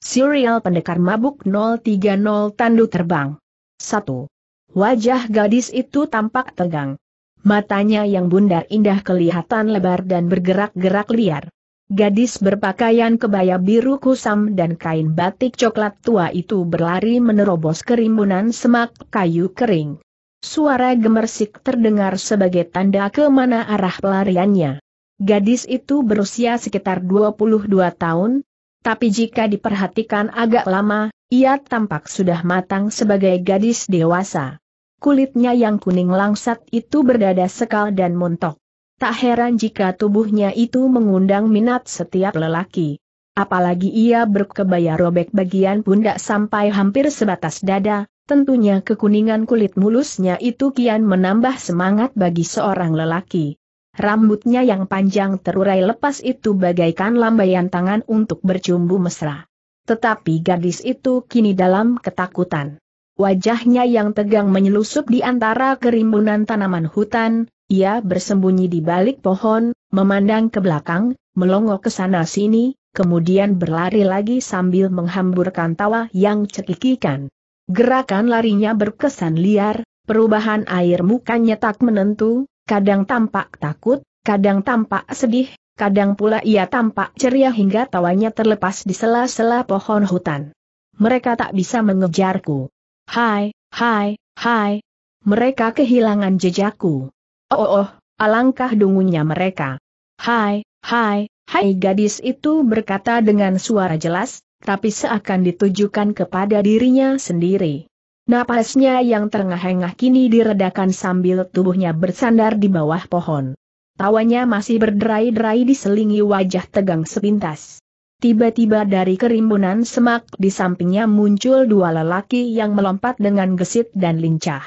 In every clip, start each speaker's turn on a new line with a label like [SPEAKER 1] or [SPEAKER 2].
[SPEAKER 1] Serial Pendekar Mabuk 030 Tandu Terbang. 1. Wajah gadis itu tampak tegang. Matanya yang bundar indah kelihatan lebar dan bergerak-gerak liar. Gadis berpakaian kebaya biru kusam dan kain batik coklat tua itu berlari menerobos kerimbunan semak kayu kering. Suara gemersik terdengar sebagai tanda kemana arah pelariannya. Gadis itu berusia sekitar 22 tahun, tapi jika diperhatikan agak lama, ia tampak sudah matang sebagai gadis dewasa. Kulitnya yang kuning langsat itu berdada sekal dan montok. Tak heran jika tubuhnya itu mengundang minat setiap lelaki. Apalagi ia berkebaya robek bagian pundak sampai hampir sebatas dada, tentunya kekuningan kulit mulusnya itu kian menambah semangat bagi seorang lelaki. Rambutnya yang panjang terurai lepas itu bagaikan lambaian tangan untuk bercumbu mesra. Tetapi gadis itu kini dalam ketakutan. Wajahnya yang tegang menyelusup di antara kerimbunan tanaman hutan, ia bersembunyi di balik pohon, memandang ke belakang, melongo ke sana-sini, kemudian berlari lagi sambil menghamburkan tawa yang cekikikan. Gerakan larinya berkesan liar, perubahan air mukanya tak menentu, kadang tampak takut, kadang tampak sedih, kadang pula ia tampak ceria hingga tawanya terlepas di sela-sela pohon hutan. Mereka tak bisa mengejarku. Hai, hai, hai. Mereka kehilangan jejakku. Oh, oh, oh alangkah dungunya mereka. Hai, hai, hai gadis itu berkata dengan suara jelas, tapi seakan ditujukan kepada dirinya sendiri. Napasnya yang terengah-engah kini diredakan sambil tubuhnya bersandar di bawah pohon. Tawanya masih berderai-derai diselingi wajah tegang sepintas. Tiba-tiba dari kerimbunan semak di sampingnya muncul dua lelaki yang melompat dengan gesit dan lincah.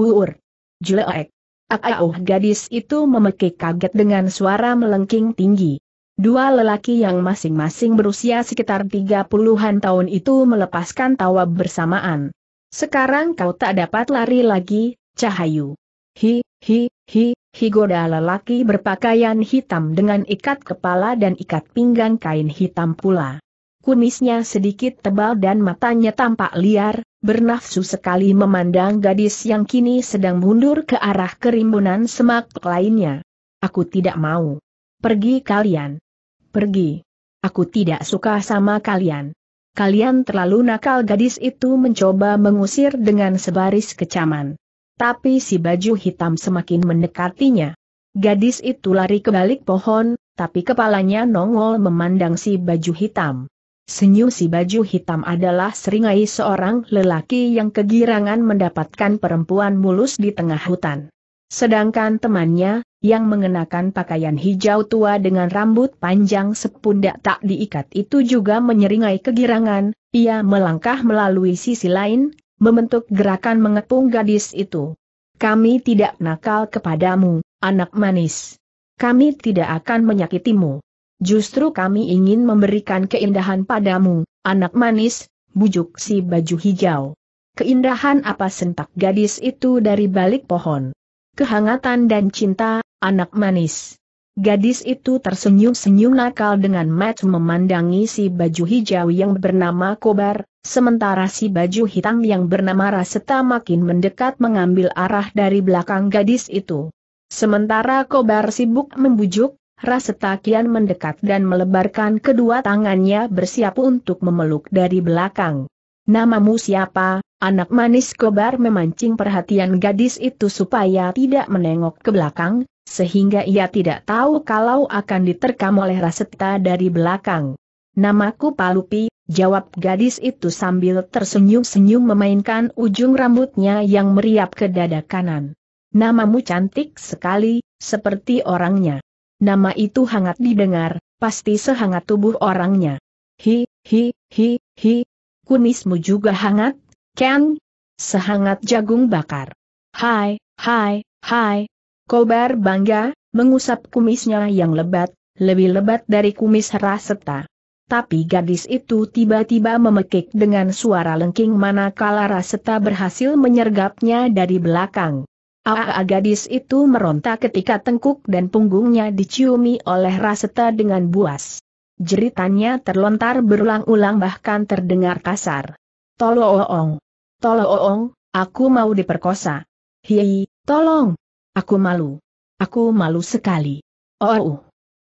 [SPEAKER 1] Wuur. Jeleek. Akauh gadis itu memekik kaget dengan suara melengking tinggi. Dua lelaki yang masing-masing berusia sekitar tiga puluhan tahun itu melepaskan tawa bersamaan. Sekarang kau tak dapat lari lagi, Cahayu. Hi, hi, hi, hi goda lelaki berpakaian hitam dengan ikat kepala dan ikat pinggang kain hitam pula. Kumisnya sedikit tebal dan matanya tampak liar, bernafsu sekali memandang gadis yang kini sedang mundur ke arah kerimbunan semak lainnya. Aku tidak mau. Pergi kalian. Pergi. Aku tidak suka sama kalian kalian terlalu nakal gadis itu mencoba mengusir dengan sebaris kecaman. Tapi si baju hitam semakin mendekatinya. Gadis itu lari ke balik pohon, tapi kepalanya nongol memandang si baju hitam. Senyum si baju hitam adalah seringai seorang lelaki yang kegirangan mendapatkan perempuan mulus di tengah hutan. Sedangkan temannya, yang mengenakan pakaian hijau tua dengan rambut panjang sepundak tak diikat itu juga menyeringai kegirangan, ia melangkah melalui sisi lain, membentuk gerakan mengepung gadis itu. Kami tidak nakal kepadamu, anak manis. Kami tidak akan menyakitimu. Justru kami ingin memberikan keindahan padamu, anak manis, bujuk si baju hijau. Keindahan apa sentak gadis itu dari balik pohon. Kehangatan dan cinta anak manis. Gadis itu tersenyum-senyum nakal dengan mat memandangi si baju hijau yang bernama Kobar, sementara si baju hitam yang bernama Raseta makin mendekat mengambil arah dari belakang gadis itu. Sementara Kobar sibuk membujuk, Raseta kian mendekat dan melebarkan kedua tangannya bersiap untuk memeluk dari belakang. Namamu siapa? Anak manis Kobar memancing perhatian gadis itu supaya tidak menengok ke belakang, sehingga ia tidak tahu kalau akan diterkam oleh Raseta dari belakang. Namaku Palupi, jawab gadis itu sambil tersenyum-senyum memainkan ujung rambutnya yang meriap ke dada kanan. Namamu cantik sekali, seperti orangnya. Nama itu hangat didengar, pasti sehangat tubuh orangnya. Hi, hi, hi, hi. Kunismu juga hangat, Ken? Sehangat jagung bakar. Hai, hai, hai, Kobar bangga, mengusap kumisnya yang lebat, lebih lebat dari kumis Raseta. Tapi gadis itu tiba-tiba memekik dengan suara lengking manakala Raseta berhasil menyergapnya dari belakang. Aa ah, ah, gadis itu meronta ketika tengkuk dan punggungnya diciumi oleh Raseta dengan buas. Jeritannya terlontar berulang-ulang bahkan terdengar kasar. Tolong, tolong, aku mau diperkosa. Hi, tolong, Aku malu. Aku malu sekali. Oh, oh.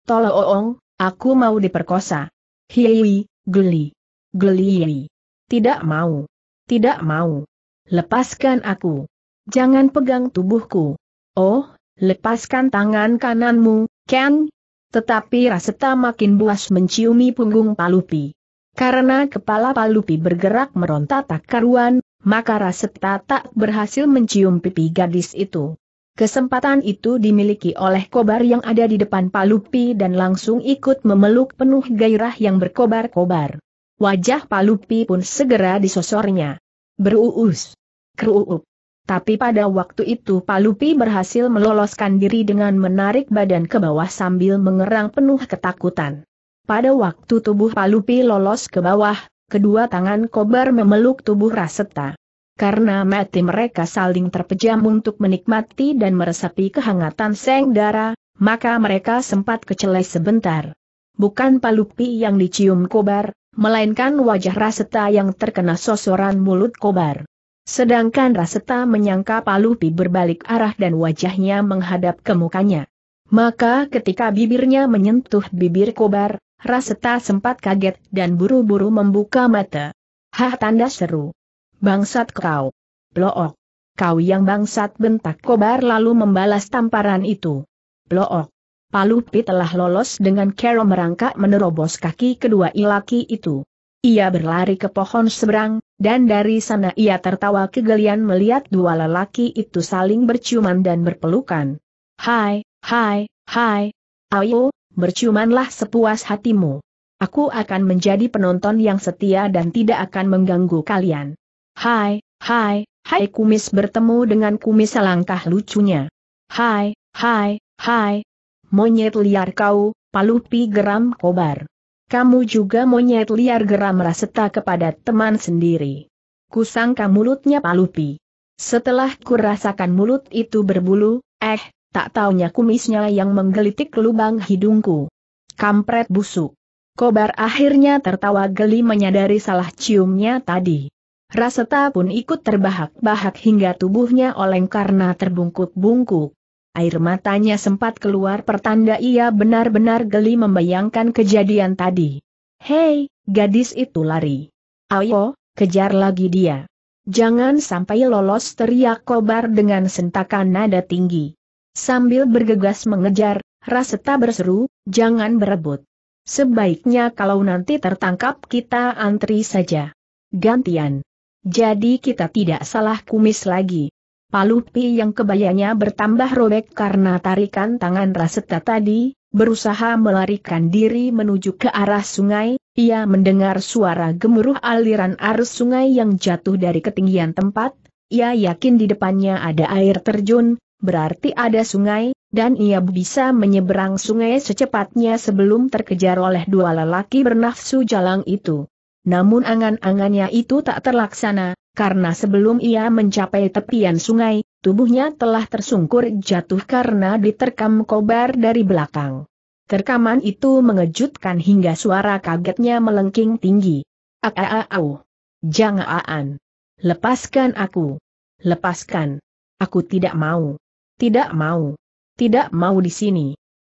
[SPEAKER 1] tolong, oong, oh, oh. aku mau diperkosa. Hiwi, geli. Geli. Tidak mau. Tidak mau. Lepaskan aku. Jangan pegang tubuhku. Oh, lepaskan tangan kananmu, Ken. Tetapi Raseta makin buas menciumi punggung Palupi. Karena kepala Palupi bergerak meronta tak karuan, maka Raseta tak berhasil mencium pipi gadis itu. Kesempatan itu dimiliki oleh kobar yang ada di depan Palupi dan langsung ikut memeluk penuh gairah yang berkobar-kobar. Wajah Palupi pun segera disosornya. Beruus. Keruup. Tapi pada waktu itu Palupi berhasil meloloskan diri dengan menarik badan ke bawah sambil mengerang penuh ketakutan. Pada waktu tubuh Palupi lolos ke bawah, kedua tangan kobar memeluk tubuh Raseta karena mati mereka saling terpejam untuk menikmati dan meresapi kehangatan seng darah, maka mereka sempat kecelai sebentar. Bukan palupi yang dicium kobar, melainkan wajah Raseta yang terkena sosoran mulut kobar. Sedangkan Raseta menyangka palupi berbalik arah dan wajahnya menghadap ke mukanya. Maka ketika bibirnya menyentuh bibir kobar, Raseta sempat kaget dan buru-buru membuka mata. Hah tanda seru. Bangsat kau. Blook. Kau yang bangsat bentak kobar lalu membalas tamparan itu. Blook. Palupi telah lolos dengan Kero merangkak menerobos kaki kedua ilaki itu. Ia berlari ke pohon seberang, dan dari sana ia tertawa kegelian melihat dua lelaki itu saling berciuman dan berpelukan. Hai, hai, hai. Ayo, berciumanlah sepuas hatimu. Aku akan menjadi penonton yang setia dan tidak akan mengganggu kalian. Hai, hai, hai kumis bertemu dengan kumis selangkah lucunya. Hai, hai, hai. Monyet liar kau, palupi geram kobar. Kamu juga monyet liar geram raseta kepada teman sendiri. Kusangka mulutnya palupi. Setelah kurasakan mulut itu berbulu, eh, tak taunya kumisnya yang menggelitik lubang hidungku. Kampret busuk. Kobar akhirnya tertawa geli menyadari salah ciumnya tadi. Raseta pun ikut terbahak-bahak hingga tubuhnya oleng karena terbungkuk-bungkuk. Air matanya sempat keluar pertanda ia benar-benar geli membayangkan kejadian tadi. Hei, gadis itu lari. Ayo, kejar lagi dia. Jangan sampai lolos teriak kobar dengan sentakan nada tinggi. Sambil bergegas mengejar, Raseta berseru, jangan berebut. Sebaiknya kalau nanti tertangkap kita antri saja. Gantian. Jadi kita tidak salah kumis lagi. Palupi yang kebayanya bertambah robek karena tarikan tangan Raseta tadi, berusaha melarikan diri menuju ke arah sungai, ia mendengar suara gemuruh aliran arus sungai yang jatuh dari ketinggian tempat, ia yakin di depannya ada air terjun, berarti ada sungai, dan ia bisa menyeberang sungai secepatnya sebelum terkejar oleh dua lelaki bernafsu jalang itu namun angan-angannya itu tak terlaksana, karena sebelum ia mencapai tepian sungai, tubuhnya telah tersungkur jatuh karena diterkam kobar dari belakang. Terkaman itu mengejutkan hingga suara kagetnya melengking tinggi. Aaau! Jangan. Lepaskan aku. Lepaskan. Aku tidak mau. Tidak mau. Tidak mau di sini.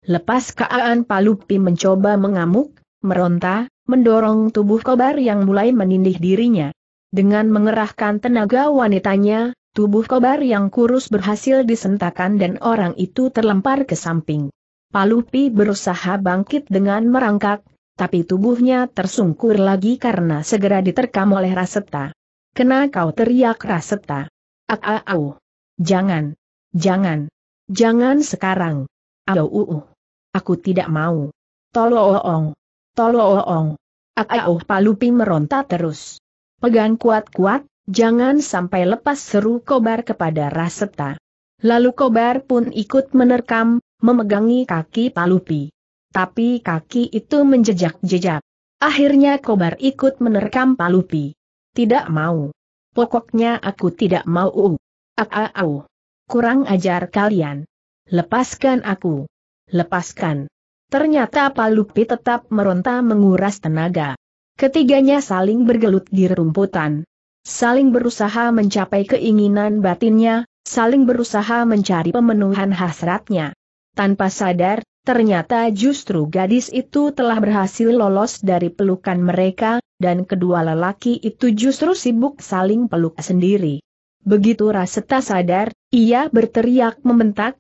[SPEAKER 1] Lepas keaan Palupi mencoba mengamuk, meronta, mendorong tubuh kobar yang mulai menindih dirinya. Dengan mengerahkan tenaga wanitanya, tubuh kobar yang kurus berhasil disentakan dan orang itu terlempar ke samping. Palupi berusaha bangkit dengan merangkak, tapi tubuhnya tersungkur lagi karena segera diterkam oleh Raseta. Kena kau teriak Raseta. Ak -a au. Jangan. Jangan. Jangan sekarang. Au. Aku tidak mau. Tolong. Tolong, ak -oh, Palupi meronta terus. Pegang kuat-kuat, jangan sampai lepas seru kobar kepada Raseta. Lalu kobar pun ikut menerkam, memegangi kaki Palupi. Tapi kaki itu menjejak-jejak. Akhirnya kobar ikut menerkam Palupi. Tidak mau. Pokoknya aku tidak mau. ak -oh. Uh, uh, uh, Kurang ajar kalian. Lepaskan aku. Lepaskan. Ternyata Palupi tetap meronta menguras tenaga. Ketiganya saling bergelut di rumputan, Saling berusaha mencapai keinginan batinnya, saling berusaha mencari pemenuhan hasratnya. Tanpa sadar, ternyata justru gadis itu telah berhasil lolos dari pelukan mereka, dan kedua lelaki itu justru sibuk saling peluk sendiri. Begitu Raseta sadar, ia berteriak membentak,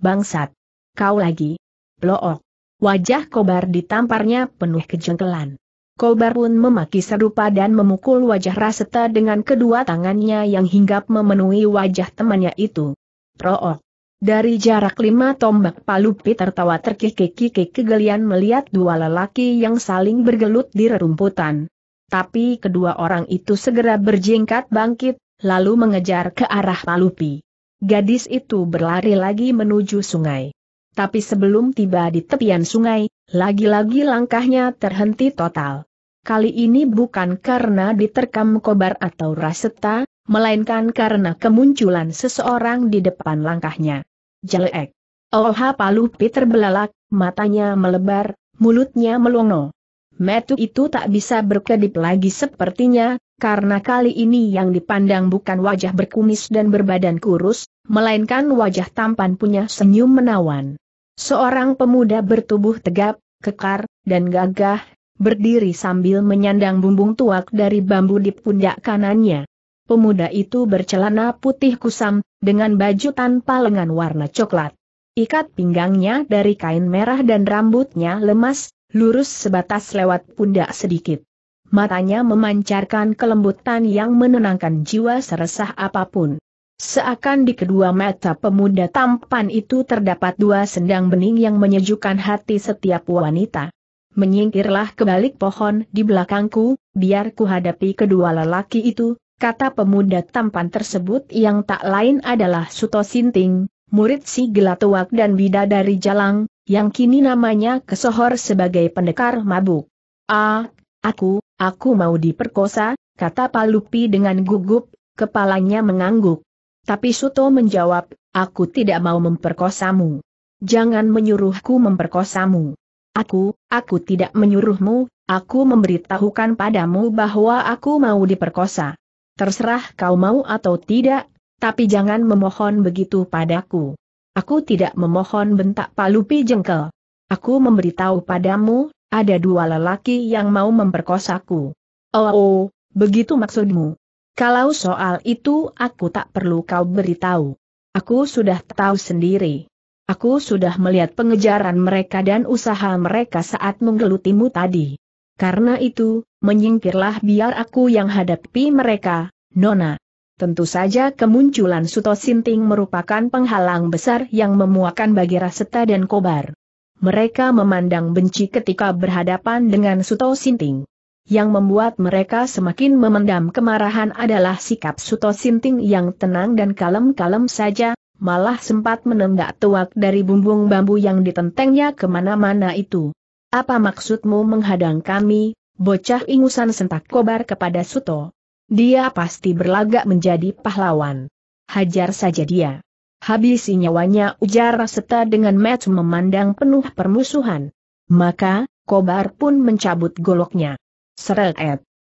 [SPEAKER 1] Bangsat! Kau lagi! Blook! Wajah Kobar ditamparnya penuh kejengkelan. Kobar pun memaki serupa dan memukul wajah Raseta dengan kedua tangannya yang hinggap memenuhi wajah temannya itu. Proo. Dari jarak lima tombak Palupi tertawa terkikik-kikik kegelian melihat dua lelaki yang saling bergelut di rerumputan. Tapi kedua orang itu segera berjingkat bangkit, lalu mengejar ke arah Palupi. Gadis itu berlari lagi menuju sungai tapi sebelum tiba di tepian sungai, lagi-lagi langkahnya terhenti total. Kali ini bukan karena diterkam kobar atau raseta, melainkan karena kemunculan seseorang di depan langkahnya. Jelek. Oha palu Peter belalak, matanya melebar, mulutnya melongo. Metu itu tak bisa berkedip lagi sepertinya, karena kali ini yang dipandang bukan wajah berkumis dan berbadan kurus, melainkan wajah tampan punya senyum menawan. Seorang pemuda bertubuh tegap, kekar, dan gagah, berdiri sambil menyandang bumbung tuak dari bambu di pundak kanannya. Pemuda itu bercelana putih kusam, dengan baju tanpa lengan warna coklat. Ikat pinggangnya dari kain merah dan rambutnya lemas, lurus sebatas lewat pundak sedikit. Matanya memancarkan kelembutan yang menenangkan jiwa seresah apapun. Seakan di kedua mata pemuda tampan itu terdapat dua sendang bening yang menyejukkan hati setiap wanita. Menyingkirlah ke balik pohon di belakangku, biar ku hadapi kedua lelaki itu, kata pemuda tampan tersebut yang tak lain adalah Suto Sinting, murid si Gelatuak dan Bidadari Jalang, yang kini namanya kesohor sebagai pendekar mabuk. Ah, aku, aku mau diperkosa, kata Palupi dengan gugup, kepalanya mengangguk. Tapi Suto menjawab, aku tidak mau memperkosamu. Jangan menyuruhku memperkosamu. Aku, aku tidak menyuruhmu, aku memberitahukan padamu bahwa aku mau diperkosa. Terserah kau mau atau tidak, tapi jangan memohon begitu padaku. Aku tidak memohon bentak palupi jengkel. Aku memberitahu padamu, ada dua lelaki yang mau memperkosaku. Oh, oh, begitu maksudmu. Kalau soal itu aku tak perlu kau beritahu. Aku sudah tahu sendiri. Aku sudah melihat pengejaran mereka dan usaha mereka saat menggelutimu tadi. Karena itu, menyingkirlah biar aku yang hadapi mereka, Nona. Tentu saja kemunculan Suto Sinting merupakan penghalang besar yang memuakan bagi Raseta dan Kobar. Mereka memandang benci ketika berhadapan dengan Suto Sinting. Yang membuat mereka semakin memendam kemarahan adalah sikap Suto Sinting yang tenang dan kalem-kalem saja, malah sempat menenggak tuak dari bumbung bambu yang ditentengnya kemana-mana itu. Apa maksudmu menghadang kami, bocah ingusan sentak kobar kepada Suto? Dia pasti berlagak menjadi pahlawan. Hajar saja dia. Habisi nyawanya ujar serta dengan match memandang penuh permusuhan. Maka, kobar pun mencabut goloknya. Seret.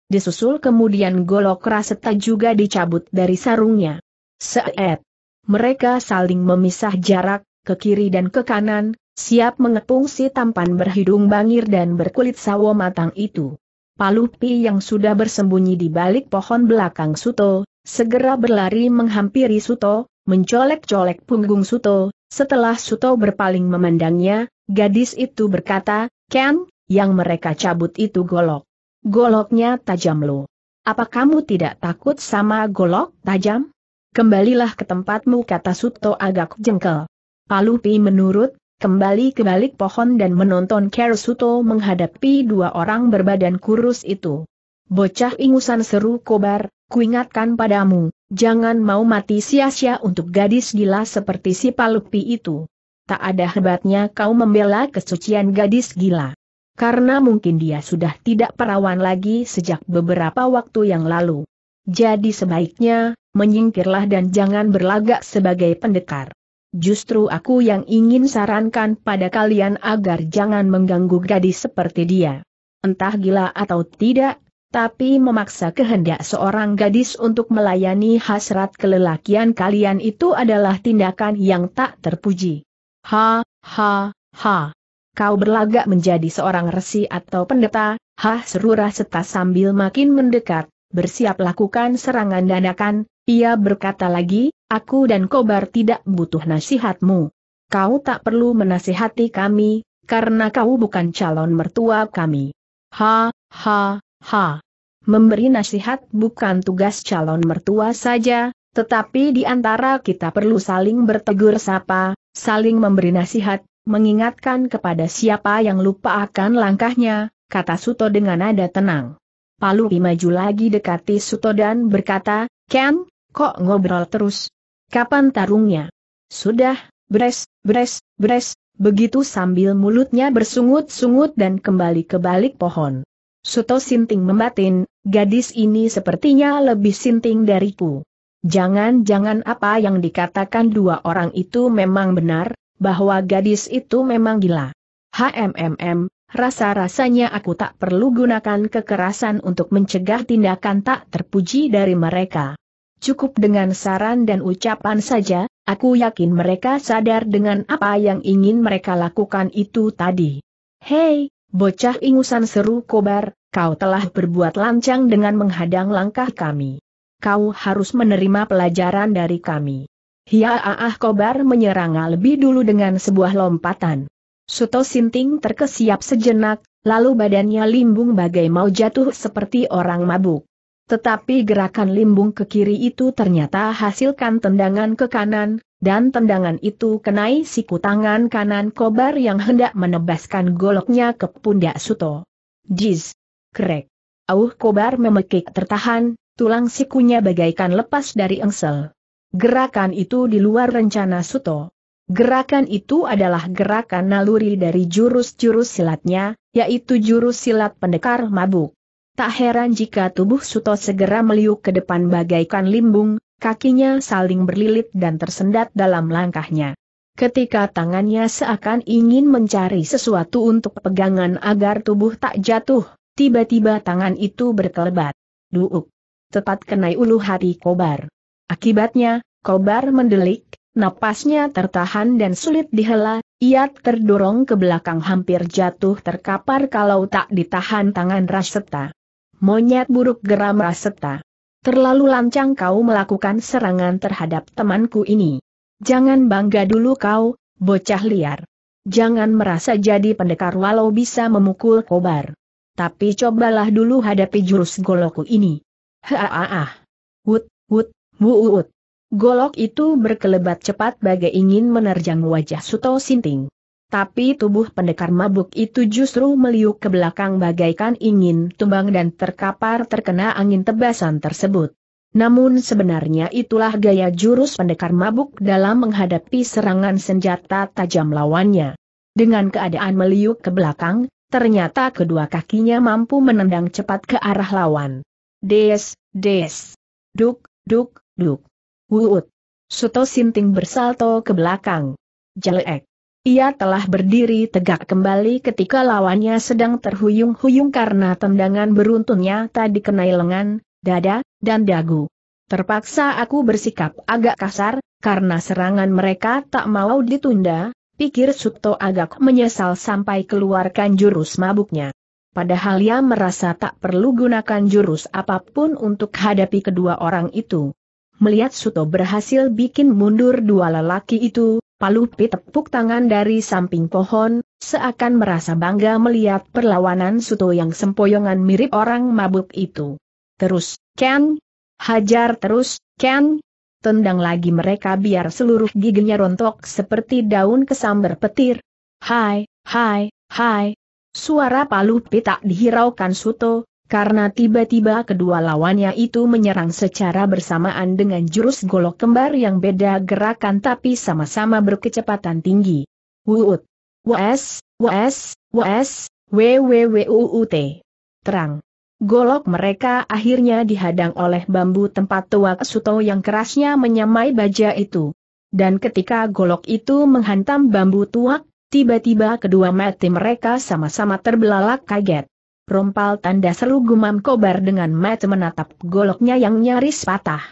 [SPEAKER 1] Disusul kemudian golok raseta juga dicabut dari sarungnya. Seet. Mereka saling memisah jarak, ke kiri dan ke kanan, siap mengepung si tampan berhidung bangir dan berkulit sawo matang itu. Palupi yang sudah bersembunyi di balik pohon belakang Suto, segera berlari menghampiri Suto, mencolek-colek punggung Suto, setelah Suto berpaling memandangnya, gadis itu berkata, Ken, yang mereka cabut itu golok. Goloknya tajam lo. Apa kamu tidak takut sama golok tajam? Kembalilah ke tempatmu kata Suto agak jengkel. Palupi menurut, kembali ke balik pohon dan menonton Ker Suto menghadapi dua orang berbadan kurus itu. Bocah ingusan seru kobar, kuingatkan padamu, jangan mau mati sia-sia untuk gadis gila seperti si Palupi itu. Tak ada hebatnya kau membela kesucian gadis gila karena mungkin dia sudah tidak perawan lagi sejak beberapa waktu yang lalu. Jadi sebaiknya, menyingkirlah dan jangan berlagak sebagai pendekar. Justru aku yang ingin sarankan pada kalian agar jangan mengganggu gadis seperti dia. Entah gila atau tidak, tapi memaksa kehendak seorang gadis untuk melayani hasrat kelelakian kalian itu adalah tindakan yang tak terpuji. Ha, ha, ha kau berlagak menjadi seorang resi atau pendeta, hah seru Raseta sambil makin mendekat, bersiap lakukan serangan dadakan, ia berkata lagi, aku dan Kobar tidak butuh nasihatmu. Kau tak perlu menasihati kami, karena kau bukan calon mertua kami. Ha, ha, ha. Memberi nasihat bukan tugas calon mertua saja, tetapi di antara kita perlu saling bertegur sapa, saling memberi nasihat, Mengingatkan kepada siapa yang lupa akan langkahnya, kata Suto dengan nada tenang. Palu maju lagi dekati Suto dan berkata, Ken, kok ngobrol terus? Kapan tarungnya? Sudah, bres, bres, bres, begitu sambil mulutnya bersungut-sungut dan kembali ke balik pohon. Suto Sinting membatin, gadis ini sepertinya lebih sinting dariku. Jangan-jangan apa yang dikatakan dua orang itu memang benar, bahwa gadis itu memang gila. HMMM, rasa-rasanya aku tak perlu gunakan kekerasan untuk mencegah tindakan tak terpuji dari mereka. Cukup dengan saran dan ucapan saja, aku yakin mereka sadar dengan apa yang ingin mereka lakukan itu tadi. Hei, bocah ingusan seru kobar, kau telah berbuat lancang dengan menghadang langkah kami. Kau harus menerima pelajaran dari kami. Hiaaah! Kobar menyerang lebih dulu dengan sebuah lompatan. Suto Sinting terkesiap sejenak, lalu badannya limbung bagai mau jatuh seperti orang mabuk. Tetapi gerakan limbung ke kiri itu ternyata hasilkan tendangan ke kanan, dan tendangan itu kenai siku tangan kanan Kobar yang hendak menebaskan goloknya ke pundak Suto. Jiz! Krek! Auh Kobar memekik tertahan, tulang sikunya bagaikan lepas dari engsel. Gerakan itu di luar rencana Suto. Gerakan itu adalah gerakan naluri dari jurus-jurus silatnya, yaitu jurus silat pendekar mabuk. Tak heran jika tubuh Suto segera meliuk ke depan bagaikan limbung, kakinya saling berlilit dan tersendat dalam langkahnya. Ketika tangannya seakan ingin mencari sesuatu untuk pegangan agar tubuh tak jatuh, tiba-tiba tangan itu berkelebat. Duuk! Tepat kenai ulu hati kobar. Akibatnya, kobar mendelik, napasnya tertahan dan sulit dihela, ia terdorong ke belakang hampir jatuh terkapar kalau tak ditahan tangan Raseta. Monyet buruk geram Raseta. Terlalu lancang kau melakukan serangan terhadap temanku ini. Jangan bangga dulu kau, bocah liar. Jangan merasa jadi pendekar walau bisa memukul kobar. Tapi cobalah dulu hadapi jurus goloku ini. Haaah. Wut, wut, Wuut. Golok itu berkelebat cepat bagai ingin menerjang wajah Suto Sinting. Tapi tubuh pendekar mabuk itu justru meliuk ke belakang bagaikan ingin tumbang dan terkapar terkena angin tebasan tersebut. Namun sebenarnya itulah gaya jurus pendekar mabuk dalam menghadapi serangan senjata tajam lawannya. Dengan keadaan meliuk ke belakang, ternyata kedua kakinya mampu menendang cepat ke arah lawan. Des, des. Duk, duk, Duk. Wuut. Suto Sinting bersalto ke belakang. Jelek. Ia telah berdiri tegak kembali ketika lawannya sedang terhuyung-huyung karena tendangan beruntunnya tadi kenai lengan, dada, dan dagu. Terpaksa aku bersikap agak kasar, karena serangan mereka tak mau ditunda, pikir Suto agak menyesal sampai keluarkan jurus mabuknya. Padahal ia merasa tak perlu gunakan jurus apapun untuk hadapi kedua orang itu. Melihat Suto berhasil bikin mundur dua lelaki itu, Palupi tepuk tangan dari samping pohon, seakan merasa bangga melihat perlawanan Suto yang sempoyongan mirip orang mabuk itu. Terus, Ken, hajar terus, Ken, tendang lagi mereka biar seluruh giginya rontok seperti daun kesambar petir. Hai, hai, hai. Suara Palupi tak dihiraukan Suto, karena tiba-tiba kedua lawannya itu menyerang secara bersamaan dengan jurus golok kembar yang beda gerakan tapi sama-sama berkecepatan tinggi. Wuut. Wes, wes, wes, wwwuut. Terang. Golok mereka akhirnya dihadang oleh bambu tempat tuak suto yang kerasnya menyamai baja itu. Dan ketika golok itu menghantam bambu tuak, tiba-tiba kedua mati mereka sama-sama terbelalak kaget. Rompal tanda seru gumam kobar dengan mata menatap goloknya yang nyaris patah.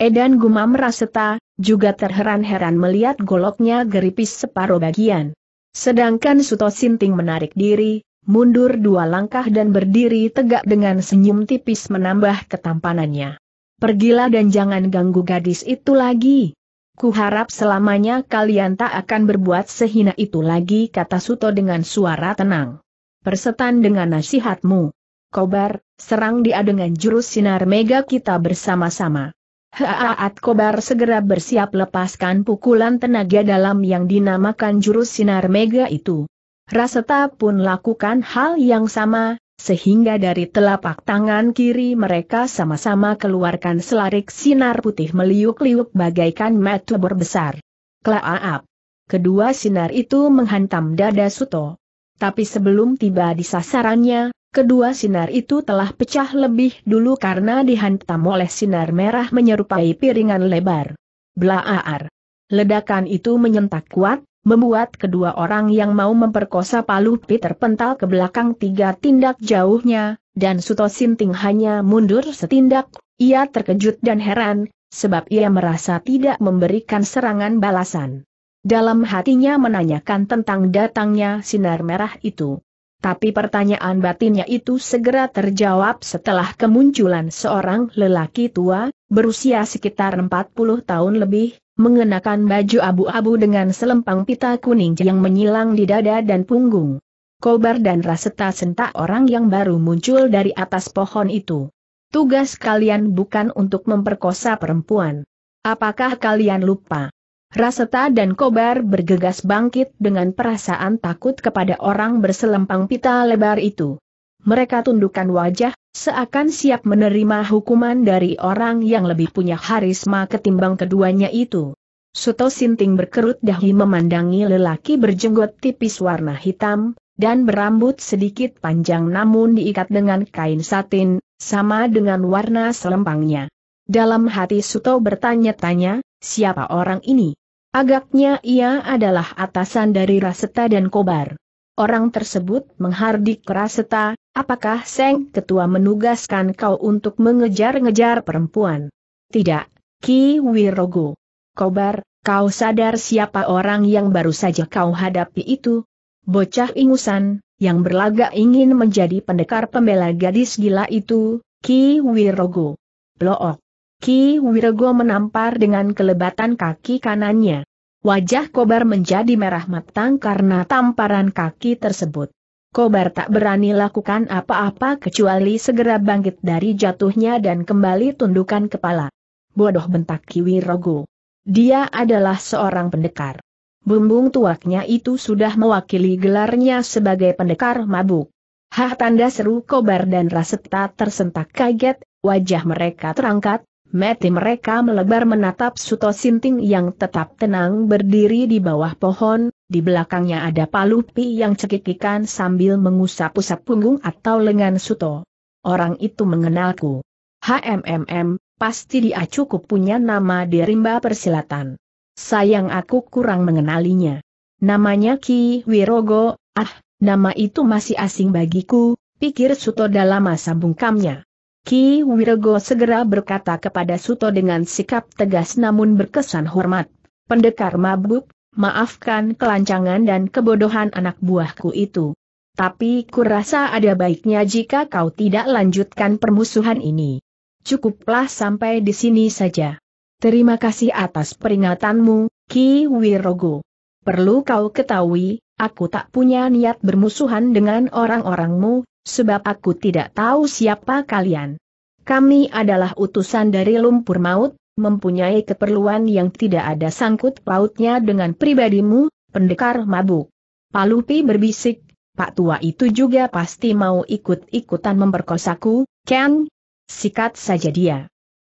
[SPEAKER 1] Edan gumam raseta, juga terheran-heran melihat goloknya geripis separuh bagian. Sedangkan Suto Sinting menarik diri, mundur dua langkah dan berdiri tegak dengan senyum tipis menambah ketampanannya. Pergilah dan jangan ganggu gadis itu lagi. Kuharap selamanya kalian tak akan berbuat sehina itu lagi kata Suto dengan suara tenang. Persetan dengan nasihatmu. Kobar, serang dia dengan jurus sinar mega kita bersama-sama. Haaat Kobar segera bersiap lepaskan pukulan tenaga dalam yang dinamakan jurus sinar mega itu. Raseta pun lakukan hal yang sama, sehingga dari telapak tangan kiri mereka sama-sama keluarkan selarik sinar putih meliuk-liuk bagaikan meteor besar. Klaaap, Kedua sinar itu menghantam dada Suto tapi sebelum tiba di sasarannya, kedua sinar itu telah pecah lebih dulu karena dihantam oleh sinar merah menyerupai piringan lebar. Blaar. Ledakan itu menyentak kuat, membuat kedua orang yang mau memperkosa palu Peter pental ke belakang tiga tindak jauhnya, dan Suto Sinting hanya mundur setindak, ia terkejut dan heran, sebab ia merasa tidak memberikan serangan balasan. Dalam hatinya menanyakan tentang datangnya sinar merah itu. Tapi pertanyaan batinnya itu segera terjawab setelah kemunculan seorang lelaki tua, berusia sekitar 40 tahun lebih, mengenakan baju abu-abu dengan selempang pita kuning yang menyilang di dada dan punggung. Kobar dan Raseta sentak orang yang baru muncul dari atas pohon itu. Tugas kalian bukan untuk memperkosa perempuan. Apakah kalian lupa? Raseta dan Kobar bergegas bangkit dengan perasaan takut kepada orang berselempang pita lebar itu. Mereka tundukkan wajah, seakan siap menerima hukuman dari orang yang lebih punya harisma ketimbang keduanya itu. Suto Sinting berkerut dahi memandangi lelaki berjenggot tipis warna hitam, dan berambut sedikit panjang namun diikat dengan kain satin, sama dengan warna selempangnya. Dalam hati Suto bertanya-tanya, siapa orang ini? Agaknya ia adalah atasan dari Raseta dan Kobar. Orang tersebut menghardik Raseta, apakah Seng Ketua menugaskan kau untuk mengejar-ngejar perempuan? Tidak, Ki Wirogo. Kobar, kau sadar siapa orang yang baru saja kau hadapi itu? Bocah ingusan, yang berlagak ingin menjadi pendekar pembela gadis gila itu, Ki Wirogo. Blook. Ki Wirego menampar dengan kelebatan kaki kanannya. Wajah Kobar menjadi merah matang karena tamparan kaki tersebut. Kobar tak berani lakukan apa-apa kecuali segera bangkit dari jatuhnya dan kembali tundukkan kepala. Bodoh bentak Ki Wirogo. Dia adalah seorang pendekar. Bumbung tuaknya itu sudah mewakili gelarnya sebagai pendekar mabuk. Hah tanda seru kobar dan raseta tersentak kaget, wajah mereka terangkat, Mati mereka melebar menatap Suto Sinting yang tetap tenang berdiri di bawah pohon, di belakangnya ada palupi yang cekikikan sambil mengusap-usap punggung atau lengan Suto. Orang itu mengenalku. HMMM, pasti dia cukup punya nama di rimba persilatan. Sayang aku kurang mengenalinya. Namanya Ki Wirogo, ah, nama itu masih asing bagiku, pikir Suto dalam masa bungkamnya. Ki Wirego segera berkata kepada Suto dengan sikap tegas namun berkesan hormat. Pendekar mabuk, maafkan kelancangan dan kebodohan anak buahku itu. Tapi kurasa ada baiknya jika kau tidak lanjutkan permusuhan ini. Cukuplah sampai di sini saja. Terima kasih atas peringatanmu, Ki Wirogo. Perlu kau ketahui, aku tak punya niat bermusuhan dengan orang-orangmu, sebab aku tidak tahu siapa kalian. Kami adalah utusan dari lumpur maut, mempunyai keperluan yang tidak ada sangkut pautnya dengan pribadimu, pendekar mabuk. Palupi berbisik, Pak Tua itu juga pasti mau ikut-ikutan memperkosaku, Ken? Sikat saja dia.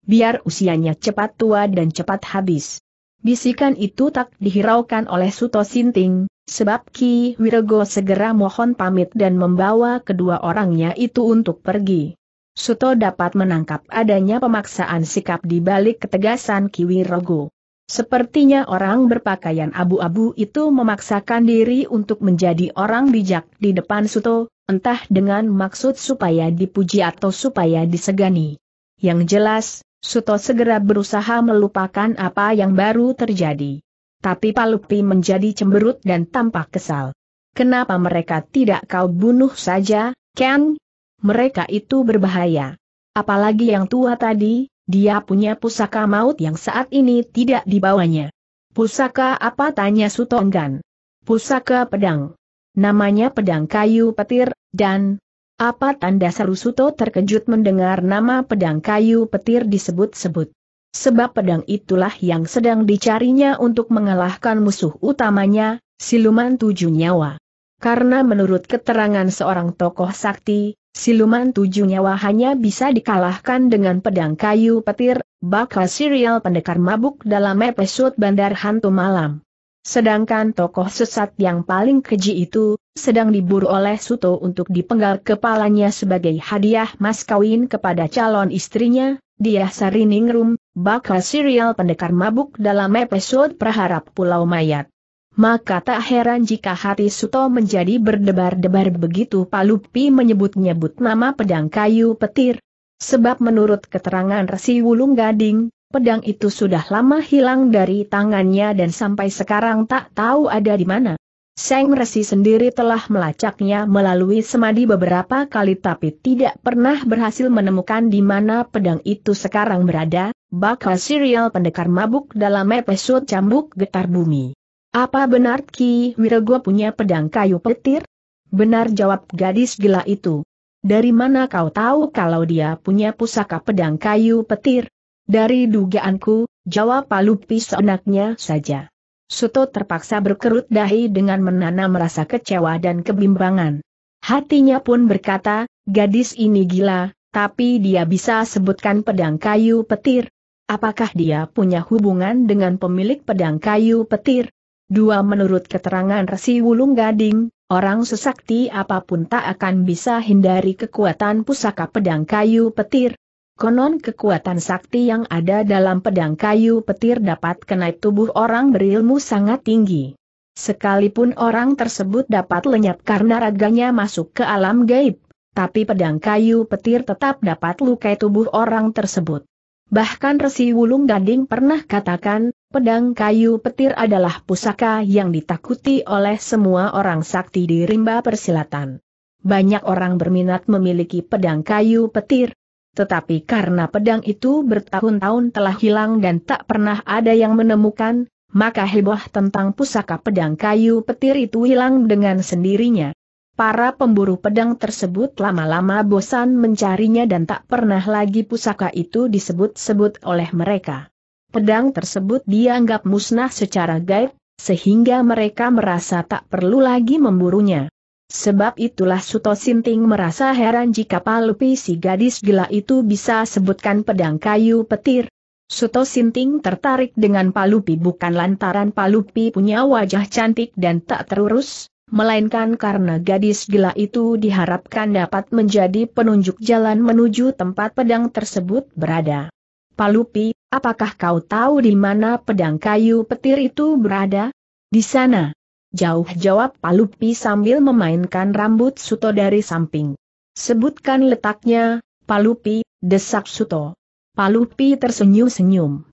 [SPEAKER 1] Biar usianya cepat tua dan cepat habis. Bisikan itu tak dihiraukan oleh Suto Sinting, sebab Ki Wirego segera mohon pamit dan membawa kedua orangnya itu untuk pergi. Suto dapat menangkap adanya pemaksaan sikap di balik ketegasan Ki Wirego. Sepertinya orang berpakaian abu-abu itu memaksakan diri untuk menjadi orang bijak di depan Suto, entah dengan maksud supaya dipuji atau supaya disegani. Yang jelas, Suto segera berusaha melupakan apa yang baru terjadi. Tapi Palupi menjadi cemberut dan tampak kesal. Kenapa mereka tidak kau bunuh saja, Ken? Mereka itu berbahaya. Apalagi yang tua tadi, dia punya pusaka maut yang saat ini tidak dibawanya. Pusaka apa tanya Suto enggan. Pusaka pedang. Namanya pedang kayu petir, dan, apa tanda seru Suto terkejut mendengar nama pedang kayu petir disebut-sebut. Sebab pedang itulah yang sedang dicarinya untuk mengalahkan musuh utamanya, siluman tujuh nyawa. Karena menurut keterangan seorang tokoh sakti, siluman tujuh nyawa hanya bisa dikalahkan dengan pedang kayu petir, bakal serial pendekar mabuk dalam episode Bandar Hantu Malam. Sedangkan tokoh sesat yang paling keji itu, sedang diburu oleh Suto untuk dipenggal kepalanya sebagai hadiah mas kawin kepada calon istrinya, dia Sariningrum, bakal serial pendekar mabuk dalam episode Praharap Pulau Mayat. Maka tak heran jika hati Suto menjadi berdebar-debar begitu Palupi menyebut-nyebut nama pedang kayu petir. Sebab menurut keterangan Resi Wulung Gading, Pedang itu sudah lama hilang dari tangannya dan sampai sekarang tak tahu ada di mana. Seng Resi sendiri telah melacaknya melalui semadi beberapa kali tapi tidak pernah berhasil menemukan di mana pedang itu sekarang berada, bakal serial pendekar mabuk dalam episode cambuk getar bumi. Apa benar Ki Wirego punya pedang kayu petir? Benar jawab gadis gila itu. Dari mana kau tahu kalau dia punya pusaka pedang kayu petir? Dari dugaanku, jawab Palupi seenaknya saja. Suto terpaksa berkerut dahi dengan menanam rasa kecewa dan kebimbangan. Hatinya pun berkata, gadis ini gila, tapi dia bisa sebutkan pedang kayu petir. Apakah dia punya hubungan dengan pemilik pedang kayu petir? Dua menurut keterangan Resi Wulung Gading, orang sesakti apapun tak akan bisa hindari kekuatan pusaka pedang kayu petir, Konon kekuatan sakti yang ada dalam pedang kayu petir dapat kenai tubuh orang berilmu sangat tinggi. Sekalipun orang tersebut dapat lenyap karena raganya masuk ke alam gaib, tapi pedang kayu petir tetap dapat lukai tubuh orang tersebut. Bahkan Resi Wulung Gading pernah katakan, pedang kayu petir adalah pusaka yang ditakuti oleh semua orang sakti di rimba persilatan. Banyak orang berminat memiliki pedang kayu petir, tetapi karena pedang itu bertahun-tahun telah hilang dan tak pernah ada yang menemukan, maka heboh tentang pusaka pedang kayu petir itu hilang dengan sendirinya. Para pemburu pedang tersebut lama-lama bosan mencarinya dan tak pernah lagi pusaka itu disebut-sebut oleh mereka. Pedang tersebut dianggap musnah secara gaib, sehingga mereka merasa tak perlu lagi memburunya. Sebab itulah Suto Sinting merasa heran jika Palupi si gadis gila itu bisa sebutkan pedang kayu petir. Suto Sinting tertarik dengan Palupi bukan lantaran Palupi punya wajah cantik dan tak terurus, melainkan karena gadis gila itu diharapkan dapat menjadi penunjuk jalan menuju tempat pedang tersebut berada. Palupi, apakah kau tahu di mana pedang kayu petir itu berada? Di sana. Jauh jawab Palupi sambil memainkan rambut Suto dari samping. Sebutkan letaknya, Palupi, desak Suto. Palupi tersenyum-senyum.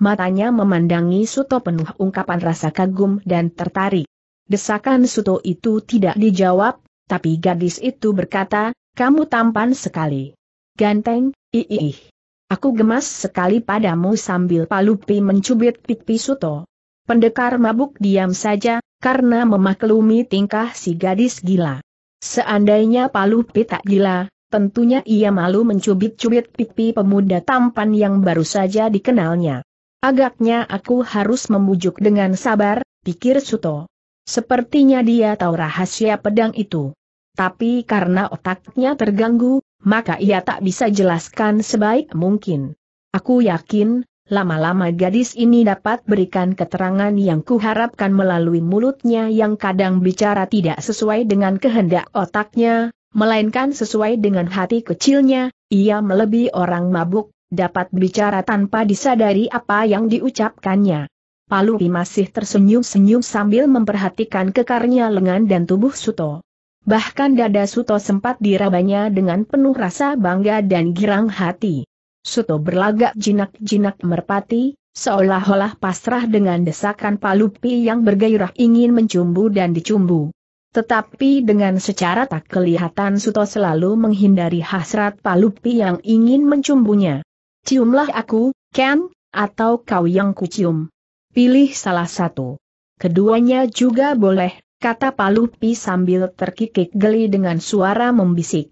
[SPEAKER 1] Matanya memandangi Suto penuh ungkapan rasa kagum dan tertarik. Desakan Suto itu tidak dijawab, tapi gadis itu berkata, kamu tampan sekali. Ganteng, iih. Aku gemas sekali padamu sambil Palupi mencubit pipi Suto. Pendekar mabuk diam saja, karena memaklumi tingkah si gadis gila. Seandainya Palu tak gila, tentunya ia malu mencubit-cubit pipi pemuda tampan yang baru saja dikenalnya. Agaknya aku harus membujuk dengan sabar, pikir Suto. Sepertinya dia tahu rahasia pedang itu. Tapi karena otaknya terganggu, maka ia tak bisa jelaskan sebaik mungkin. Aku yakin, lama-lama gadis ini dapat berikan keterangan yang kuharapkan melalui mulutnya yang kadang bicara tidak sesuai dengan kehendak otaknya, melainkan sesuai dengan hati kecilnya, ia melebihi orang mabuk, dapat bicara tanpa disadari apa yang diucapkannya. Palupi masih tersenyum-senyum sambil memperhatikan kekarnya lengan dan tubuh Suto. Bahkan dada Suto sempat dirabanya dengan penuh rasa bangga dan girang hati. Suto berlagak jinak-jinak merpati, seolah-olah pasrah dengan desakan palupi yang bergairah ingin mencumbu dan dicumbu. Tetapi dengan secara tak kelihatan Suto selalu menghindari hasrat palupi yang ingin mencumbunya. Ciumlah aku, Ken, atau kau yang kucium. Pilih salah satu. Keduanya juga boleh, kata palupi sambil terkikik geli dengan suara membisik.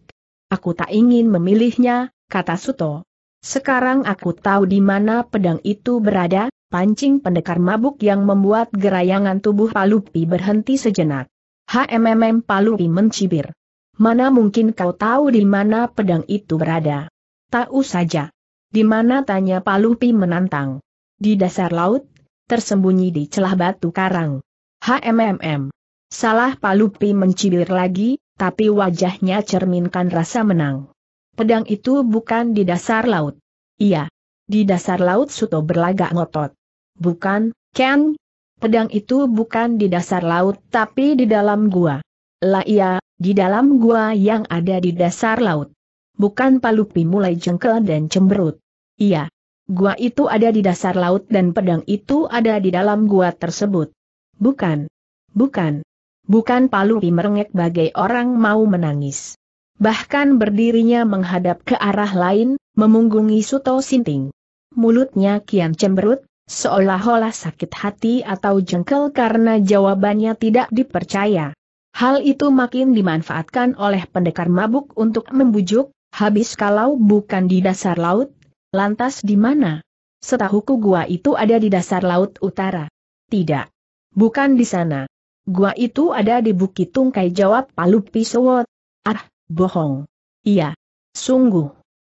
[SPEAKER 1] Aku tak ingin memilihnya, kata Suto. Sekarang aku tahu di mana pedang itu berada, pancing pendekar mabuk yang membuat gerayangan tubuh Palupi berhenti sejenak. HMMM Palupi mencibir. Mana mungkin kau tahu di mana pedang itu berada? Tahu saja. Di mana tanya Palupi menantang. Di dasar laut, tersembunyi di celah batu karang. HMMM. Salah Palupi mencibir lagi, tapi wajahnya cerminkan rasa menang pedang itu bukan di dasar laut. Iya. Di dasar laut Suto berlagak ngotot. Bukan, Ken. Pedang itu bukan di dasar laut tapi di dalam gua. Lah iya, di dalam gua yang ada di dasar laut. Bukan Palupi mulai jengkel dan cemberut. Iya. Gua itu ada di dasar laut dan pedang itu ada di dalam gua tersebut. Bukan. Bukan. Bukan Palupi merengek bagai orang mau menangis bahkan berdirinya menghadap ke arah lain, memunggungi Suto Sinting. Mulutnya kian cemberut, seolah-olah sakit hati atau jengkel karena jawabannya tidak dipercaya. Hal itu makin dimanfaatkan oleh pendekar mabuk untuk membujuk, habis kalau bukan di dasar laut, lantas di mana? Setahuku gua itu ada di dasar laut utara. Tidak. Bukan di sana. Gua itu ada di Bukit Tungkai jawab palupi Pisowot. Ah, Bohong. Iya. Sungguh.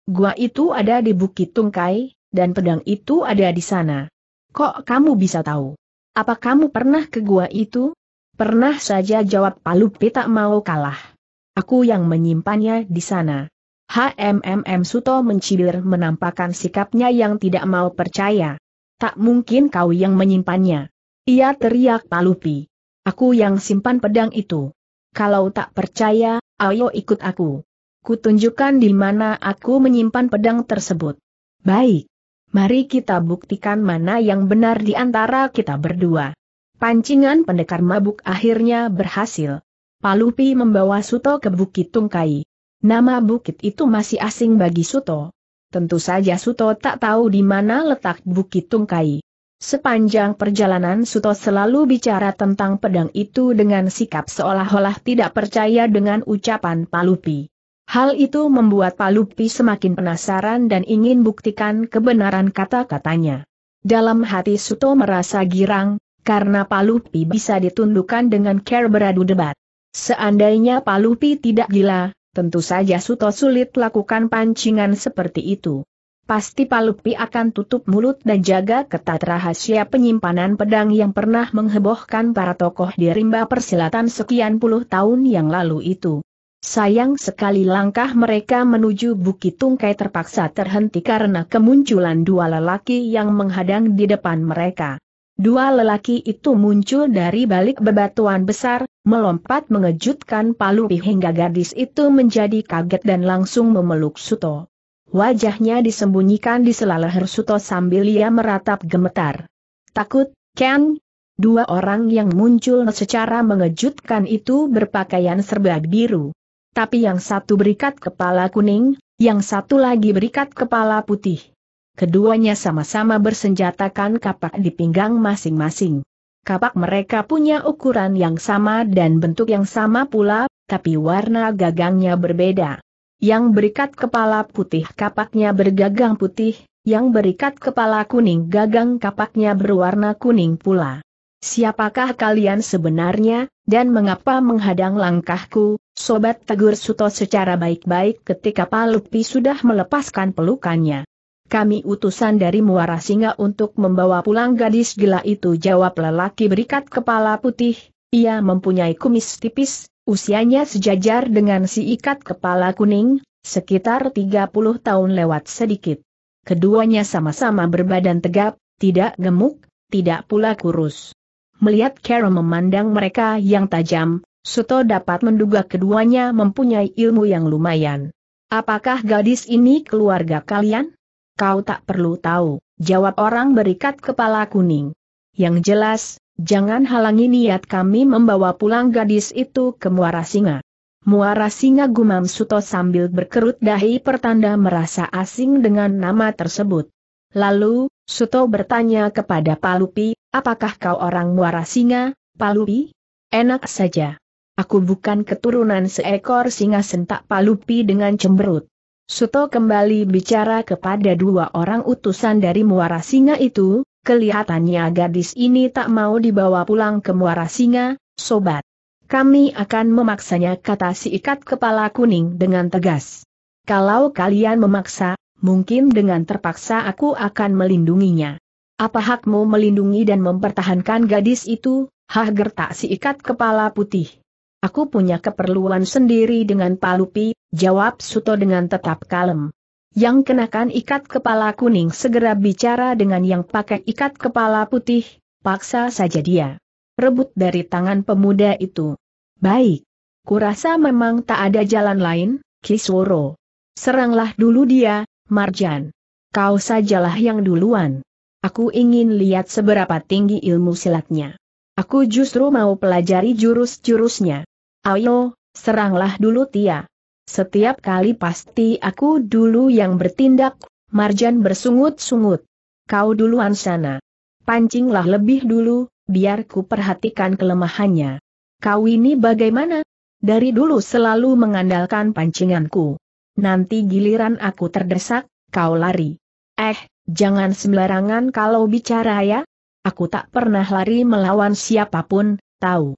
[SPEAKER 1] Gua itu ada di Bukit Tungkai, dan pedang itu ada di sana. Kok kamu bisa tahu? Apa kamu pernah ke gua itu? Pernah saja jawab Palupi tak mau kalah. Aku yang menyimpannya di sana. HMMM Suto mencibir menampakkan sikapnya yang tidak mau percaya. Tak mungkin kau yang menyimpannya. Ia teriak Palupi. Aku yang simpan pedang itu kalau tak percaya, ayo ikut aku. Kutunjukkan di mana aku menyimpan pedang tersebut. Baik. Mari kita buktikan mana yang benar di antara kita berdua. Pancingan pendekar mabuk akhirnya berhasil. Palupi membawa Suto ke Bukit Tungkai. Nama bukit itu masih asing bagi Suto. Tentu saja Suto tak tahu di mana letak Bukit Tungkai. Sepanjang perjalanan Suto selalu bicara tentang pedang itu dengan sikap seolah-olah tidak percaya dengan ucapan Palupi. Hal itu membuat Palupi semakin penasaran dan ingin buktikan kebenaran kata-katanya. Dalam hati Suto merasa girang, karena Palupi bisa ditundukkan dengan care beradu debat. Seandainya Palupi tidak gila, tentu saja Suto sulit lakukan pancingan seperti itu pasti Palupi akan tutup mulut dan jaga ketat rahasia penyimpanan pedang yang pernah menghebohkan para tokoh di rimba persilatan sekian puluh tahun yang lalu itu. Sayang sekali langkah mereka menuju Bukit Tungkai terpaksa terhenti karena kemunculan dua lelaki yang menghadang di depan mereka. Dua lelaki itu muncul dari balik bebatuan besar, melompat mengejutkan Palupi hingga gadis itu menjadi kaget dan langsung memeluk Suto. Wajahnya disembunyikan di sela leher Suto sambil ia meratap gemetar. Takut, Ken? Dua orang yang muncul secara mengejutkan itu berpakaian serba biru. Tapi yang satu berikat kepala kuning, yang satu lagi berikat kepala putih. Keduanya sama-sama bersenjatakan kapak di pinggang masing-masing. Kapak mereka punya ukuran yang sama dan bentuk yang sama pula, tapi warna gagangnya berbeda yang berikat kepala putih kapaknya bergagang putih, yang berikat kepala kuning gagang kapaknya berwarna kuning pula. Siapakah kalian sebenarnya, dan mengapa menghadang langkahku, Sobat Tegur Suto secara baik-baik ketika Palupi sudah melepaskan pelukannya. Kami utusan dari Muara Singa untuk membawa pulang gadis gila itu jawab lelaki berikat kepala putih, ia mempunyai kumis tipis, Usianya sejajar dengan si ikat kepala kuning, sekitar 30 tahun lewat sedikit. Keduanya sama-sama berbadan tegap, tidak gemuk, tidak pula kurus. Melihat Carol memandang mereka yang tajam, Suto dapat menduga keduanya mempunyai ilmu yang lumayan. Apakah gadis ini keluarga kalian? Kau tak perlu tahu, jawab orang berikat kepala kuning. Yang jelas, Jangan halangi niat kami membawa pulang gadis itu ke Muara Singa. Muara Singa gumam Suto sambil berkerut dahi pertanda merasa asing dengan nama tersebut. Lalu, Suto bertanya kepada Palupi, apakah kau orang Muara Singa, Palupi? Enak saja. Aku bukan keturunan seekor singa sentak Palupi dengan cemberut. Suto kembali bicara kepada dua orang utusan dari Muara Singa itu, Kelihatannya gadis ini tak mau dibawa pulang ke muara singa, sobat. Kami akan memaksanya kata si ikat kepala kuning dengan tegas. Kalau kalian memaksa, mungkin dengan terpaksa aku akan melindunginya. Apa hakmu melindungi dan mempertahankan gadis itu, hah gertak si ikat kepala putih. Aku punya keperluan sendiri dengan Palupi, jawab Suto dengan tetap kalem. Yang kenakan ikat kepala kuning segera bicara dengan yang pakai ikat kepala putih, paksa saja dia. Rebut dari tangan pemuda itu. Baik. Kurasa memang tak ada jalan lain, Kisworo. Seranglah dulu dia, Marjan. Kau sajalah yang duluan. Aku ingin lihat seberapa tinggi ilmu silatnya. Aku justru mau pelajari jurus-jurusnya. Ayo, seranglah dulu Tia. Setiap kali pasti aku dulu yang bertindak, Marjan bersungut-sungut. Kau duluan sana. Pancinglah lebih dulu, biar ku perhatikan kelemahannya. Kau ini bagaimana? Dari dulu selalu mengandalkan pancinganku. Nanti giliran aku terdesak, kau lari. Eh, jangan sembarangan kalau bicara ya. Aku tak pernah lari melawan siapapun, tahu.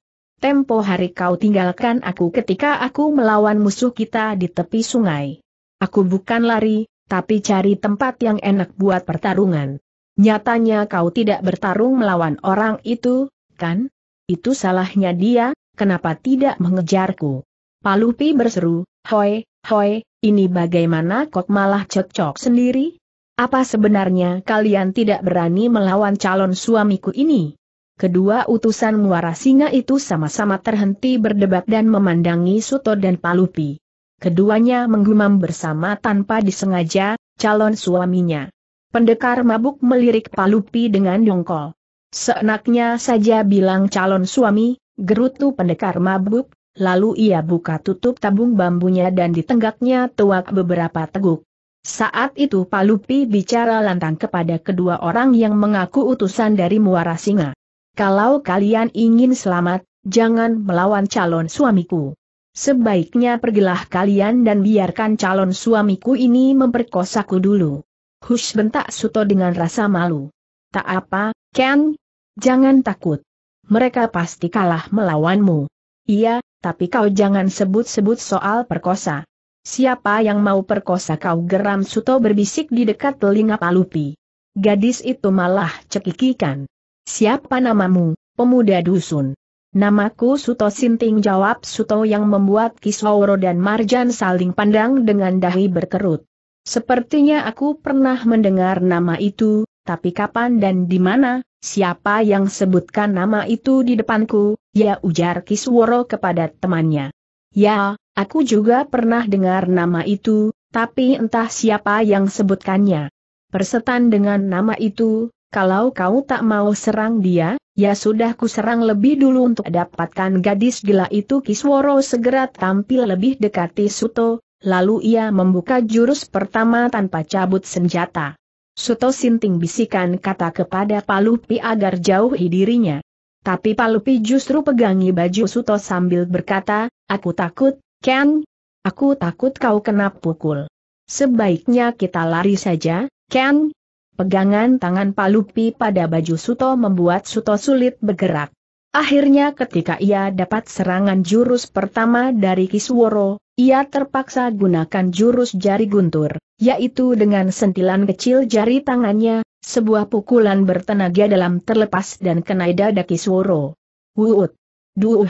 [SPEAKER 1] Tempo hari kau tinggalkan aku ketika aku melawan musuh kita di tepi sungai. Aku bukan lari, tapi cari tempat yang enak buat pertarungan. Nyatanya kau tidak bertarung melawan orang itu, kan? Itu salahnya dia, kenapa tidak mengejarku? Palupi berseru, hoi, hoi, ini bagaimana kok malah cocok sendiri? Apa sebenarnya kalian tidak berani melawan calon suamiku ini? Kedua utusan muara singa itu sama-sama terhenti berdebat dan memandangi Suto dan Palupi. Keduanya menggumam bersama tanpa disengaja, calon suaminya. Pendekar mabuk melirik Palupi dengan dongkol. Seenaknya saja bilang calon suami, gerutu pendekar mabuk, lalu ia buka tutup tabung bambunya dan ditenggaknya tuak beberapa teguk. Saat itu Palupi bicara lantang kepada kedua orang yang mengaku utusan dari muara singa. Kalau kalian ingin selamat, jangan melawan calon suamiku. Sebaiknya pergilah kalian dan biarkan calon suamiku ini memperkosaku dulu. Hush bentak Suto dengan rasa malu. Tak apa, Ken. Jangan takut. Mereka pasti kalah melawanmu. Iya, tapi kau jangan sebut-sebut soal perkosa. Siapa yang mau perkosa kau geram Suto berbisik di dekat telinga Palupi. Gadis itu malah cekikikan. Siapa namamu, pemuda dusun? Namaku Suto Sinting jawab Suto yang membuat Kisworo dan Marjan saling pandang dengan dahi berkerut. Sepertinya aku pernah mendengar nama itu, tapi kapan dan di mana, siapa yang sebutkan nama itu di depanku, ya ujar Kisworo kepada temannya. Ya, aku juga pernah dengar nama itu, tapi entah siapa yang sebutkannya. Persetan dengan nama itu, kalau kau tak mau serang dia, ya sudah ku serang lebih dulu untuk dapatkan gadis gila itu Kisworo segera tampil lebih dekati Suto, lalu ia membuka jurus pertama tanpa cabut senjata. Suto Sinting bisikan kata kepada Palupi agar jauhi dirinya. Tapi Palupi justru pegangi baju Suto sambil berkata, Aku takut, Ken. Aku takut kau kena pukul. Sebaiknya kita lari saja, Ken, Pegangan tangan Palupi pada baju Suto membuat Suto sulit bergerak. Akhirnya ketika ia dapat serangan jurus pertama dari Kisworo, ia terpaksa gunakan jurus jari guntur, yaitu dengan sentilan kecil jari tangannya, sebuah pukulan bertenaga dalam terlepas dan kenai dada Kisworo. Wuut! duh,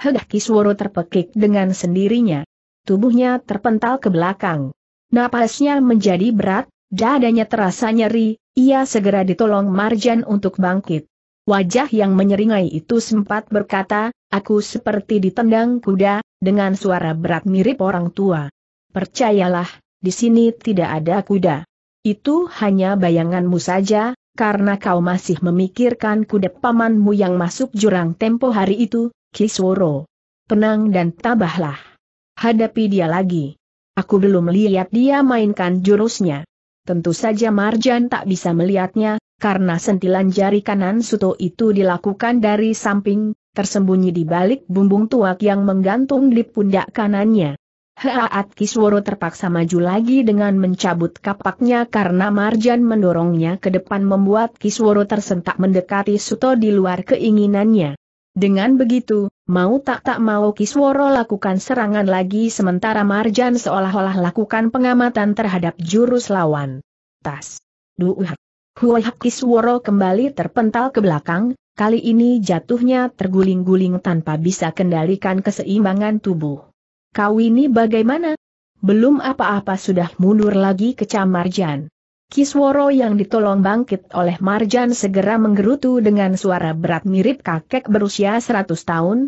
[SPEAKER 1] Hegah Kisworo terpekik dengan sendirinya. Tubuhnya terpental ke belakang. Napasnya menjadi berat, Dadanya terasa nyeri, ia segera ditolong Marjan untuk bangkit. Wajah yang menyeringai itu sempat berkata, aku seperti ditendang kuda, dengan suara berat mirip orang tua. Percayalah, di sini tidak ada kuda. Itu hanya bayanganmu saja, karena kau masih memikirkan kuda pamanmu yang masuk jurang tempo hari itu, Kisworo. Tenang dan tabahlah. Hadapi dia lagi. Aku belum lihat dia mainkan jurusnya. Tentu saja Marjan tak bisa melihatnya, karena sentilan jari kanan Suto itu dilakukan dari samping, tersembunyi di balik bumbung tuak yang menggantung di pundak kanannya. Haat Kisworo terpaksa maju lagi dengan mencabut kapaknya karena Marjan mendorongnya ke depan membuat Kisworo tersentak mendekati Suto di luar keinginannya. Dengan begitu, mau tak tak mau Kisworo lakukan serangan lagi sementara Marjan seolah-olah lakukan pengamatan terhadap jurus lawan. Tas. Duhak. Huwahak Kisworo kembali terpental ke belakang, kali ini jatuhnya terguling-guling tanpa bisa kendalikan keseimbangan tubuh. Kau ini bagaimana? Belum apa-apa sudah mundur lagi ke Camarjan. Kisworo yang ditolong bangkit oleh Marjan segera menggerutu dengan suara berat mirip kakek berusia 100 tahun.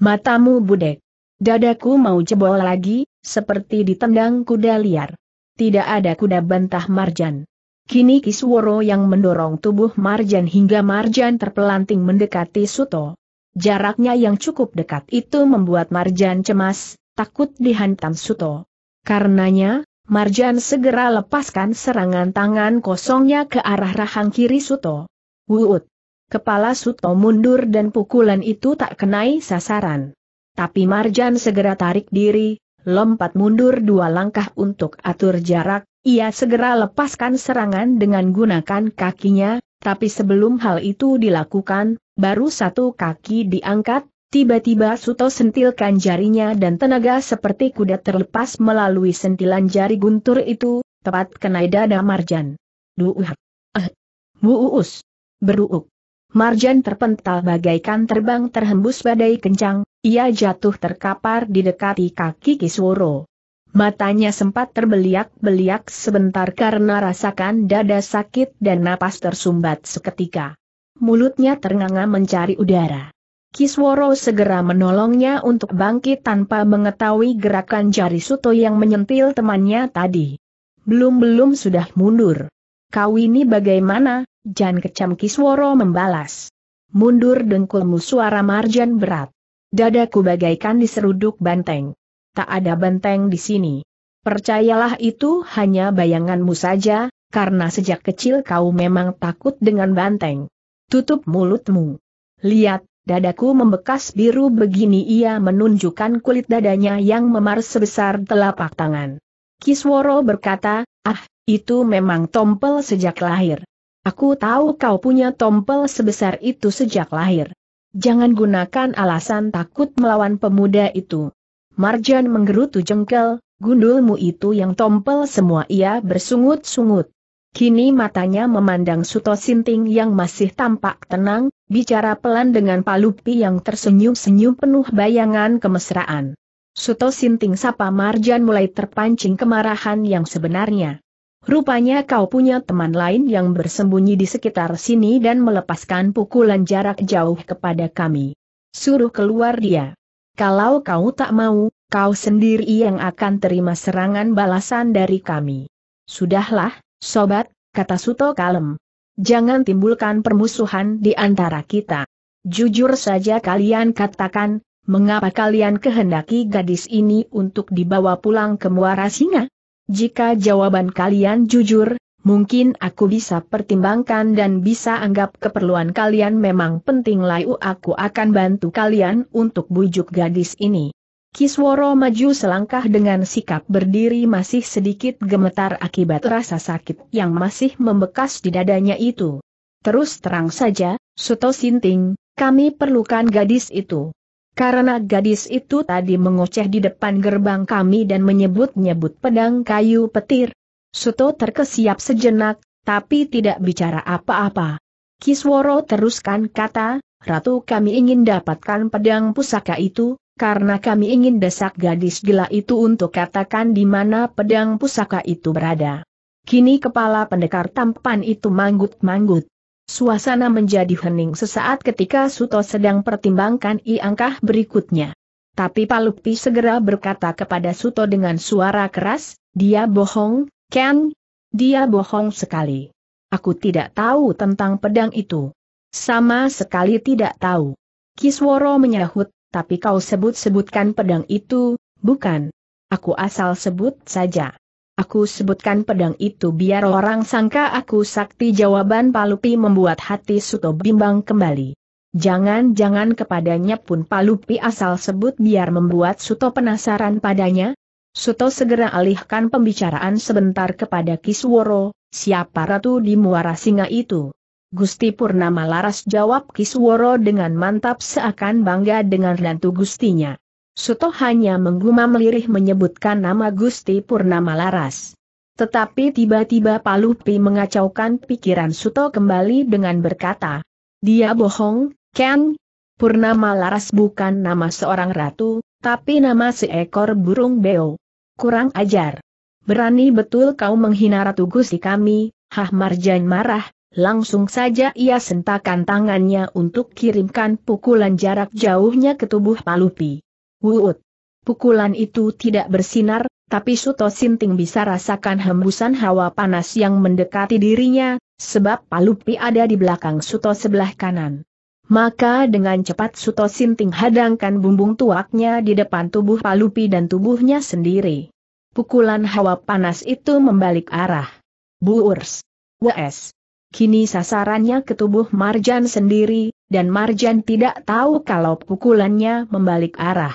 [SPEAKER 1] Matamu budek. Dadaku mau jebol lagi, seperti ditendang kuda liar. Tidak ada kuda bantah Marjan. Kini Kisworo yang mendorong tubuh Marjan hingga Marjan terpelanting mendekati Suto. Jaraknya yang cukup dekat itu membuat Marjan cemas, takut dihantam Suto. Karenanya, Marjan segera lepaskan serangan tangan kosongnya ke arah rahang kiri Suto. Wuut! Kepala Suto mundur dan pukulan itu tak kenai sasaran. Tapi Marjan segera tarik diri, lompat mundur dua langkah untuk atur jarak, ia segera lepaskan serangan dengan gunakan kakinya, tapi sebelum hal itu dilakukan, baru satu kaki diangkat, Tiba-tiba Suto sentilkan jarinya dan tenaga seperti kuda terlepas melalui sentilan jari guntur itu, tepat kenai dada Marjan. Duh, Ah. Eh. buus, Beruuk. Marjan terpental bagaikan terbang terhembus badai kencang, ia jatuh terkapar di dekati kaki Kisworo. Matanya sempat terbeliak-beliak sebentar karena rasakan dada sakit dan napas tersumbat seketika. Mulutnya ternganga mencari udara. Kisworo segera menolongnya untuk bangkit tanpa mengetahui gerakan jari Suto yang menyentil temannya tadi. Belum-belum sudah mundur. Kau ini bagaimana? Jan kecam Kisworo membalas. Mundur dengkulmu suara Marjan berat. Dadaku bagaikan diseruduk banteng. Tak ada banteng di sini. Percayalah itu hanya bayanganmu saja, karena sejak kecil kau memang takut dengan banteng. Tutup mulutmu. Lihat, Dadaku membekas biru begini ia menunjukkan kulit dadanya yang memar sebesar telapak tangan. Kisworo berkata, ah, itu memang tompel sejak lahir. Aku tahu kau punya tompel sebesar itu sejak lahir. Jangan gunakan alasan takut melawan pemuda itu. Marjan menggerutu jengkel, gundulmu itu yang tompel semua ia bersungut-sungut. Kini matanya memandang Suto Sinting yang masih tampak tenang, Bicara pelan dengan Palupi yang tersenyum-senyum penuh bayangan kemesraan. Suto Sinting Sapa Marjan mulai terpancing kemarahan yang sebenarnya. Rupanya kau punya teman lain yang bersembunyi di sekitar sini dan melepaskan pukulan jarak jauh kepada kami. Suruh keluar dia. Kalau kau tak mau, kau sendiri yang akan terima serangan balasan dari kami. Sudahlah, sobat, kata Suto kalem jangan timbulkan permusuhan di antara kita. Jujur saja kalian katakan, mengapa kalian kehendaki gadis ini untuk dibawa pulang ke Muara Singa? Jika jawaban kalian jujur, mungkin aku bisa pertimbangkan dan bisa anggap keperluan kalian memang penting layu aku akan bantu kalian untuk bujuk gadis ini. Kisworo maju selangkah dengan sikap berdiri masih sedikit gemetar akibat rasa sakit yang masih membekas di dadanya itu. Terus terang saja, Suto Sinting, kami perlukan gadis itu. Karena gadis itu tadi mengoceh di depan gerbang kami dan menyebut-nyebut pedang kayu petir. Suto terkesiap sejenak, tapi tidak bicara apa-apa. Kisworo teruskan kata, Ratu kami ingin dapatkan pedang pusaka itu, karena kami ingin desak gadis gila itu untuk katakan di mana pedang pusaka itu berada. Kini kepala pendekar tampan itu manggut-manggut. Suasana menjadi hening sesaat ketika Suto sedang pertimbangkan i angkah berikutnya. Tapi Palupi segera berkata kepada Suto dengan suara keras, dia bohong, Ken, dia bohong sekali. Aku tidak tahu tentang pedang itu. Sama sekali tidak tahu. Kisworo menyahut, tapi kau sebut-sebutkan pedang itu, bukan? Aku asal sebut saja. Aku sebutkan pedang itu biar orang sangka aku sakti jawaban Palupi membuat hati Suto bimbang kembali. Jangan-jangan kepadanya pun Palupi asal sebut biar membuat Suto penasaran padanya? Suto segera alihkan pembicaraan sebentar kepada Kisworo, siapa ratu di muara singa itu? Gusti Purnama Laras jawab Kisworo dengan mantap seakan bangga dengan rantu Gustinya. Suto hanya menggumam lirih menyebutkan nama Gusti Purnama Laras. Tetapi tiba-tiba Palupi mengacaukan pikiran Suto kembali dengan berkata, Dia bohong, Ken. Purnama Laras bukan nama seorang ratu, tapi nama seekor burung beo. Kurang ajar. Berani betul kau menghina Ratu Gusti kami, Hah Marjan marah, Langsung saja ia sentakan tangannya untuk kirimkan pukulan jarak jauhnya ke tubuh Palupi. Wuut! Pukulan itu tidak bersinar, tapi Suto Sinting bisa rasakan hembusan hawa panas yang mendekati dirinya, sebab Palupi ada di belakang Suto sebelah kanan. Maka dengan cepat Suto Sinting hadangkan bumbung tuaknya di depan tubuh Palupi dan tubuhnya sendiri. Pukulan hawa panas itu membalik arah. Buurs! Wes! Kini sasarannya ke tubuh Marjan sendiri, dan Marjan tidak tahu kalau pukulannya membalik arah.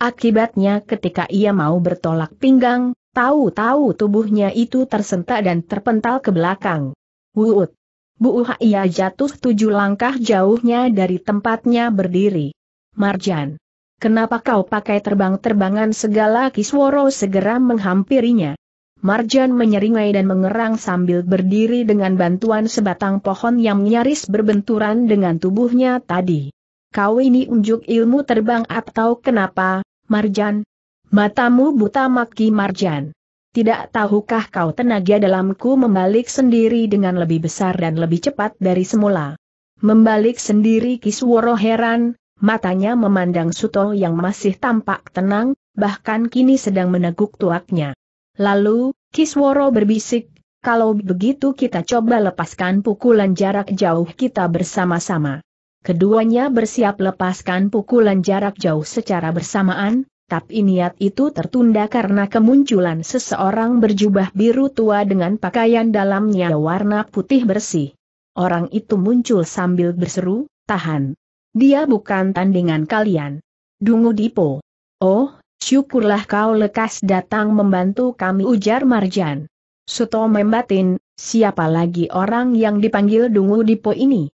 [SPEAKER 1] Akibatnya ketika ia mau bertolak pinggang, tahu-tahu tubuhnya itu tersentak dan terpental ke belakang. Wuut! Uha ia jatuh tujuh langkah jauhnya dari tempatnya berdiri. Marjan! Kenapa kau pakai terbang-terbangan segala Kisworo segera menghampirinya? Marjan menyeringai dan mengerang sambil berdiri dengan bantuan sebatang pohon yang nyaris berbenturan dengan tubuhnya tadi. Kau ini unjuk ilmu terbang atau kenapa, Marjan? Matamu buta maki Marjan. Tidak tahukah kau tenaga dalamku membalik sendiri dengan lebih besar dan lebih cepat dari semula. Membalik sendiri Kisworo heran, matanya memandang Suto yang masih tampak tenang, bahkan kini sedang meneguk tuaknya. Lalu, Kisworo berbisik, kalau begitu kita coba lepaskan pukulan jarak jauh kita bersama-sama. Keduanya bersiap lepaskan pukulan jarak jauh secara bersamaan, tapi niat itu tertunda karena kemunculan seseorang berjubah biru tua dengan pakaian dalamnya warna putih bersih. Orang itu muncul sambil berseru, tahan. Dia bukan tandingan kalian. Dungu Dipo. Oh, Syukurlah kau lekas datang membantu kami ujar Marjan. Suto membatin, siapa lagi orang yang dipanggil Dungu Dipo ini?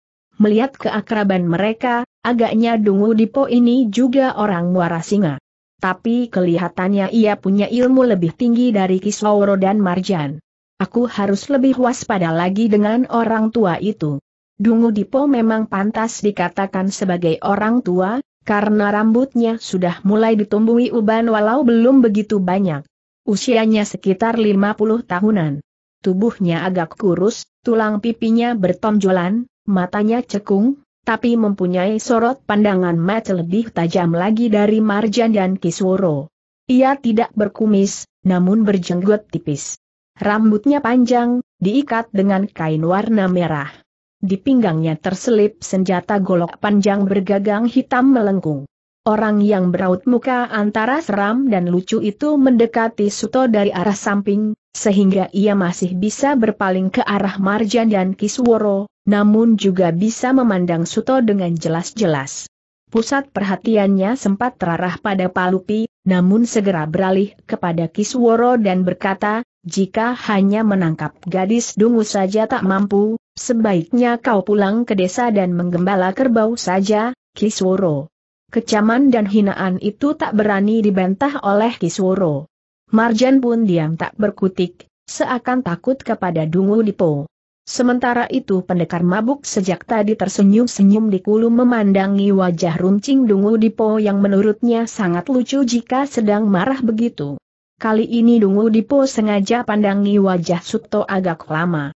[SPEAKER 1] Melihat keakraban mereka, agaknya Dungu Dipo ini juga orang muara singa. Tapi kelihatannya ia punya ilmu lebih tinggi dari Kisworo dan Marjan. Aku harus lebih waspada lagi dengan orang tua itu. Dungu Dipo memang pantas dikatakan sebagai orang tua, karena rambutnya sudah mulai ditumbuhi uban walau belum begitu banyak. Usianya sekitar 50 tahunan. Tubuhnya agak kurus, tulang pipinya bertonjolan, matanya cekung, tapi mempunyai sorot pandangan mata lebih tajam lagi dari Marjan dan Kisworo. Ia tidak berkumis, namun berjenggot tipis. Rambutnya panjang, diikat dengan kain warna merah. Di pinggangnya terselip senjata golok panjang bergagang hitam melengkung. Orang yang beraut muka antara seram dan lucu itu mendekati Suto dari arah samping, sehingga ia masih bisa berpaling ke arah Marjan dan Kisworo, namun juga bisa memandang Suto dengan jelas-jelas. Pusat perhatiannya sempat terarah pada Palupi, namun segera beralih kepada Kisworo dan berkata, jika hanya menangkap gadis dungu saja tak mampu, Sebaiknya kau pulang ke desa dan menggembala kerbau saja, Kisworo. Kecaman dan hinaan itu tak berani dibantah oleh Kisworo. Marjan pun diam tak berkutik, seakan takut kepada Dungu Dipo. Sementara itu pendekar mabuk sejak tadi tersenyum-senyum di kulu memandangi wajah runcing Dungu Dipo yang menurutnya sangat lucu jika sedang marah begitu. Kali ini Dungu Dipo sengaja pandangi wajah Suto agak lama.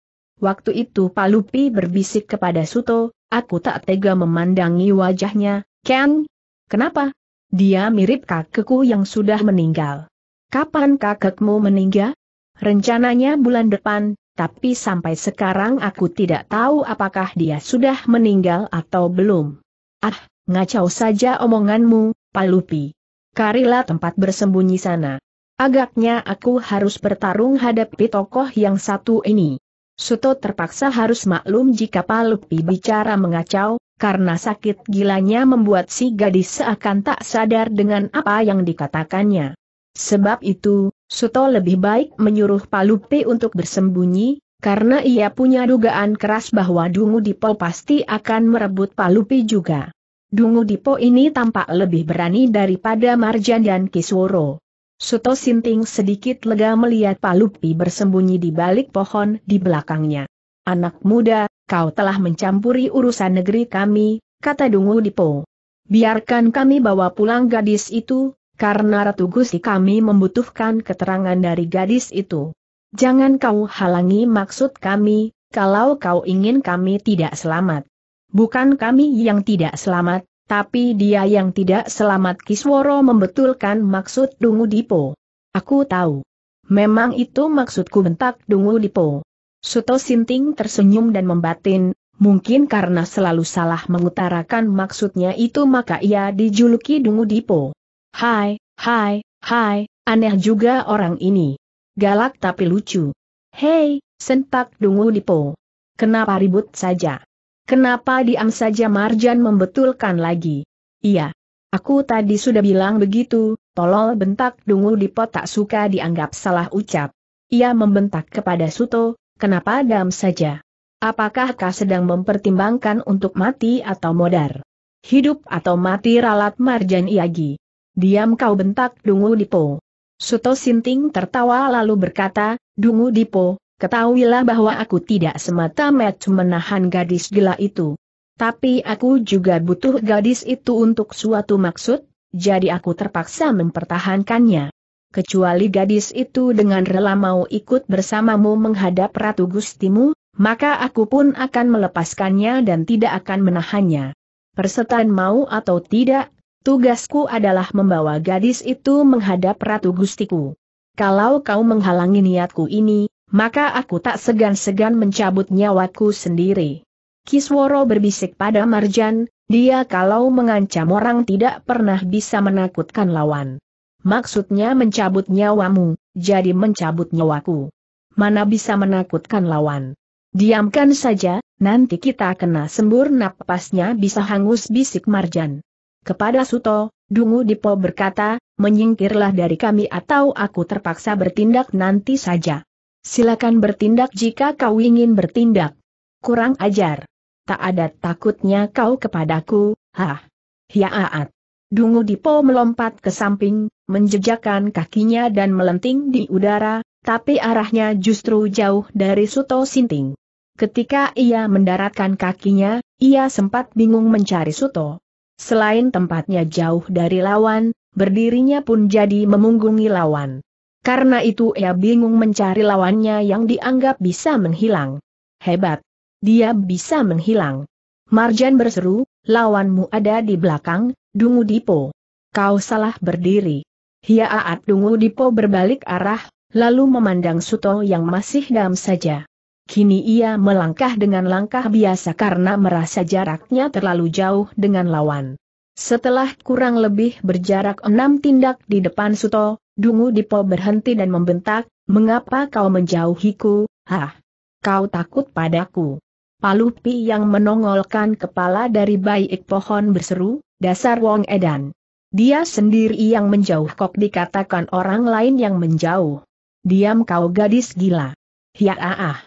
[SPEAKER 1] Waktu itu Palupi berbisik kepada Suto, aku tak tega memandangi wajahnya, Ken. Kenapa? Dia mirip kakekku yang sudah meninggal. Kapan kakekmu meninggal? Rencananya bulan depan, tapi sampai sekarang aku tidak tahu apakah dia sudah meninggal atau belum. Ah, ngacau saja omonganmu, Palupi. Karilah tempat bersembunyi sana. Agaknya aku harus bertarung hadapi tokoh yang satu ini. Suto terpaksa harus maklum jika Palupi bicara mengacau, karena sakit gilanya membuat si gadis seakan tak sadar dengan apa yang dikatakannya. Sebab itu, Suto lebih baik menyuruh Palupi untuk bersembunyi, karena ia punya dugaan keras bahwa Dungu Dipo pasti akan merebut Palupi juga. Dungu Dipo ini tampak lebih berani daripada Marjan dan Kisworo. Suto Sinting sedikit lega melihat Pak Lupi bersembunyi di balik pohon di belakangnya. Anak muda, kau telah mencampuri urusan negeri kami, kata Dungu Dipo. Biarkan kami bawa pulang gadis itu, karena Ratu Gusti kami membutuhkan keterangan dari gadis itu. Jangan kau halangi maksud kami, kalau kau ingin kami tidak selamat. Bukan kami yang tidak selamat, tapi dia yang tidak selamat Kisworo membetulkan maksud Dungu Dipo. Aku tahu. Memang itu maksudku bentak Dungu Dipo. Suto Sinting tersenyum dan membatin, mungkin karena selalu salah mengutarakan maksudnya itu maka ia dijuluki Dungu Dipo. Hai, hai, hai, aneh juga orang ini. Galak tapi lucu. Hei, sentak Dungu Dipo. Kenapa ribut saja? Kenapa diam saja Marjan membetulkan lagi? Iya. Aku tadi sudah bilang begitu, tolol bentak dungu di pot tak suka dianggap salah ucap. Ia membentak kepada Suto, kenapa diam saja? Apakah kau sedang mempertimbangkan untuk mati atau modar? Hidup atau mati ralat Marjan Iagi. Diam kau bentak dungu dipo. Suto Sinting tertawa lalu berkata, Dungu Dipo, Ketahuilah bahwa aku tidak semata-mata menahan gadis gila itu. Tapi aku juga butuh gadis itu untuk suatu maksud, jadi aku terpaksa mempertahankannya. Kecuali gadis itu dengan rela mau ikut bersamamu menghadap Ratu Gustimu, maka aku pun akan melepaskannya dan tidak akan menahannya. Persetan mau atau tidak, tugasku adalah membawa gadis itu menghadap Ratu Gustiku. Kalau kau menghalangi niatku ini, maka aku tak segan-segan mencabut nyawaku sendiri. Kisworo berbisik pada Marjan, dia kalau mengancam orang tidak pernah bisa menakutkan lawan. Maksudnya mencabut nyawamu, jadi mencabut nyawaku. Mana bisa menakutkan lawan. Diamkan saja, nanti kita kena sembur napasnya bisa hangus bisik Marjan. Kepada Suto, Dungu Dipo berkata, menyingkirlah dari kami atau aku terpaksa bertindak nanti saja. Silakan bertindak jika kau ingin bertindak. Kurang ajar. Tak ada takutnya kau kepadaku, hah. Hiaat. Dungu Dipo melompat ke samping, menjejakkan kakinya dan melenting di udara, tapi arahnya justru jauh dari Suto Sinting. Ketika ia mendaratkan kakinya, ia sempat bingung mencari Suto. Selain tempatnya jauh dari lawan, berdirinya pun jadi memunggungi lawan. Karena itu ia bingung mencari lawannya yang dianggap bisa menghilang. Hebat! Dia bisa menghilang. Marjan berseru, lawanmu ada di belakang, Dungu Dipo. Kau salah berdiri. Hiaat Dungu Dipo berbalik arah, lalu memandang Suto yang masih dam saja. Kini ia melangkah dengan langkah biasa karena merasa jaraknya terlalu jauh dengan lawan. Setelah kurang lebih berjarak enam tindak di depan Suto, Dungu Dipo berhenti dan membentak, mengapa kau menjauhiku, hah? Kau takut padaku. Palupi yang menongolkan kepala dari baik pohon berseru, dasar Wong Edan. Dia sendiri yang menjauh kok dikatakan orang lain yang menjauh. Diam kau gadis gila. Ya ah. ah.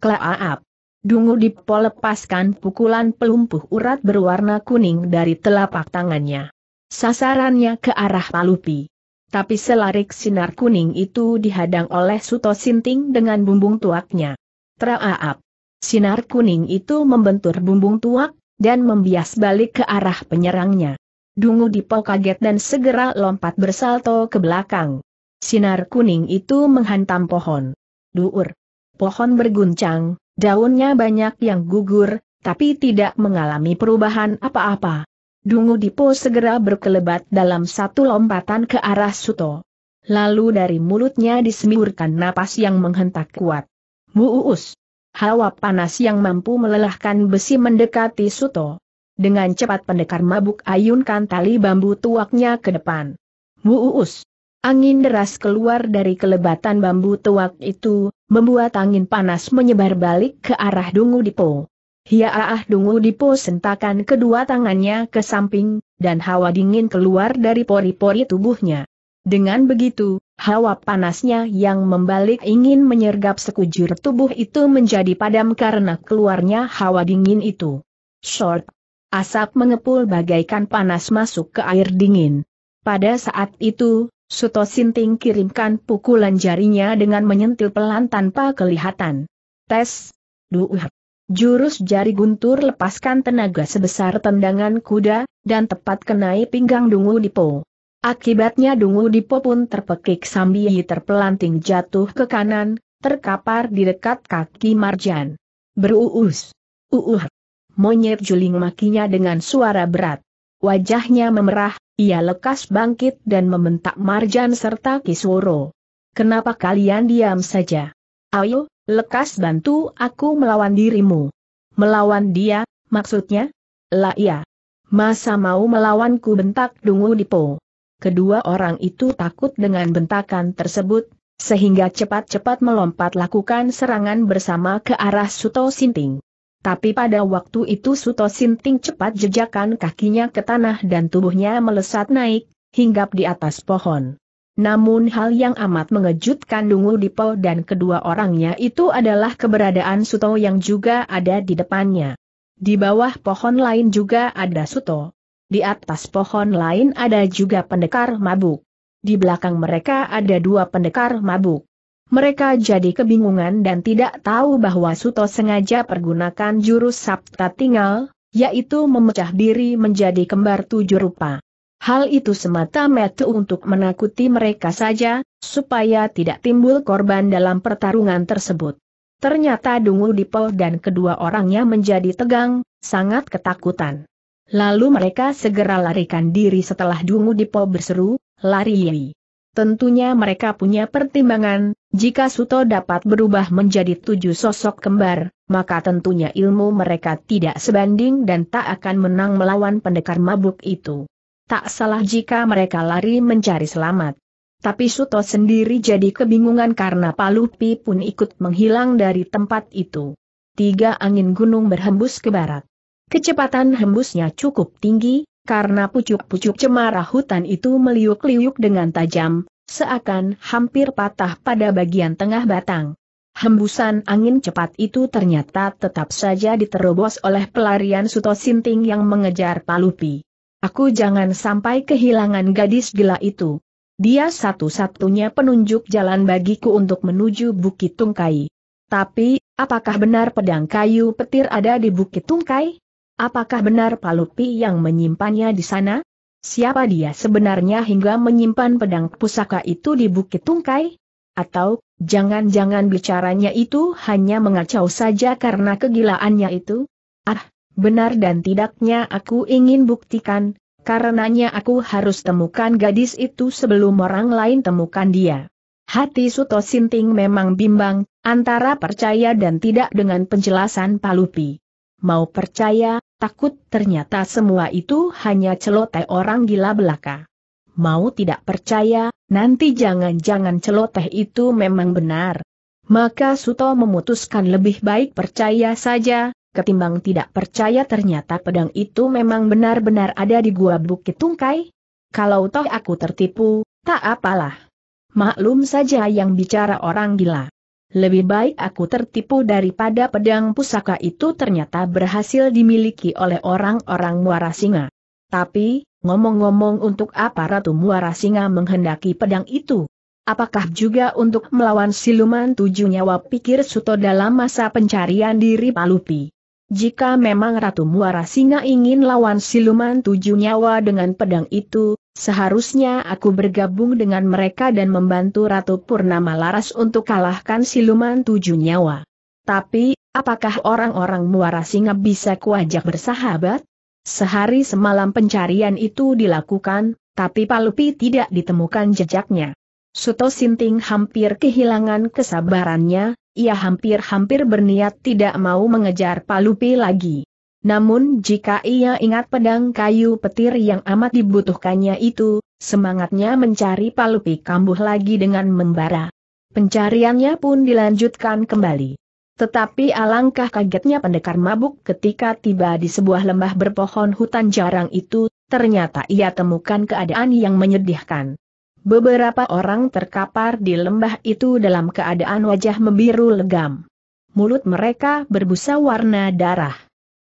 [SPEAKER 1] Klaaap. Ah, ah. Dungu Dipo lepaskan pukulan pelumpuh urat berwarna kuning dari telapak tangannya. Sasarannya ke arah Palupi. Tapi selarik sinar kuning itu dihadang oleh Suto Sinting dengan bumbung tuaknya. Teraap. Sinar kuning itu membentur bumbung tuak, dan membias balik ke arah penyerangnya. Dungu Dipo kaget dan segera lompat bersalto ke belakang. Sinar kuning itu menghantam pohon. Duur. Pohon berguncang, daunnya banyak yang gugur, tapi tidak mengalami perubahan apa-apa. Dungu Dipo segera berkelebat dalam satu lompatan ke arah Suto. Lalu dari mulutnya disemurkan napas yang menghentak kuat. Muus. Hawa panas yang mampu melelahkan besi mendekati Suto. Dengan cepat pendekar mabuk ayunkan tali bambu tuaknya ke depan. Muus. Angin deras keluar dari kelebatan bambu tuak itu, membuat angin panas menyebar balik ke arah Dungu Dipo. Hia ah dungu dipo sentakan kedua tangannya ke samping, dan hawa dingin keluar dari pori-pori tubuhnya. Dengan begitu, hawa panasnya yang membalik ingin menyergap sekujur tubuh itu menjadi padam karena keluarnya hawa dingin itu. Short. Asap mengepul bagaikan panas masuk ke air dingin. Pada saat itu, Suto Sinting kirimkan pukulan jarinya dengan menyentil pelan tanpa kelihatan. Tes. Duh. Jurus jari guntur lepaskan tenaga sebesar tendangan kuda, dan tepat kenai pinggang Dungu Dipo. Akibatnya Dungu Dipo pun terpekik sambil terpelanting jatuh ke kanan, terkapar di dekat kaki Marjan. Beruus. Uuh. Monyet juling makinya dengan suara berat. Wajahnya memerah, ia lekas bangkit dan membentak Marjan serta Kisworo. Kenapa kalian diam saja? Ayo, Lekas bantu aku melawan dirimu. Melawan dia, maksudnya? Lah iya. Masa mau melawanku bentak dungu dipo. Kedua orang itu takut dengan bentakan tersebut, sehingga cepat-cepat melompat lakukan serangan bersama ke arah Suto Sinting. Tapi pada waktu itu Suto Sinting cepat jejakan kakinya ke tanah dan tubuhnya melesat naik, hinggap di atas pohon. Namun hal yang amat mengejutkan Dungu Dipo dan kedua orangnya itu adalah keberadaan Suto yang juga ada di depannya. Di bawah pohon lain juga ada Suto. Di atas pohon lain ada juga pendekar mabuk. Di belakang mereka ada dua pendekar mabuk. Mereka jadi kebingungan dan tidak tahu bahwa Suto sengaja pergunakan jurus Sabta Tinggal, yaitu memecah diri menjadi kembar tujuh rupa. Hal itu semata-mata untuk menakuti mereka saja, supaya tidak timbul korban dalam pertarungan tersebut. Ternyata Dungu Dipol dan kedua orangnya menjadi tegang, sangat ketakutan. Lalu mereka segera larikan diri setelah Dungu Dipol berseru, lari. Tentunya mereka punya pertimbangan, jika Suto dapat berubah menjadi tujuh sosok kembar, maka tentunya ilmu mereka tidak sebanding dan tak akan menang melawan pendekar mabuk itu. Tak salah jika mereka lari mencari selamat. Tapi Suto sendiri jadi kebingungan karena Palupi pun ikut menghilang dari tempat itu. Tiga angin gunung berhembus ke barat. Kecepatan hembusnya cukup tinggi, karena pucuk-pucuk cemara hutan itu meliuk-liuk dengan tajam, seakan hampir patah pada bagian tengah batang. Hembusan angin cepat itu ternyata tetap saja diterobos oleh pelarian Suto Sinting yang mengejar Palupi. Aku jangan sampai kehilangan gadis gila itu. Dia satu-satunya penunjuk jalan bagiku untuk menuju Bukit Tungkai. Tapi, apakah benar pedang kayu petir ada di Bukit Tungkai? Apakah benar Palupi yang menyimpannya di sana? Siapa dia sebenarnya hingga menyimpan pedang pusaka itu di Bukit Tungkai? Atau, jangan-jangan bicaranya itu hanya mengacau saja karena kegilaannya itu? Ah, benar dan tidaknya aku ingin buktikan, karenanya aku harus temukan gadis itu sebelum orang lain temukan dia. Hati Suto Sinting memang bimbang, antara percaya dan tidak dengan penjelasan Palupi. Mau percaya, takut ternyata semua itu hanya celoteh orang gila belaka. Mau tidak percaya, nanti jangan-jangan celoteh itu memang benar. Maka Suto memutuskan lebih baik percaya saja, ketimbang tidak percaya ternyata pedang itu memang benar-benar ada di gua Bukit Tungkai? Kalau toh aku tertipu, tak apalah. Maklum saja yang bicara orang gila. Lebih baik aku tertipu daripada pedang pusaka itu ternyata berhasil dimiliki oleh orang-orang Muara Singa. Tapi, ngomong-ngomong untuk apa Ratu Muara Singa menghendaki pedang itu? Apakah juga untuk melawan siluman tujuh nyawa pikir Suto dalam masa pencarian diri Palupi? Jika memang Ratu Muara Singa ingin lawan siluman tujuh nyawa dengan pedang itu, seharusnya aku bergabung dengan mereka dan membantu Ratu Purnama Laras untuk kalahkan siluman tujuh nyawa. Tapi, apakah orang-orang Muara Singa bisa kuajak bersahabat? Sehari semalam pencarian itu dilakukan, tapi Palupi tidak ditemukan jejaknya. Suto Sinting hampir kehilangan kesabarannya, ia hampir-hampir berniat tidak mau mengejar Palupi lagi. Namun jika ia ingat pedang kayu petir yang amat dibutuhkannya itu, semangatnya mencari Palupi kambuh lagi dengan membara. Pencariannya pun dilanjutkan kembali. Tetapi alangkah kagetnya pendekar mabuk ketika tiba di sebuah lembah berpohon hutan jarang itu, ternyata ia temukan keadaan yang menyedihkan. Beberapa orang terkapar di lembah itu dalam keadaan wajah membiru legam. Mulut mereka berbusa warna darah.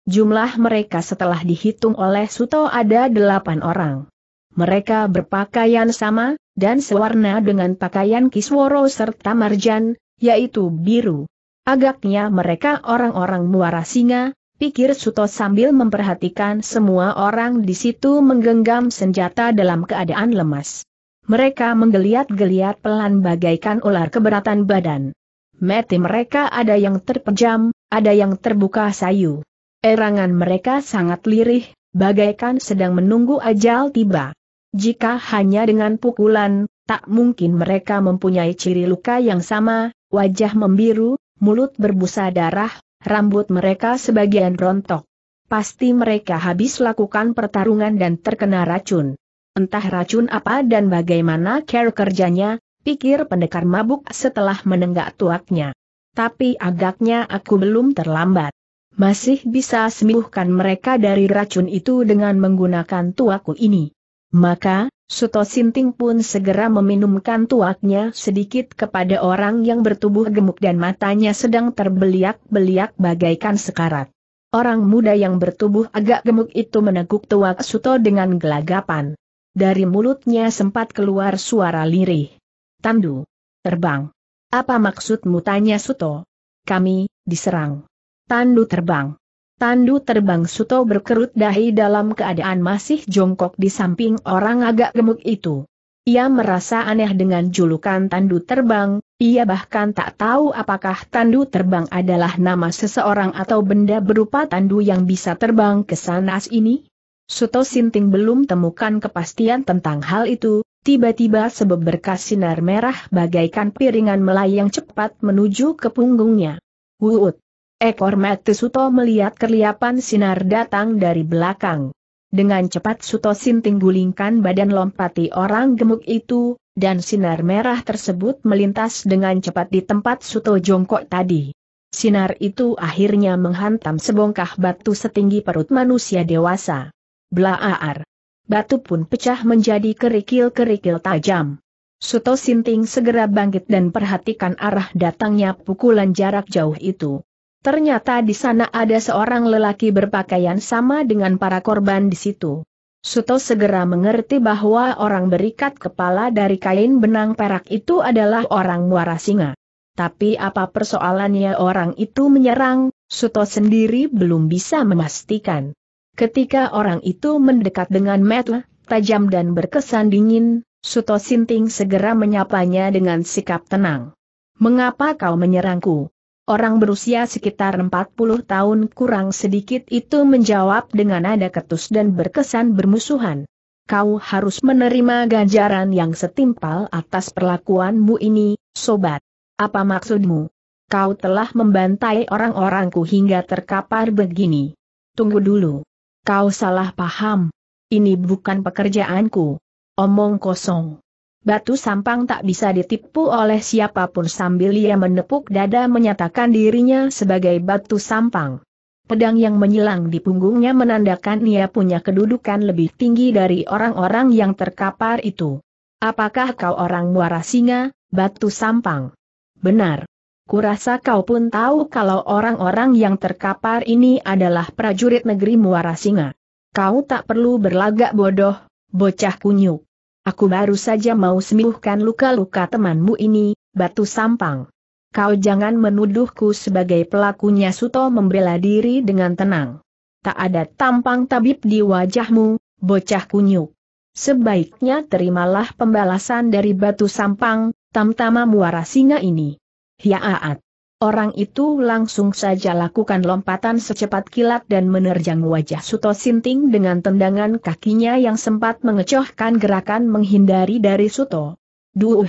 [SPEAKER 1] Jumlah mereka setelah dihitung oleh Suto ada delapan orang. Mereka berpakaian sama, dan sewarna dengan pakaian Kisworo serta Marjan, yaitu biru. Agaknya mereka orang-orang muara singa, pikir Suto sambil memperhatikan semua orang di situ menggenggam senjata dalam keadaan lemas. Mereka menggeliat-geliat pelan bagaikan ular keberatan badan. Mati mereka ada yang terpejam, ada yang terbuka sayu. Erangan mereka sangat lirih, bagaikan sedang menunggu ajal tiba. Jika hanya dengan pukulan, tak mungkin mereka mempunyai ciri luka yang sama, wajah membiru, mulut berbusa darah, rambut mereka sebagian rontok. Pasti mereka habis lakukan pertarungan dan terkena racun. Entah racun apa dan bagaimana care kerjanya, pikir pendekar mabuk setelah menenggak tuaknya. Tapi agaknya aku belum terlambat. Masih bisa sembuhkan mereka dari racun itu dengan menggunakan tuaku ini. Maka, Suto Sinting pun segera meminumkan tuaknya sedikit kepada orang yang bertubuh gemuk dan matanya sedang terbeliak-beliak bagaikan sekarat. Orang muda yang bertubuh agak gemuk itu meneguk tuak Suto dengan gelagapan. Dari mulutnya sempat keluar suara lirih. Tandu. Terbang. Apa maksudmu tanya Suto? Kami, diserang. Tandu terbang. Tandu terbang Suto berkerut dahi dalam keadaan masih jongkok di samping orang agak gemuk itu. Ia merasa aneh dengan julukan Tandu Terbang, ia bahkan tak tahu apakah Tandu Terbang adalah nama seseorang atau benda berupa Tandu yang bisa terbang ke sana ini. Suto Sinting belum temukan kepastian tentang hal itu, tiba-tiba sebab berkas sinar merah bagaikan piringan melayang cepat menuju ke punggungnya. Wuut! Ekor mati Suto melihat kerliapan sinar datang dari belakang. Dengan cepat Suto Sinting gulingkan badan lompati orang gemuk itu, dan sinar merah tersebut melintas dengan cepat di tempat Suto jongkok tadi. Sinar itu akhirnya menghantam sebongkah batu setinggi perut manusia dewasa. Blaar. Batu pun pecah menjadi kerikil-kerikil tajam. Suto Sinting segera bangkit dan perhatikan arah datangnya pukulan jarak jauh itu. Ternyata di sana ada seorang lelaki berpakaian sama dengan para korban di situ. Suto segera mengerti bahwa orang berikat kepala dari kain benang perak itu adalah orang muara singa. Tapi apa persoalannya orang itu menyerang, Suto sendiri belum bisa memastikan. Ketika orang itu mendekat dengan metel, tajam dan berkesan dingin, Suto Sinting segera menyapanya dengan sikap tenang. Mengapa kau menyerangku? Orang berusia sekitar 40 tahun kurang sedikit itu menjawab dengan nada ketus dan berkesan bermusuhan. Kau harus menerima ganjaran yang setimpal atas perlakuanmu ini, sobat. Apa maksudmu? Kau telah membantai orang-orangku hingga terkapar begini. Tunggu dulu. Kau salah paham. Ini bukan pekerjaanku. Omong kosong. Batu sampang tak bisa ditipu oleh siapapun sambil ia menepuk dada menyatakan dirinya sebagai batu sampang. Pedang yang menyilang di punggungnya menandakan ia punya kedudukan lebih tinggi dari orang-orang yang terkapar itu. Apakah kau orang muara singa, batu sampang? Benar. Kurasa kau pun tahu kalau orang-orang yang terkapar ini adalah prajurit negeri Muara Singa. Kau tak perlu berlagak bodoh, bocah kunyuk. Aku baru saja mau sembuhkan luka-luka temanmu ini, batu sampang. Kau jangan menuduhku sebagai pelakunya Suto membela diri dengan tenang. Tak ada tampang tabib di wajahmu, bocah kunyuk. Sebaiknya terimalah pembalasan dari batu sampang, tamtama muara singa ini. Hiaat. Orang itu langsung saja lakukan lompatan secepat kilat dan menerjang wajah Suto Sinting dengan tendangan kakinya yang sempat mengecohkan gerakan menghindari dari Suto. Duh!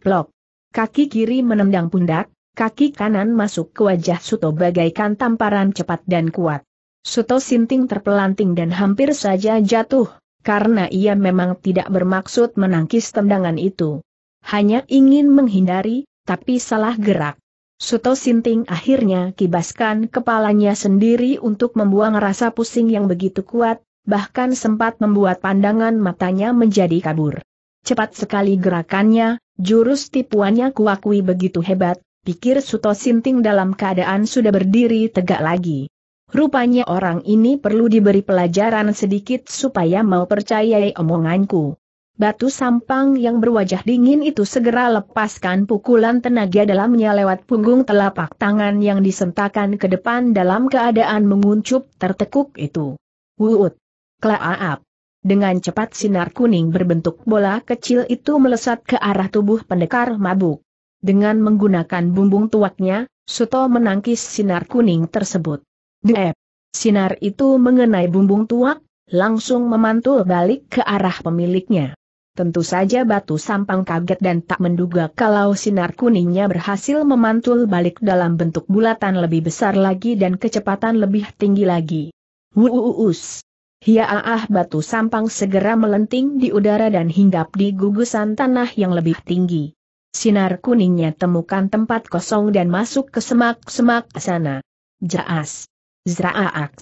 [SPEAKER 1] Blok! Kaki kiri menendang pundak, kaki kanan masuk ke wajah Suto bagaikan tamparan cepat dan kuat. Suto Sinting terpelanting dan hampir saja jatuh, karena ia memang tidak bermaksud menangkis tendangan itu. Hanya ingin menghindari, tapi salah gerak. Suto Sinting akhirnya kibaskan kepalanya sendiri untuk membuang rasa pusing yang begitu kuat, bahkan sempat membuat pandangan matanya menjadi kabur. Cepat sekali gerakannya, jurus tipuannya kuakui begitu hebat, pikir Suto Sinting dalam keadaan sudah berdiri tegak lagi. Rupanya orang ini perlu diberi pelajaran sedikit supaya mau percayai omonganku. Batu sampang yang berwajah dingin itu segera lepaskan pukulan tenaga dalamnya lewat punggung telapak tangan yang disentakan ke depan dalam keadaan menguncup tertekuk itu. Wuut! Klaaap! Dengan cepat sinar kuning berbentuk bola kecil itu melesat ke arah tubuh pendekar mabuk. Dengan menggunakan bumbung tuaknya, Suto menangkis sinar kuning tersebut. Deep! Sinar itu mengenai bumbung tuak, langsung memantul balik ke arah pemiliknya. Tentu saja batu sampang kaget dan tak menduga kalau sinar kuningnya berhasil memantul balik dalam bentuk bulatan lebih besar lagi dan kecepatan lebih tinggi lagi. Wuuus! ah batu sampang segera melenting di udara dan hinggap di gugusan tanah yang lebih tinggi. Sinar kuningnya temukan tempat kosong dan masuk ke semak-semak sana. Jaas! Zraaak!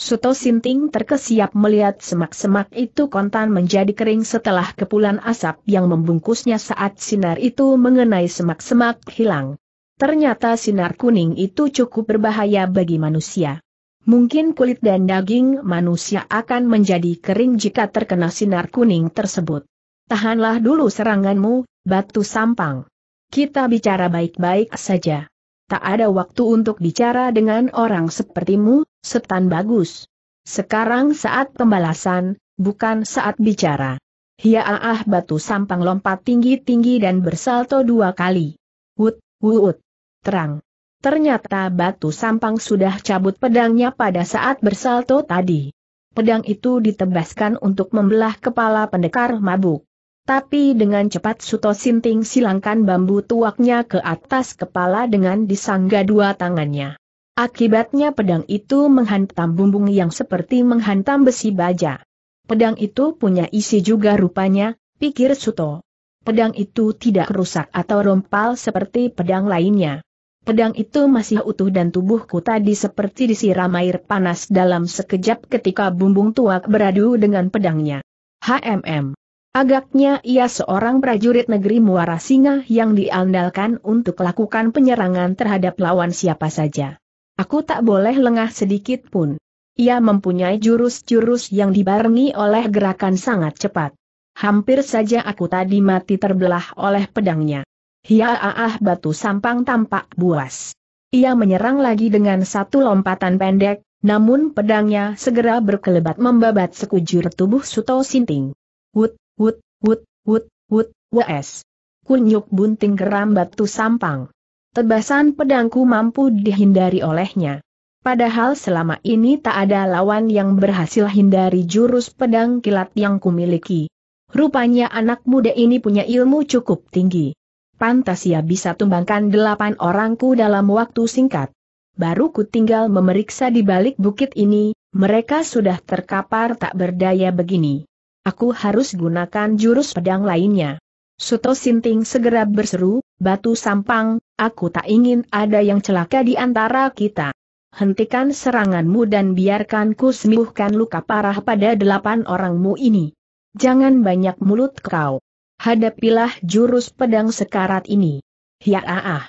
[SPEAKER 1] Suto Sinting terkesiap melihat semak-semak itu kontan menjadi kering setelah kepulan asap yang membungkusnya saat sinar itu mengenai semak-semak hilang. Ternyata sinar kuning itu cukup berbahaya bagi manusia. Mungkin kulit dan daging manusia akan menjadi kering jika terkena sinar kuning tersebut. Tahanlah dulu seranganmu, batu sampang. Kita bicara baik-baik saja tak ada waktu untuk bicara dengan orang sepertimu, setan bagus. Sekarang saat pembalasan, bukan saat bicara. Hiaah batu sampang lompat tinggi-tinggi dan bersalto dua kali. Wut, wut, terang. Ternyata batu sampang sudah cabut pedangnya pada saat bersalto tadi. Pedang itu ditebaskan untuk membelah kepala pendekar mabuk. Tapi dengan cepat Suto Sinting silangkan bambu tuaknya ke atas kepala dengan disangga dua tangannya. Akibatnya pedang itu menghantam bumbung yang seperti menghantam besi baja. Pedang itu punya isi juga rupanya, pikir Suto. Pedang itu tidak rusak atau rompal seperti pedang lainnya. Pedang itu masih utuh dan tubuhku tadi seperti disiram air panas dalam sekejap ketika bumbung tuak beradu dengan pedangnya. HMM Agaknya ia seorang prajurit negeri Muara Singa yang diandalkan untuk lakukan penyerangan terhadap lawan siapa saja. Aku tak boleh lengah sedikit pun. Ia mempunyai jurus-jurus yang dibarengi oleh gerakan sangat cepat. Hampir saja aku tadi mati terbelah oleh pedangnya. ah-ah batu sampang tampak buas. Ia menyerang lagi dengan satu lompatan pendek, namun pedangnya segera berkelebat membabat sekujur tubuh Suto Sinting. Wut, Wut, wut, wut, wut, wes. Kunyuk bunting geram batu sampang. Tebasan pedangku mampu dihindari olehnya. Padahal selama ini tak ada lawan yang berhasil hindari jurus pedang kilat yang kumiliki. Rupanya anak muda ini punya ilmu cukup tinggi. Pantas ia bisa tumbangkan delapan orangku dalam waktu singkat. Baru ku tinggal memeriksa di balik bukit ini, mereka sudah terkapar tak berdaya begini. Aku harus gunakan jurus pedang lainnya. Suto Sinting segera berseru, Batu Sampang, aku tak ingin ada yang celaka di antara kita. Hentikan seranganmu dan biarkan ku sembuhkan luka parah pada delapan orangmu ini. Jangan banyak mulut kau. Hadapilah jurus pedang sekarat ini. Ya ah ah.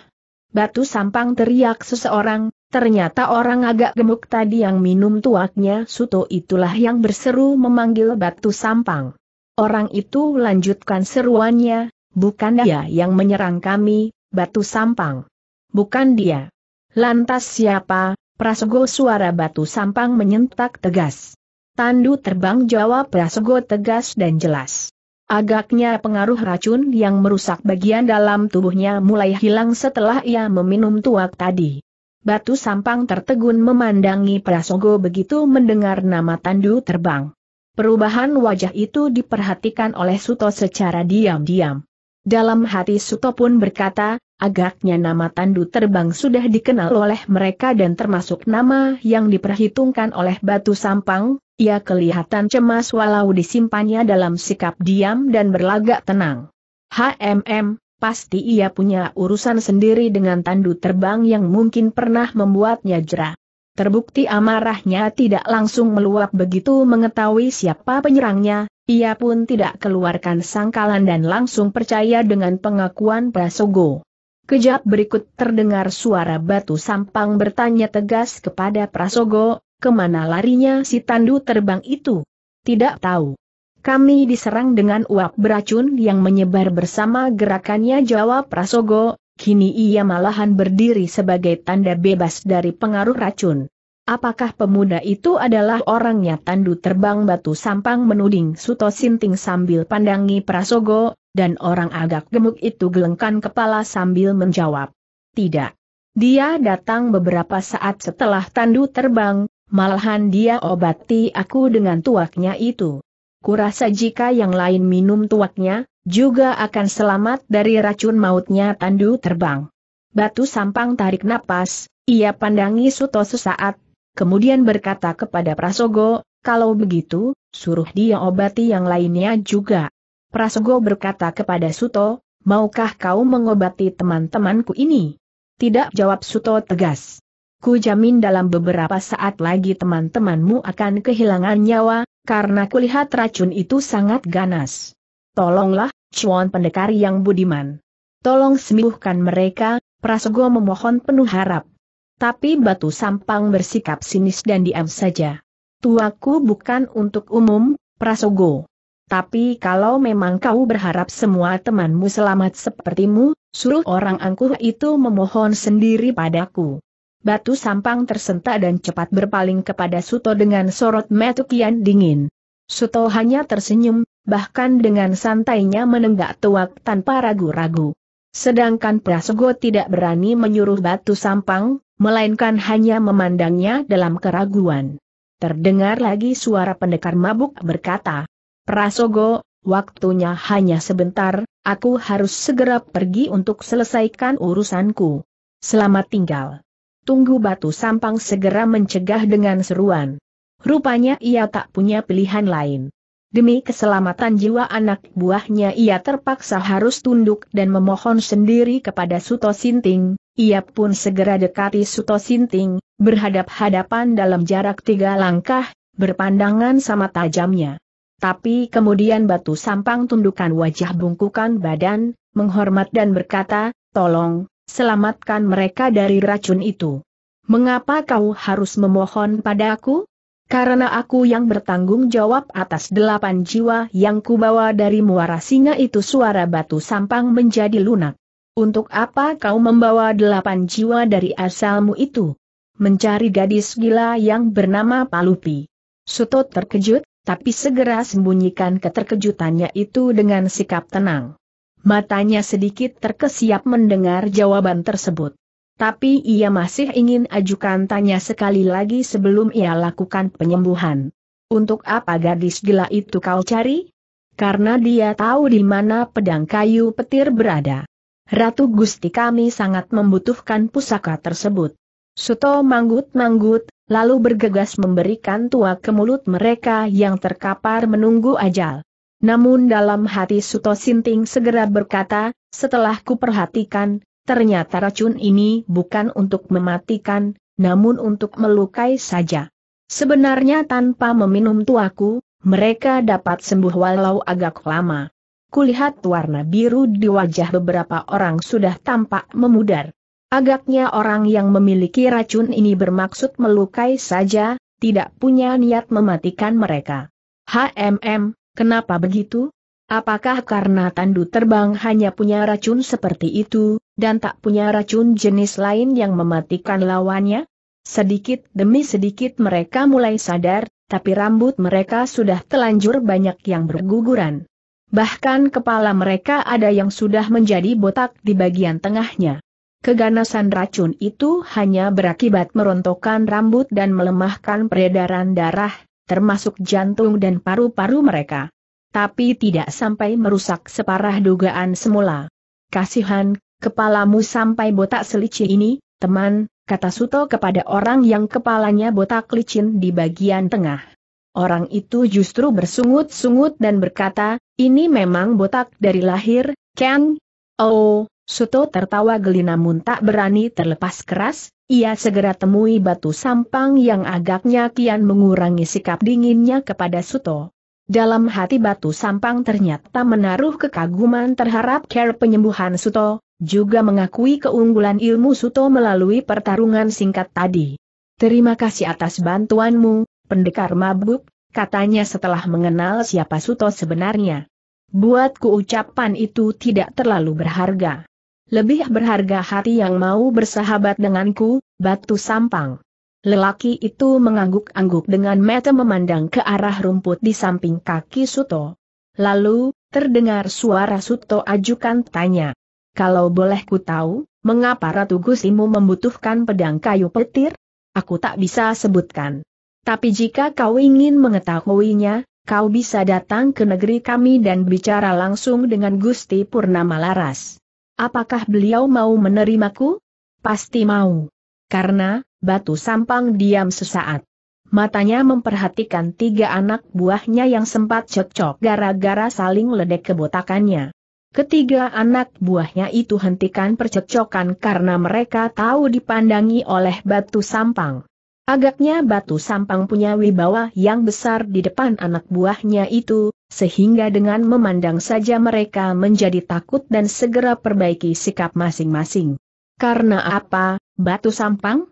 [SPEAKER 1] Batu Sampang teriak seseorang, Ternyata orang agak gemuk tadi yang minum tuaknya Suto itulah yang berseru memanggil batu sampang. Orang itu lanjutkan seruannya, bukan dia yang menyerang kami, batu sampang. Bukan dia. Lantas siapa? Prasogo suara batu sampang menyentak tegas. Tandu terbang jawab Prasogo tegas dan jelas. Agaknya pengaruh racun yang merusak bagian dalam tubuhnya mulai hilang setelah ia meminum tuak tadi. Batu Sampang tertegun memandangi Prasogo begitu mendengar nama Tandu terbang. Perubahan wajah itu diperhatikan oleh Suto secara diam-diam. Dalam hati Suto pun berkata, agaknya nama Tandu terbang sudah dikenal oleh mereka dan termasuk nama yang diperhitungkan oleh Batu Sampang, ia kelihatan cemas walau disimpannya dalam sikap diam dan berlagak tenang. HMM, pasti ia punya urusan sendiri dengan tandu terbang yang mungkin pernah membuatnya jera. Terbukti amarahnya tidak langsung meluap begitu mengetahui siapa penyerangnya, ia pun tidak keluarkan sangkalan dan langsung percaya dengan pengakuan Prasogo. Kejap berikut terdengar suara batu sampang bertanya tegas kepada Prasogo, kemana larinya si tandu terbang itu? Tidak tahu. Kami diserang dengan uap beracun yang menyebar bersama gerakannya jawab Prasogo, kini ia malahan berdiri sebagai tanda bebas dari pengaruh racun. Apakah pemuda itu adalah orangnya tandu terbang batu sampang menuding Suto Sinting sambil pandangi Prasogo, dan orang agak gemuk itu gelengkan kepala sambil menjawab. Tidak. Dia datang beberapa saat setelah tandu terbang, malahan dia obati aku dengan tuaknya itu kurasa jika yang lain minum tuaknya, juga akan selamat dari racun mautnya Tandu terbang. Batu Sampang tarik napas, ia pandangi Suto sesaat, kemudian berkata kepada Prasogo, kalau begitu, suruh dia obati yang lainnya juga. Prasogo berkata kepada Suto, maukah kau mengobati teman-temanku ini? Tidak jawab Suto tegas. Ku jamin dalam beberapa saat lagi teman-temanmu akan kehilangan nyawa, karena kulihat racun itu sangat ganas. Tolonglah, cuan pendekar yang budiman. Tolong sembuhkan mereka, Prasogo memohon penuh harap. Tapi batu sampang bersikap sinis dan diam saja. Tuaku bukan untuk umum, Prasogo. Tapi kalau memang kau berharap semua temanmu selamat sepertimu, suruh orang angkuh itu memohon sendiri padaku. Batu Sampang tersentak dan cepat berpaling kepada Suto dengan sorot kian dingin. Suto hanya tersenyum, bahkan dengan santainya menenggak tuak tanpa ragu-ragu. Sedangkan Prasogo tidak berani menyuruh batu sampang, melainkan hanya memandangnya dalam keraguan. Terdengar lagi suara pendekar mabuk berkata, Prasogo, waktunya hanya sebentar, aku harus segera pergi untuk selesaikan urusanku. Selamat tinggal. Tunggu Batu Sampang segera mencegah dengan seruan. Rupanya ia tak punya pilihan lain. Demi keselamatan jiwa anak buahnya ia terpaksa harus tunduk dan memohon sendiri kepada Suto Sinting, ia pun segera dekati Suto Sinting, berhadap-hadapan dalam jarak tiga langkah, berpandangan sama tajamnya. Tapi kemudian batu sampang tundukan wajah bungkukan badan, menghormat dan berkata, tolong, Selamatkan mereka dari racun itu. Mengapa kau harus memohon padaku? Karena aku yang bertanggung jawab atas delapan jiwa yang kubawa dari muara singa itu suara batu sampang menjadi lunak. Untuk apa kau membawa delapan jiwa dari asalmu itu? Mencari gadis gila yang bernama Palupi. Sutot terkejut, tapi segera sembunyikan keterkejutannya itu dengan sikap tenang. Matanya sedikit terkesiap mendengar jawaban tersebut. Tapi ia masih ingin ajukan tanya sekali lagi sebelum ia lakukan penyembuhan. Untuk apa gadis gila itu kau cari? Karena dia tahu di mana pedang kayu petir berada. Ratu Gusti kami sangat membutuhkan pusaka tersebut. Suto manggut-manggut, lalu bergegas memberikan tua ke mulut mereka yang terkapar menunggu ajal. Namun dalam hati Suto Sinting segera berkata, setelah kuperhatikan, ternyata racun ini bukan untuk mematikan, namun untuk melukai saja. Sebenarnya tanpa meminum tuaku, mereka dapat sembuh walau agak lama. Kulihat warna biru di wajah beberapa orang sudah tampak memudar. Agaknya orang yang memiliki racun ini bermaksud melukai saja, tidak punya niat mematikan mereka. HMM, Kenapa begitu? Apakah karena tandu terbang hanya punya racun seperti itu, dan tak punya racun jenis lain yang mematikan lawannya? Sedikit demi sedikit mereka mulai sadar, tapi rambut mereka sudah telanjur banyak yang berguguran. Bahkan kepala mereka ada yang sudah menjadi botak di bagian tengahnya. Keganasan racun itu hanya berakibat merontokkan rambut dan melemahkan peredaran darah, termasuk jantung dan paru-paru mereka. Tapi tidak sampai merusak separah dugaan semula. Kasihan, kepalamu sampai botak selicin ini, teman, kata Suto kepada orang yang kepalanya botak licin di bagian tengah. Orang itu justru bersungut-sungut dan berkata, ini memang botak dari lahir, Ken. Oh, Suto tertawa geli namun tak berani terlepas keras, ia segera temui batu sampang yang agaknya kian mengurangi sikap dinginnya kepada Suto. Dalam hati batu sampang ternyata menaruh kekaguman terhadap care penyembuhan Suto, juga mengakui keunggulan ilmu Suto melalui pertarungan singkat tadi. Terima kasih atas bantuanmu, pendekar mabuk, katanya setelah mengenal siapa Suto sebenarnya. Buatku ucapan itu tidak terlalu berharga. Lebih berharga hati yang mau bersahabat denganku, batu sampang. Lelaki itu mengangguk-angguk dengan mata memandang ke arah rumput di samping kaki Suto. Lalu, terdengar suara Suto ajukan tanya. Kalau boleh ku tahu, mengapa Ratu Gusimu membutuhkan pedang kayu petir? Aku tak bisa sebutkan. Tapi jika kau ingin mengetahuinya, kau bisa datang ke negeri kami dan bicara langsung dengan Gusti Purnama Laras. Apakah beliau mau menerimaku? Pasti mau. Karena, batu sampang diam sesaat. Matanya memperhatikan tiga anak buahnya yang sempat cocok gara-gara saling ledek kebotakannya. Ketiga anak buahnya itu hentikan percekcokan karena mereka tahu dipandangi oleh batu sampang. Agaknya batu sampang punya wibawa yang besar di depan anak buahnya itu, sehingga dengan memandang saja mereka menjadi takut dan segera perbaiki sikap masing-masing. Karena apa, batu sampang?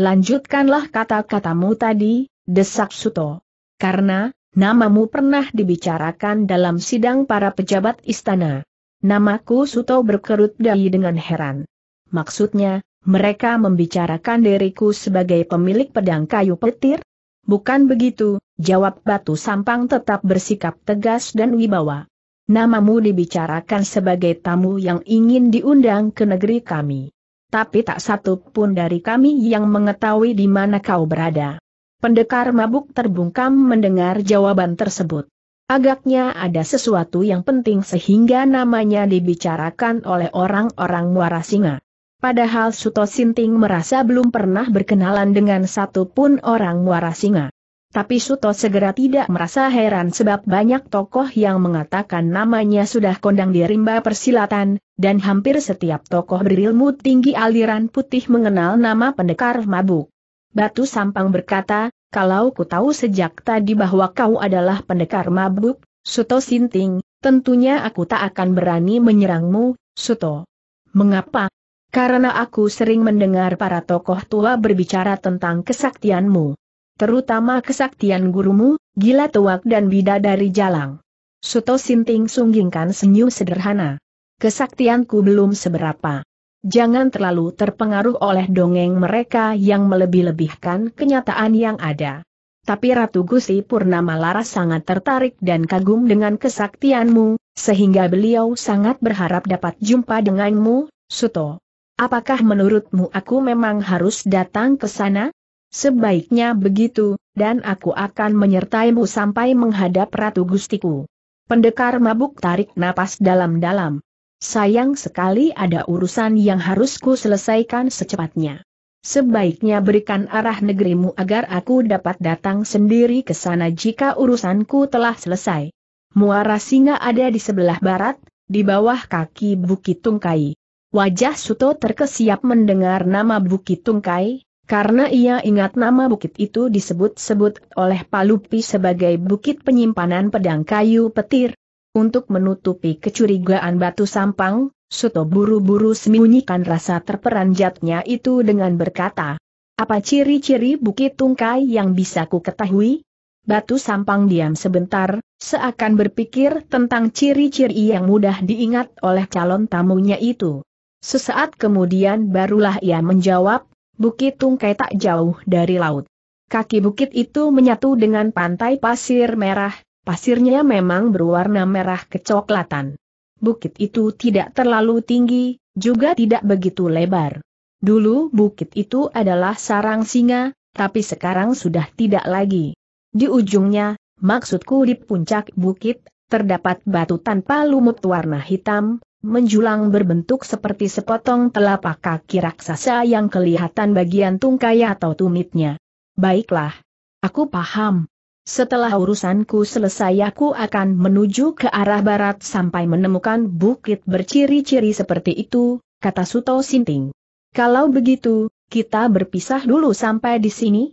[SPEAKER 1] Lanjutkanlah kata-katamu tadi, desak Suto. Karena, namamu pernah dibicarakan dalam sidang para pejabat istana. Namaku Suto berkerut dahi dengan heran. Maksudnya, mereka membicarakan diriku sebagai pemilik pedang kayu petir? Bukan begitu, jawab Batu Sampang tetap bersikap tegas dan wibawa. Namamu dibicarakan sebagai tamu yang ingin diundang ke negeri kami. Tapi tak satu pun dari kami yang mengetahui di mana kau berada. Pendekar mabuk terbungkam mendengar jawaban tersebut. Agaknya ada sesuatu yang penting sehingga namanya dibicarakan oleh orang-orang muara singa. Padahal Suto Sinting merasa belum pernah berkenalan dengan satu pun orang muara singa. Tapi Suto segera tidak merasa heran sebab banyak tokoh yang mengatakan namanya sudah kondang di rimba persilatan, dan hampir setiap tokoh berilmu tinggi aliran putih mengenal nama pendekar mabuk. Batu Sampang berkata, kalau ku tahu sejak tadi bahwa kau adalah pendekar mabuk, Suto Sinting, tentunya aku tak akan berani menyerangmu, Suto. Mengapa, karena aku sering mendengar para tokoh tua berbicara tentang kesaktianmu. Terutama kesaktian gurumu, Gila Tuak dan bida dari Jalang. Suto Sinting sunggingkan senyum sederhana. Kesaktianku belum seberapa. Jangan terlalu terpengaruh oleh dongeng mereka yang melebih-lebihkan kenyataan yang ada. Tapi Ratu Gusi Purnama Laras sangat tertarik dan kagum dengan kesaktianmu, sehingga beliau sangat berharap dapat jumpa denganmu, Suto. Apakah menurutmu aku memang harus datang ke sana? Sebaiknya begitu, dan aku akan menyertaimu sampai menghadap Ratu Gustiku. Pendekar mabuk tarik napas dalam-dalam. Sayang sekali ada urusan yang harus ku selesaikan secepatnya. Sebaiknya berikan arah negerimu agar aku dapat datang sendiri ke sana jika urusanku telah selesai. Muara singa ada di sebelah barat, di bawah kaki Bukit Tungkai. Wajah Suto terkesiap mendengar nama Bukit Tungkai, karena ia ingat nama bukit itu disebut-sebut oleh Palupi sebagai bukit penyimpanan pedang kayu petir. Untuk menutupi kecurigaan batu sampang, Suto buru-buru sembunyikan rasa terperanjatnya itu dengan berkata, Apa ciri-ciri bukit tungkai yang bisa ku ketahui? Batu sampang diam sebentar, seakan berpikir tentang ciri-ciri yang mudah diingat oleh calon tamunya itu. Sesaat kemudian barulah ia menjawab, Bukit Tungkai tak jauh dari laut. Kaki bukit itu menyatu dengan pantai pasir merah, pasirnya memang berwarna merah kecoklatan. Bukit itu tidak terlalu tinggi, juga tidak begitu lebar. Dulu bukit itu adalah sarang singa, tapi sekarang sudah tidak lagi. Di ujungnya, maksudku di puncak bukit, terdapat batu tanpa lumut warna hitam, menjulang berbentuk seperti sepotong telapak kaki raksasa yang kelihatan bagian tungkai atau tumitnya. Baiklah. Aku paham. Setelah urusanku selesai aku akan menuju ke arah barat sampai menemukan bukit berciri-ciri seperti itu, kata Suto Sinting. Kalau begitu, kita berpisah dulu sampai di sini?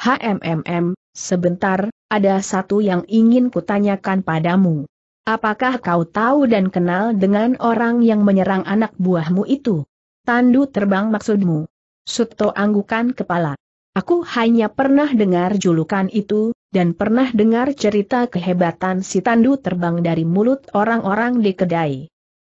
[SPEAKER 1] HMMM, sebentar, ada satu yang ingin kutanyakan padamu. Apakah kau tahu dan kenal dengan orang yang menyerang anak buahmu itu? Tandu terbang maksudmu? Suto anggukan kepala. Aku hanya pernah dengar julukan itu, dan pernah dengar cerita kehebatan si Tandu terbang dari mulut orang-orang di kedai.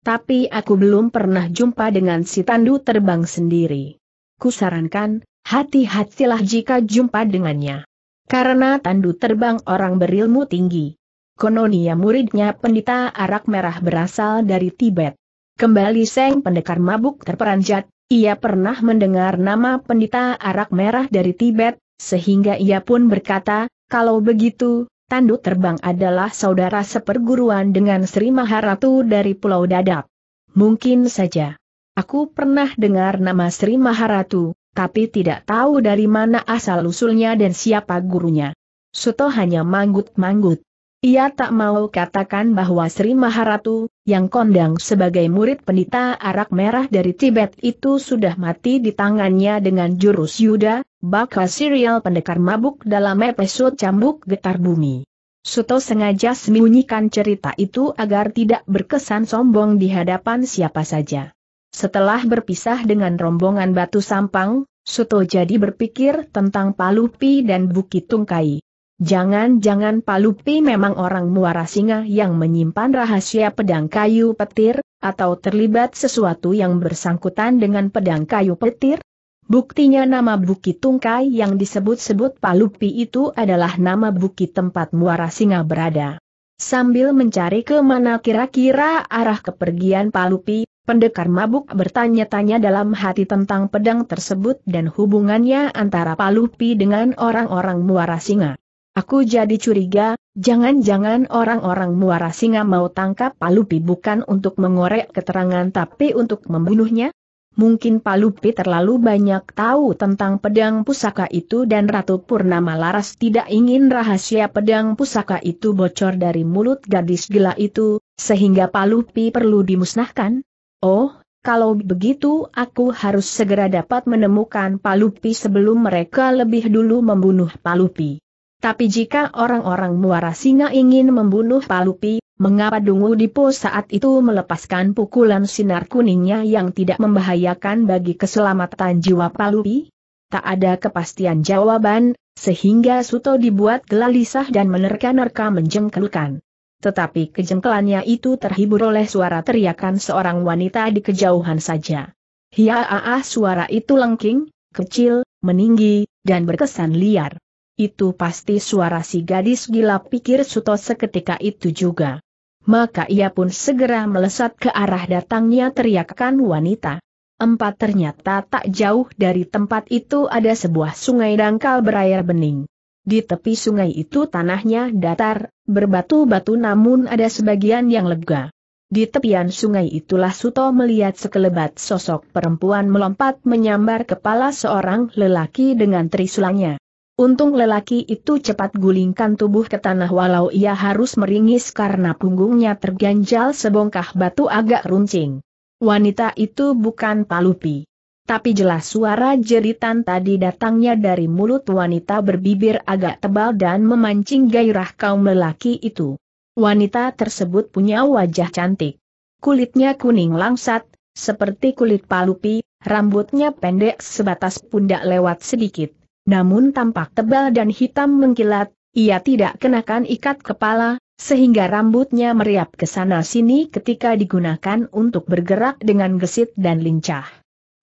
[SPEAKER 1] Tapi aku belum pernah jumpa dengan si Tandu terbang sendiri. Kusarankan, hati-hatilah jika jumpa dengannya. Karena Tandu terbang orang berilmu tinggi. Kononia muridnya pendeta arak merah berasal dari Tibet. Kembali Seng pendekar mabuk terperanjat, ia pernah mendengar nama pendeta arak merah dari Tibet, sehingga ia pun berkata, kalau begitu, Tandu Terbang adalah saudara seperguruan dengan Sri Maharatu dari Pulau Dadap. Mungkin saja. Aku pernah dengar nama Sri Maharatu, tapi tidak tahu dari mana asal-usulnya dan siapa gurunya. Suto hanya manggut-manggut. Ia tak mau katakan bahwa Sri Maharatu, yang kondang sebagai murid pendeta arak merah dari Tibet itu sudah mati di tangannya dengan jurus Yuda, bakal serial pendekar mabuk dalam episode cambuk getar bumi. Suto sengaja sembunyikan cerita itu agar tidak berkesan sombong di hadapan siapa saja. Setelah berpisah dengan rombongan batu sampang, Suto jadi berpikir tentang Palupi dan Bukit Tungkai. Jangan-jangan Palupi memang orang muara singa yang menyimpan rahasia pedang kayu petir, atau terlibat sesuatu yang bersangkutan dengan pedang kayu petir? Buktinya nama Bukit Tungkai yang disebut-sebut Palupi itu adalah nama bukit tempat muara singa berada. Sambil mencari ke mana kira-kira arah kepergian Palupi, pendekar mabuk bertanya-tanya dalam hati tentang pedang tersebut dan hubungannya antara Palupi dengan orang-orang muara singa. Aku jadi curiga, jangan-jangan orang-orang muara singa mau tangkap Palupi bukan untuk mengorek keterangan tapi untuk membunuhnya? Mungkin Palupi terlalu banyak tahu tentang pedang pusaka itu dan Ratu Purnama Laras tidak ingin rahasia pedang pusaka itu bocor dari mulut gadis gila itu, sehingga Palupi perlu dimusnahkan? Oh, kalau begitu aku harus segera dapat menemukan Palupi sebelum mereka lebih dulu membunuh Palupi. Tapi jika orang-orang muara singa ingin membunuh Palupi, mengapa Dungu Dipo saat itu melepaskan pukulan sinar kuningnya yang tidak membahayakan bagi keselamatan jiwa Palupi? Tak ada kepastian jawaban, sehingga Suto dibuat gelisah dan menerka-nerka menjengkelkan. Tetapi kejengkelannya itu terhibur oleh suara teriakan seorang wanita di kejauhan saja. Hiaaah suara itu lengking, kecil, meninggi, dan berkesan liar. Itu pasti suara si gadis gila pikir Suto seketika itu juga. Maka ia pun segera melesat ke arah datangnya teriakan wanita. Empat ternyata tak jauh dari tempat itu ada sebuah sungai dangkal berair bening. Di tepi sungai itu tanahnya datar, berbatu-batu namun ada sebagian yang lega. Di tepian sungai itulah Suto melihat sekelebat sosok perempuan melompat menyambar kepala seorang lelaki dengan trisulanya. Untung lelaki itu cepat gulingkan tubuh ke tanah walau ia harus meringis karena punggungnya terganjal sebongkah batu agak runcing. Wanita itu bukan Palupi. Tapi jelas suara jeritan tadi datangnya dari mulut wanita berbibir agak tebal dan memancing gairah kaum lelaki itu. Wanita tersebut punya wajah cantik. Kulitnya kuning langsat, seperti kulit palupi, rambutnya pendek sebatas pundak lewat sedikit namun tampak tebal dan hitam mengkilat, ia tidak kenakan ikat kepala, sehingga rambutnya meriap ke sana-sini ketika digunakan untuk bergerak dengan gesit dan lincah.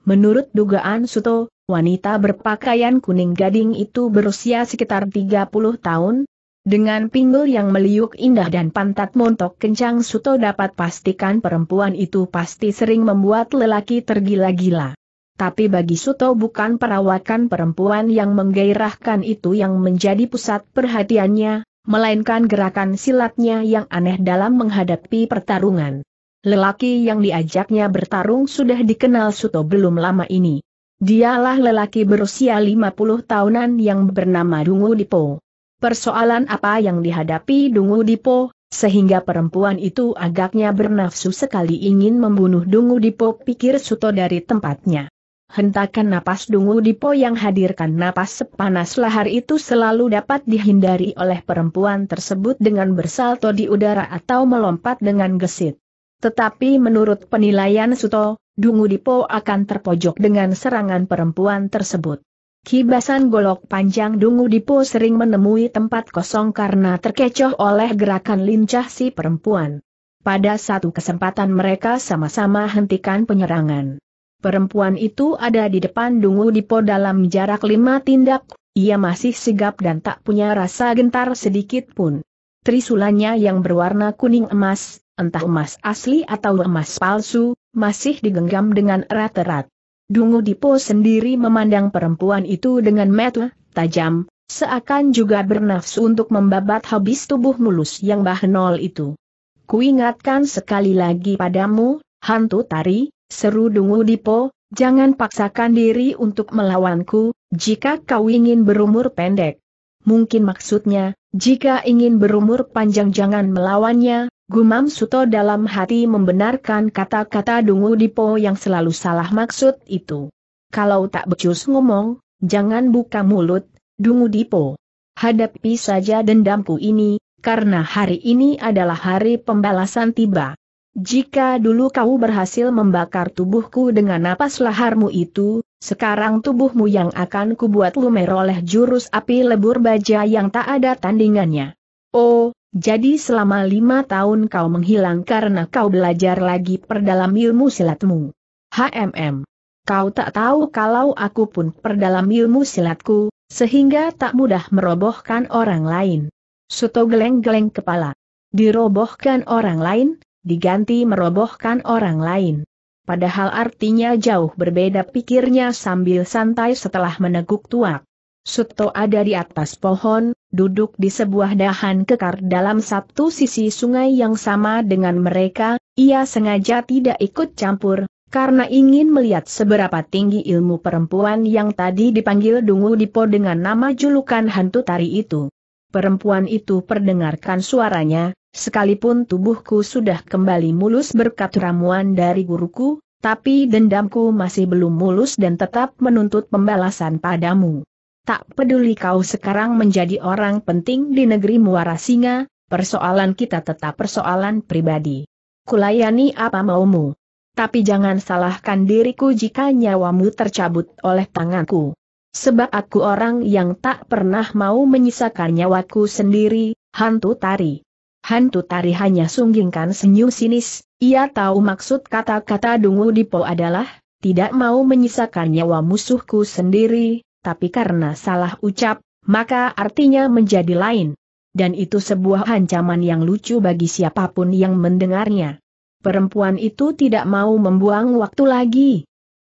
[SPEAKER 1] Menurut dugaan Suto, wanita berpakaian kuning gading itu berusia sekitar 30 tahun, dengan pinggul yang meliuk indah dan pantat montok kencang Suto dapat pastikan perempuan itu pasti sering membuat lelaki tergila-gila. Tapi bagi Suto bukan perawakan perempuan yang menggairahkan itu yang menjadi pusat perhatiannya, melainkan gerakan silatnya yang aneh dalam menghadapi pertarungan. Lelaki yang diajaknya bertarung sudah dikenal Suto belum lama ini. Dialah lelaki berusia 50 tahunan yang bernama Dungu Dipo. Persoalan apa yang dihadapi Dungu Dipo, sehingga perempuan itu agaknya bernafsu sekali ingin membunuh Dungu Dipo pikir Suto dari tempatnya hentakan napas dungu Dipo yang hadirkan napas sepanas lahar itu selalu dapat dihindari oleh perempuan tersebut dengan bersalto di udara atau melompat dengan gesit. Tetapi menurut penilaian Suto, Dungu Dipo akan terpojok dengan serangan perempuan tersebut. Kibasan golok panjang Dungu Dipo sering menemui tempat kosong karena terkecoh oleh gerakan lincah si perempuan. Pada satu kesempatan mereka sama-sama hentikan penyerangan. Perempuan itu ada di depan Dungu Dipo dalam jarak lima tindak, ia masih sigap dan tak punya rasa gentar sedikit pun. Trisulanya yang berwarna kuning emas, entah emas asli atau emas palsu, masih digenggam dengan erat-erat. Dungu Dipo sendiri memandang perempuan itu dengan mata tajam, seakan juga bernafsu untuk membabat habis tubuh mulus yang bahenol itu. Kuingatkan sekali lagi padamu, hantu tari, Seru Dungu Dipo, jangan paksakan diri untuk melawanku, jika kau ingin berumur pendek. Mungkin maksudnya, jika ingin berumur panjang jangan melawannya, gumam Suto dalam hati membenarkan kata-kata Dungu Dipo yang selalu salah maksud itu. Kalau tak becus ngomong, jangan buka mulut, Dungu Dipo. Hadapi saja dendamku ini, karena hari ini adalah hari pembalasan tiba. Jika dulu kau berhasil membakar tubuhku dengan napas laharmu itu, sekarang tubuhmu yang akan kubuat lumer oleh jurus api lebur baja yang tak ada tandingannya. Oh, jadi selama lima tahun kau menghilang karena kau belajar lagi perdalam ilmu silatmu. HMM. Kau tak tahu kalau aku pun perdalam ilmu silatku, sehingga tak mudah merobohkan orang lain. Suto geleng-geleng kepala. Dirobohkan orang lain, diganti merobohkan orang lain. Padahal artinya jauh berbeda pikirnya sambil santai setelah meneguk tuak. Suto ada di atas pohon, duduk di sebuah dahan kekar dalam satu sisi sungai yang sama dengan mereka, ia sengaja tidak ikut campur, karena ingin melihat seberapa tinggi ilmu perempuan yang tadi dipanggil Dungu Dipo dengan nama julukan hantu tari itu perempuan itu perdengarkan suaranya, sekalipun tubuhku sudah kembali mulus berkat ramuan dari guruku, tapi dendamku masih belum mulus dan tetap menuntut pembalasan padamu. Tak peduli kau sekarang menjadi orang penting di negeri Muara Singa, persoalan kita tetap persoalan pribadi. Kulayani apa maumu. Tapi jangan salahkan diriku jika nyawamu tercabut oleh tanganku. Sebab aku orang yang tak pernah mau menyisakan nyawaku sendiri, hantu tari. Hantu tari hanya sunggingkan senyum sinis, ia tahu maksud kata-kata dungu dipo adalah, tidak mau menyisakan nyawa musuhku sendiri, tapi karena salah ucap, maka artinya menjadi lain. Dan itu sebuah ancaman yang lucu bagi siapapun yang mendengarnya. Perempuan itu tidak mau membuang waktu lagi.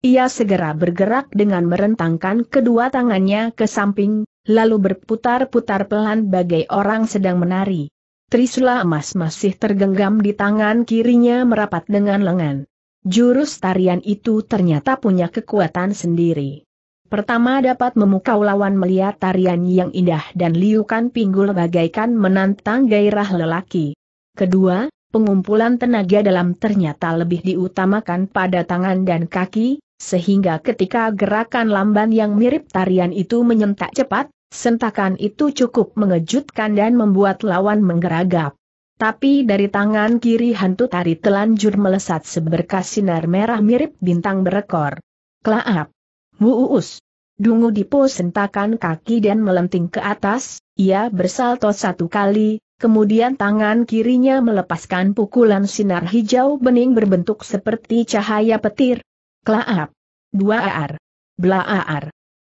[SPEAKER 1] Ia segera bergerak dengan merentangkan kedua tangannya ke samping, lalu berputar-putar pelan bagai orang sedang menari. Trisula emas masih tergenggam di tangan kirinya merapat dengan lengan. Jurus tarian itu ternyata punya kekuatan sendiri. Pertama dapat memukau lawan melihat tarian yang indah dan liukan pinggul bagaikan menantang gairah lelaki. Kedua, pengumpulan tenaga dalam ternyata lebih diutamakan pada tangan dan kaki, sehingga ketika gerakan lamban yang mirip tarian itu menyentak cepat, sentakan itu cukup mengejutkan dan membuat lawan menggeragap. Tapi dari tangan kiri hantu tari telanjur melesat seberkas sinar merah mirip bintang berekor. Klaap! Muus! Dungu Dipo sentakan kaki dan melenting ke atas, ia bersalto satu kali, kemudian tangan kirinya melepaskan pukulan sinar hijau bening berbentuk seperti cahaya petir, Klaap. Dua aar. ar.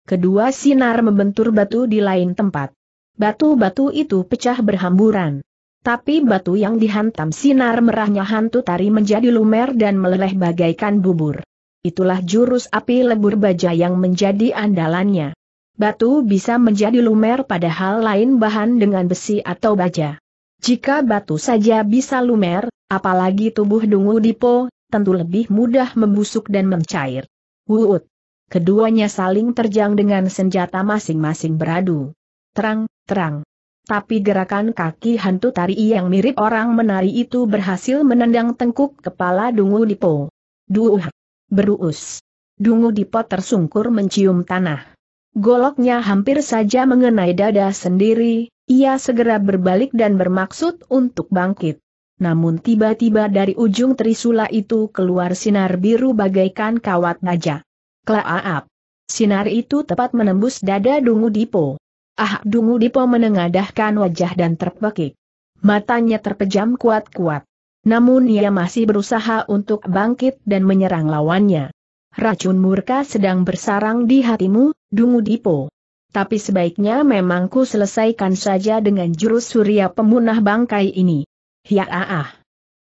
[SPEAKER 1] Kedua sinar membentur batu di lain tempat. Batu-batu itu pecah berhamburan. Tapi batu yang dihantam sinar merahnya hantu tari menjadi lumer dan meleleh bagaikan bubur. Itulah jurus api lebur baja yang menjadi andalannya. Batu bisa menjadi lumer padahal lain bahan dengan besi atau baja. Jika batu saja bisa lumer, apalagi tubuh dungu dipo, tentu lebih mudah membusuk dan mencair. Wuut. Keduanya saling terjang dengan senjata masing-masing beradu. Terang, terang. Tapi gerakan kaki hantu tari yang mirip orang menari itu berhasil menendang tengkuk kepala Dungu Dipo. Duuh. Berus. Dungu Dipo tersungkur mencium tanah. Goloknya hampir saja mengenai dada sendiri, ia segera berbalik dan bermaksud untuk bangkit namun tiba-tiba dari ujung trisula itu keluar sinar biru bagaikan kawat naja. Klaaap! Sinar itu tepat menembus dada Dungu Dipo. Ah Dungu Dipo menengadahkan wajah dan terpekik. Matanya terpejam kuat-kuat. Namun ia masih berusaha untuk bangkit dan menyerang lawannya. Racun murka sedang bersarang di hatimu, Dungu Dipo. Tapi sebaiknya memang ku selesaikan saja dengan jurus surya pemunah bangkai ini. Hiaaah. Ah.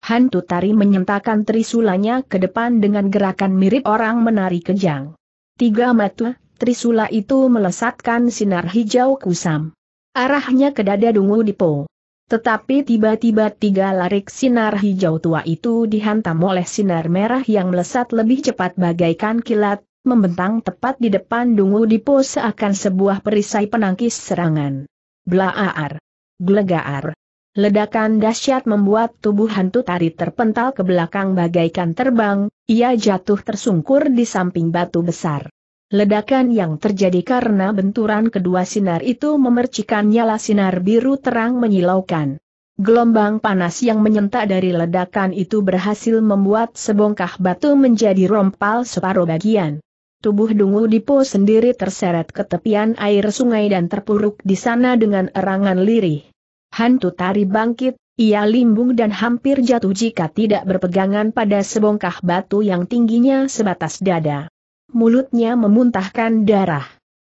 [SPEAKER 1] Hantu tari menyentakan trisulanya ke depan dengan gerakan mirip orang menari kejang. Tiga mata, trisula itu melesatkan sinar hijau kusam. Arahnya ke dada dungu dipo. Tetapi tiba-tiba tiga larik sinar hijau tua itu dihantam oleh sinar merah yang melesat lebih cepat bagaikan kilat, membentang tepat di depan dungu dipo seakan sebuah perisai penangkis serangan. Blaar. Glegaar. Ledakan dahsyat membuat tubuh hantu tari terpental ke belakang bagaikan terbang, ia jatuh tersungkur di samping batu besar. Ledakan yang terjadi karena benturan kedua sinar itu memercikan nyala sinar biru terang menyilaukan. Gelombang panas yang menyentak dari ledakan itu berhasil membuat sebongkah batu menjadi rompal separuh bagian. Tubuh Dungu Dipo sendiri terseret ke tepian air sungai dan terpuruk di sana dengan erangan lirih. Hantu tari bangkit, ia limbung dan hampir jatuh jika tidak berpegangan pada sebongkah batu yang tingginya sebatas dada. Mulutnya memuntahkan darah.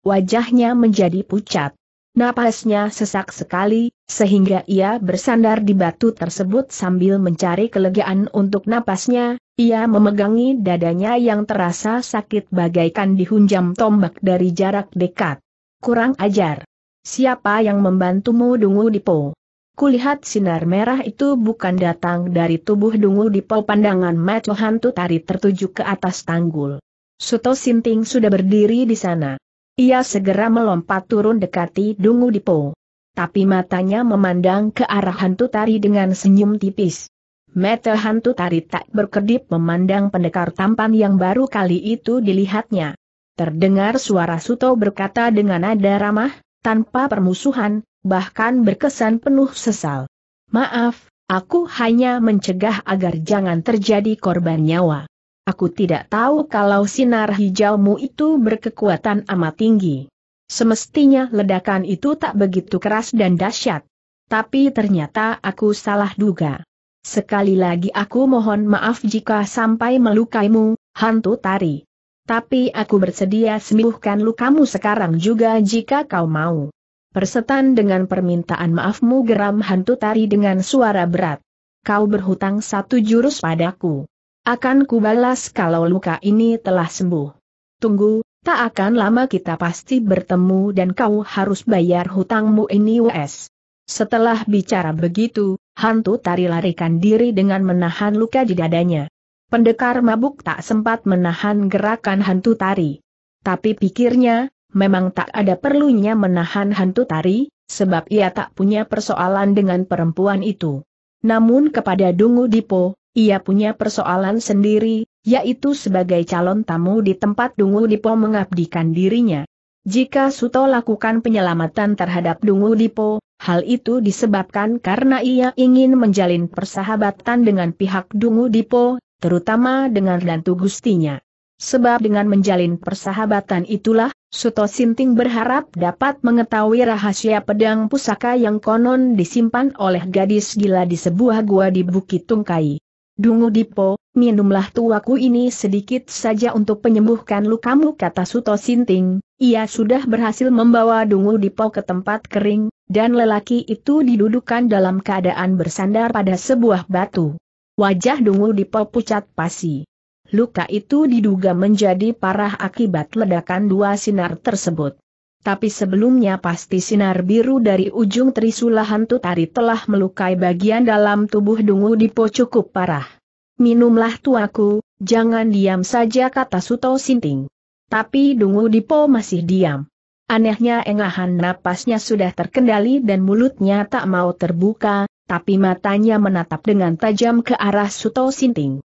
[SPEAKER 1] Wajahnya menjadi pucat. Napasnya sesak sekali, sehingga ia bersandar di batu tersebut sambil mencari kelegaan untuk napasnya, ia memegangi dadanya yang terasa sakit bagaikan dihunjam tombak dari jarak dekat. Kurang ajar. Siapa yang membantumu Dungu Dipo? Kulihat sinar merah itu bukan datang dari tubuh Dungu Dipo pandangan Maco Hantu Tari tertuju ke atas tanggul. Suto Sinting sudah berdiri di sana. Ia segera melompat turun dekati Dungu Dipo. Tapi matanya memandang ke arah Hantu Tari dengan senyum tipis. Mata Hantu Tari tak berkedip memandang pendekar tampan yang baru kali itu dilihatnya. Terdengar suara Suto berkata dengan nada ramah, tanpa permusuhan, bahkan berkesan penuh sesal. Maaf, aku hanya mencegah agar jangan terjadi korban nyawa. Aku tidak tahu kalau sinar hijaumu itu berkekuatan amat tinggi. Semestinya ledakan itu tak begitu keras dan dahsyat. Tapi ternyata aku salah duga. Sekali lagi aku mohon maaf jika sampai melukaimu, hantu tari tapi aku bersedia sembuhkan lukamu sekarang juga jika kau mau. Persetan dengan permintaan maafmu geram hantu tari dengan suara berat. Kau berhutang satu jurus padaku. Akan kubalas kalau luka ini telah sembuh. Tunggu, tak akan lama kita pasti bertemu dan kau harus bayar hutangmu ini US. Setelah bicara begitu, hantu tari larikan diri dengan menahan luka di dadanya. Pendekar mabuk tak sempat menahan gerakan hantu tari. Tapi pikirnya, memang tak ada perlunya menahan hantu tari, sebab ia tak punya persoalan dengan perempuan itu. Namun kepada Dungu Dipo, ia punya persoalan sendiri, yaitu sebagai calon tamu di tempat Dungu Dipo mengabdikan dirinya. Jika Suto lakukan penyelamatan terhadap Dungu Dipo, hal itu disebabkan karena ia ingin menjalin persahabatan dengan pihak Dungu Dipo, terutama dengan Dantu Gustinya. Sebab dengan menjalin persahabatan itulah, Suto Sinting berharap dapat mengetahui rahasia pedang pusaka yang konon disimpan oleh gadis gila di sebuah gua di Bukit Tungkai. Dungu Dipo, minumlah tuaku ini sedikit saja untuk penyembuhkan lukamu kata Suto Sinting, ia sudah berhasil membawa Dungu Dipo ke tempat kering, dan lelaki itu didudukan dalam keadaan bersandar pada sebuah batu. Wajah Dungu Dipo pucat pasi. Luka itu diduga menjadi parah akibat ledakan dua sinar tersebut. Tapi sebelumnya pasti sinar biru dari ujung trisula hantu tari telah melukai bagian dalam tubuh Dungu Dipo cukup parah. Minumlah tuaku, jangan diam saja kata Suto Sinting. Tapi Dungu Dipo masih diam. Anehnya engahan napasnya sudah terkendali dan mulutnya tak mau terbuka, tapi matanya menatap dengan tajam ke arah Suto Sinting.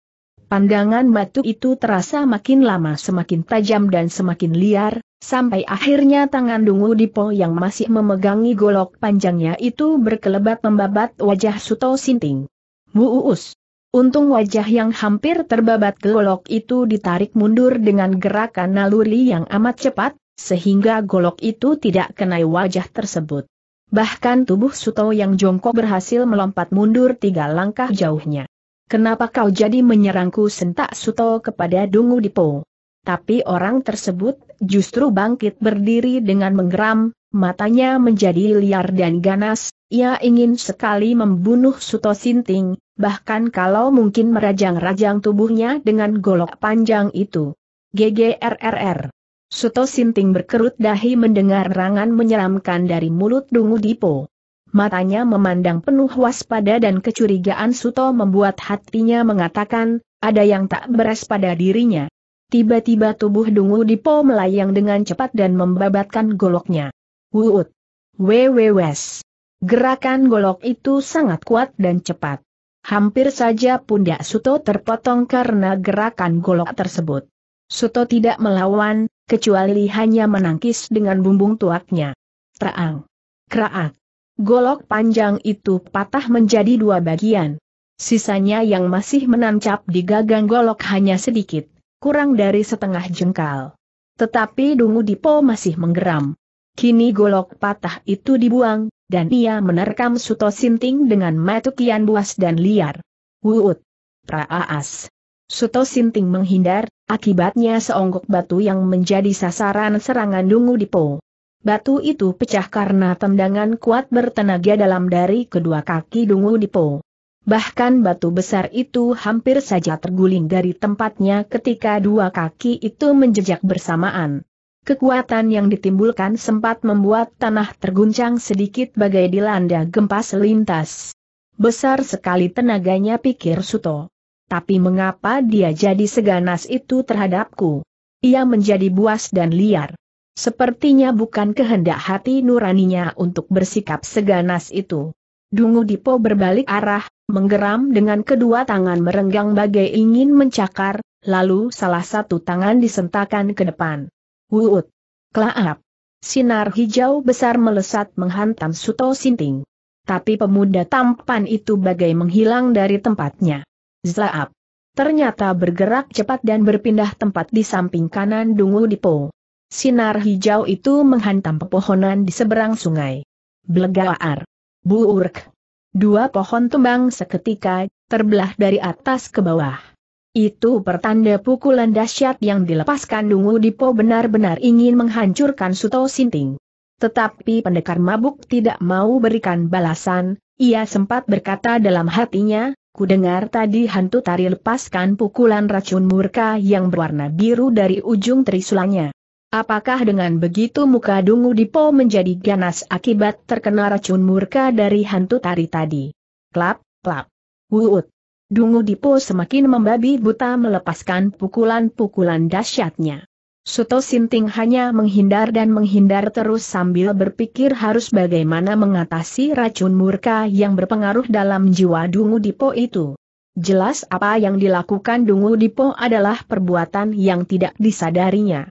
[SPEAKER 1] Pandangan batu itu terasa makin lama semakin tajam dan semakin liar, sampai akhirnya tangan dungu Dipo yang masih memegangi golok panjangnya itu berkelebat membabat wajah Suto Sinting. Muus! Untung wajah yang hampir terbabat golok itu ditarik mundur dengan gerakan naluri yang amat cepat, sehingga golok itu tidak kenai wajah tersebut. Bahkan tubuh Suto yang jongkok berhasil melompat mundur tiga langkah jauhnya. Kenapa kau jadi menyerangku sentak Suto kepada Dungu Dipo? Tapi orang tersebut justru bangkit berdiri dengan menggeram, matanya menjadi liar dan ganas, ia ingin sekali membunuh Suto Sinting, bahkan kalau mungkin merajang-rajang tubuhnya dengan golok panjang itu. GGRRR Suto Sinting berkerut dahi mendengar rangan menyeramkan dari mulut Dungu Dipo. Matanya memandang penuh waspada dan kecurigaan Suto membuat hatinya mengatakan, ada yang tak beres pada dirinya. Tiba-tiba tubuh Dungu Dipo melayang dengan cepat dan membabatkan goloknya. Wuut! Wewes! Gerakan golok itu sangat kuat dan cepat. Hampir saja pundak Suto terpotong karena gerakan golok tersebut. Suto tidak melawan, kecuali hanya menangkis dengan bumbung tuaknya. Terang. Keraak. Golok panjang itu patah menjadi dua bagian. Sisanya yang masih menancap di gagang golok hanya sedikit, kurang dari setengah jengkal. Tetapi Dungu Dipo masih menggeram. Kini golok patah itu dibuang, dan ia menerkam Suto Sinting dengan kian buas dan liar. Wuut. Praaas. Suto Sinting menghindar, Akibatnya seonggok batu yang menjadi sasaran serangan dungu dipo. Batu itu pecah karena tendangan kuat bertenaga dalam dari kedua kaki dungu dipo. Bahkan batu besar itu hampir saja terguling dari tempatnya ketika dua kaki itu menjejak bersamaan. Kekuatan yang ditimbulkan sempat membuat tanah terguncang sedikit bagai dilanda gempa selintas. Besar sekali tenaganya pikir Suto. Tapi mengapa dia jadi seganas itu terhadapku? Ia menjadi buas dan liar. Sepertinya bukan kehendak hati nuraninya untuk bersikap seganas itu. Dungu Dipo berbalik arah, menggeram dengan kedua tangan merenggang bagai ingin mencakar, lalu salah satu tangan disentakan ke depan. Wuut! Kelaap! Sinar hijau besar melesat menghantam Suto Sinting. Tapi pemuda tampan itu bagai menghilang dari tempatnya. Zlaap. Ternyata bergerak cepat dan berpindah tempat di samping kanan Dungu Dipo. Sinar hijau itu menghantam pepohonan di seberang sungai. Blegaar. Buurk. Dua pohon tumbang seketika, terbelah dari atas ke bawah. Itu pertanda pukulan dahsyat yang dilepaskan Dungu Dipo benar-benar ingin menghancurkan Suto Sinting. Tetapi pendekar mabuk tidak mau berikan balasan, ia sempat berkata dalam hatinya, Ku dengar tadi hantu tari lepaskan pukulan racun murka yang berwarna biru dari ujung trisulanya. Apakah dengan begitu muka Dungu Dipo menjadi ganas akibat terkena racun murka dari hantu tari tadi? Klap, klap. Wuut. Dungu Dipo semakin membabi buta melepaskan pukulan-pukulan dahsyatnya. Suto Sinting hanya menghindar dan menghindar terus sambil berpikir harus bagaimana mengatasi racun murka yang berpengaruh dalam jiwa Dungu Dipo itu. Jelas apa yang dilakukan Dungu Dipo adalah perbuatan yang tidak disadarinya.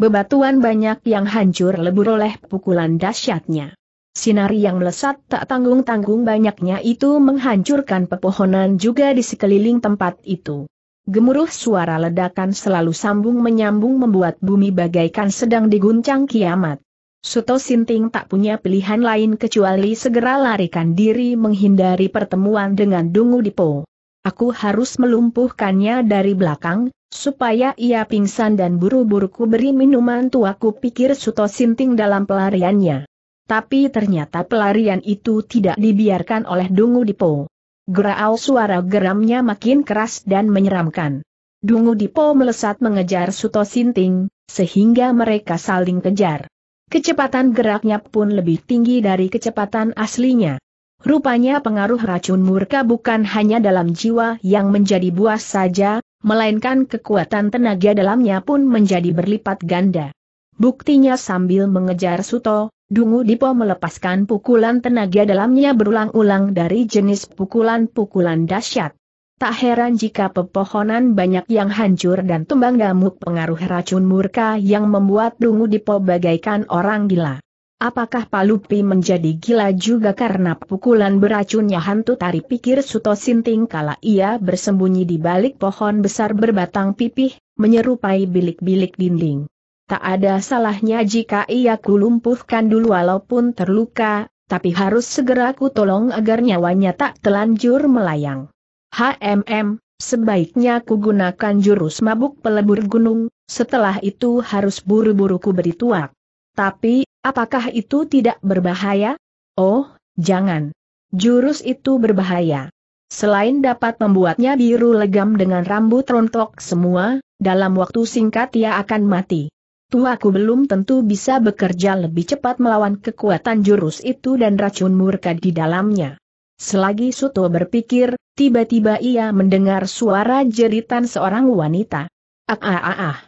[SPEAKER 1] Bebatuan banyak yang hancur lebur oleh pukulan dahsyatnya. Sinari yang melesat tak tanggung-tanggung banyaknya itu menghancurkan pepohonan juga di sekeliling tempat itu. Gemuruh suara ledakan selalu sambung menyambung membuat bumi bagaikan sedang diguncang kiamat. Suto Sinting tak punya pilihan lain kecuali segera larikan diri menghindari pertemuan dengan Dungu Dipo. Aku harus melumpuhkannya dari belakang, supaya ia pingsan dan buru-buru ku beri minuman tuaku pikir Suto Sinting dalam pelariannya. Tapi ternyata pelarian itu tidak dibiarkan oleh Dungu Dipo. Geraal suara geramnya makin keras dan menyeramkan. Dungu Dipo melesat mengejar Suto Sinting, sehingga mereka saling kejar. Kecepatan geraknya pun lebih tinggi dari kecepatan aslinya. Rupanya pengaruh racun murka bukan hanya dalam jiwa yang menjadi buas saja, melainkan kekuatan tenaga dalamnya pun menjadi berlipat ganda. Buktinya sambil mengejar Suto, Dungu Dipo melepaskan pukulan tenaga dalamnya berulang-ulang dari jenis pukulan-pukulan dahsyat. Tak heran jika pepohonan banyak yang hancur dan tumbang gamuk pengaruh racun murka yang membuat Dungu Dipo bagaikan orang gila. Apakah Palupi menjadi gila juga karena pukulan beracunnya hantu tari pikir Suto Sinting kala ia bersembunyi di balik pohon besar berbatang pipih, menyerupai bilik-bilik dinding. Tak ada salahnya jika ia kulumpuhkan dulu walaupun terluka, tapi harus segera ku tolong agar nyawanya tak telanjur melayang. HMM, sebaiknya ku gunakan jurus mabuk pelebur gunung, setelah itu harus buru-buru ku beri tuak. Tapi, apakah itu tidak berbahaya? Oh, jangan. Jurus itu berbahaya. Selain dapat membuatnya biru legam dengan rambut rontok semua, dalam waktu singkat ia akan mati tuaku belum tentu bisa bekerja lebih cepat melawan kekuatan jurus itu dan racun murka di dalamnya. Selagi Suto berpikir, tiba-tiba ia mendengar suara jeritan seorang wanita. Ah ah ah ah.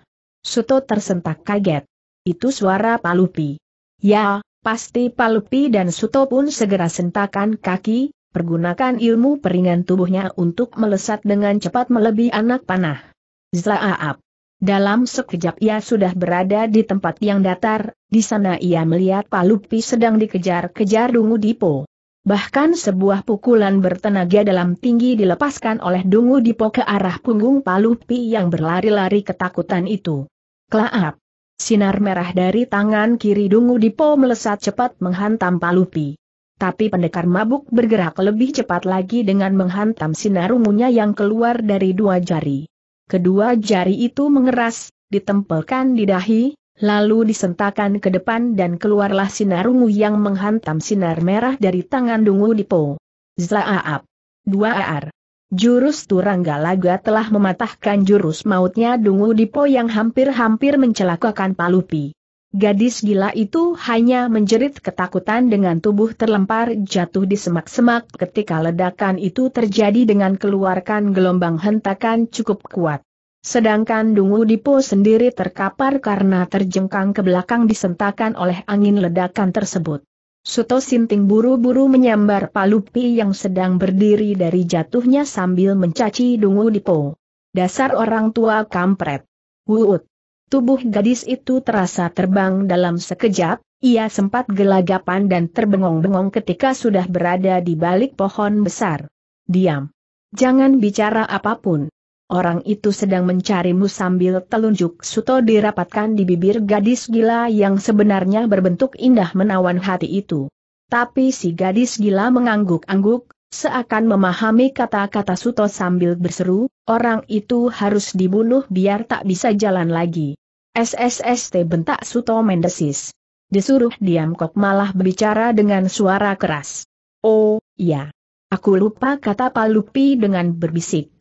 [SPEAKER 1] Suto tersentak kaget. Itu suara Palupi. Ya, pasti Palupi dan Suto pun segera sentakan kaki, pergunakan ilmu peringan tubuhnya untuk melesat dengan cepat melebihi anak panah. Zlaaap. Dalam sekejap ia sudah berada di tempat yang datar, di sana ia melihat Palupi sedang dikejar-kejar Dungu Dipo. Bahkan sebuah pukulan bertenaga dalam tinggi dilepaskan oleh Dungu Dipo ke arah punggung Palupi yang berlari-lari ketakutan itu. Klaap! Sinar merah dari tangan kiri Dungu Dipo melesat cepat menghantam Palupi. Tapi pendekar mabuk bergerak lebih cepat lagi dengan menghantam sinar ungunya yang keluar dari dua jari kedua jari itu mengeras, ditempelkan di dahi, lalu disentakan ke depan dan keluarlah sinar ungu yang menghantam sinar merah dari tangan dungu dipo. Zaaap. Dua ar. Jurus Turangga Laga telah mematahkan jurus mautnya Dungu Dipo yang hampir-hampir mencelakakan Palupi. Gadis gila itu hanya menjerit ketakutan dengan tubuh terlempar jatuh di semak-semak ketika ledakan itu terjadi dengan keluarkan gelombang hentakan cukup kuat. Sedangkan Dungu Dipo sendiri terkapar karena terjengkang ke belakang disentakan oleh angin ledakan tersebut. Suto Sinting buru-buru menyambar Palupi yang sedang berdiri dari jatuhnya sambil mencaci Dungu Dipo. Dasar orang tua kampret. Wuut. Tubuh gadis itu terasa terbang dalam sekejap, ia sempat gelagapan dan terbengong-bengong ketika sudah berada di balik pohon besar. Diam. Jangan bicara apapun. Orang itu sedang mencarimu sambil telunjuk Suto dirapatkan di bibir gadis gila yang sebenarnya berbentuk indah menawan hati itu. Tapi si gadis gila mengangguk-angguk, seakan memahami kata-kata Suto sambil berseru, orang itu harus dibunuh biar tak bisa jalan lagi. SSST bentak Suto Mendesis. Disuruh diam kok malah berbicara dengan suara keras. Oh, ya. Aku lupa kata Palupi dengan berbisik.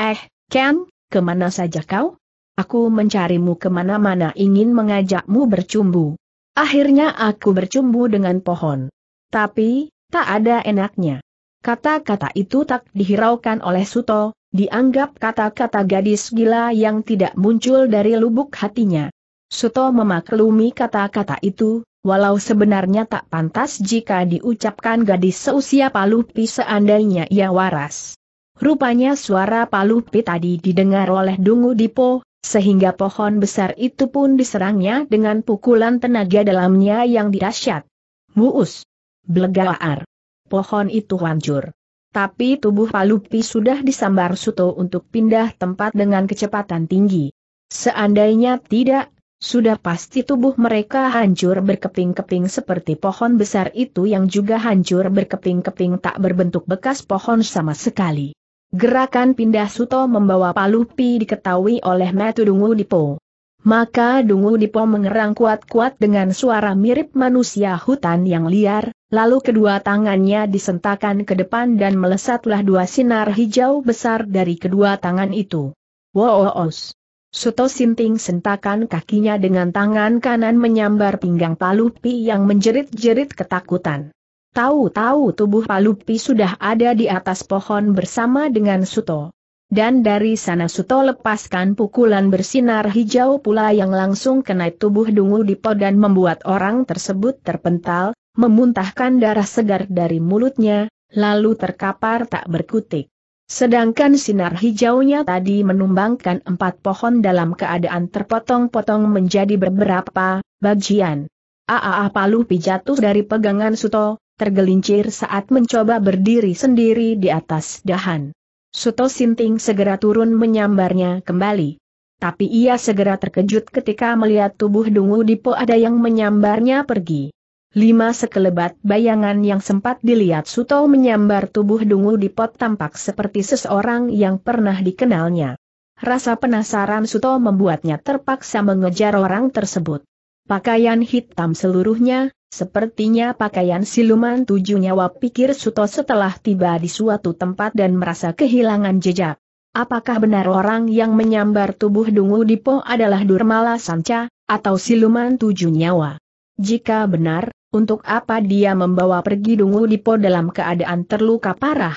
[SPEAKER 1] Eh, Ken, kemana saja kau? Aku mencarimu kemana-mana ingin mengajakmu bercumbu. Akhirnya aku bercumbu dengan pohon. Tapi, tak ada enaknya. Kata-kata itu tak dihiraukan oleh Suto, dianggap kata-kata gadis gila yang tidak muncul dari lubuk hatinya. Suto memaklumi kata-kata itu, walau sebenarnya tak pantas jika diucapkan gadis seusia Palupi seandainya ia waras. Rupanya suara Palupi tadi didengar oleh Dungu Dipo, sehingga pohon besar itu pun diserangnya dengan pukulan tenaga dalamnya yang dirasyat. Muus! Blegaar! Pohon itu hancur tapi tubuh Palupi sudah disambar Suto untuk pindah tempat dengan kecepatan tinggi. Seandainya tidak, sudah pasti tubuh mereka hancur berkeping-keping seperti pohon besar itu yang juga hancur berkeping-keping tak berbentuk bekas pohon sama sekali. Gerakan pindah Suto membawa Palupi diketahui oleh Metu Dungu Dipo. Maka Dungu Dipo mengerang kuat-kuat dengan suara mirip manusia hutan yang liar, Lalu kedua tangannya disentakan ke depan dan melesatlah dua sinar hijau besar dari kedua tangan itu. Woos! Suto Sinting sentakan kakinya dengan tangan kanan menyambar pinggang Palupi yang menjerit-jerit ketakutan. Tahu-tahu tubuh Palupi sudah ada di atas pohon bersama dengan Suto. Dan dari sana Suto lepaskan pukulan bersinar hijau pula yang langsung kena tubuh dungu di dan membuat orang tersebut terpental, memuntahkan darah segar dari mulutnya, lalu terkapar tak berkutik. Sedangkan sinar hijaunya tadi menumbangkan empat pohon dalam keadaan terpotong-potong menjadi beberapa bagian. Aa Palu jatuh dari pegangan Suto, tergelincir saat mencoba berdiri sendiri di atas dahan. Suto Sinting segera turun menyambarnya kembali. Tapi ia segera terkejut ketika melihat tubuh dungu Dipo ada yang menyambarnya pergi. Lima sekelebat bayangan yang sempat dilihat Suto menyambar tubuh dungu di pot tampak seperti seseorang yang pernah dikenalnya. Rasa penasaran Suto membuatnya terpaksa mengejar orang tersebut. Pakaian hitam seluruhnya, sepertinya pakaian siluman tujuh nyawa pikir Suto setelah tiba di suatu tempat dan merasa kehilangan jejak. Apakah benar orang yang menyambar tubuh dungu di pot adalah Durmala Sanca, atau siluman tujuh nyawa? Jika benar, untuk apa dia membawa pergi Dungu Dipo dalam keadaan terluka parah?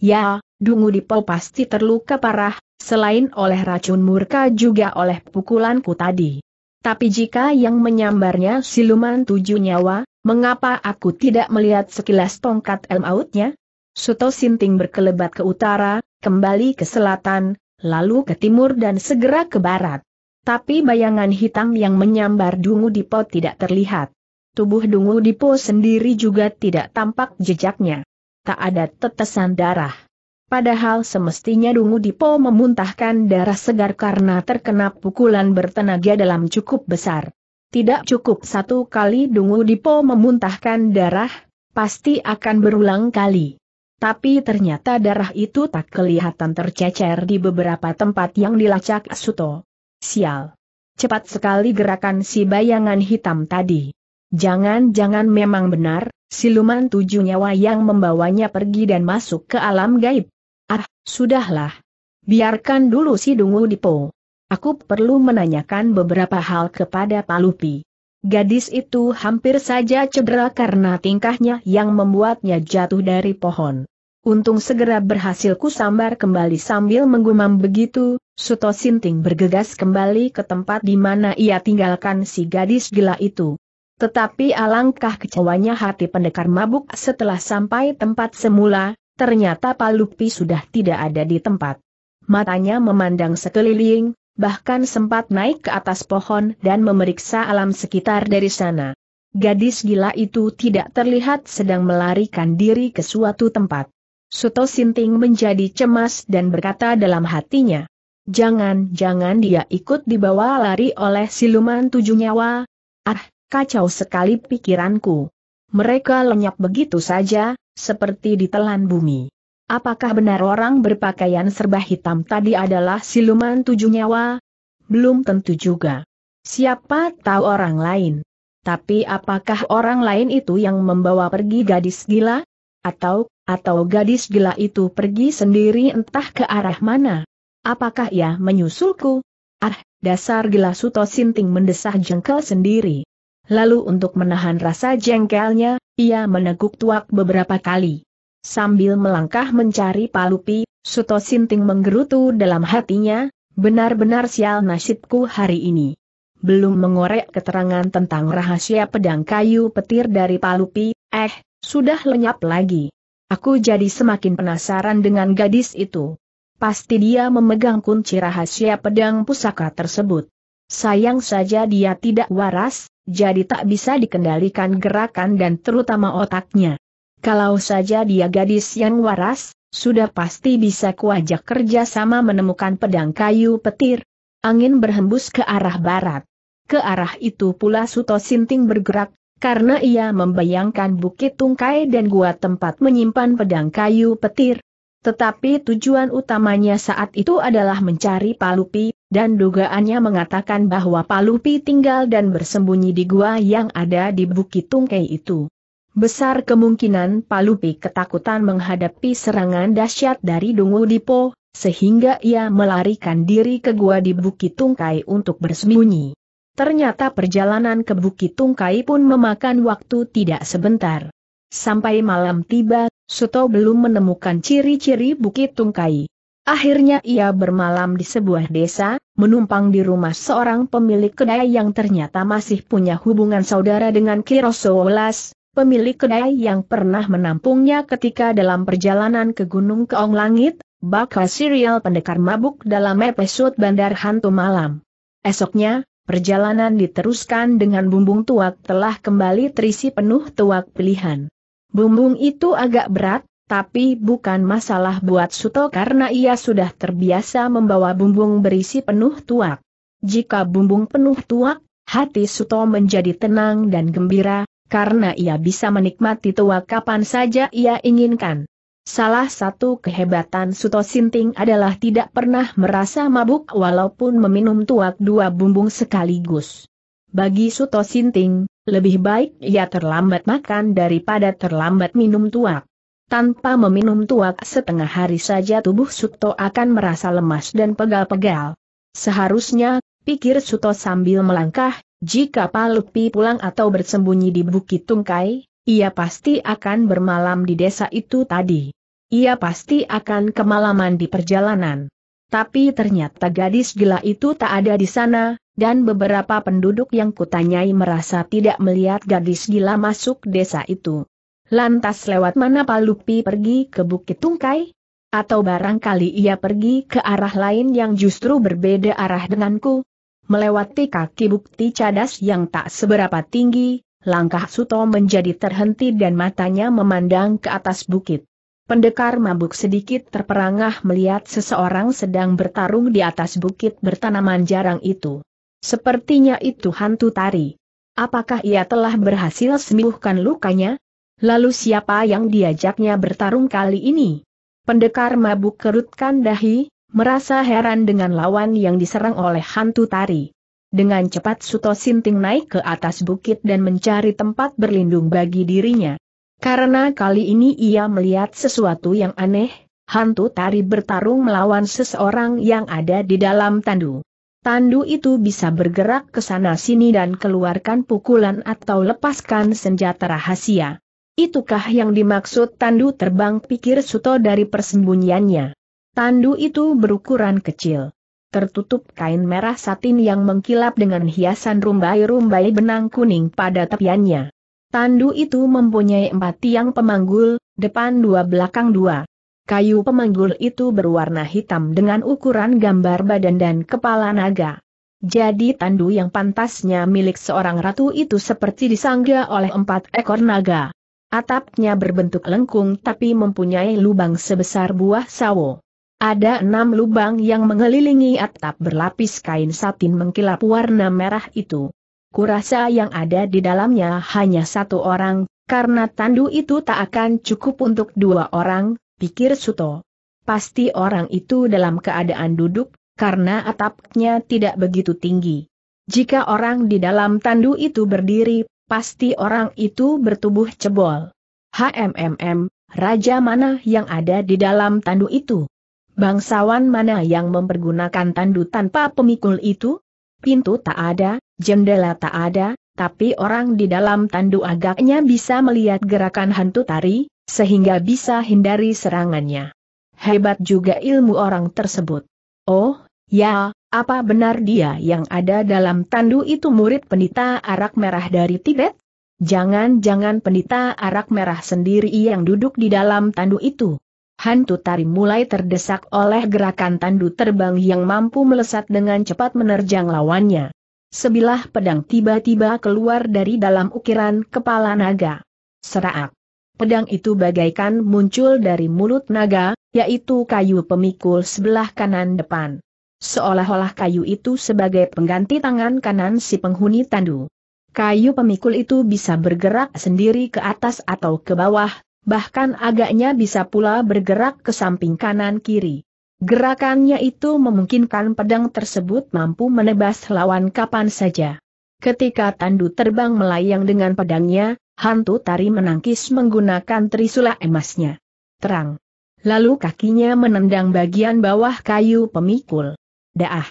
[SPEAKER 1] Ya, Dungu Dipo pasti terluka parah, selain oleh racun murka juga oleh pukulanku tadi. Tapi jika yang menyambarnya siluman tujuh nyawa, mengapa aku tidak melihat sekilas tongkat elmautnya? Suto Sinting berkelebat ke utara, kembali ke selatan, lalu ke timur dan segera ke barat. Tapi bayangan hitam yang menyambar Dungu Dipo tidak terlihat. Tubuh Dungu Dipo sendiri juga tidak tampak jejaknya. Tak ada tetesan darah. Padahal semestinya Dungu Dipo memuntahkan darah segar karena terkena pukulan bertenaga dalam cukup besar. Tidak cukup satu kali Dungu Dipo memuntahkan darah, pasti akan berulang kali. Tapi ternyata darah itu tak kelihatan tercecer di beberapa tempat yang dilacak Suto. Sial. Cepat sekali gerakan si bayangan hitam tadi. Jangan-jangan memang benar, siluman tujuh nyawa yang membawanya pergi dan masuk ke alam gaib. Ah, sudahlah. Biarkan dulu si Dungu Dipo. Aku perlu menanyakan beberapa hal kepada Palupi. Gadis itu hampir saja cedera karena tingkahnya yang membuatnya jatuh dari pohon. Untung segera berhasil ku sambar kembali sambil menggumam begitu, Suto Sinting bergegas kembali ke tempat di mana ia tinggalkan si gadis gila itu. Tetapi alangkah kecewanya hati pendekar mabuk setelah sampai tempat semula, ternyata Palupi sudah tidak ada di tempat. Matanya memandang sekeliling, bahkan sempat naik ke atas pohon dan memeriksa alam sekitar dari sana. Gadis gila itu tidak terlihat sedang melarikan diri ke suatu tempat. Suto Sinting menjadi cemas dan berkata dalam hatinya, Jangan-jangan dia ikut dibawa lari oleh siluman tujuh nyawa. Ah, kacau sekali pikiranku. Mereka lenyap begitu saja, seperti ditelan bumi. Apakah benar orang berpakaian serba hitam tadi adalah siluman tujuh nyawa? Belum tentu juga. Siapa tahu orang lain. Tapi apakah orang lain itu yang membawa pergi gadis gila? Atau, atau gadis gila itu pergi sendiri entah ke arah mana? Apakah ia menyusulku? Ah, dasar gila Suto Sinting mendesah jengkel sendiri. Lalu untuk menahan rasa jengkelnya, ia meneguk tuak beberapa kali. Sambil melangkah mencari palupi, Suto Sinting menggerutu dalam hatinya, benar-benar sial nasibku hari ini. Belum mengorek keterangan tentang rahasia pedang kayu petir dari palupi, eh, sudah lenyap lagi. Aku jadi semakin penasaran dengan gadis itu. Pasti dia memegang kunci rahasia pedang pusaka tersebut. Sayang saja dia tidak waras, jadi tak bisa dikendalikan gerakan dan terutama otaknya. Kalau saja dia gadis yang waras, sudah pasti bisa kuajak kerja sama menemukan pedang kayu petir. Angin berhembus ke arah barat. Ke arah itu pula Suto Sinting bergerak, karena ia membayangkan bukit tungkai dan gua tempat menyimpan pedang kayu petir. Tetapi tujuan utamanya saat itu adalah mencari Palupi, dan dugaannya mengatakan bahwa Palupi tinggal dan bersembunyi di gua yang ada di Bukit Tungkei itu. Besar kemungkinan Palupi ketakutan menghadapi serangan dahsyat dari Dungu Dipo, sehingga ia melarikan diri ke gua di Bukit Tungkai untuk bersembunyi. Ternyata perjalanan ke Bukit Tungkai pun memakan waktu tidak sebentar. Sampai malam tiba, Suto belum menemukan ciri-ciri Bukit Tungkai. Akhirnya ia bermalam di sebuah desa, menumpang di rumah seorang pemilik kedai yang ternyata masih punya hubungan saudara dengan Kiroso Welas, pemilik kedai yang pernah menampungnya ketika dalam perjalanan ke Gunung Keong Langit, bakal serial pendekar mabuk dalam episode Bandar Hantu Malam. Esoknya, perjalanan diteruskan dengan bumbung tuak telah kembali terisi penuh tuak pilihan. Bumbung itu agak berat, tapi bukan masalah buat Suto karena ia sudah terbiasa membawa bumbung berisi penuh tuak. Jika bumbung penuh tuak, hati Suto menjadi tenang dan gembira, karena ia bisa menikmati tuak kapan saja ia inginkan. Salah satu kehebatan Suto Sinting adalah tidak pernah merasa mabuk walaupun meminum tuak dua bumbung sekaligus. Bagi Suto Sinting, lebih baik ia terlambat makan daripada terlambat minum tuak. Tanpa meminum tuak setengah hari saja tubuh Suto akan merasa lemas dan pegal-pegal. Seharusnya, pikir Suto sambil melangkah, jika Palupi pulang atau bersembunyi di Bukit Tungkai, ia pasti akan bermalam di desa itu tadi. Ia pasti akan kemalaman di perjalanan. Tapi ternyata gadis gila itu tak ada di sana, dan beberapa penduduk yang kutanyai merasa tidak melihat gadis gila masuk desa itu. Lantas lewat mana Palupi pergi ke Bukit Tungkai? Atau barangkali ia pergi ke arah lain yang justru berbeda arah denganku? Melewati kaki bukti cadas yang tak seberapa tinggi, langkah Suto menjadi terhenti dan matanya memandang ke atas bukit. Pendekar mabuk sedikit terperangah melihat seseorang sedang bertarung di atas bukit bertanaman jarang itu. Sepertinya itu hantu tari. Apakah ia telah berhasil sembuhkan lukanya? Lalu siapa yang diajaknya bertarung kali ini? Pendekar mabuk kerutkan dahi, merasa heran dengan lawan yang diserang oleh hantu tari. Dengan cepat Suto Sinting naik ke atas bukit dan mencari tempat berlindung bagi dirinya. Karena kali ini ia melihat sesuatu yang aneh, hantu tari bertarung melawan seseorang yang ada di dalam tandu. Tandu itu bisa bergerak ke sana sini dan keluarkan pukulan atau lepaskan senjata rahasia. Itukah yang dimaksud tandu terbang pikir Suto dari persembunyiannya. Tandu itu berukuran kecil. Tertutup kain merah satin yang mengkilap dengan hiasan rumbai-rumbai benang kuning pada tepiannya. Tandu itu mempunyai empat tiang pemanggul, depan dua belakang dua. Kayu pemanggul itu berwarna hitam dengan ukuran gambar badan dan kepala naga. Jadi tandu yang pantasnya milik seorang ratu itu seperti disangga oleh empat ekor naga. Atapnya berbentuk lengkung tapi mempunyai lubang sebesar buah sawo. Ada enam lubang yang mengelilingi atap berlapis kain satin mengkilap warna merah itu. Kurasa yang ada di dalamnya hanya satu orang, karena tandu itu tak akan cukup untuk dua orang, pikir Suto. Pasti orang itu dalam keadaan duduk, karena atapnya tidak begitu tinggi. Jika orang di dalam tandu itu berdiri, Pasti orang itu bertubuh cebol. HMMM, raja mana yang ada di dalam tandu itu? Bangsawan mana yang mempergunakan tandu tanpa pemikul itu? Pintu tak ada, jendela tak ada, tapi orang di dalam tandu agaknya bisa melihat gerakan hantu tari, sehingga bisa hindari serangannya. Hebat juga ilmu orang tersebut. Oh, Ya, apa benar dia yang ada dalam tandu itu murid pendeta arak merah dari Tibet? Jangan-jangan pendeta arak merah sendiri yang duduk di dalam tandu itu. Hantu tari mulai terdesak oleh gerakan tandu terbang yang mampu melesat dengan cepat menerjang lawannya. Sebilah pedang tiba-tiba keluar dari dalam ukiran kepala naga. Serak. Pedang itu bagaikan muncul dari mulut naga, yaitu kayu pemikul sebelah kanan depan seolah-olah kayu itu sebagai pengganti tangan kanan si penghuni tandu. Kayu pemikul itu bisa bergerak sendiri ke atas atau ke bawah, bahkan agaknya bisa pula bergerak ke samping kanan kiri. Gerakannya itu memungkinkan pedang tersebut mampu menebas lawan kapan saja. Ketika tandu terbang melayang dengan pedangnya, hantu tari menangkis menggunakan trisula emasnya. Terang. Lalu kakinya menendang bagian bawah kayu pemikul. Daah.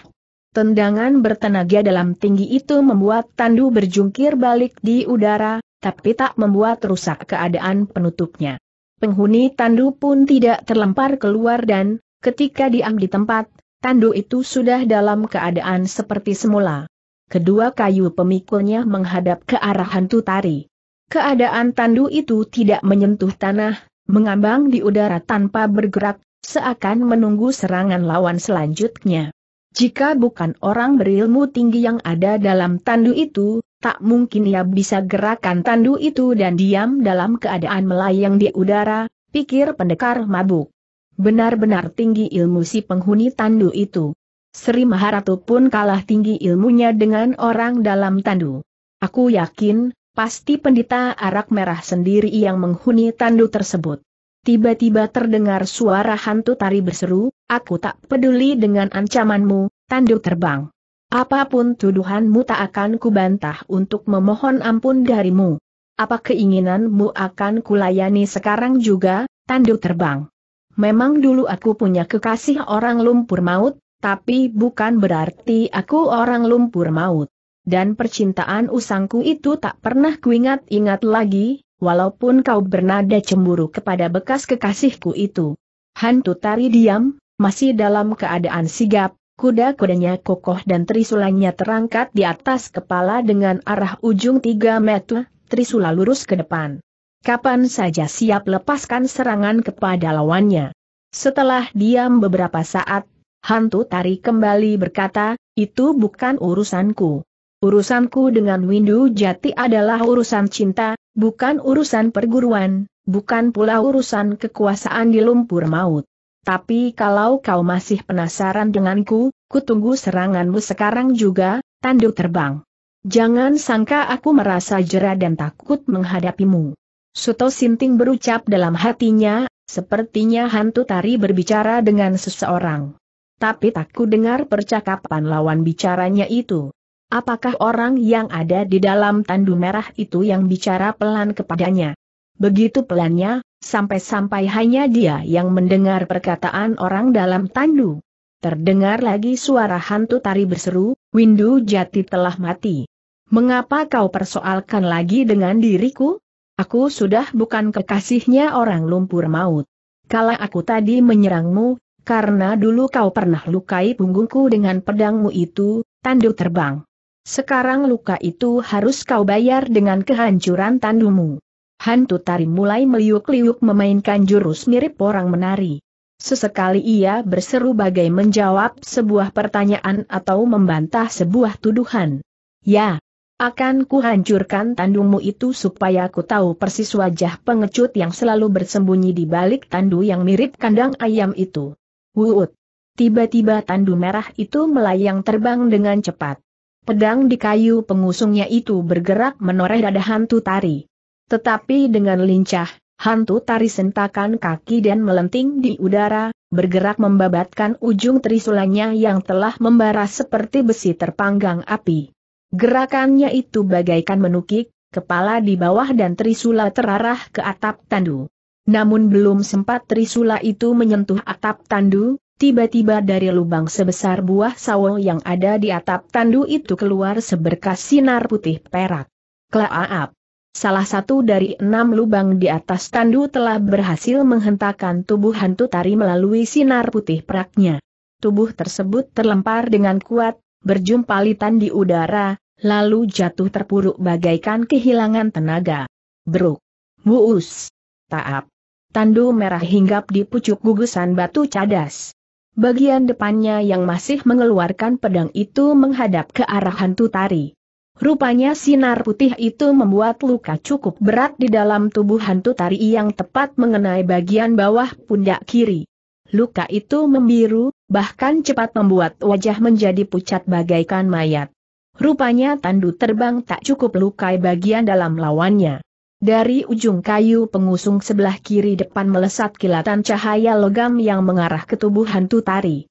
[SPEAKER 1] Tendangan bertenaga dalam tinggi itu membuat Tandu berjungkir balik di udara, tapi tak membuat rusak keadaan penutupnya. Penghuni Tandu pun tidak terlempar keluar dan, ketika diam di tempat, Tandu itu sudah dalam keadaan seperti semula. Kedua kayu pemikulnya menghadap ke arah hantu tari. Keadaan Tandu itu tidak menyentuh tanah, mengambang di udara tanpa bergerak, seakan menunggu serangan lawan selanjutnya. Jika bukan orang berilmu tinggi yang ada dalam tandu itu, tak mungkin ia bisa gerakan tandu itu dan diam dalam keadaan melayang di udara, pikir pendekar mabuk. Benar-benar tinggi ilmu si penghuni tandu itu. Sri Maharatu pun kalah tinggi ilmunya dengan orang dalam tandu. Aku yakin, pasti pendeta arak merah sendiri yang menghuni tandu tersebut. Tiba-tiba terdengar suara hantu tari berseru, aku tak peduli dengan ancamanmu, tanduk terbang. Apapun tuduhanmu tak akan kubantah untuk memohon ampun darimu. Apa keinginanmu akan kulayani sekarang juga, tanduk terbang. Memang dulu aku punya kekasih orang lumpur maut, tapi bukan berarti aku orang lumpur maut. Dan percintaan usangku itu tak pernah kuingat-ingat lagi, walaupun kau bernada cemburu kepada bekas kekasihku itu. Hantu tari diam, masih dalam keadaan sigap, kuda-kudanya kokoh dan trisulanya terangkat di atas kepala dengan arah ujung tiga meter, trisula lurus ke depan. Kapan saja siap lepaskan serangan kepada lawannya. Setelah diam beberapa saat, hantu tari kembali berkata, itu bukan urusanku. Urusanku dengan Windu Jati adalah urusan cinta, bukan urusan perguruan, bukan pula urusan kekuasaan di lumpur maut. Tapi kalau kau masih penasaran denganku, kutunggu seranganmu sekarang juga, tanduk terbang. Jangan sangka aku merasa jera dan takut menghadapimu. Suto Sinting berucap dalam hatinya, sepertinya hantu tari berbicara dengan seseorang. Tapi tak ku dengar percakapan lawan bicaranya itu. Apakah orang yang ada di dalam tandu merah itu yang bicara pelan kepadanya? Begitu pelannya, sampai-sampai hanya dia yang mendengar perkataan orang dalam tandu. Terdengar lagi suara hantu tari berseru, Windu Jati telah mati. Mengapa kau persoalkan lagi dengan diriku? Aku sudah bukan kekasihnya orang lumpur maut. Kala aku tadi menyerangmu, karena dulu kau pernah lukai punggungku dengan pedangmu itu, tandu terbang. Sekarang luka itu harus kau bayar dengan kehancuran tandumu. Hantu tari mulai meliuk-liuk memainkan jurus mirip orang menari. Sesekali ia berseru bagai menjawab sebuah pertanyaan atau membantah sebuah tuduhan. Ya, akan kuhancurkan tandumu itu supaya ku tahu persis wajah pengecut yang selalu bersembunyi di balik tandu yang mirip kandang ayam itu. Wuut. Tiba-tiba tandu merah itu melayang terbang dengan cepat. Pedang di kayu pengusungnya itu bergerak menoreh dada hantu tari. Tetapi dengan lincah, hantu tari sentakan kaki dan melenting di udara, bergerak membabatkan ujung trisulanya yang telah membara seperti besi terpanggang api. Gerakannya itu bagaikan menukik, kepala di bawah dan trisula terarah ke atap tandu. Namun belum sempat trisula itu menyentuh atap tandu, Tiba-tiba dari lubang sebesar buah sawo yang ada di atap tandu itu keluar seberkas sinar putih perak. Klaaap. Salah satu dari enam lubang di atas tandu telah berhasil menghentakkan tubuh hantu tari melalui sinar putih peraknya. Tubuh tersebut terlempar dengan kuat, berjumpa litan di udara, lalu jatuh terpuruk bagaikan kehilangan tenaga. Bruk. Buus. Taap. Tandu merah hinggap di pucuk gugusan batu cadas. Bagian depannya yang masih mengeluarkan pedang itu menghadap ke arah hantu tari. Rupanya sinar putih itu membuat luka cukup berat di dalam tubuh hantu tari yang tepat mengenai bagian bawah pundak kiri. Luka itu membiru, bahkan cepat membuat wajah menjadi pucat bagaikan mayat. Rupanya tandu terbang tak cukup lukai bagian dalam lawannya. Dari ujung kayu pengusung sebelah kiri depan melesat kilatan cahaya logam yang mengarah ke tubuh hantu tari.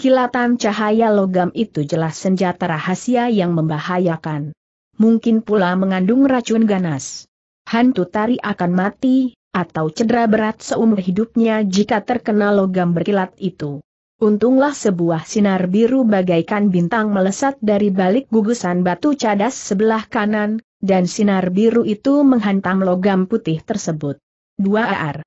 [SPEAKER 1] Kilatan cahaya logam itu jelas senjata rahasia yang membahayakan. Mungkin pula mengandung racun ganas. Hantu tari akan mati, atau cedera berat seumur hidupnya jika terkena logam berkilat itu. Untunglah sebuah sinar biru bagaikan bintang melesat dari balik gugusan batu cadas sebelah kanan, dan sinar biru itu menghantam logam putih tersebut. 2AR.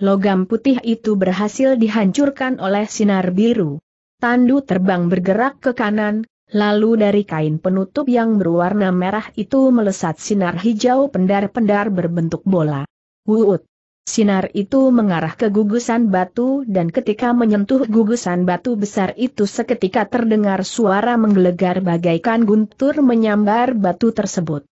[SPEAKER 1] Logam putih itu berhasil dihancurkan oleh sinar biru. Tandu terbang bergerak ke kanan, lalu dari kain penutup yang berwarna merah itu melesat sinar hijau pendar-pendar berbentuk bola. Wuut. Sinar itu mengarah ke gugusan batu dan ketika menyentuh gugusan batu besar itu seketika terdengar suara menggelegar bagaikan guntur menyambar batu tersebut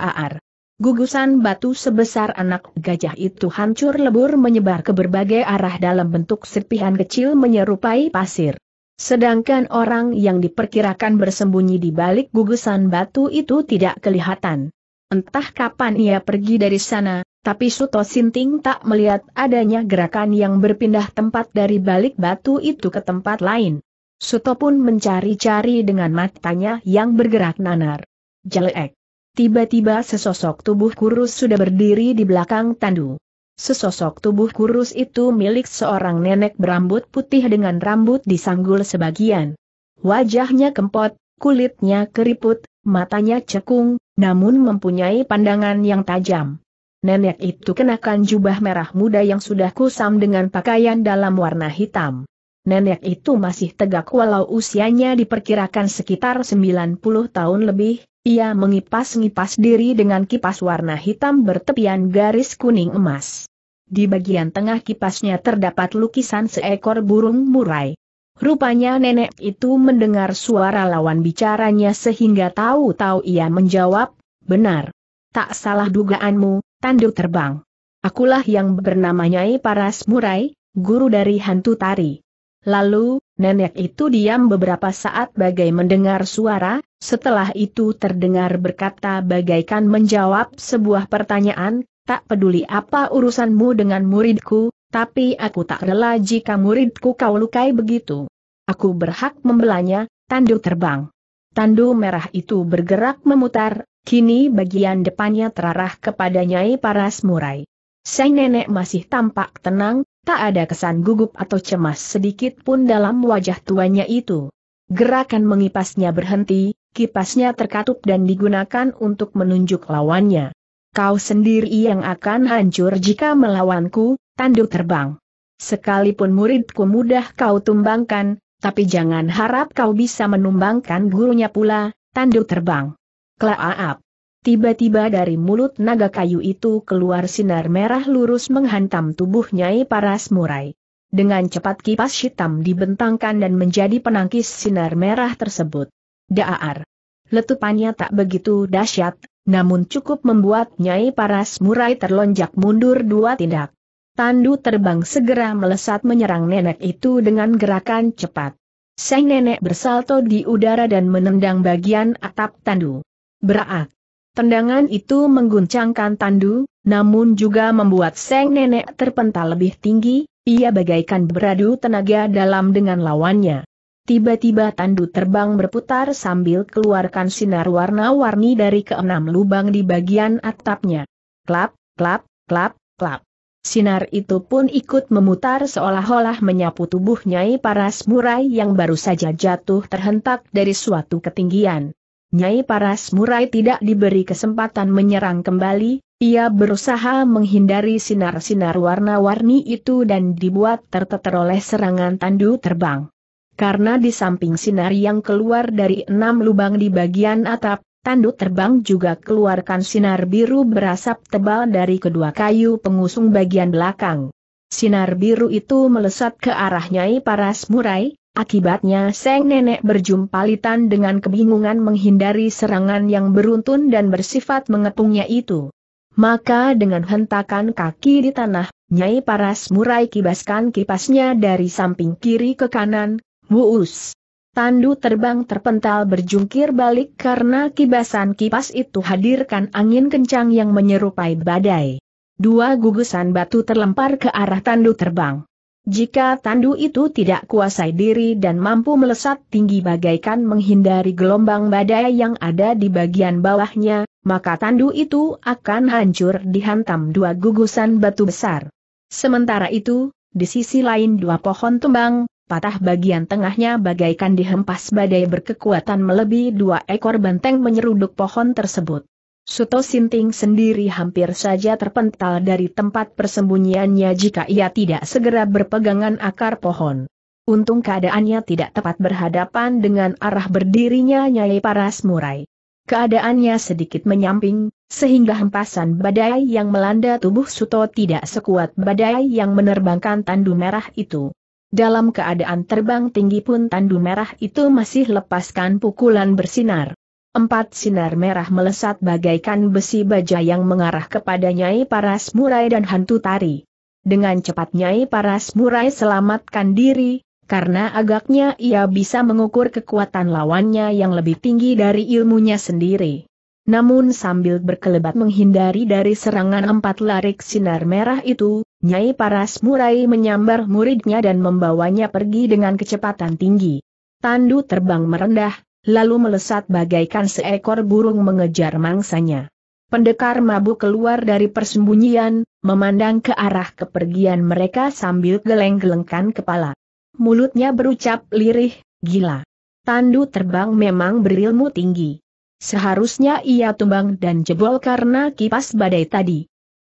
[SPEAKER 1] ar. Gugusan batu sebesar anak gajah itu hancur lebur menyebar ke berbagai arah dalam bentuk serpihan kecil menyerupai pasir. Sedangkan orang yang diperkirakan bersembunyi di balik gugusan batu itu tidak kelihatan. Entah kapan ia pergi dari sana, tapi Suto Sinting tak melihat adanya gerakan yang berpindah tempat dari balik batu itu ke tempat lain. Suto pun mencari-cari dengan matanya yang bergerak nanar. Jelek. Tiba-tiba sesosok tubuh kurus sudah berdiri di belakang tandu. Sesosok tubuh kurus itu milik seorang nenek berambut putih dengan rambut disanggul sebagian. Wajahnya kempot, kulitnya keriput, matanya cekung, namun mempunyai pandangan yang tajam. Nenek itu kenakan jubah merah muda yang sudah kusam dengan pakaian dalam warna hitam. Nenek itu masih tegak walau usianya diperkirakan sekitar 90 tahun lebih, ia mengipas-ngipas diri dengan kipas warna hitam bertepian garis kuning emas. Di bagian tengah kipasnya terdapat lukisan seekor burung murai. Rupanya nenek itu mendengar suara lawan bicaranya sehingga tahu-tahu ia menjawab, benar. Tak salah dugaanmu, tanduk terbang. Akulah yang bernama Nyai Paras Murai, guru dari hantu tari. Lalu, nenek itu diam beberapa saat bagai mendengar suara, setelah itu terdengar berkata bagaikan menjawab sebuah pertanyaan, tak peduli apa urusanmu dengan muridku, tapi aku tak rela jika muridku kau lukai begitu. Aku berhak membelanya, tandu terbang. Tandu merah itu bergerak memutar, kini bagian depannya terarah kepada Nyai Paras Murai. Sang nenek masih tampak tenang, tak ada kesan gugup atau cemas sedikit pun dalam wajah tuanya itu. Gerakan mengipasnya berhenti, kipasnya terkatup dan digunakan untuk menunjuk lawannya. Kau sendiri yang akan hancur jika melawanku, tanduk terbang. Sekalipun muridku mudah kau tumbangkan, tapi jangan harap kau bisa menumbangkan gurunya pula, tanduk terbang. Klaaap. Tiba-tiba dari mulut naga kayu itu keluar sinar merah lurus menghantam tubuh Nyai Paras Murai. Dengan cepat kipas hitam dibentangkan dan menjadi penangkis sinar merah tersebut. Daar. Letupannya tak begitu dahsyat, namun cukup membuat Nyai Paras Murai terlonjak mundur dua tindak. Tandu terbang segera melesat menyerang nenek itu dengan gerakan cepat. Sang nenek bersalto di udara dan menendang bagian atap tandu. Beraak. Tendangan itu mengguncangkan tandu, namun juga membuat sang nenek terpental lebih tinggi, ia bagaikan beradu tenaga dalam dengan lawannya. Tiba-tiba tandu terbang berputar sambil keluarkan sinar warna-warni dari keenam lubang di bagian atapnya. Klap, klap, klap, klap. Sinar itu pun ikut memutar seolah-olah menyapu tubuh Nyai Paras Murai yang baru saja jatuh terhentak dari suatu ketinggian. Nyai Paras Murai tidak diberi kesempatan menyerang kembali, ia berusaha menghindari sinar-sinar warna-warni itu dan dibuat terteter oleh serangan tandu terbang. Karena di samping sinar yang keluar dari enam lubang di bagian atap, tanduk terbang juga keluarkan sinar biru berasap tebal dari kedua kayu pengusung bagian belakang. Sinar biru itu melesat ke arah Nyai Paras Murai, akibatnya Seng Nenek berjumpa litan dengan kebingungan menghindari serangan yang beruntun dan bersifat mengepungnya itu. Maka dengan hentakan kaki di tanah, Nyai Paras Murai kibaskan kipasnya dari samping kiri ke kanan, Wuus. Tandu terbang terpental berjungkir balik karena kibasan kipas itu hadirkan angin kencang yang menyerupai badai. Dua gugusan batu terlempar ke arah tandu terbang. Jika tandu itu tidak kuasai diri dan mampu melesat tinggi bagaikan menghindari gelombang badai yang ada di bagian bawahnya, maka tandu itu akan hancur dihantam dua gugusan batu besar. Sementara itu, di sisi lain dua pohon tumbang, patah bagian tengahnya bagaikan dihempas badai berkekuatan melebihi dua ekor benteng menyeruduk pohon tersebut. Suto Sinting sendiri hampir saja terpental dari tempat persembunyiannya jika ia tidak segera berpegangan akar pohon. Untung keadaannya tidak tepat berhadapan dengan arah berdirinya Nyai Paras Murai. Keadaannya sedikit menyamping, sehingga hempasan badai yang melanda tubuh Suto tidak sekuat badai yang menerbangkan tandu merah itu. Dalam keadaan terbang tinggi pun tandu merah itu masih lepaskan pukulan bersinar. Empat sinar merah melesat bagaikan besi baja yang mengarah kepada Nyai Paras Murai dan Hantu Tari. Dengan cepat Nyai Paras Murai selamatkan diri, karena agaknya ia bisa mengukur kekuatan lawannya yang lebih tinggi dari ilmunya sendiri. Namun sambil berkelebat menghindari dari serangan empat larik sinar merah itu, Nyai Paras Murai menyambar muridnya dan membawanya pergi dengan kecepatan tinggi. Tandu terbang merendah, lalu melesat bagaikan seekor burung mengejar mangsanya. Pendekar mabuk keluar dari persembunyian, memandang ke arah kepergian mereka sambil geleng-gelengkan kepala. Mulutnya berucap lirih, gila. Tandu terbang memang berilmu tinggi. Seharusnya ia tumbang dan jebol karena kipas badai tadi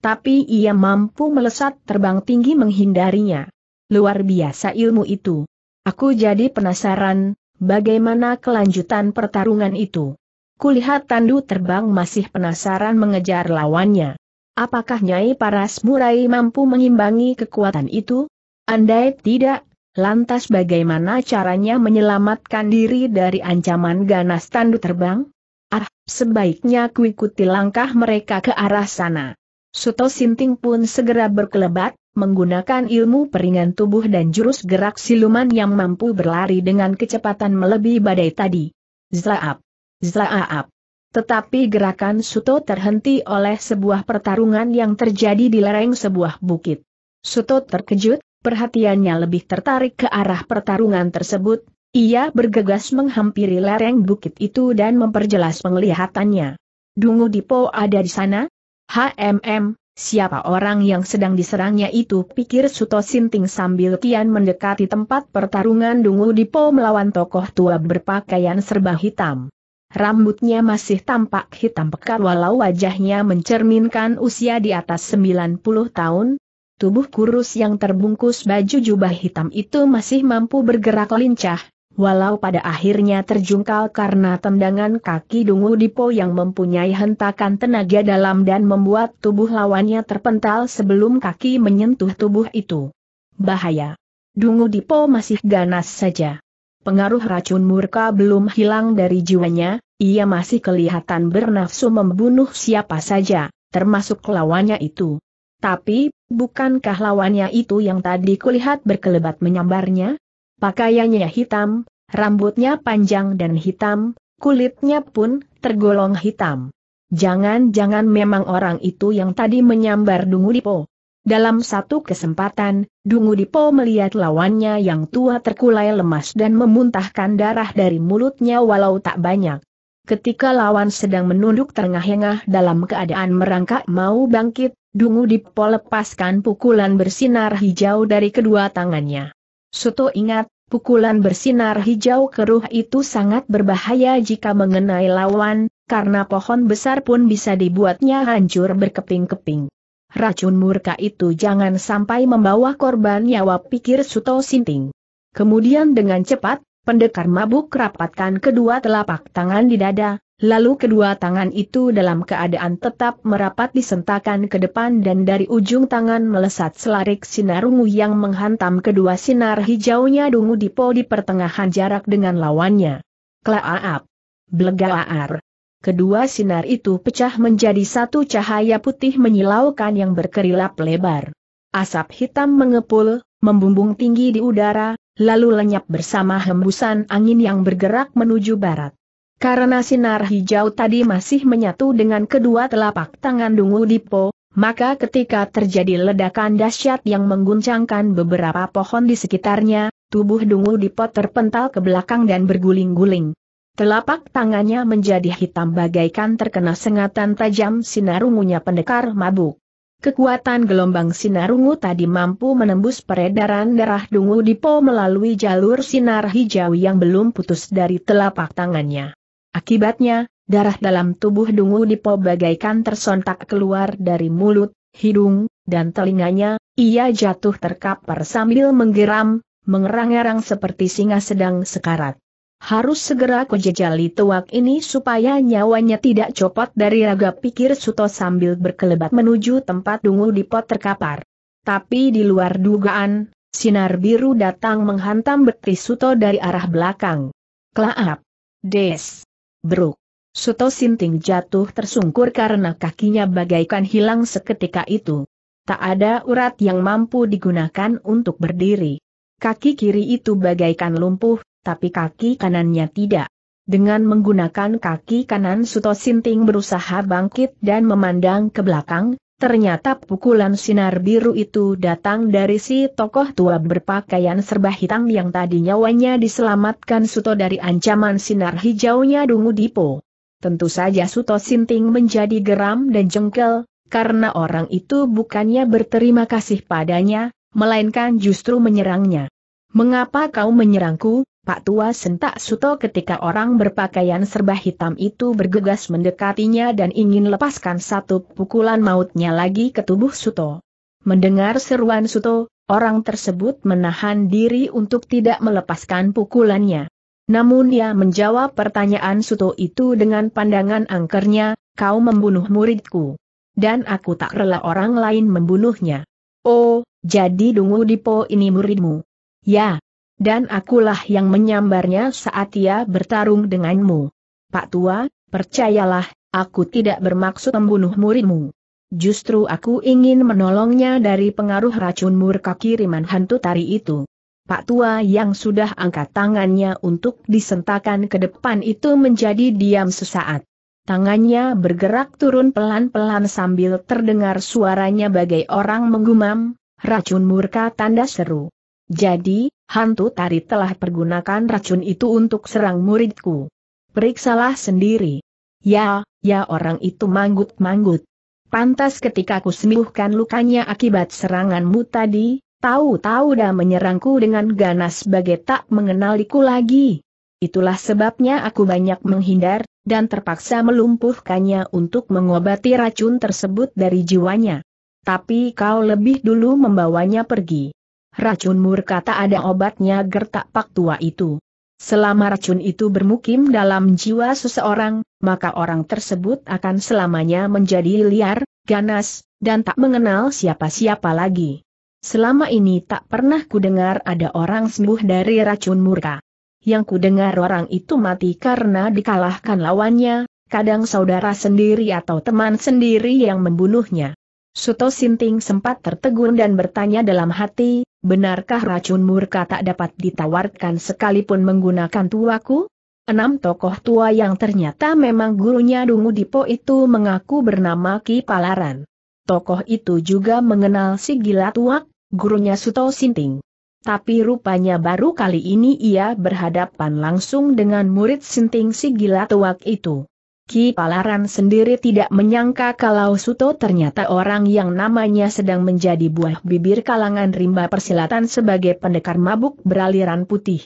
[SPEAKER 1] tapi ia mampu melesat terbang tinggi menghindarinya. Luar biasa ilmu itu. Aku jadi penasaran, bagaimana kelanjutan pertarungan itu. Kulihat Tandu terbang masih penasaran mengejar lawannya. Apakah Nyai Paras Murai mampu mengimbangi kekuatan itu? Andai tidak, lantas bagaimana caranya menyelamatkan diri dari ancaman ganas Tandu terbang? Ah, sebaiknya kuikuti langkah mereka ke arah sana. Suto Sinting pun segera berkelebat, menggunakan ilmu peringan tubuh dan jurus gerak siluman yang mampu berlari dengan kecepatan melebihi badai tadi. Zraap! Zraap! Tetapi gerakan Suto terhenti oleh sebuah pertarungan yang terjadi di lereng sebuah bukit. Suto terkejut, perhatiannya lebih tertarik ke arah pertarungan tersebut, ia bergegas menghampiri lereng bukit itu dan memperjelas penglihatannya. Dungu Dipo ada di sana, HMM, siapa orang yang sedang diserangnya itu pikir Suto Sinting sambil kian mendekati tempat pertarungan Dungu Dipo melawan tokoh tua berpakaian serba hitam. Rambutnya masih tampak hitam pekat walau wajahnya mencerminkan usia di atas 90 tahun, Tubuh kurus yang terbungkus baju jubah hitam itu masih mampu bergerak lincah, walau pada akhirnya terjungkal karena tendangan kaki Dungu Dipo yang mempunyai hentakan tenaga dalam dan membuat tubuh lawannya terpental sebelum kaki menyentuh tubuh itu. Bahaya. Dungu Dipo masih ganas saja. Pengaruh racun murka belum hilang dari jiwanya, ia masih kelihatan bernafsu membunuh siapa saja, termasuk lawannya itu. Tapi, bukankah lawannya itu yang tadi kulihat berkelebat menyambarnya? Pakaiannya hitam, rambutnya panjang dan hitam, kulitnya pun tergolong hitam. Jangan-jangan memang orang itu yang tadi menyambar Dungu Dipo. Dalam satu kesempatan, Dungu Dipo melihat lawannya yang tua terkulai lemas dan memuntahkan darah dari mulutnya walau tak banyak. Ketika lawan sedang menunduk terengah-engah dalam keadaan merangkak mau bangkit, Dungu Dipo lepaskan pukulan bersinar hijau dari kedua tangannya. Soto ingat, Pukulan bersinar hijau keruh itu sangat berbahaya jika mengenai lawan, karena pohon besar pun bisa dibuatnya hancur berkeping-keping. Racun murka itu jangan sampai membawa korban nyawa pikir Suto Sinting. Kemudian dengan cepat, Pendekar mabuk rapatkan kedua telapak tangan di dada, lalu kedua tangan itu dalam keadaan tetap merapat disentakan ke depan dan dari ujung tangan melesat selarik sinar ungu yang menghantam kedua sinar hijaunya dungu pol di pertengahan jarak dengan lawannya. Klaaap! Blegaar! Kedua sinar itu pecah menjadi satu cahaya putih menyilaukan yang berkerilap lebar. Asap hitam mengepul, membumbung tinggi di udara, lalu lenyap bersama hembusan angin yang bergerak menuju barat. Karena sinar hijau tadi masih menyatu dengan kedua telapak tangan Dungu Dipo, maka ketika terjadi ledakan dahsyat yang mengguncangkan beberapa pohon di sekitarnya, tubuh Dungu Dipo terpental ke belakang dan berguling-guling. Telapak tangannya menjadi hitam bagaikan terkena sengatan tajam sinar ungunya pendekar mabuk. Kekuatan gelombang sinar ungu tadi mampu menembus peredaran darah dungu Dipo melalui jalur sinar hijau yang belum putus dari telapak tangannya. Akibatnya, darah dalam tubuh dungu Dipo bagaikan tersontak keluar dari mulut, hidung, dan telinganya, ia jatuh terkapar sambil menggeram, mengerang-erang seperti singa sedang sekarat. Harus segera kujejali tuak ini supaya nyawanya tidak copot dari raga pikir Suto sambil berkelebat menuju tempat dungu di pot terkapar. Tapi di luar dugaan, sinar biru datang menghantam betis Suto dari arah belakang. Klaap! Des! Bruk! Suto Sinting jatuh tersungkur karena kakinya bagaikan hilang seketika itu. Tak ada urat yang mampu digunakan untuk berdiri. Kaki kiri itu bagaikan lumpuh, tapi kaki kanannya tidak. Dengan menggunakan kaki kanan Suto Sinting berusaha bangkit dan memandang ke belakang, ternyata pukulan sinar biru itu datang dari si tokoh tua berpakaian serba hitam yang tadi nyawanya diselamatkan Suto dari ancaman sinar hijaunya Dungu Dipo. Tentu saja Suto Sinting menjadi geram dan jengkel, karena orang itu bukannya berterima kasih padanya, melainkan justru menyerangnya. Mengapa kau menyerangku, Pak Tua sentak suto ketika orang berpakaian serba hitam itu bergegas mendekatinya dan ingin lepaskan satu pukulan mautnya lagi ke tubuh suto. Mendengar seruan suto, orang tersebut menahan diri untuk tidak melepaskan pukulannya. Namun ia menjawab pertanyaan suto itu dengan pandangan angkernya, kau membunuh muridku. Dan aku tak rela orang lain membunuhnya. Oh, jadi Dungu Dipo ini muridmu. Ya, dan akulah yang menyambarnya saat ia bertarung denganmu. Pak Tua, percayalah, aku tidak bermaksud membunuh muridmu. Justru aku ingin menolongnya dari pengaruh racun murka kiriman hantu tari itu. Pak Tua yang sudah angkat tangannya untuk disentakan ke depan itu menjadi diam sesaat. Tangannya bergerak turun pelan-pelan sambil terdengar suaranya bagai orang menggumam, racun murka tanda seru. Jadi, hantu tari telah pergunakan racun itu untuk serang muridku. Periksalah sendiri. Ya, ya orang itu manggut-manggut. Pantas ketika aku sembuhkan lukanya akibat seranganmu tadi, tahu-tahu dah menyerangku dengan ganas bagai tak mengenaliku lagi. Itulah sebabnya aku banyak menghindar, dan terpaksa melumpuhkannya untuk mengobati racun tersebut dari jiwanya. Tapi kau lebih dulu membawanya pergi racun murka tak ada obatnya gertak pak tua itu. Selama racun itu bermukim dalam jiwa seseorang, maka orang tersebut akan selamanya menjadi liar, ganas, dan tak mengenal siapa-siapa lagi. Selama ini tak pernah kudengar ada orang sembuh dari racun murka. Yang kudengar orang itu mati karena dikalahkan lawannya, kadang saudara sendiri atau teman sendiri yang membunuhnya. Suto Sinting sempat tertegun dan bertanya dalam hati, benarkah racun murka tak dapat ditawarkan sekalipun menggunakan tuaku? Enam tokoh tua yang ternyata memang gurunya Dungu Dipo itu mengaku bernama Ki Palaran. Tokoh itu juga mengenal si gila tuak, gurunya Suto Sinting. Tapi rupanya baru kali ini ia berhadapan langsung dengan murid Sinting si gila tuak itu. Ki Palaran sendiri tidak menyangka kalau Suto ternyata orang yang namanya sedang menjadi buah bibir kalangan rimba persilatan sebagai pendekar mabuk beraliran putih.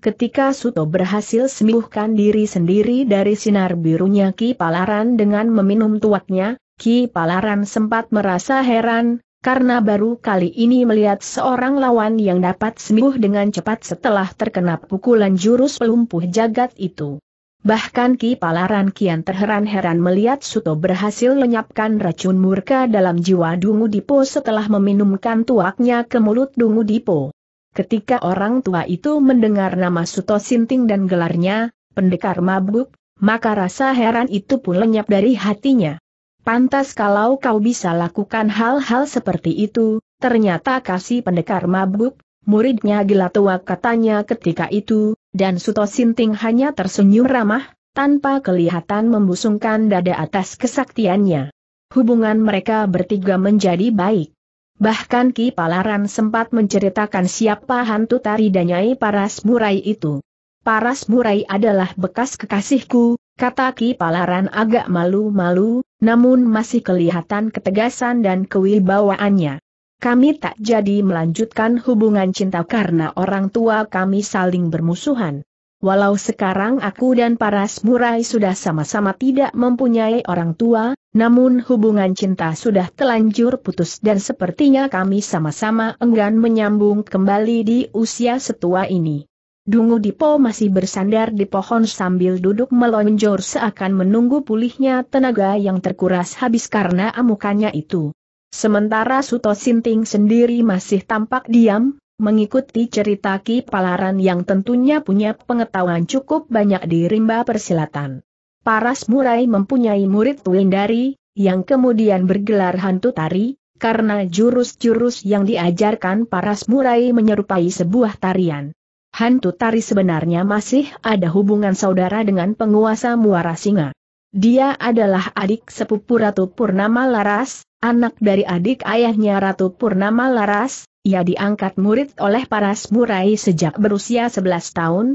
[SPEAKER 1] Ketika Suto berhasil sembuhkan diri sendiri dari sinar birunya Ki Palaran dengan meminum tuaknya, Ki Palaran sempat merasa heran, karena baru kali ini melihat seorang lawan yang dapat sembuh dengan cepat setelah terkena pukulan jurus pelumpuh jagat itu. Bahkan Ki Palaran kian terheran-heran melihat Suto berhasil lenyapkan racun murka dalam jiwa Dungu Dipo setelah meminumkan tuaknya ke mulut Dungu Dipo. Ketika orang tua itu mendengar nama Suto Sinting dan gelarnya, pendekar mabuk, maka rasa heran itu pun lenyap dari hatinya. Pantas kalau kau bisa lakukan hal-hal seperti itu, ternyata kasih pendekar mabuk, muridnya gila tua katanya ketika itu, dan Suto Sinting hanya tersenyum ramah, tanpa kelihatan membusungkan dada atas kesaktiannya. Hubungan mereka bertiga menjadi baik. Bahkan Ki Palaran sempat menceritakan siapa hantu tari dan Nyai Paras Murai itu. Paras Murai adalah bekas kekasihku, kata Ki Palaran agak malu-malu, namun masih kelihatan ketegasan dan kewibawaannya. Kami tak jadi melanjutkan hubungan cinta karena orang tua kami saling bermusuhan. Walau sekarang aku dan Paras Murai sudah sama-sama tidak mempunyai orang tua, namun hubungan cinta sudah telanjur putus dan sepertinya kami sama-sama enggan menyambung kembali di usia setua ini. Dungu Dipo masih bersandar di pohon sambil duduk melonjor seakan menunggu pulihnya tenaga yang terkuras habis karena amukannya itu. Sementara Suto Sinting sendiri masih tampak diam, mengikuti cerita Ki Palaran yang tentunya punya pengetahuan cukup banyak di rimba persilatan. Paras Murai mempunyai murid Windari, yang kemudian bergelar hantu tari, karena jurus-jurus yang diajarkan Paras Murai menyerupai sebuah tarian. Hantu tari sebenarnya masih ada hubungan saudara dengan penguasa muara singa. Dia adalah adik sepupu Ratu Purnama Laras, anak dari adik ayahnya Ratu Purnama Laras, ia diangkat murid oleh para Murai sejak berusia 11 tahun.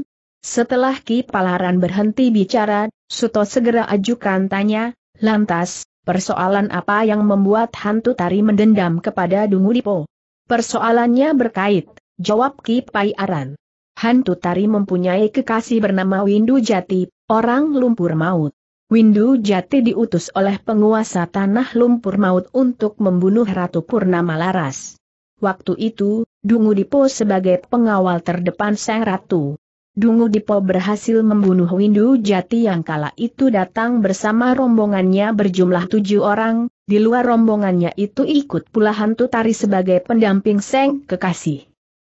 [SPEAKER 1] Setelah Ki Palaran berhenti bicara, Suto segera ajukan tanya, lantas, persoalan apa yang membuat hantu tari mendendam kepada Dipo? Persoalannya berkait, jawab Ki Aran. Hantu tari mempunyai kekasih bernama Windu Jati, orang lumpur maut. Windu Jati diutus oleh penguasa tanah lumpur maut untuk membunuh Ratu Purnama Laras. Waktu itu, Dungu Dipo sebagai pengawal terdepan Sang Ratu. Dungu Dipo berhasil membunuh Windu Jati yang kala itu datang bersama rombongannya berjumlah tujuh orang, di luar rombongannya itu ikut pula hantu tari sebagai pendamping Seng Kekasih.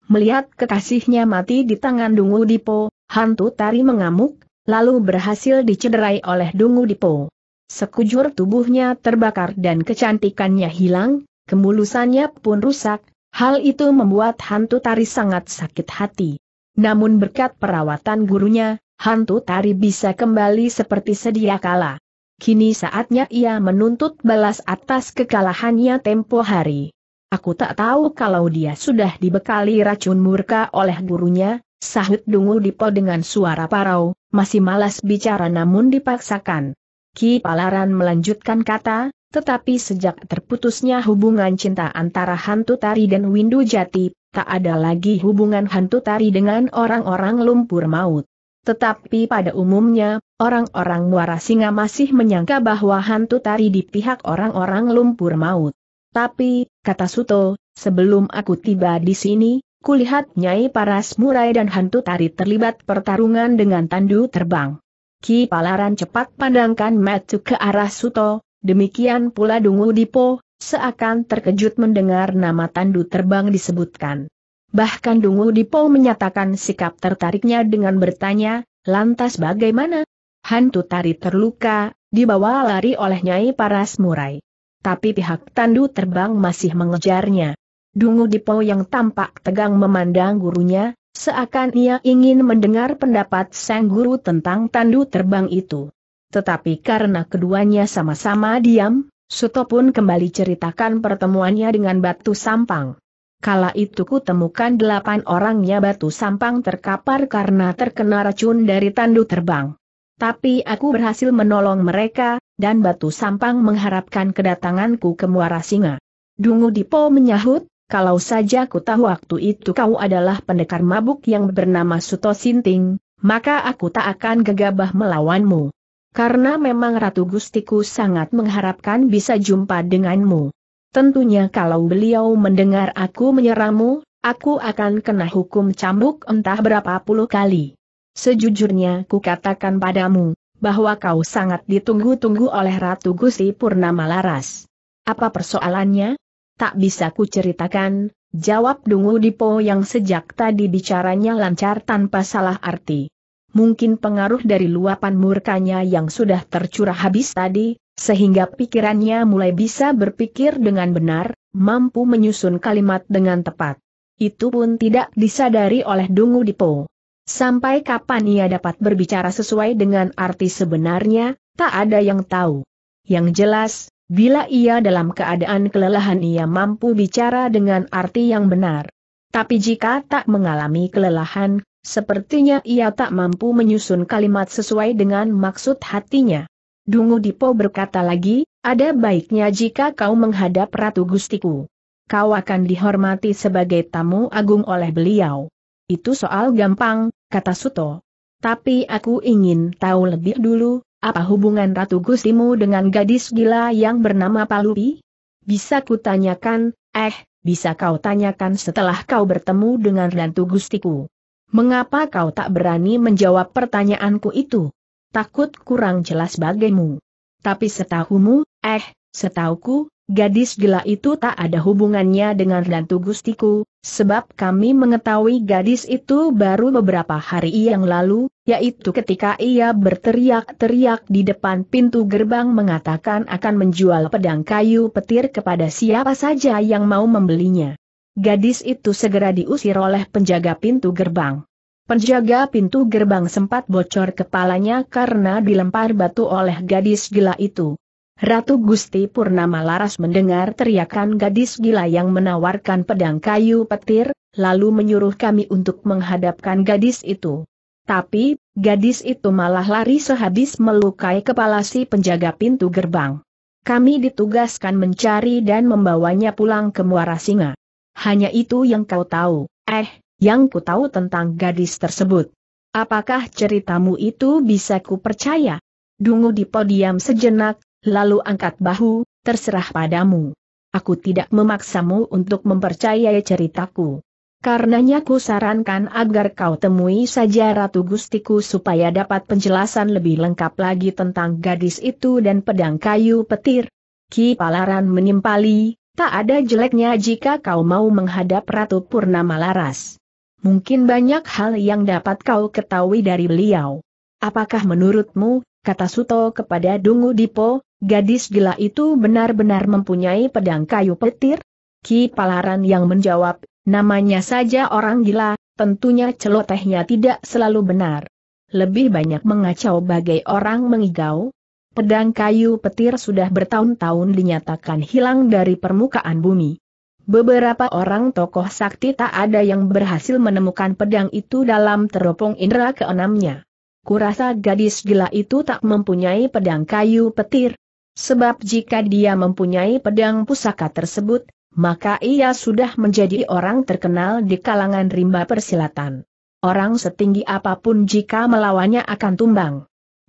[SPEAKER 1] Melihat kekasihnya mati di tangan Dungu Dipo, hantu tari mengamuk, lalu berhasil dicederai oleh Dungu Dipo. Sekujur tubuhnya terbakar dan kecantikannya hilang, kemulusannya pun rusak, hal itu membuat hantu tari sangat sakit hati. Namun berkat perawatan gurunya, hantu tari bisa kembali seperti sedia kala. Kini saatnya ia menuntut balas atas kekalahannya tempo hari. Aku tak tahu kalau dia sudah dibekali racun murka oleh gurunya, Sahut Dungu Dipo dengan suara parau, masih malas bicara namun dipaksakan. Ki Palaran melanjutkan kata, tetapi sejak terputusnya hubungan cinta antara hantu tari dan Windu Jati, tak ada lagi hubungan hantu tari dengan orang-orang lumpur maut. Tetapi pada umumnya, orang-orang Muara Singa masih menyangka bahwa hantu tari di pihak orang-orang lumpur maut. Tapi, kata Suto, sebelum aku tiba di sini, Kulihat Nyai Paras Murai dan Hantu Tari terlibat pertarungan dengan tandu terbang. Ki Palaran cepat pandangkan matu ke arah Suto, demikian pula Dungu Dipo, seakan terkejut mendengar nama tandu terbang disebutkan. Bahkan Dungu Dipo menyatakan sikap tertariknya dengan bertanya, lantas bagaimana? Hantu tari terluka, dibawa lari oleh Nyai Paras Murai. Tapi pihak tandu terbang masih mengejarnya. Dungu Dipo yang tampak tegang memandang gurunya, seakan ia ingin mendengar pendapat sang guru tentang tandu terbang itu. Tetapi karena keduanya sama-sama diam, Suto pun kembali ceritakan pertemuannya dengan Batu Sampang. Kala itu kutemukan delapan orangnya Batu Sampang terkapar karena terkena racun dari tandu terbang. Tapi aku berhasil menolong mereka, dan Batu Sampang mengharapkan kedatanganku ke Muara Singa. Dungu Dipo menyahut, kalau saja ku tahu waktu itu kau adalah pendekar mabuk yang bernama Suto Sinting, maka aku tak akan gegabah melawanmu. Karena memang Ratu Gustiku sangat mengharapkan bisa jumpa denganmu. Tentunya kalau beliau mendengar aku menyeramu, aku akan kena hukum cambuk entah berapa puluh kali. Sejujurnya ku katakan padamu, bahwa kau sangat ditunggu-tunggu oleh Ratu Gusti Purnama Laras. Apa persoalannya? tak bisa kuceritakan, jawab Dungu Dipo yang sejak tadi bicaranya lancar tanpa salah arti. Mungkin pengaruh dari luapan murkanya yang sudah tercurah habis tadi, sehingga pikirannya mulai bisa berpikir dengan benar, mampu menyusun kalimat dengan tepat. Itu pun tidak disadari oleh Dungu Dipo. Sampai kapan ia dapat berbicara sesuai dengan arti sebenarnya, tak ada yang tahu. Yang jelas, Bila ia dalam keadaan kelelahan ia mampu bicara dengan arti yang benar. Tapi jika tak mengalami kelelahan, sepertinya ia tak mampu menyusun kalimat sesuai dengan maksud hatinya. Dungu Dipo berkata lagi, ada baiknya jika kau menghadap Ratu Gustiku. Kau akan dihormati sebagai tamu agung oleh beliau. Itu soal gampang, kata Suto. Tapi aku ingin tahu lebih dulu, apa hubungan Ratu Gustimu dengan gadis gila yang bernama Palupi? Bisa kutanyakan, eh, bisa kau tanyakan setelah kau bertemu dengan Ratu Gustiku. Mengapa kau tak berani menjawab pertanyaanku itu? Takut kurang jelas bagimu. Tapi setahumu, eh, setauku, gadis gila itu tak ada hubungannya dengan Rantu Gustiku, sebab kami mengetahui gadis itu baru beberapa hari yang lalu, yaitu ketika ia berteriak-teriak di depan pintu gerbang mengatakan akan menjual pedang kayu petir kepada siapa saja yang mau membelinya. Gadis itu segera diusir oleh penjaga pintu gerbang. Penjaga pintu gerbang sempat bocor kepalanya karena dilempar batu oleh gadis gila itu. Ratu Gusti Purnama Laras mendengar teriakan gadis gila yang menawarkan pedang kayu petir, lalu menyuruh kami untuk menghadapkan gadis itu. Tapi, gadis itu malah lari sehabis melukai kepala si penjaga pintu gerbang. Kami ditugaskan mencari dan membawanya pulang ke Muara Singa. Hanya itu yang kau tahu, eh, yang ku tahu tentang gadis tersebut. Apakah ceritamu itu bisa ku percaya? Dungu di podium sejenak, lalu angkat bahu, terserah padamu. Aku tidak memaksamu untuk mempercayai ceritaku. Karenanya ku sarankan agar kau temui saja Ratu Gustiku supaya dapat penjelasan lebih lengkap lagi tentang gadis itu dan pedang kayu petir. Ki Palaran menimpali, tak ada jeleknya jika kau mau menghadap Ratu Purnama Laras. Mungkin banyak hal yang dapat kau ketahui dari beliau. Apakah menurutmu, kata Suto kepada Dungu Dipo, Gadis gila itu benar-benar mempunyai pedang kayu petir? Ki Palaran yang menjawab, namanya saja orang gila, tentunya celotehnya tidak selalu benar. Lebih banyak mengacau bagai orang mengigau. Pedang kayu petir sudah bertahun-tahun dinyatakan hilang dari permukaan bumi. Beberapa orang tokoh sakti tak ada yang berhasil menemukan pedang itu dalam teropong indera keenamnya. Kurasa gadis gila itu tak mempunyai pedang kayu petir, Sebab jika dia mempunyai pedang pusaka tersebut, maka ia sudah menjadi orang terkenal di kalangan rimba persilatan. Orang setinggi apapun jika melawannya akan tumbang.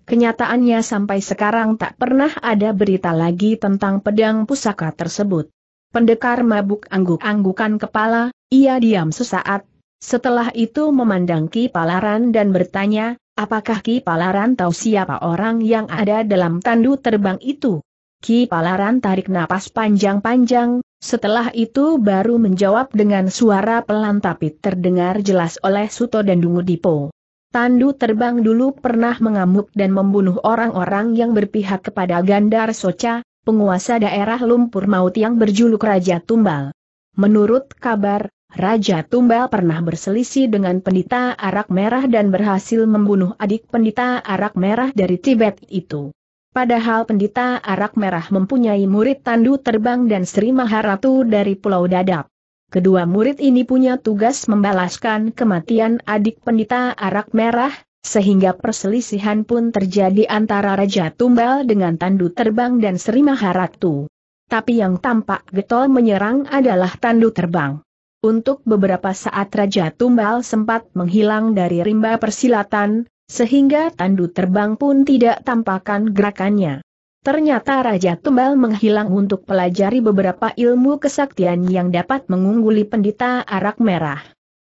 [SPEAKER 1] Kenyataannya sampai sekarang tak pernah ada berita lagi tentang pedang pusaka tersebut. Pendekar mabuk angguk-anggukan kepala, ia diam sesaat, setelah itu memandang Ki Palaran dan bertanya, Apakah Ki Palaran tahu siapa orang yang ada dalam tandu terbang itu? Ki Palaran tarik napas panjang-panjang, setelah itu baru menjawab dengan suara pelan tapi terdengar jelas oleh Suto dan Dungu Dipo. Tandu terbang dulu pernah mengamuk dan membunuh orang-orang yang berpihak kepada Gandar Socha, penguasa daerah lumpur maut yang berjuluk Raja Tumbal. Menurut kabar, Raja Tumbal pernah berselisih dengan Pendita arak merah dan berhasil membunuh adik Pendita arak merah dari Tibet itu. Padahal Pendita arak merah mempunyai murid Tandu Terbang dan Sri Maharatu dari Pulau Dadap. Kedua murid ini punya tugas membalaskan kematian adik Pendita arak merah, sehingga perselisihan pun terjadi antara Raja Tumbal dengan Tandu Terbang dan Sri Maharatu. Tapi yang tampak getol menyerang adalah Tandu Terbang. Untuk beberapa saat Raja Tumbal sempat menghilang dari rimba persilatan, sehingga tandu terbang pun tidak tampakkan gerakannya. Ternyata Raja Tumbal menghilang untuk pelajari beberapa ilmu kesaktian yang dapat mengungguli pendeta arak merah.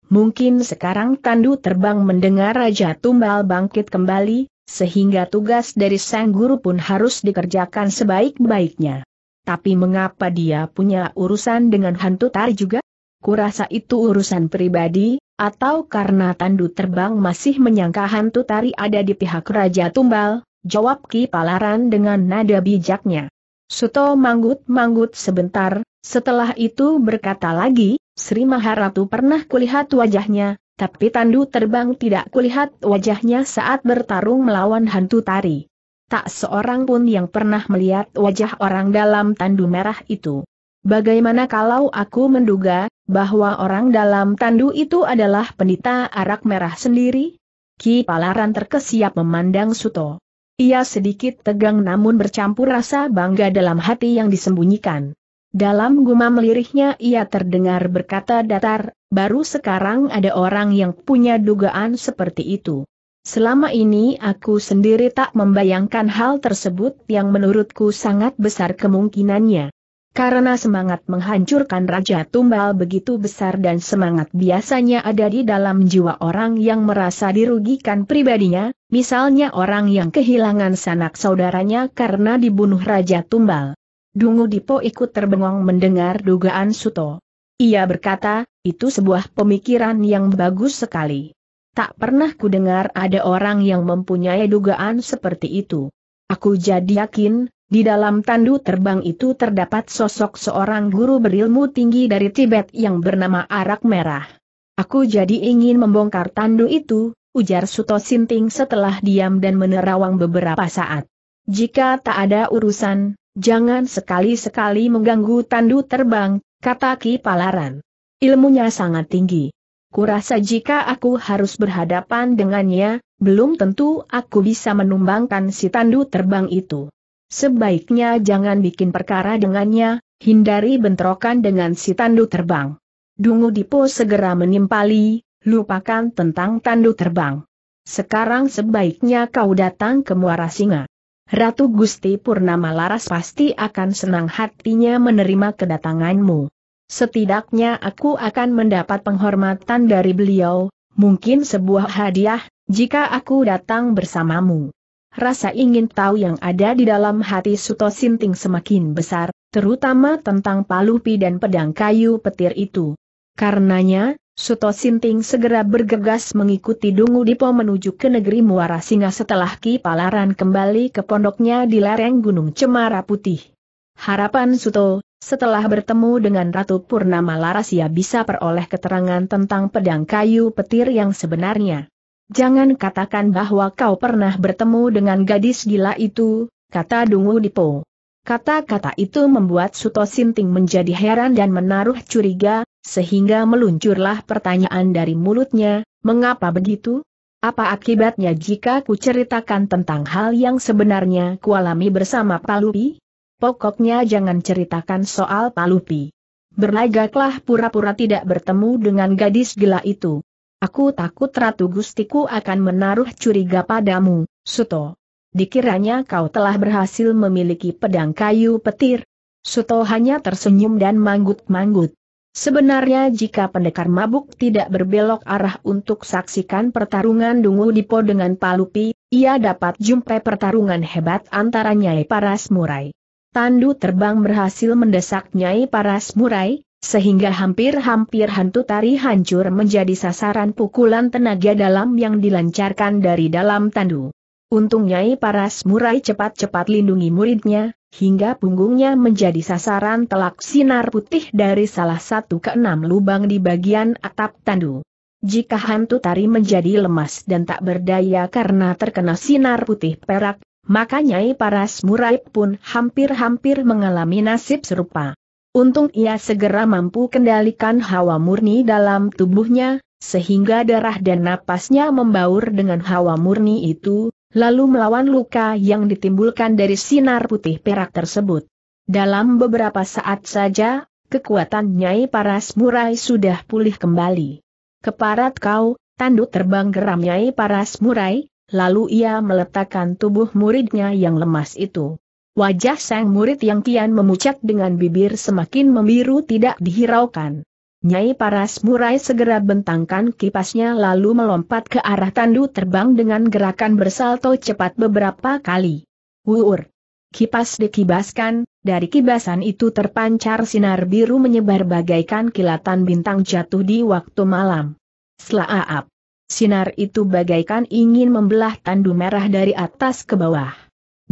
[SPEAKER 1] Mungkin sekarang tandu terbang mendengar Raja Tumbal bangkit kembali, sehingga tugas dari sang guru pun harus dikerjakan sebaik-baiknya. Tapi mengapa dia punya urusan dengan hantu tar juga? kurasa itu urusan pribadi, atau karena Tandu Terbang masih menyangka hantu tari ada di pihak Raja Tumbal, jawab Ki Palaran dengan nada bijaknya. Suto manggut-manggut sebentar, setelah itu berkata lagi, Sri Maharatu pernah kulihat wajahnya, tapi Tandu Terbang tidak kulihat wajahnya saat bertarung melawan hantu tari. Tak seorang pun yang pernah melihat wajah orang dalam tandu merah itu. Bagaimana kalau aku menduga, bahwa orang dalam tandu itu adalah pendeta arak merah sendiri? Ki Palaran terkesiap memandang Suto. Ia sedikit tegang namun bercampur rasa bangga dalam hati yang disembunyikan. Dalam gumam lirihnya ia terdengar berkata datar, baru sekarang ada orang yang punya dugaan seperti itu. Selama ini aku sendiri tak membayangkan hal tersebut yang menurutku sangat besar kemungkinannya. Karena semangat menghancurkan Raja Tumbal begitu besar dan semangat biasanya ada di dalam jiwa orang yang merasa dirugikan pribadinya, misalnya orang yang kehilangan sanak saudaranya karena dibunuh Raja Tumbal. Dungu Dipo ikut terbengong mendengar dugaan Suto. Ia berkata, itu sebuah pemikiran yang bagus sekali. Tak pernah kudengar ada orang yang mempunyai dugaan seperti itu. Aku jadi yakin, di dalam tandu terbang itu terdapat sosok seorang guru berilmu tinggi dari Tibet yang bernama Arak Merah. Aku jadi ingin membongkar tandu itu, ujar Suto Sinting setelah diam dan menerawang beberapa saat. Jika tak ada urusan, jangan sekali-sekali mengganggu tandu terbang, kata Ki Palaran. Ilmunya sangat tinggi. Kurasa jika aku harus berhadapan dengannya, belum tentu aku bisa menumbangkan si tandu terbang itu. Sebaiknya jangan bikin perkara dengannya, hindari bentrokan dengan si tandu terbang. Dungu Dipo segera menimpali, lupakan tentang tandu terbang. Sekarang sebaiknya kau datang ke Muara Singa. Ratu Gusti Purnama Laras pasti akan senang hatinya menerima kedatanganmu. Setidaknya aku akan mendapat penghormatan dari beliau, mungkin sebuah hadiah, jika aku datang bersamamu. Rasa ingin tahu yang ada di dalam hati Suto Sinting semakin besar, terutama tentang palupi dan pedang kayu petir itu. Karenanya, Suto Sinting segera bergegas mengikuti Dungu Dipo menuju ke negeri Muara Singa setelah Ki Palaran kembali ke pondoknya di lereng Gunung Cemara Putih. Harapan Suto, setelah bertemu dengan Ratu Purnama Larasia bisa peroleh keterangan tentang pedang kayu petir yang sebenarnya. Jangan katakan bahwa kau pernah bertemu dengan gadis gila itu, kata Dungu Dipo. Kata-kata itu membuat Suto Sinting menjadi heran dan menaruh curiga, sehingga meluncurlah pertanyaan dari mulutnya, mengapa begitu? Apa akibatnya jika ku ceritakan tentang hal yang sebenarnya kualami bersama Palupi? Pokoknya jangan ceritakan soal Palupi. Berlagaklah pura-pura tidak bertemu dengan gadis gila itu. Aku takut Ratu Gustiku akan menaruh curiga padamu, Suto. Dikiranya kau telah berhasil memiliki pedang kayu petir. Suto hanya tersenyum dan manggut-manggut. Sebenarnya jika pendekar mabuk tidak berbelok arah untuk saksikan pertarungan dungu dipo dengan palupi, ia dapat jumpai pertarungan hebat antara Nyai Paras Murai. Tandu terbang berhasil mendesak Nyai Paras Murai, sehingga hampir-hampir hantu tari hancur menjadi sasaran pukulan tenaga dalam yang dilancarkan dari dalam tandu. Untungnya para Murai cepat-cepat lindungi muridnya, hingga punggungnya menjadi sasaran telak sinar putih dari salah satu keenam lubang di bagian atap tandu. Jika hantu tari menjadi lemas dan tak berdaya karena terkena sinar putih perak, maka para Murai pun hampir-hampir mengalami nasib serupa. Untung ia segera mampu kendalikan hawa murni dalam tubuhnya, sehingga darah dan napasnya membaur dengan hawa murni itu, lalu melawan luka yang ditimbulkan dari sinar putih perak tersebut. Dalam beberapa saat saja, kekuatan Nyai Paras Murai sudah pulih kembali. Keparat kau, tanduk terbang geram Nyai Paras Murai, lalu ia meletakkan tubuh muridnya yang lemas itu. Wajah sang murid yang kian memucat dengan bibir semakin membiru tidak dihiraukan. Nyai Paras Murai segera bentangkan kipasnya lalu melompat ke arah tandu terbang dengan gerakan bersalto cepat beberapa kali. Wuur! Kipas dikibaskan, dari kibasan itu terpancar sinar biru menyebar bagaikan kilatan bintang jatuh di waktu malam. Selaap! Sinar itu bagaikan ingin membelah tandu merah dari atas ke bawah.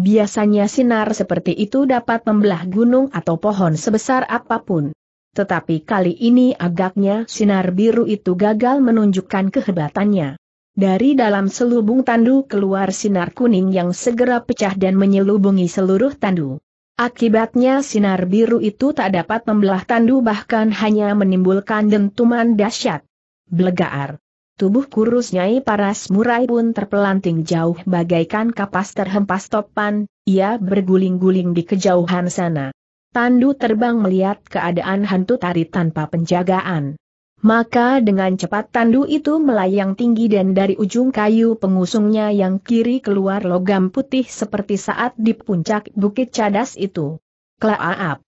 [SPEAKER 1] Biasanya sinar seperti itu dapat membelah gunung atau pohon sebesar apapun. Tetapi kali ini agaknya sinar biru itu gagal menunjukkan kehebatannya. Dari dalam selubung tandu keluar sinar kuning yang segera pecah dan menyelubungi seluruh tandu. Akibatnya sinar biru itu tak dapat membelah tandu bahkan hanya menimbulkan dentuman dahsyat. Blegaar. Tubuh kurus Nyai Paras Murai pun terpelanting jauh bagaikan kapas terhempas topan, ia berguling-guling di kejauhan sana. Tandu terbang melihat keadaan hantu tari tanpa penjagaan. Maka dengan cepat tandu itu melayang tinggi dan dari ujung kayu pengusungnya yang kiri keluar logam putih seperti saat di puncak bukit cadas itu. Kelaap.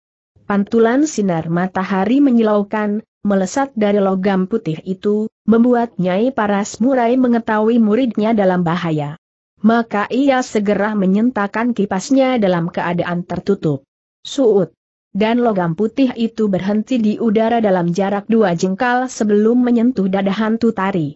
[SPEAKER 1] Pantulan sinar matahari menyilaukan, melesat dari logam putih itu, membuat Nyai Paras Murai mengetahui muridnya dalam bahaya. Maka ia segera menyentakan kipasnya dalam keadaan tertutup. Suut. Dan logam putih itu berhenti di udara dalam jarak dua jengkal sebelum menyentuh dada hantu tari.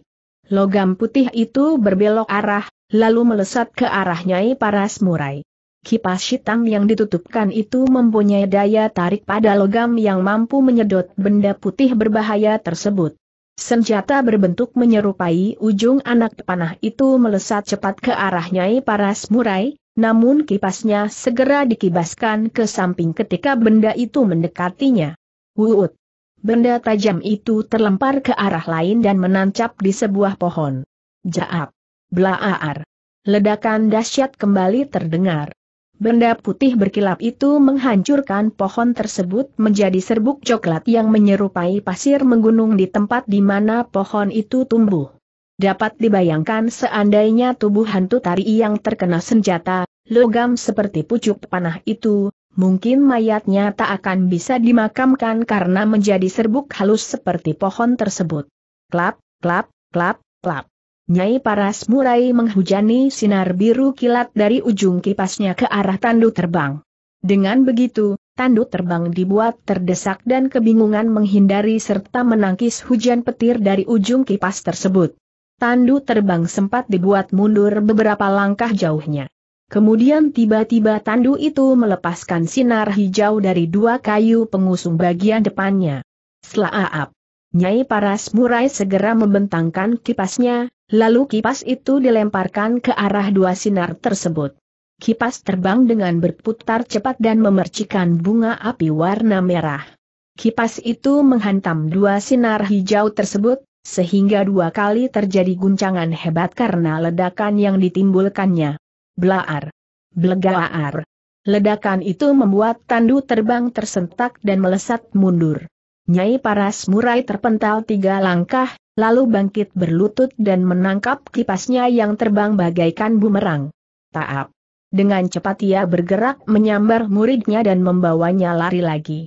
[SPEAKER 1] Logam putih itu berbelok arah, lalu melesat ke arah Nyai Paras Murai. Kipas hitam yang ditutupkan itu mempunyai daya tarik pada logam yang mampu menyedot benda putih berbahaya tersebut. Senjata berbentuk menyerupai ujung anak panah itu melesat cepat ke arah Nyai Paras Murai, namun kipasnya segera dikibaskan ke samping ketika benda itu mendekatinya. Wuut! Benda tajam itu terlempar ke arah lain dan menancap di sebuah pohon. Jaap! Blaaar! Ledakan dahsyat kembali terdengar. Benda putih berkilap itu menghancurkan pohon tersebut menjadi serbuk coklat yang menyerupai pasir menggunung di tempat di mana pohon itu tumbuh. Dapat dibayangkan seandainya tubuh hantu tari yang terkena senjata, logam seperti pucuk panah itu, mungkin mayatnya tak akan bisa dimakamkan karena menjadi serbuk halus seperti pohon tersebut. Klap, klap, klap, klap. Nyai Paras Murai menghujani sinar biru kilat dari ujung kipasnya ke arah tandu terbang. Dengan begitu, tandu terbang dibuat terdesak dan kebingungan menghindari serta menangkis hujan petir dari ujung kipas tersebut. Tandu terbang sempat dibuat mundur beberapa langkah jauhnya. Kemudian tiba-tiba tandu itu melepaskan sinar hijau dari dua kayu pengusung bagian depannya. Setelah Selaap. Nyai Paras Murai segera membentangkan kipasnya, Lalu kipas itu dilemparkan ke arah dua sinar tersebut. Kipas terbang dengan berputar cepat dan memercikan bunga api warna merah. Kipas itu menghantam dua sinar hijau tersebut, sehingga dua kali terjadi guncangan hebat karena ledakan yang ditimbulkannya. Blaar! Blegaar! Ledakan itu membuat tandu terbang tersentak dan melesat mundur. Nyai Paras Murai terpental tiga langkah, lalu bangkit berlutut dan menangkap kipasnya yang terbang bagaikan bumerang. Taap. Dengan cepat ia bergerak menyambar muridnya dan membawanya lari lagi.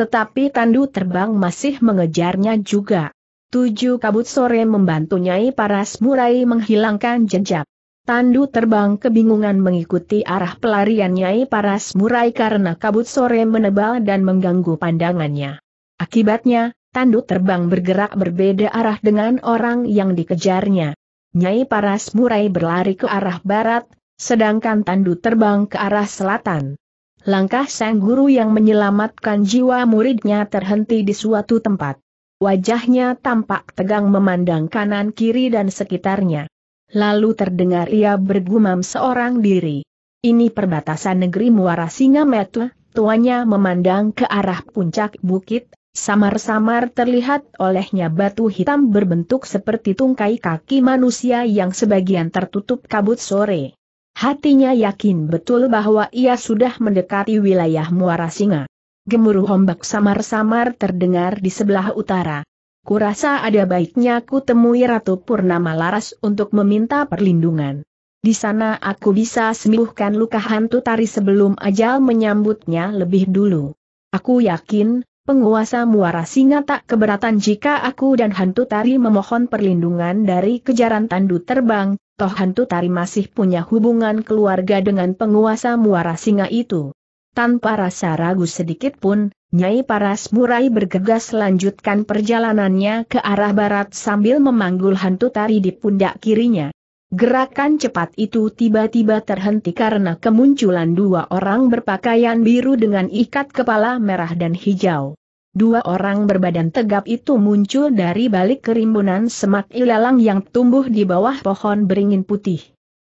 [SPEAKER 1] Tetapi tandu terbang masih mengejarnya juga. Tujuh kabut sore membantu Paras Murai menghilangkan jejak. Tandu terbang kebingungan mengikuti arah pelarian Nyai Paras Murai karena kabut sore menebal dan mengganggu pandangannya. Akibatnya, Tanduk terbang bergerak berbeda arah dengan orang yang dikejarnya. Nyai Paras Murai berlari ke arah barat, sedangkan Tanduk terbang ke arah selatan. Langkah sang guru yang menyelamatkan jiwa muridnya terhenti di suatu tempat. Wajahnya tampak tegang memandang kanan kiri dan sekitarnya. Lalu terdengar ia bergumam seorang diri. Ini perbatasan negeri Muara Singa Metu, tuanya memandang ke arah puncak bukit, Samar-samar terlihat olehnya batu hitam berbentuk seperti tungkai kaki manusia yang sebagian tertutup kabut sore. Hatinya yakin betul bahwa ia sudah mendekati wilayah Muara Singa. Gemuruh ombak samar-samar terdengar di sebelah utara. Kurasa ada baiknya ku temui Ratu Purnama Laras untuk meminta perlindungan. Di sana aku bisa sembuhkan luka hantu tari sebelum ajal menyambutnya lebih dulu. Aku yakin, penguasa muara singa tak keberatan jika aku dan hantu tari memohon perlindungan dari kejaran tandu terbang, toh hantu tari masih punya hubungan keluarga dengan penguasa muara singa itu. Tanpa rasa ragu sedikit pun, Nyai Paras Murai bergegas lanjutkan perjalanannya ke arah barat sambil memanggul hantu tari di pundak kirinya. Gerakan cepat itu tiba-tiba terhenti karena kemunculan dua orang berpakaian biru dengan ikat kepala merah dan hijau. Dua orang berbadan tegap itu muncul dari balik kerimbunan semak ilalang yang tumbuh di bawah pohon beringin putih.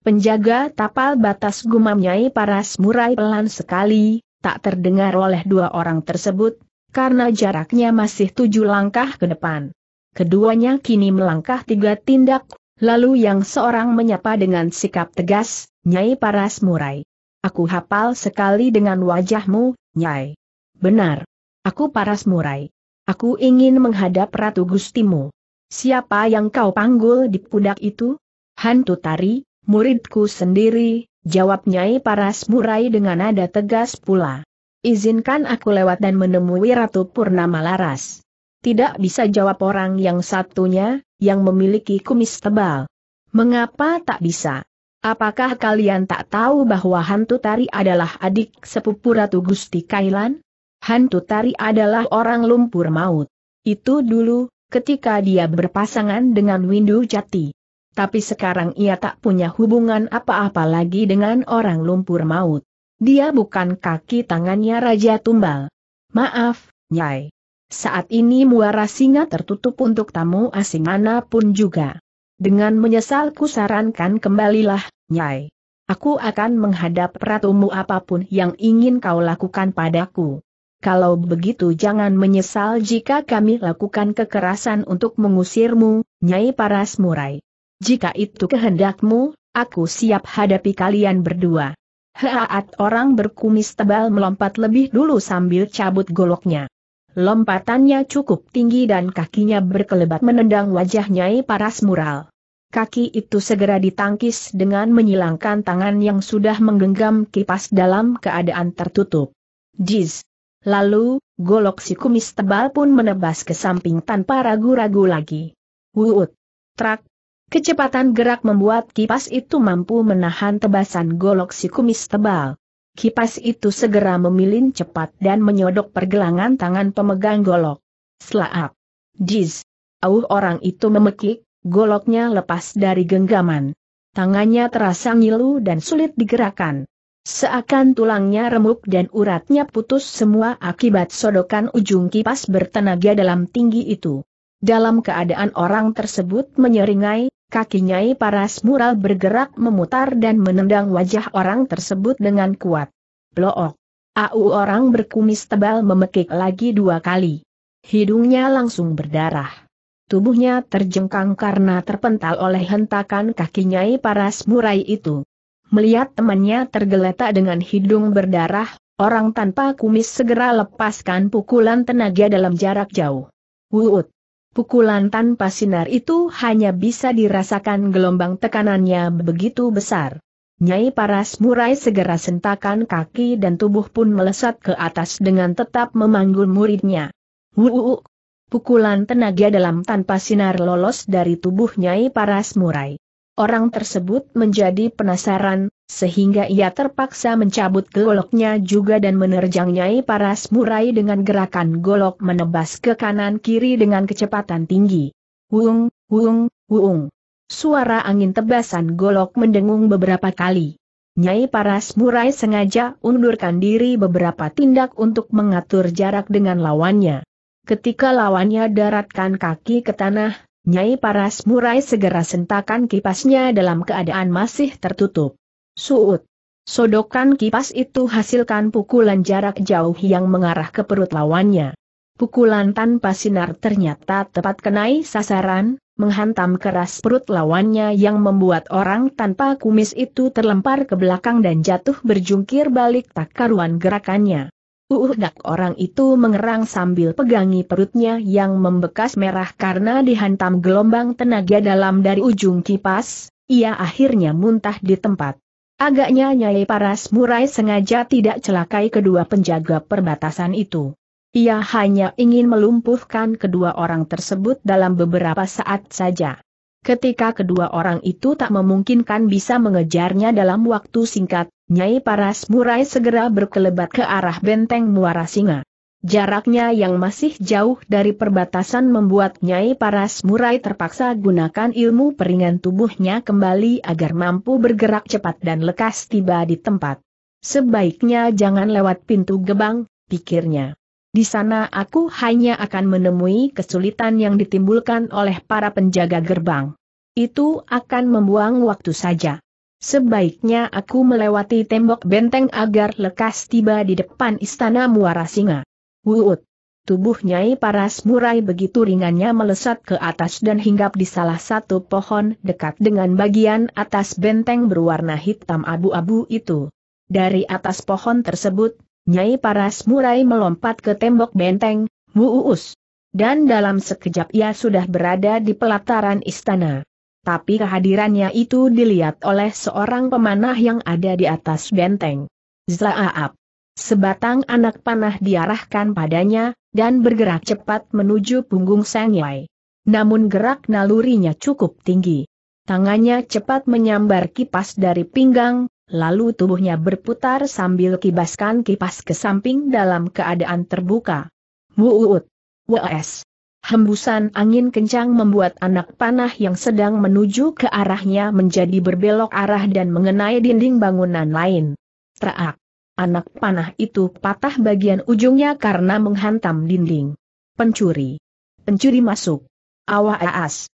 [SPEAKER 1] Penjaga tapal batas gumam Nyai Paras Murai pelan sekali, tak terdengar oleh dua orang tersebut, karena jaraknya masih tujuh langkah ke depan. Keduanya kini melangkah tiga tindak, lalu yang seorang menyapa dengan sikap tegas, Nyai Paras Murai. Aku hafal sekali dengan wajahmu, Nyai. Benar. Aku paras murai. Aku ingin menghadap Ratu Gustimu. Siapa yang kau panggul di pundak itu? Hantu tari, muridku sendiri, jawab Nyai Paras Murai dengan nada tegas pula. Izinkan aku lewat dan menemui Ratu Purnama Laras. Tidak bisa jawab orang yang satunya, yang memiliki kumis tebal. Mengapa tak bisa? Apakah kalian tak tahu bahwa hantu tari adalah adik sepupu Ratu Gusti Kailan? hantu tari adalah orang lumpur maut. Itu dulu, ketika dia berpasangan dengan Windu Jati. Tapi sekarang ia tak punya hubungan apa-apa lagi dengan orang lumpur maut. Dia bukan kaki tangannya Raja Tumbal. Maaf, Nyai. Saat ini muara singa tertutup untuk tamu asing manapun juga. Dengan menyesal ku sarankan kembalilah, Nyai. Aku akan menghadap ratumu apapun yang ingin kau lakukan padaku kalau begitu jangan menyesal jika kami lakukan kekerasan untuk mengusirmu, Nyai Paras Murai. Jika itu kehendakmu, aku siap hadapi kalian berdua. Haat orang berkumis tebal melompat lebih dulu sambil cabut goloknya. Lompatannya cukup tinggi dan kakinya berkelebat menendang wajah Nyai Paras Mural. Kaki itu segera ditangkis dengan menyilangkan tangan yang sudah menggenggam kipas dalam keadaan tertutup. Jiz, Lalu, golok si kumis tebal pun menebas ke samping tanpa ragu-ragu lagi. Wuut! Trak! Kecepatan gerak membuat kipas itu mampu menahan tebasan golok si kumis tebal. Kipas itu segera memilin cepat dan menyodok pergelangan tangan pemegang golok. Slaap! Jiz! Auh orang itu memekik, goloknya lepas dari genggaman. Tangannya terasa ngilu dan sulit digerakkan. Seakan tulangnya remuk dan uratnya putus semua akibat sodokan ujung kipas bertenaga dalam tinggi itu. Dalam keadaan orang tersebut menyeringai, kakinya Paras Mural bergerak memutar dan menendang wajah orang tersebut dengan kuat. Blook. Au orang berkumis tebal memekik lagi dua kali. Hidungnya langsung berdarah. Tubuhnya terjengkang karena terpental oleh hentakan kakinya Paras Murai itu. Melihat temannya tergeletak dengan hidung berdarah, orang tanpa kumis segera lepaskan pukulan tenaga dalam jarak jauh. Wuut! Pukulan tanpa sinar itu hanya bisa dirasakan gelombang tekanannya begitu besar. Nyai Paras Murai segera sentakan kaki dan tubuh pun melesat ke atas dengan tetap memanggul muridnya. Wuut! Pukulan tenaga dalam tanpa sinar lolos dari tubuh Nyai Paras Murai. Orang tersebut menjadi penasaran, sehingga ia terpaksa mencabut goloknya juga dan menerjang Nyai Paras Murai dengan gerakan golok menebas ke kanan-kiri dengan kecepatan tinggi. Wung, wung, wung. Suara angin tebasan golok mendengung beberapa kali. Nyai Paras Murai sengaja undurkan diri beberapa tindak untuk mengatur jarak dengan lawannya. Ketika lawannya daratkan kaki ke tanah, Nyai Paras Murai segera sentakan kipasnya dalam keadaan masih tertutup. Suut. Sodokan kipas itu hasilkan pukulan jarak jauh yang mengarah ke perut lawannya. Pukulan tanpa sinar ternyata tepat kenai sasaran, menghantam keras perut lawannya yang membuat orang tanpa kumis itu terlempar ke belakang dan jatuh berjungkir balik tak karuan gerakannya. Uudak orang itu mengerang sambil pegangi perutnya yang membekas merah karena dihantam gelombang tenaga dalam dari ujung kipas, ia akhirnya muntah di tempat. Agaknya Nyai Paras Murai sengaja tidak celakai kedua penjaga perbatasan itu. Ia hanya ingin melumpuhkan kedua orang tersebut dalam beberapa saat saja. Ketika kedua orang itu tak memungkinkan bisa mengejarnya dalam waktu singkat, Nyai Paras Murai segera berkelebat ke arah benteng Muara Singa. Jaraknya yang masih jauh dari perbatasan membuat Nyai Paras Murai terpaksa gunakan ilmu peringan tubuhnya kembali agar mampu bergerak cepat dan lekas tiba di tempat. Sebaiknya jangan lewat pintu gebang, pikirnya. Di sana aku hanya akan menemui kesulitan yang ditimbulkan oleh para penjaga gerbang. Itu akan membuang waktu saja. Sebaiknya aku melewati tembok benteng agar lekas tiba di depan istana Muara Singa. Wuut. Tubuh Nyai Paras Murai begitu ringannya melesat ke atas dan hinggap di salah satu pohon dekat dengan bagian atas benteng berwarna hitam abu-abu itu. Dari atas pohon tersebut, Nyai Paras Murai melompat ke tembok benteng, muus, Dan dalam sekejap ia sudah berada di pelataran istana. Tapi kehadirannya itu dilihat oleh seorang pemanah yang ada di atas benteng. Zlaaap. Sebatang anak panah diarahkan padanya, dan bergerak cepat menuju punggung sang Yai. Namun gerak nalurinya cukup tinggi. Tangannya cepat menyambar kipas dari pinggang, Lalu tubuhnya berputar sambil kibaskan kipas ke samping dalam keadaan terbuka. Wuut! Wes! Hembusan angin kencang membuat anak panah yang sedang menuju ke arahnya menjadi berbelok arah dan mengenai dinding bangunan lain. Traak! Anak panah itu patah bagian ujungnya karena menghantam dinding. Pencuri! Pencuri masuk! Awas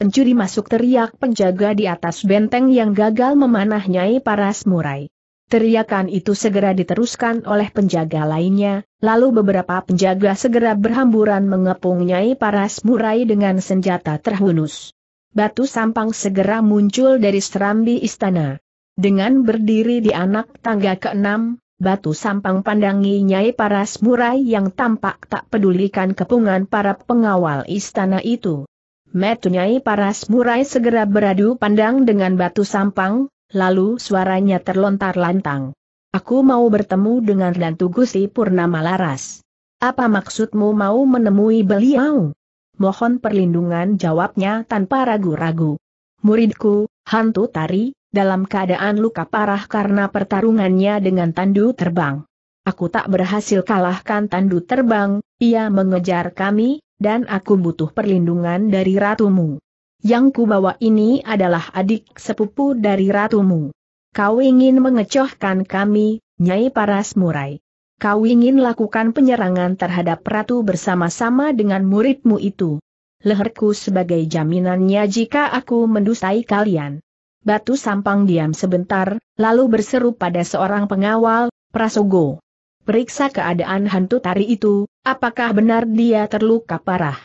[SPEAKER 1] pencuri masuk teriak penjaga di atas benteng yang gagal memanah Nyai Paras Murai. Teriakan itu segera diteruskan oleh penjaga lainnya, lalu beberapa penjaga segera berhamburan mengepung Nyai Paras Murai dengan senjata terhunus. Batu sampang segera muncul dari serambi istana. Dengan berdiri di anak tangga keenam, batu sampang pandangi Nyai Paras Murai yang tampak tak pedulikan kepungan para pengawal istana itu. Metunyai Paras Murai segera beradu pandang dengan batu sampang, lalu suaranya terlontar lantang. Aku mau bertemu dengan Dantu Gusti Purnama Laras. Apa maksudmu mau menemui beliau? Mohon perlindungan jawabnya tanpa ragu-ragu. Muridku, hantu tari, dalam keadaan luka parah karena pertarungannya dengan tandu terbang. Aku tak berhasil kalahkan tandu terbang, ia mengejar kami, dan aku butuh perlindungan dari ratumu. Yang kubawa ini adalah adik sepupu dari ratumu. Kau ingin mengecohkan kami, Nyai Paras Murai. Kau ingin lakukan penyerangan terhadap ratu bersama-sama dengan muridmu itu. Leherku sebagai jaminannya jika aku mendustai kalian. Batu Sampang diam sebentar, lalu berseru pada seorang pengawal, Prasogo. Periksa keadaan hantu tari itu, Apakah benar dia terluka parah?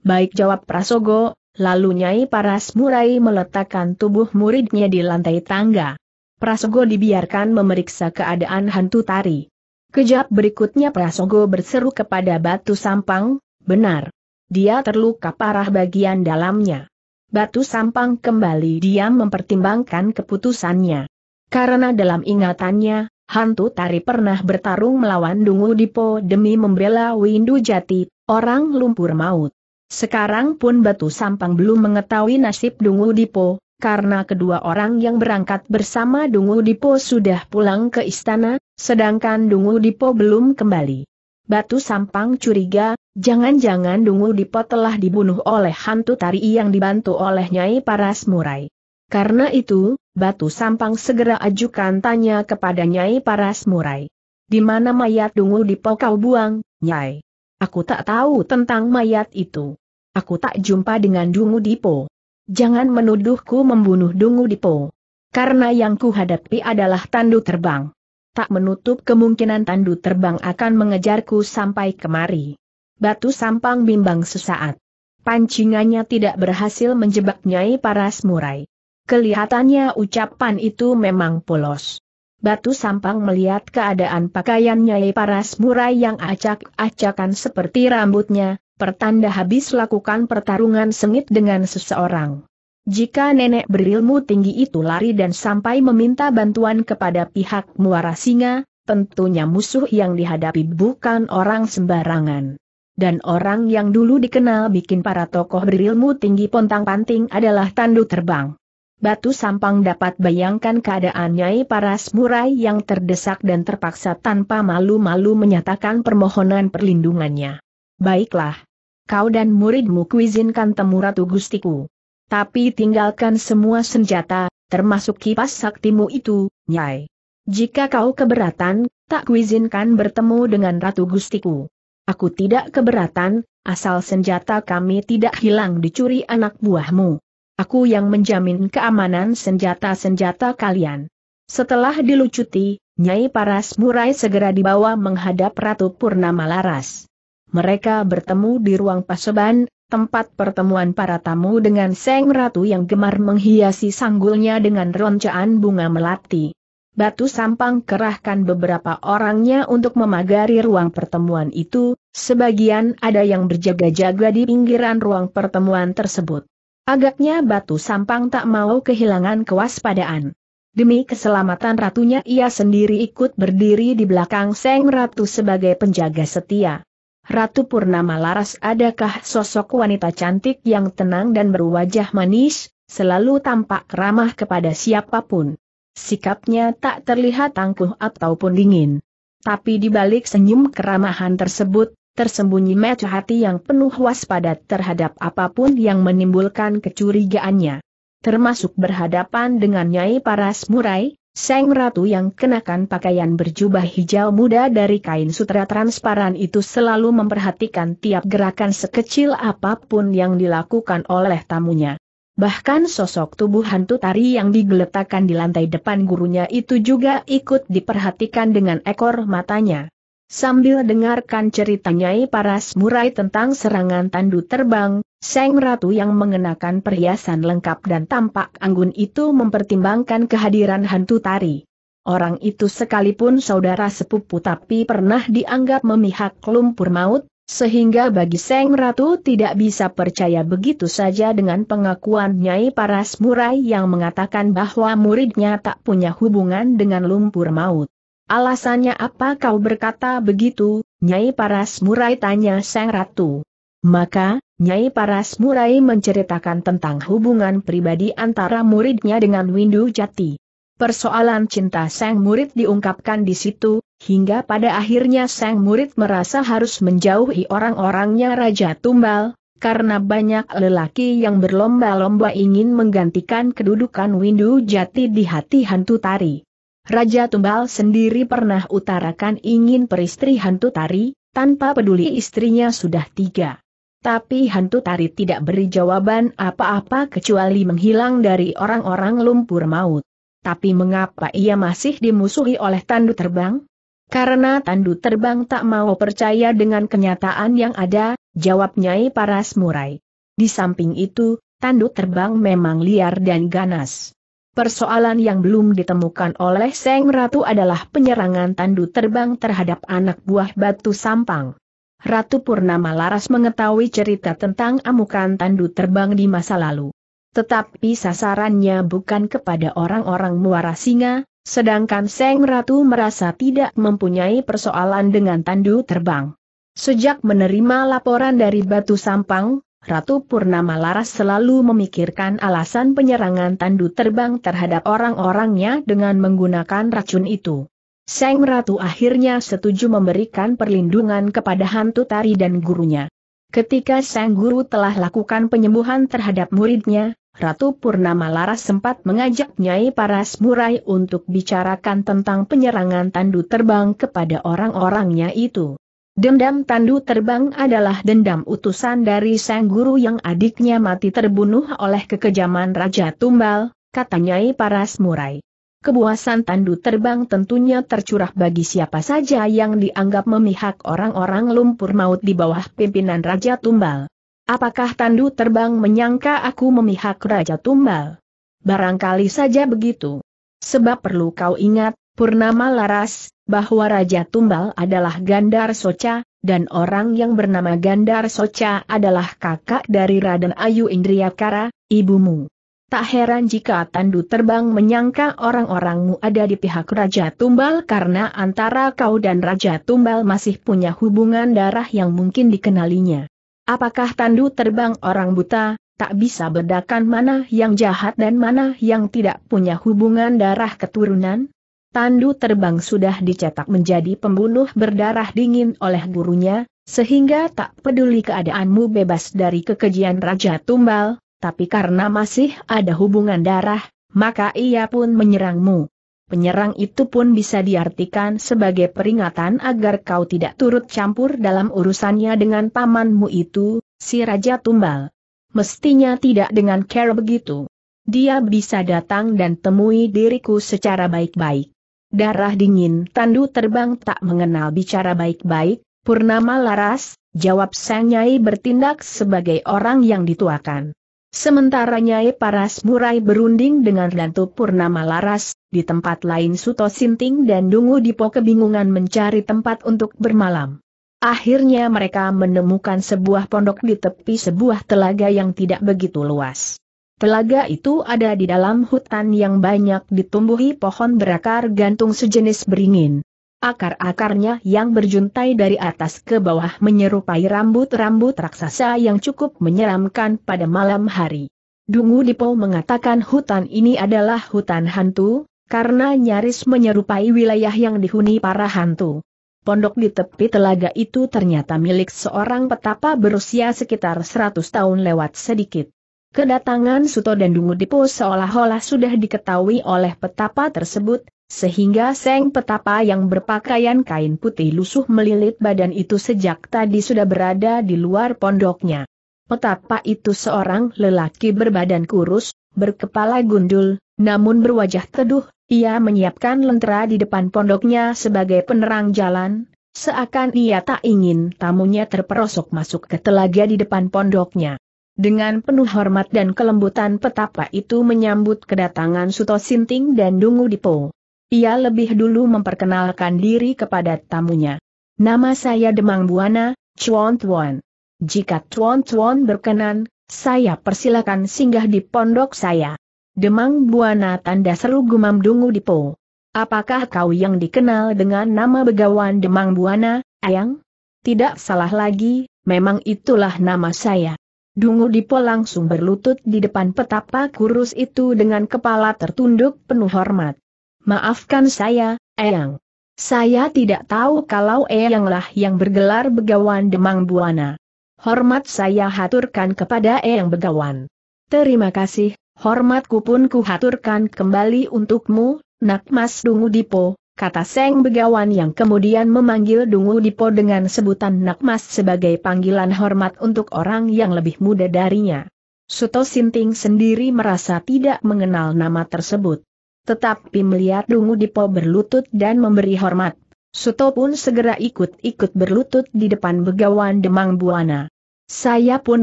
[SPEAKER 1] Baik jawab Prasogo, lalu Nyai Paras Murai meletakkan tubuh muridnya di lantai tangga. Prasogo dibiarkan memeriksa keadaan hantu tari. Kejap berikutnya Prasogo berseru kepada batu sampang, benar. Dia terluka parah bagian dalamnya. Batu Sampang kembali diam mempertimbangkan keputusannya. Karena dalam ingatannya, hantu tari pernah bertarung melawan Dungu Dipo demi membela Windu Jati, orang lumpur maut. Sekarang pun Batu Sampang belum mengetahui nasib Dungu Dipo, karena kedua orang yang berangkat bersama Dungu Dipo sudah pulang ke istana, sedangkan Dungu Dipo belum kembali. Batu Sampang curiga, jangan-jangan Dungu Dipo telah dibunuh oleh hantu tari yang dibantu oleh Nyai Paras Murai. Karena itu, Batu Sampang segera ajukan tanya kepada Nyai Paras Murai. Di mana mayat dungu di kau buang, Nyai? Aku tak tahu tentang mayat itu. Aku tak jumpa dengan Dungu Dipo. Jangan menuduhku membunuh Dungu Dipo. Karena yang kuhadapi adalah tandu terbang. Tak menutup kemungkinan tandu terbang akan mengejarku sampai kemari. Batu Sampang bimbang sesaat. Pancingannya tidak berhasil menjebak Nyai Paras Murai. Kelihatannya ucapan itu memang polos. Batu Sampang melihat keadaan pakaiannya Nyai Paras Murai yang acak-acakan seperti rambutnya, pertanda habis lakukan pertarungan sengit dengan seseorang. Jika nenek berilmu tinggi itu lari dan sampai meminta bantuan kepada pihak Muara Singa, tentunya musuh yang dihadapi bukan orang sembarangan. Dan orang yang dulu dikenal bikin para tokoh berilmu tinggi pontang-panting adalah tandu terbang. Batu Sampang dapat bayangkan keadaan Nyai Paras Murai yang terdesak dan terpaksa tanpa malu-malu menyatakan permohonan perlindungannya. Baiklah. Kau dan muridmu kuizinkan temu Ratu Gustiku. Tapi tinggalkan semua senjata, termasuk kipas saktimu itu, Nyai. Jika kau keberatan, tak kuizinkan bertemu dengan Ratu Gustiku. Aku tidak keberatan, asal senjata kami tidak hilang dicuri anak buahmu. Aku yang menjamin keamanan senjata-senjata kalian. Setelah dilucuti, Nyai Paras Murai segera dibawa menghadap Ratu Purnama Laras. Mereka bertemu di ruang paseban, tempat pertemuan para tamu dengan Seng Ratu yang gemar menghiasi sanggulnya dengan roncaan bunga melati. Batu Sampang kerahkan beberapa orangnya untuk memagari ruang pertemuan itu, sebagian ada yang berjaga-jaga di pinggiran ruang pertemuan tersebut. Agaknya batu sampang tak mau kehilangan kewaspadaan. Demi keselamatan ratunya ia sendiri ikut berdiri di belakang Seng Ratu sebagai penjaga setia. Ratu Purnama Laras adakah sosok wanita cantik yang tenang dan berwajah manis, selalu tampak ramah kepada siapapun. Sikapnya tak terlihat tangguh ataupun dingin. Tapi di balik senyum keramahan tersebut, tersembunyi mata hati yang penuh waspada terhadap apapun yang menimbulkan kecurigaannya. Termasuk berhadapan dengan Nyai Paras Murai, Seng Ratu yang kenakan pakaian berjubah hijau muda dari kain sutra transparan itu selalu memperhatikan tiap gerakan sekecil apapun yang dilakukan oleh tamunya. Bahkan sosok tubuh hantu tari yang digeletakkan di lantai depan gurunya itu juga ikut diperhatikan dengan ekor matanya. Sambil dengarkan cerita Nyai Paras Murai tentang serangan tandu terbang, Seng Ratu yang mengenakan perhiasan lengkap dan tampak anggun itu mempertimbangkan kehadiran hantu tari. Orang itu sekalipun saudara sepupu tapi pernah dianggap memihak lumpur maut, sehingga bagi Seng Ratu tidak bisa percaya begitu saja dengan pengakuan Nyai Paras Murai yang mengatakan bahwa muridnya tak punya hubungan dengan lumpur maut. Alasannya apa kau berkata begitu, Nyai Paras Murai tanya Sang Ratu. Maka, Nyai Paras Murai menceritakan tentang hubungan pribadi antara muridnya dengan Windu Jati. Persoalan cinta sang murid diungkapkan di situ, hingga pada akhirnya sang murid merasa harus menjauhi orang-orangnya Raja Tumbal, karena banyak lelaki yang berlomba-lomba ingin menggantikan kedudukan Windu Jati di hati hantu tari. Raja Tumbal sendiri pernah utarakan ingin peristri hantu tari, tanpa peduli istrinya sudah tiga. Tapi hantu tari tidak beri jawaban apa-apa kecuali menghilang dari orang-orang lumpur maut. Tapi mengapa ia masih dimusuhi oleh tandu terbang? Karena tandu terbang tak mau percaya dengan kenyataan yang ada, jawab Nyai Paras Murai. Di samping itu, tandu terbang memang liar dan ganas. Persoalan yang belum ditemukan oleh Seng Ratu adalah penyerangan tandu terbang terhadap anak buah batu sampang. Ratu Purnama Laras mengetahui cerita tentang amukan tandu terbang di masa lalu. Tetapi sasarannya bukan kepada orang-orang muara singa, sedangkan Seng Ratu merasa tidak mempunyai persoalan dengan tandu terbang. Sejak menerima laporan dari Batu Sampang, Ratu Purnama Laras selalu memikirkan alasan penyerangan tandu terbang terhadap orang-orangnya dengan menggunakan racun itu. Seng Ratu akhirnya setuju memberikan perlindungan kepada hantu tari dan gurunya. Ketika Sang Guru telah lakukan penyembuhan terhadap muridnya, Ratu Purnama Laras sempat mengajak Nyai Paras Murai untuk bicarakan tentang penyerangan tandu terbang kepada orang-orangnya itu. Dendam Tandu Terbang adalah dendam utusan dari sang guru yang adiknya mati terbunuh oleh kekejaman Raja Tumbal, kata Nyai Paras Murai. Kebuasan Tandu Terbang tentunya tercurah bagi siapa saja yang dianggap memihak orang-orang lumpur maut di bawah pimpinan Raja Tumbal. Apakah Tandu Terbang menyangka aku memihak Raja Tumbal? Barangkali saja begitu. Sebab perlu kau ingat, Purnama Laras, bahwa Raja Tumbal adalah Gandar Soca, dan orang yang bernama Gandar Soca adalah kakak dari Raden Ayu Indriyakara, ibumu. Tak heran jika Tandu Terbang menyangka orang-orangmu ada di pihak Raja Tumbal karena antara kau dan Raja Tumbal masih punya hubungan darah yang mungkin dikenalinya. Apakah Tandu Terbang orang buta, tak bisa bedakan mana yang jahat dan mana yang tidak punya hubungan darah keturunan? Tandu Terbang sudah dicetak menjadi pembunuh berdarah dingin oleh gurunya, sehingga tak peduli keadaanmu bebas dari kekejian Raja Tumbal, tapi karena masih ada hubungan darah, maka ia pun menyerangmu. Penyerang itu pun bisa diartikan sebagai peringatan agar kau tidak turut campur dalam urusannya dengan pamanmu itu, si Raja Tumbal. Mestinya tidak dengan care begitu. Dia bisa datang dan temui diriku secara baik-baik. Darah dingin tandu terbang tak mengenal bicara baik-baik, Purnama Laras, jawab Sang Nyai bertindak sebagai orang yang dituakan. Sementara Nyai Paras Murai berunding dengan Dantu Purnama Laras, di tempat lain Suto Sinting dan Dungu Dipo kebingungan mencari tempat untuk bermalam. Akhirnya mereka menemukan sebuah pondok di tepi sebuah telaga yang tidak begitu luas. Telaga itu ada di dalam hutan yang banyak ditumbuhi pohon berakar gantung sejenis beringin. Akar-akarnya yang berjuntai dari atas ke bawah menyerupai rambut-rambut raksasa yang cukup menyeramkan pada malam hari. Dungu Dipo mengatakan hutan ini adalah hutan hantu, karena nyaris menyerupai wilayah yang dihuni para hantu. Pondok di tepi telaga itu ternyata milik seorang petapa berusia sekitar 100 tahun lewat sedikit. Kedatangan Suto dan Dungu Dipo seolah-olah sudah diketahui oleh petapa tersebut, sehingga Seng Petapa yang berpakaian kain putih lusuh melilit badan itu sejak tadi sudah berada di luar pondoknya. Petapa itu seorang lelaki berbadan kurus, berkepala gundul, namun berwajah teduh, ia menyiapkan lentera di depan pondoknya sebagai penerang jalan, seakan ia tak ingin tamunya terperosok masuk ke telaga di depan pondoknya. Dengan penuh hormat dan kelembutan petapa itu menyambut kedatangan Suto Sinting dan Dungu Dipo. Ia lebih dulu memperkenalkan diri kepada tamunya. Nama saya Demang Buana, Chuan Tuan. Jika Chuan Tuan berkenan, saya persilakan singgah di pondok saya. Demang Buana tanda seru gumam Dungu Dipo. Apakah kau yang dikenal dengan nama begawan Demang Buana, Ayang? Tidak salah lagi, memang itulah nama saya. Dungu Dipo langsung berlutut di depan petapa kurus itu dengan kepala tertunduk penuh hormat. Maafkan saya, Eyang. Saya tidak tahu kalau Eyanglah yang bergelar Begawan Demang Buana. Hormat saya haturkan kepada Eyang Begawan. Terima kasih, hormatku pun kuhaturkan kembali untukmu, Nakmas Dungu Dipo, kata Seng Begawan yang kemudian memanggil Dungu Dipo dengan sebutan Nakmas sebagai panggilan hormat untuk orang yang lebih muda darinya. Suto Sinting sendiri merasa tidak mengenal nama tersebut. Tetapi melihat Dungu Dipo berlutut dan memberi hormat, Suto pun segera ikut-ikut berlutut di depan Begawan Demang Buana. Saya pun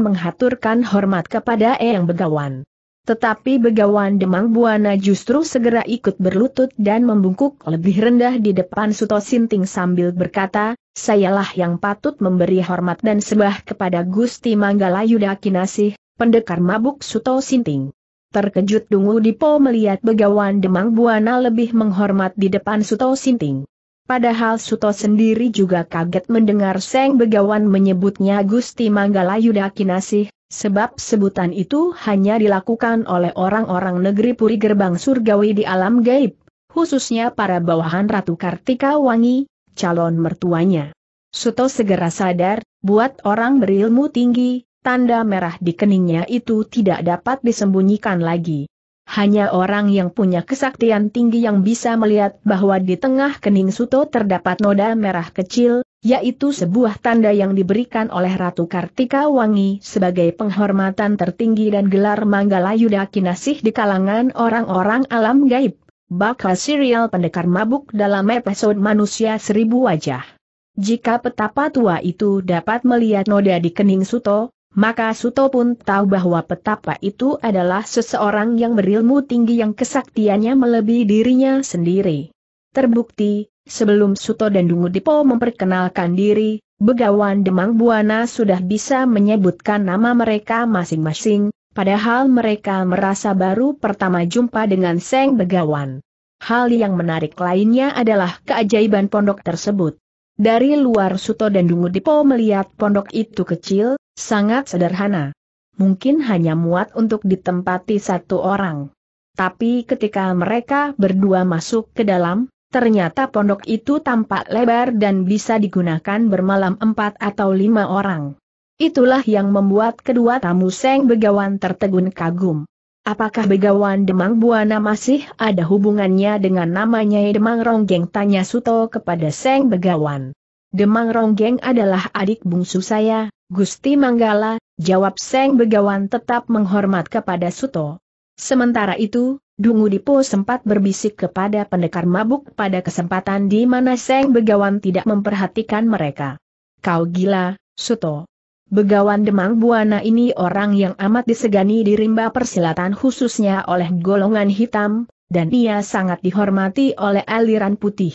[SPEAKER 1] menghaturkan hormat kepada Eyang Begawan. Tetapi begawan Demang Buana justru segera ikut berlutut dan membungkuk lebih rendah di depan Suto Sinting sambil berkata, Sayalah yang patut memberi hormat dan sebah kepada Gusti Manggala Yuda Kinasih, pendekar mabuk Suto Sinting. Terkejut Dungu Dipo melihat begawan Demang Buana lebih menghormat di depan Suto Sinting. Padahal Suto sendiri juga kaget mendengar Seng Begawan menyebutnya Gusti Yuda Kinasih, sebab sebutan itu hanya dilakukan oleh orang-orang negeri Puri Gerbang Surgawi di alam gaib, khususnya para bawahan Ratu Kartika Wangi, calon mertuanya. Suto segera sadar, buat orang berilmu tinggi, tanda merah di keningnya itu tidak dapat disembunyikan lagi. Hanya orang yang punya kesaktian tinggi yang bisa melihat bahwa di tengah kening Suto terdapat noda merah kecil, yaitu sebuah tanda yang diberikan oleh Ratu Kartika Wangi sebagai penghormatan tertinggi dan gelar Manggala Yuda Kinasih di kalangan orang-orang alam gaib. Bakal serial pendekar mabuk dalam episode Manusia Seribu Wajah. Jika petapa tua itu dapat melihat noda di kening Suto, maka Suto pun tahu bahwa petapa itu adalah seseorang yang berilmu tinggi yang kesaktiannya melebihi dirinya sendiri. Terbukti, sebelum Suto dan Dungu Dipo memperkenalkan diri, Begawan Demang Buana sudah bisa menyebutkan nama mereka masing-masing, padahal mereka merasa baru pertama jumpa dengan Seng Begawan. Hal yang menarik lainnya adalah keajaiban pondok tersebut. Dari luar Suto dan Dungu Dipo melihat pondok itu kecil, sangat sederhana. Mungkin hanya muat untuk ditempati satu orang. Tapi ketika mereka berdua masuk ke dalam, ternyata pondok itu tampak lebar dan bisa digunakan bermalam empat atau lima orang. Itulah yang membuat kedua tamu Seng Begawan tertegun kagum. Apakah Begawan Demang Buana masih ada hubungannya dengan namanya Demang Ronggeng? Tanya Suto kepada Seng Begawan. Demang Ronggeng adalah adik bungsu saya, Gusti Manggala, jawab Seng Begawan tetap menghormat kepada Suto. Sementara itu, Dungu Dipo sempat berbisik kepada pendekar mabuk pada kesempatan di mana Seng Begawan tidak memperhatikan mereka. Kau gila, Suto. Begawan Demang Buana ini orang yang amat disegani di rimba persilatan khususnya oleh golongan hitam, dan ia sangat dihormati oleh aliran putih.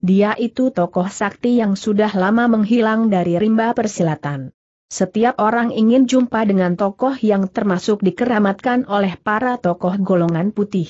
[SPEAKER 1] Dia itu tokoh sakti yang sudah lama menghilang dari rimba persilatan. Setiap orang ingin jumpa dengan tokoh yang termasuk dikeramatkan oleh para tokoh golongan putih.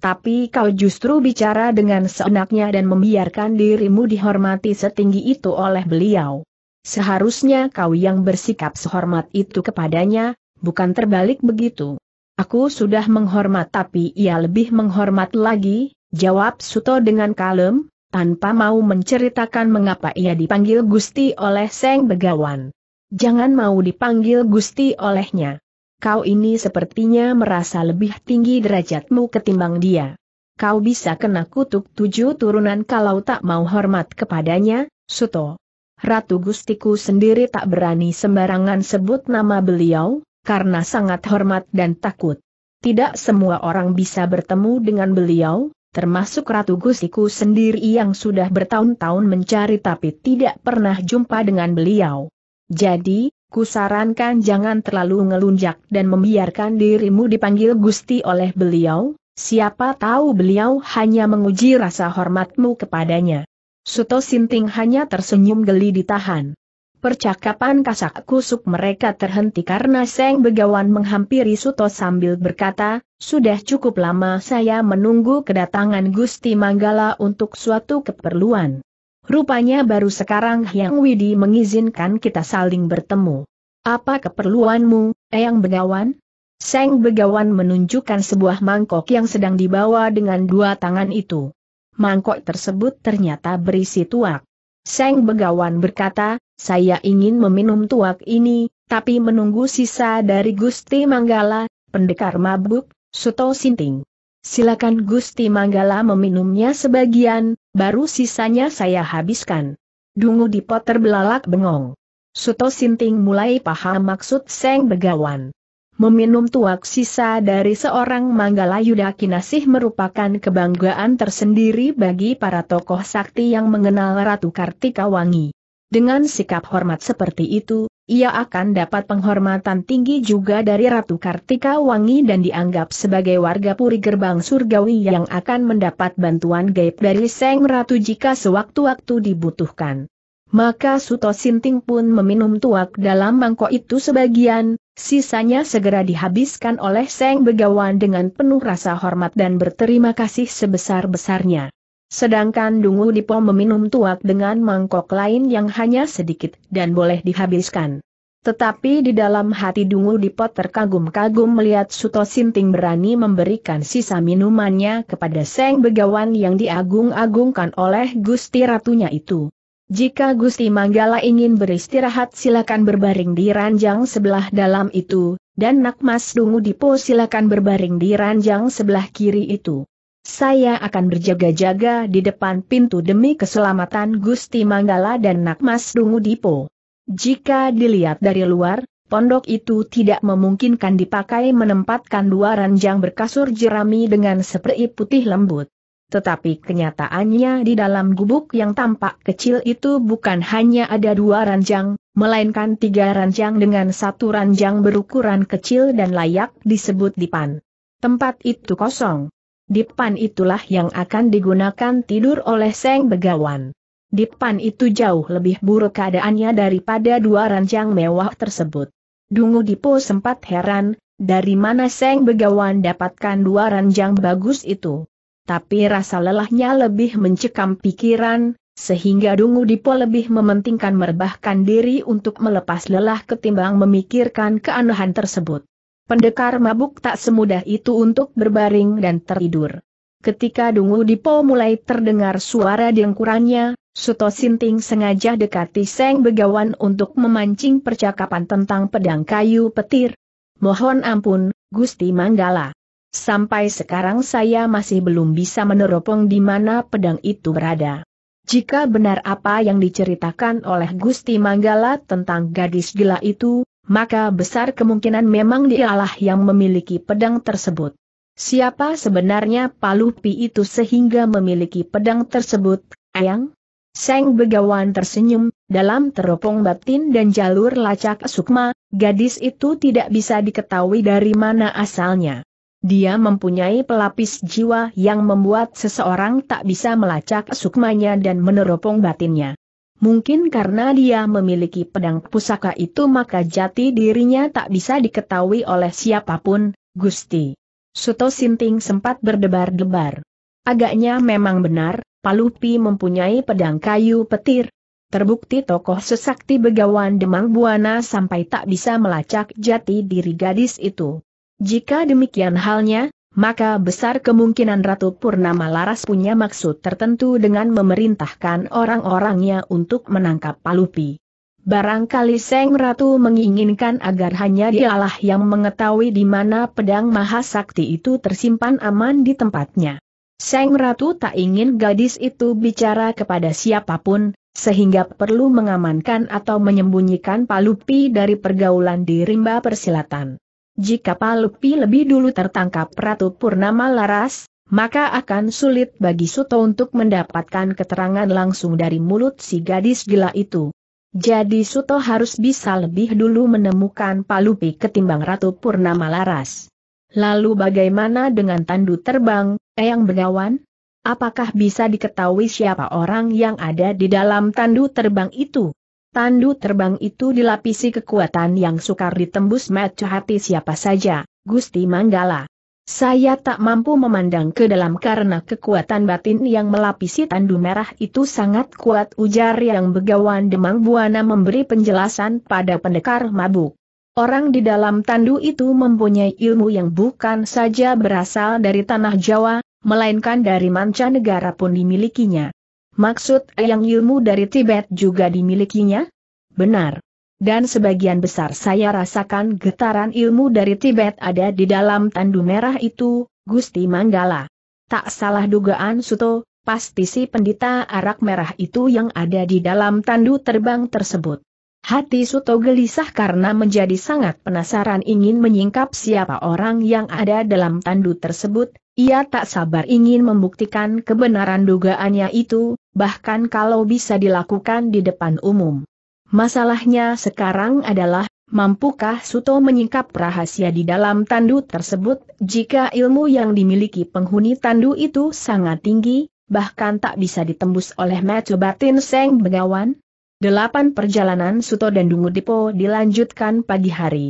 [SPEAKER 1] Tapi kau justru bicara dengan seenaknya dan membiarkan dirimu dihormati setinggi itu oleh beliau. Seharusnya kau yang bersikap sehormat itu kepadanya, bukan terbalik begitu. Aku sudah menghormat tapi ia lebih menghormat lagi, jawab Suto dengan kalem, tanpa mau menceritakan mengapa ia dipanggil Gusti oleh Seng Begawan. Jangan mau dipanggil Gusti olehnya. Kau ini sepertinya merasa lebih tinggi derajatmu ketimbang dia. Kau bisa kena kutuk tujuh turunan kalau tak mau hormat kepadanya, Suto. Ratu Gustiku sendiri tak berani sembarangan sebut nama beliau, karena sangat hormat dan takut. Tidak semua orang bisa bertemu dengan beliau, termasuk Ratu Gustiku sendiri yang sudah bertahun-tahun mencari tapi tidak pernah jumpa dengan beliau. Jadi, kusarankan jangan terlalu ngelunjak dan membiarkan dirimu dipanggil Gusti oleh beliau, siapa tahu beliau hanya menguji rasa hormatmu kepadanya. Suto Sinting hanya tersenyum geli ditahan. Percakapan kasak kusuk mereka terhenti karena Seng Begawan menghampiri Suto sambil berkata, Sudah cukup lama saya menunggu kedatangan Gusti Manggala untuk suatu keperluan. Rupanya baru sekarang Hyang Widi mengizinkan kita saling bertemu. Apa keperluanmu, Eyang Begawan? Seng Begawan menunjukkan sebuah mangkok yang sedang dibawa dengan dua tangan itu mangkok tersebut ternyata berisi tuak. Seng Begawan berkata, saya ingin meminum tuak ini, tapi menunggu sisa dari Gusti Manggala, pendekar mabuk, Suto Sinting. Silakan Gusti Manggala meminumnya sebagian, baru sisanya saya habiskan. Dungu di poter terbelalak bengong. Suto Sinting mulai paham maksud Seng Begawan. Meminum tuak sisa dari seorang Manggala Yuda Kinasih merupakan kebanggaan tersendiri bagi para tokoh sakti yang mengenal Ratu Kartika Wangi. Dengan sikap hormat seperti itu, ia akan dapat penghormatan tinggi juga dari Ratu Kartika Wangi dan dianggap sebagai warga puri gerbang surgawi yang akan mendapat bantuan gaib dari Seng Ratu jika sewaktu-waktu dibutuhkan. Maka Suto Sinting pun meminum tuak dalam mangkok itu sebagian, Sisanya segera dihabiskan oleh Seng Begawan dengan penuh rasa hormat dan berterima kasih sebesar-besarnya. Sedangkan Dungu Dipo meminum tuak dengan mangkok lain yang hanya sedikit dan boleh dihabiskan. Tetapi di dalam hati Dungu Dipo terkagum-kagum melihat Suto Sinting berani memberikan sisa minumannya kepada Seng Begawan yang diagung-agungkan oleh Gusti Ratunya itu. Jika Gusti Manggala ingin beristirahat silakan berbaring di ranjang sebelah dalam itu, dan Nakmas Dungu Dipo silakan berbaring di ranjang sebelah kiri itu. Saya akan berjaga-jaga di depan pintu demi keselamatan Gusti Manggala dan Nakmas Dungu Dipo. Jika dilihat dari luar, Pondok itu tidak memungkinkan dipakai menempatkan dua ranjang berkasur jerami dengan spray putih lembut. Tetapi kenyataannya di dalam gubuk yang tampak kecil itu bukan hanya ada dua ranjang, melainkan tiga ranjang dengan satu ranjang berukuran kecil dan layak disebut dipan. Tempat itu kosong. Dipan itulah yang akan digunakan tidur oleh Seng Begawan. Dipan itu jauh lebih buruk keadaannya daripada dua ranjang mewah tersebut. Dungu Dipo sempat heran, dari mana Seng Begawan dapatkan dua ranjang bagus itu tapi rasa lelahnya lebih mencekam pikiran, sehingga Dungu Dipo lebih mementingkan merebahkan diri untuk melepas lelah ketimbang memikirkan keanehan tersebut. Pendekar mabuk tak semudah itu untuk berbaring dan tertidur. Ketika Dungu Dipo mulai terdengar suara dengkurannya, Suto Sinting sengaja dekati Seng Begawan untuk memancing percakapan tentang pedang kayu petir. Mohon ampun, Gusti Manggala. Sampai sekarang saya masih belum bisa meneropong di mana pedang itu berada. Jika benar apa yang diceritakan oleh Gusti Manggala tentang gadis gila itu, maka besar kemungkinan memang dialah yang memiliki pedang tersebut. Siapa sebenarnya Palupi itu sehingga memiliki pedang tersebut, Ayang? Seng Begawan tersenyum, dalam teropong batin dan jalur lacak sukma, gadis itu tidak bisa diketahui dari mana asalnya. Dia mempunyai pelapis jiwa yang membuat seseorang tak bisa melacak sukmanya dan meneropong batinnya. Mungkin karena dia memiliki pedang pusaka itu maka jati dirinya tak bisa diketahui oleh siapapun, Gusti. Suto Sinting sempat berdebar-debar. Agaknya memang benar, Palupi mempunyai pedang kayu petir. Terbukti tokoh sesakti begawan Demang Buana sampai tak bisa melacak jati diri gadis itu. Jika demikian halnya, maka besar kemungkinan Ratu Purnama Laras punya maksud tertentu dengan memerintahkan orang-orangnya untuk menangkap Palupi. Barangkali Seng Ratu menginginkan agar hanya dialah yang mengetahui di mana pedang mahasakti itu tersimpan aman di tempatnya. Seng Ratu tak ingin gadis itu bicara kepada siapapun, sehingga perlu mengamankan atau menyembunyikan Palupi dari pergaulan di rimba persilatan. Jika Palupi lebih dulu tertangkap Ratu Purnama Laras, maka akan sulit bagi Suto untuk mendapatkan keterangan langsung dari mulut si gadis gila itu. Jadi Suto harus bisa lebih dulu menemukan Palupi ketimbang Ratu Purnama Laras. Lalu bagaimana dengan tandu terbang, Eyang Bengawan? Apakah bisa diketahui siapa orang yang ada di dalam tandu terbang itu? Tandu terbang itu dilapisi kekuatan yang sukar ditembus mata hati siapa saja, Gusti Manggala. Saya tak mampu memandang ke dalam karena kekuatan batin yang melapisi tandu merah itu sangat kuat ujar yang begawan Demang Buana memberi penjelasan pada pendekar mabuk. Orang di dalam tandu itu mempunyai ilmu yang bukan saja berasal dari tanah Jawa, melainkan dari mancanegara pun dimilikinya. Maksud yang ilmu dari Tibet juga dimilikinya? Benar. Dan sebagian besar saya rasakan getaran ilmu dari Tibet ada di dalam tandu merah itu, Gusti Manggala. Tak salah dugaan Suto, pasti si pendita arak merah itu yang ada di dalam tandu terbang tersebut. Hati Suto gelisah karena menjadi sangat penasaran ingin menyingkap siapa orang yang ada dalam tandu tersebut, ia tak sabar ingin membuktikan kebenaran dugaannya itu, bahkan kalau bisa dilakukan di depan umum. Masalahnya sekarang adalah, mampukah Suto menyingkap rahasia di dalam tandu tersebut, jika ilmu yang dimiliki penghuni tandu itu sangat tinggi, bahkan tak bisa ditembus oleh Matthew Batin Seng Begawan? Delapan perjalanan Suto dan Dungu Dipo dilanjutkan pagi hari.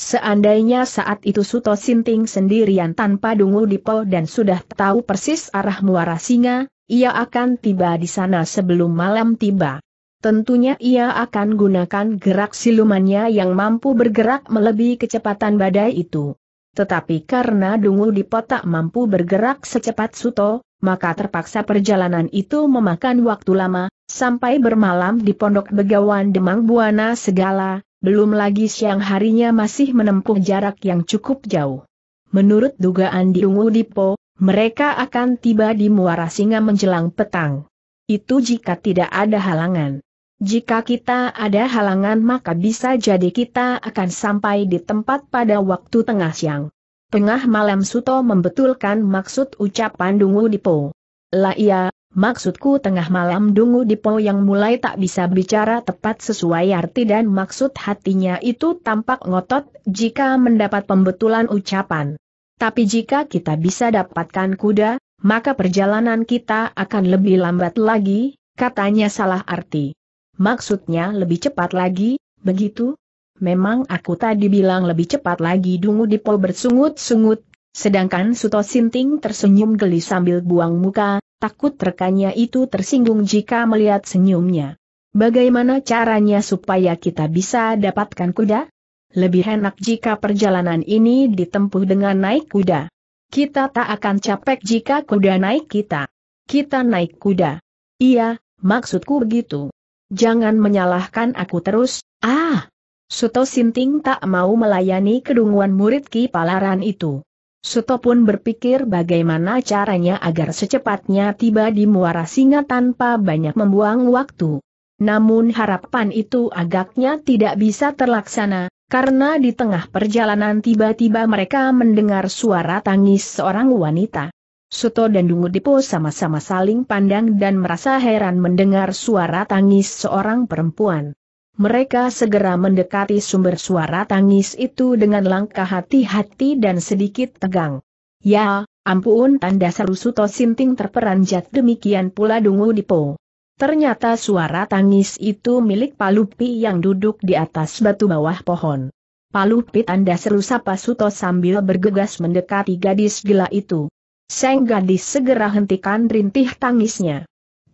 [SPEAKER 1] Seandainya saat itu Suto Sinting sendirian tanpa Dungu Dipo dan sudah tahu persis arah muara singa, ia akan tiba di sana sebelum malam tiba. Tentunya ia akan gunakan gerak silumannya yang mampu bergerak melebihi kecepatan badai itu. Tetapi karena dungu di mampu bergerak secepat Suto, maka terpaksa perjalanan itu memakan waktu lama, sampai bermalam di pondok begawan Demang Buana Segala, belum lagi siang harinya masih menempuh jarak yang cukup jauh. Menurut dugaan di Ungu Dipo, mereka akan tiba di Muara Singa menjelang petang. Itu jika tidak ada halangan. Jika kita ada halangan maka bisa jadi kita akan sampai di tempat pada waktu tengah siang. Tengah malam Suto membetulkan maksud ucapan Dungu Dipo. Lah iya, maksudku tengah malam Dungu Dipo yang mulai tak bisa bicara tepat sesuai arti dan maksud hatinya itu tampak ngotot jika mendapat pembetulan ucapan. Tapi jika kita bisa dapatkan kuda, maka perjalanan kita akan lebih lambat lagi, katanya salah arti. Maksudnya lebih cepat lagi, begitu? Memang aku tadi bilang lebih cepat lagi dungu Dipo bersungut-sungut, sedangkan Suto Sinting tersenyum geli sambil buang muka, takut rekannya itu tersinggung jika melihat senyumnya. Bagaimana caranya supaya kita bisa dapatkan kuda? lebih enak jika perjalanan ini ditempuh dengan naik kuda. Kita tak akan capek jika kuda naik kita. Kita naik kuda. Iya, maksudku begitu. Jangan menyalahkan aku terus, ah! Suto Sinting tak mau melayani kedunguan murid Ki Palaran itu. Suto pun berpikir bagaimana caranya agar secepatnya tiba di Muara Singa tanpa banyak membuang waktu. Namun harapan itu agaknya tidak bisa terlaksana, karena di tengah perjalanan tiba-tiba mereka mendengar suara tangis seorang wanita. Suto dan Dungu Dipo sama-sama saling pandang dan merasa heran mendengar suara tangis seorang perempuan. Mereka segera mendekati sumber suara tangis itu dengan langkah hati-hati dan sedikit tegang. Ya, ampun tanda seru Suto Sinting terperanjat demikian pula Dungu Dipo. Ternyata suara tangis itu milik Palupi yang duduk di atas batu bawah pohon. Palupi tanda seru sapa Suto sambil bergegas mendekati gadis gila itu. Seng gadis segera hentikan rintih tangisnya.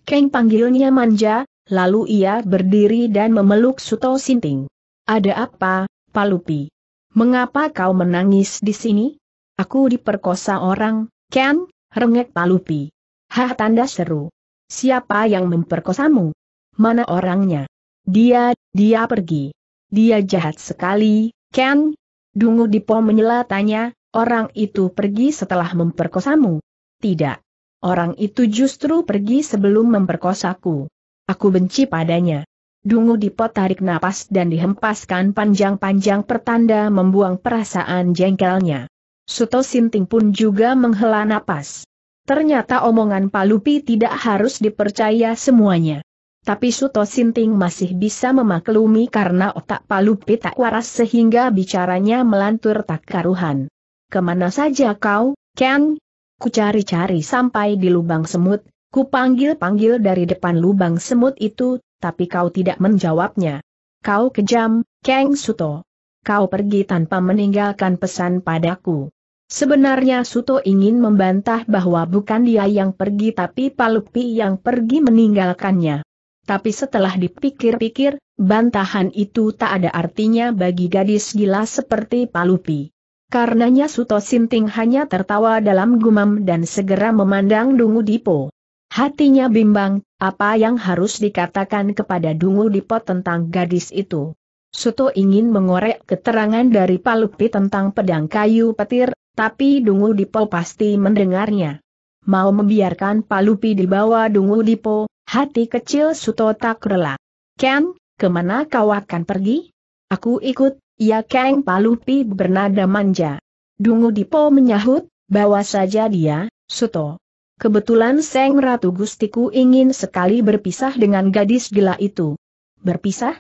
[SPEAKER 1] Keng panggilnya manja, lalu ia berdiri dan memeluk Suto Sinting. Ada apa, Palupi? Mengapa kau menangis di sini? Aku diperkosa orang, Ken, rengek Palupi. Hah tanda seru. Siapa yang memperkosamu? Mana orangnya? Dia, dia pergi. Dia jahat sekali, Ken. Dungu Dipo menyela tanya, orang itu pergi setelah memperkosamu? Tidak. Orang itu justru pergi sebelum memperkosaku. Aku benci padanya. Dungu Dipo tarik napas dan dihempaskan panjang-panjang pertanda membuang perasaan jengkelnya. Suto Sinting pun juga menghela napas. Ternyata omongan Pak Lupi tidak harus dipercaya semuanya. Tapi Suto Sinting masih bisa memaklumi karena otak Pak Lupi tak waras sehingga bicaranya melantur tak karuhan. Kemana saja kau, Ken? Ku cari-cari sampai di lubang semut, kupanggil panggil dari depan lubang semut itu, tapi kau tidak menjawabnya. Kau kejam, Kang Suto. Kau pergi tanpa meninggalkan pesan padaku. Sebenarnya Suto ingin membantah bahwa bukan dia yang pergi tapi Palupi yang pergi meninggalkannya. Tapi setelah dipikir-pikir, bantahan itu tak ada artinya bagi gadis gila seperti Palupi. Karenanya Suto Sinting hanya tertawa dalam gumam dan segera memandang Dungu Dipo. Hatinya bimbang, apa yang harus dikatakan kepada Dungu Dipo tentang gadis itu. Suto ingin mengorek keterangan dari Palupi tentang pedang kayu petir, tapi Dungu Dipo pasti mendengarnya. Mau membiarkan Palupi dibawa Dungu Dipo, hati kecil Suto tak rela. Ken, kemana kau akan pergi? Aku ikut, ya Kang Palupi bernada manja. Dungu Dipo menyahut, bawa saja dia, Suto. Kebetulan Seng Ratu Gustiku ingin sekali berpisah dengan gadis gila itu. Berpisah?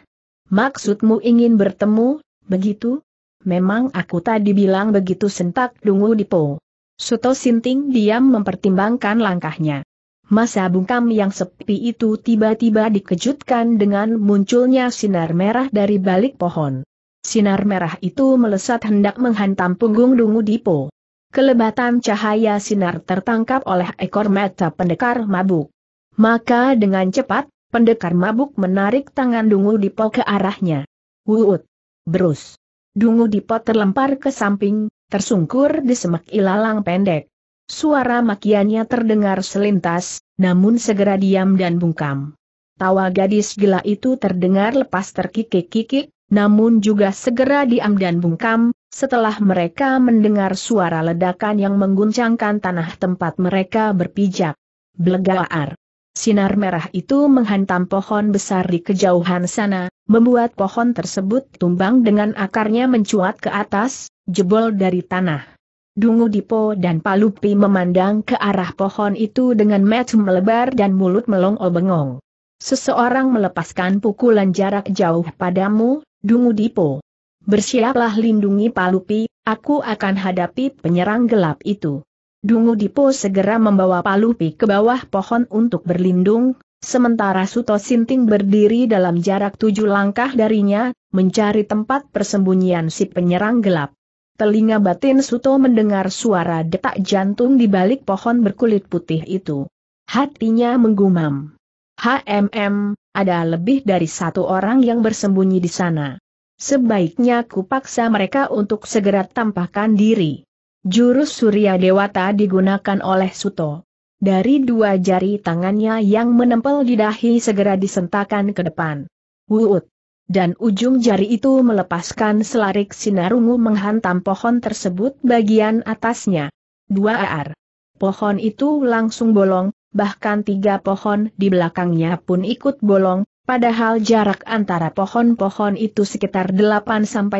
[SPEAKER 1] Maksudmu ingin bertemu, begitu? memang aku tadi bilang begitu sentak dungu dipo. Suto Sinting diam mempertimbangkan langkahnya. Masa bungkam yang sepi itu tiba-tiba dikejutkan dengan munculnya sinar merah dari balik pohon. Sinar merah itu melesat hendak menghantam punggung Dungu Dipo. Kelebatan cahaya sinar tertangkap oleh ekor mata pendekar mabuk. Maka dengan cepat, pendekar mabuk menarik tangan Dungu Dipo ke arahnya. Wuut! Berus! dungu dipot terlempar ke samping, tersungkur di semak ilalang pendek. Suara makiannya terdengar selintas, namun segera diam dan bungkam. Tawa gadis gila itu terdengar lepas terkikik-kikik, namun juga segera diam dan bungkam, setelah mereka mendengar suara ledakan yang mengguncangkan tanah tempat mereka berpijak. Blegaar. Sinar merah itu menghantam pohon besar di kejauhan sana, membuat pohon tersebut tumbang dengan akarnya mencuat ke atas, jebol dari tanah. Dungu Dipo dan Palupi memandang ke arah pohon itu dengan mata melebar dan mulut melongol-bengong. Seseorang melepaskan pukulan jarak jauh padamu, Dungu Dipo. Bersiaplah lindungi Palupi, aku akan hadapi penyerang gelap itu. Dungu Dipo segera membawa Palupi ke bawah pohon untuk berlindung, sementara Suto Sinting berdiri dalam jarak tujuh langkah darinya, mencari tempat persembunyian si penyerang gelap. Telinga batin Suto mendengar suara detak jantung di balik pohon berkulit putih itu. Hatinya menggumam. HMM, ada lebih dari satu orang yang bersembunyi di sana. Sebaiknya kupaksa mereka untuk segera tampakkan diri. Jurus Surya Dewata digunakan oleh Suto. Dari dua jari tangannya yang menempel di dahi segera disentakan ke depan. Wuut! Dan ujung jari itu melepaskan selarik sinar ungu menghantam pohon tersebut bagian atasnya. Dua ar. Pohon itu langsung bolong, bahkan tiga pohon di belakangnya pun ikut bolong, padahal jarak antara pohon-pohon itu sekitar 8-10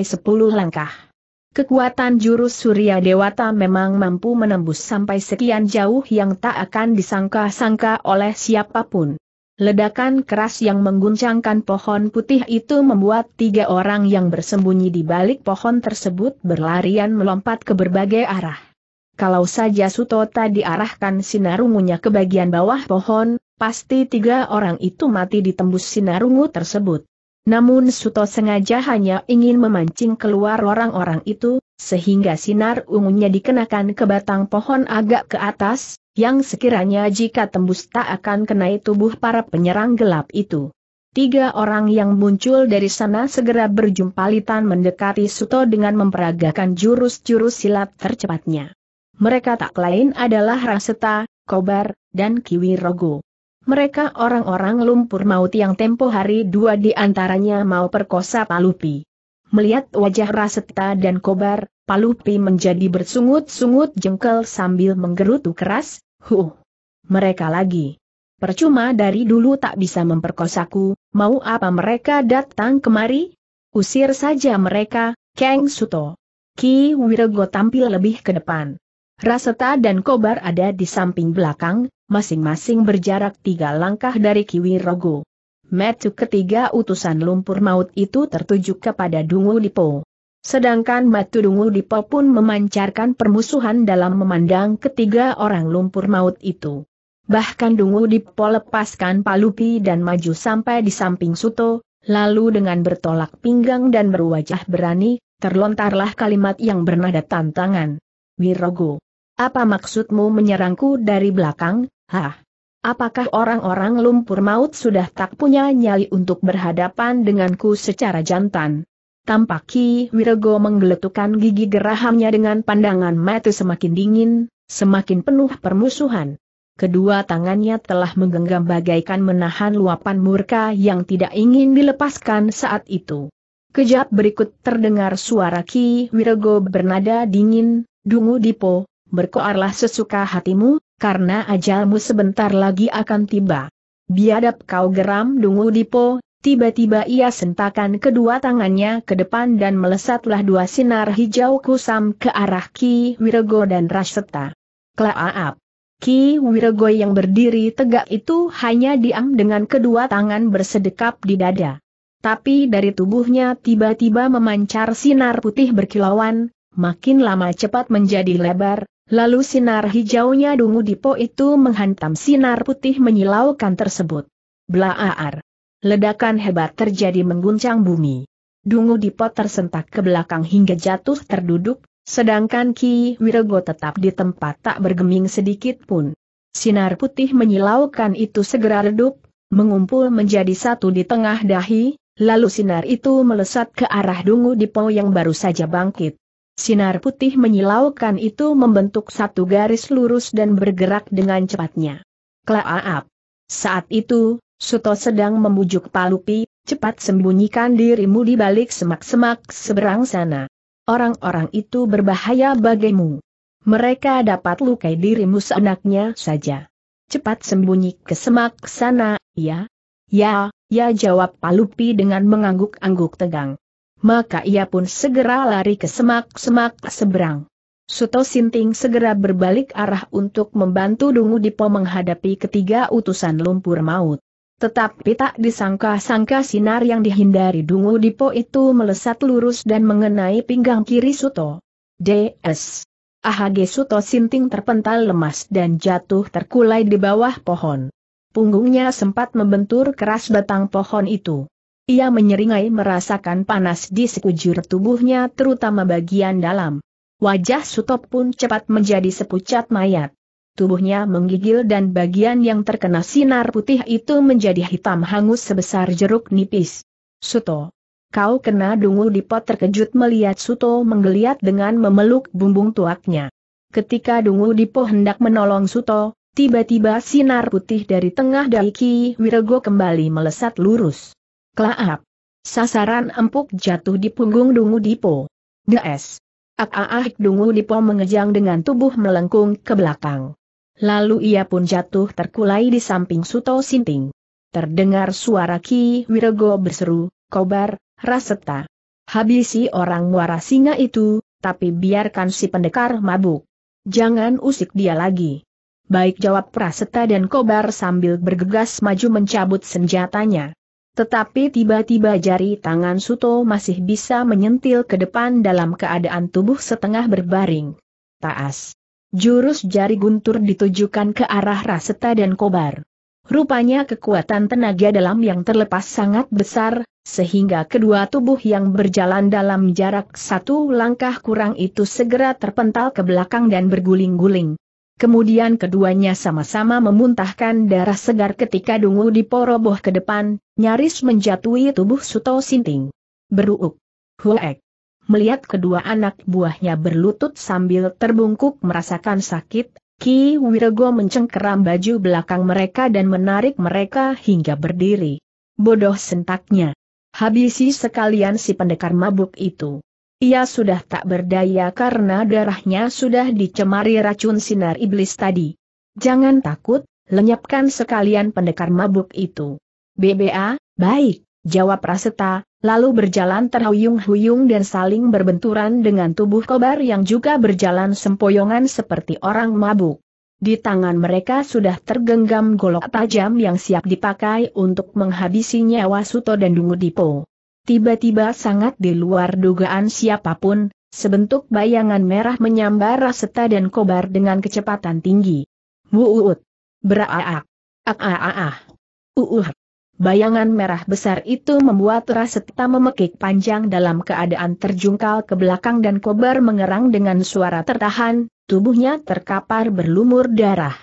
[SPEAKER 1] langkah. Kekuatan jurus Surya Dewata memang mampu menembus sampai sekian jauh yang tak akan disangka-sangka oleh siapapun. Ledakan keras yang mengguncangkan pohon putih itu membuat tiga orang yang bersembunyi di balik pohon tersebut berlarian melompat ke berbagai arah. Kalau saja Sutota diarahkan sinar sinarungunya ke bagian bawah pohon, pasti tiga orang itu mati ditembus sinarungu tersebut. Namun Suto sengaja hanya ingin memancing keluar orang-orang itu, sehingga sinar ungunya dikenakan ke batang pohon agak ke atas, yang sekiranya jika tembus tak akan kenai tubuh para penyerang gelap itu. Tiga orang yang muncul dari sana segera berjumpalitan mendekati Suto dengan memperagakan jurus-jurus silat tercepatnya. Mereka tak lain adalah Raseta, Kobar, dan Kiwi Rogo. Mereka orang-orang lumpur maut yang tempo hari dua di antaranya mau perkosa Palupi. Melihat wajah Raseta dan Kobar, Palupi menjadi bersungut-sungut jengkel sambil menggerutu keras, huh. Mereka lagi. Percuma dari dulu tak bisa memperkosaku, mau apa mereka datang kemari? Usir saja mereka, Kang Suto. Ki Wirego tampil lebih ke depan. Raseta dan Kobar ada di samping belakang, masing-masing berjarak tiga langkah dari Kiwi Rogo. Metu ketiga utusan lumpur maut itu tertuju kepada Dungu Dipo. Sedangkan matu Dungu Dipo pun memancarkan permusuhan dalam memandang ketiga orang lumpur maut itu. Bahkan Dungu Dipo lepaskan palupi dan maju sampai di samping Suto, lalu dengan bertolak pinggang dan berwajah berani, terlontarlah kalimat yang bernada tantangan. Wirogo. Apa maksudmu menyerangku dari belakang, hah? Apakah orang-orang lumpur maut sudah tak punya nyali untuk berhadapan denganku secara jantan? Tampak Ki Wirego menggeletukan gigi gerahamnya dengan pandangan mata semakin dingin, semakin penuh permusuhan. Kedua tangannya telah menggenggam bagaikan menahan luapan murka yang tidak ingin dilepaskan saat itu. Kejap berikut terdengar suara Ki Wirego bernada dingin, Dungu Dipo, berkoarlah sesuka hatimu, karena ajalmu sebentar lagi akan tiba. Biadab kau geram dungu dipo, tiba-tiba ia sentakan kedua tangannya ke depan dan melesatlah dua sinar hijau kusam ke arah Ki Wirego dan Raseta. Klaaap. Ki Wirego yang berdiri tegak itu hanya diam dengan kedua tangan bersedekap di dada. Tapi dari tubuhnya tiba-tiba memancar sinar putih berkilauan, makin lama cepat menjadi lebar, Lalu sinar hijaunya dungu dipo itu menghantam sinar putih menyilaukan tersebut. Blaaar. Ledakan hebat terjadi mengguncang bumi. Dungu dipo tersentak ke belakang hingga jatuh terduduk, sedangkan Ki Wirego tetap di tempat tak bergeming sedikit pun. Sinar putih menyilaukan itu segera redup, mengumpul menjadi satu di tengah dahi, lalu sinar itu melesat ke arah dungu dipo yang baru saja bangkit. Sinar putih menyilaukan itu membentuk satu garis lurus dan bergerak dengan cepatnya. Klaaap. Saat itu, Suto sedang membujuk Palupi, cepat sembunyikan dirimu di balik semak-semak seberang sana. Orang-orang itu berbahaya bagimu. Mereka dapat lukai dirimu seenaknya saja. Cepat sembunyi ke semak sana, ya? Ya, ya jawab Palupi dengan mengangguk-angguk tegang maka ia pun segera lari ke semak-semak seberang. Suto Sinting segera berbalik arah untuk membantu Dungu Dipo menghadapi ketiga utusan lumpur maut. Tetapi tak disangka-sangka sinar yang dihindari Dungu Dipo itu melesat lurus dan mengenai pinggang kiri Suto. DS. AHG Suto Sinting terpental lemas dan jatuh terkulai di bawah pohon. Punggungnya sempat membentur keras batang pohon itu. Ia menyeringai merasakan panas di sekujur tubuhnya terutama bagian dalam. Wajah Sutop pun cepat menjadi sepucat mayat. Tubuhnya menggigil dan bagian yang terkena sinar putih itu menjadi hitam hangus sebesar jeruk nipis. Suto. Kau kena dungu di pot terkejut melihat Suto menggeliat dengan memeluk bumbung tuaknya. Ketika dungu dipo hendak menolong Suto, tiba-tiba sinar putih dari tengah daiki Wirego kembali melesat lurus. Klaap. Sasaran empuk jatuh di punggung Dungu Dipo. Des. Ah Dungu Dipo mengejang dengan tubuh melengkung ke belakang. Lalu ia pun jatuh terkulai di samping Suto Sinting. Terdengar suara Ki Wirego berseru, Kobar, Raseta. Habisi orang muara singa itu, tapi biarkan si pendekar mabuk. Jangan usik dia lagi. Baik jawab Praseta dan Kobar sambil bergegas maju mencabut senjatanya. Tetapi tiba-tiba jari tangan Suto masih bisa menyentil ke depan dalam keadaan tubuh setengah berbaring. Taas. Jurus jari guntur ditujukan ke arah Raseta dan Kobar. Rupanya kekuatan tenaga dalam yang terlepas sangat besar, sehingga kedua tubuh yang berjalan dalam jarak satu langkah kurang itu segera terpental ke belakang dan berguling-guling. Kemudian keduanya sama-sama memuntahkan darah segar ketika dungu diporoboh ke depan, nyaris menjatuhi tubuh Suto Sinting. Beruuk. Huek. Melihat kedua anak buahnya berlutut sambil terbungkuk merasakan sakit, Ki Wirego mencengkeram baju belakang mereka dan menarik mereka hingga berdiri. Bodoh sentaknya. Habisi sekalian si pendekar mabuk itu. Ia sudah tak berdaya karena darahnya sudah dicemari racun sinar iblis tadi. Jangan takut, lenyapkan sekalian pendekar mabuk itu. BBA, baik, jawab Raseta, lalu berjalan terhuyung-huyung dan saling berbenturan dengan tubuh kobar yang juga berjalan sempoyongan seperti orang mabuk. Di tangan mereka sudah tergenggam golok tajam yang siap dipakai untuk menghabisi nyawa Suto dan Dungu Dipo. Tiba-tiba sangat di luar dugaan siapapun, sebentuk bayangan merah menyambar Raseta dan Kobar dengan kecepatan tinggi. Wuut! Beraak. ak a Uuh! Bayangan merah besar itu membuat Raseta memekik panjang dalam keadaan terjungkal ke belakang dan Kobar mengerang dengan suara tertahan, tubuhnya terkapar berlumur darah.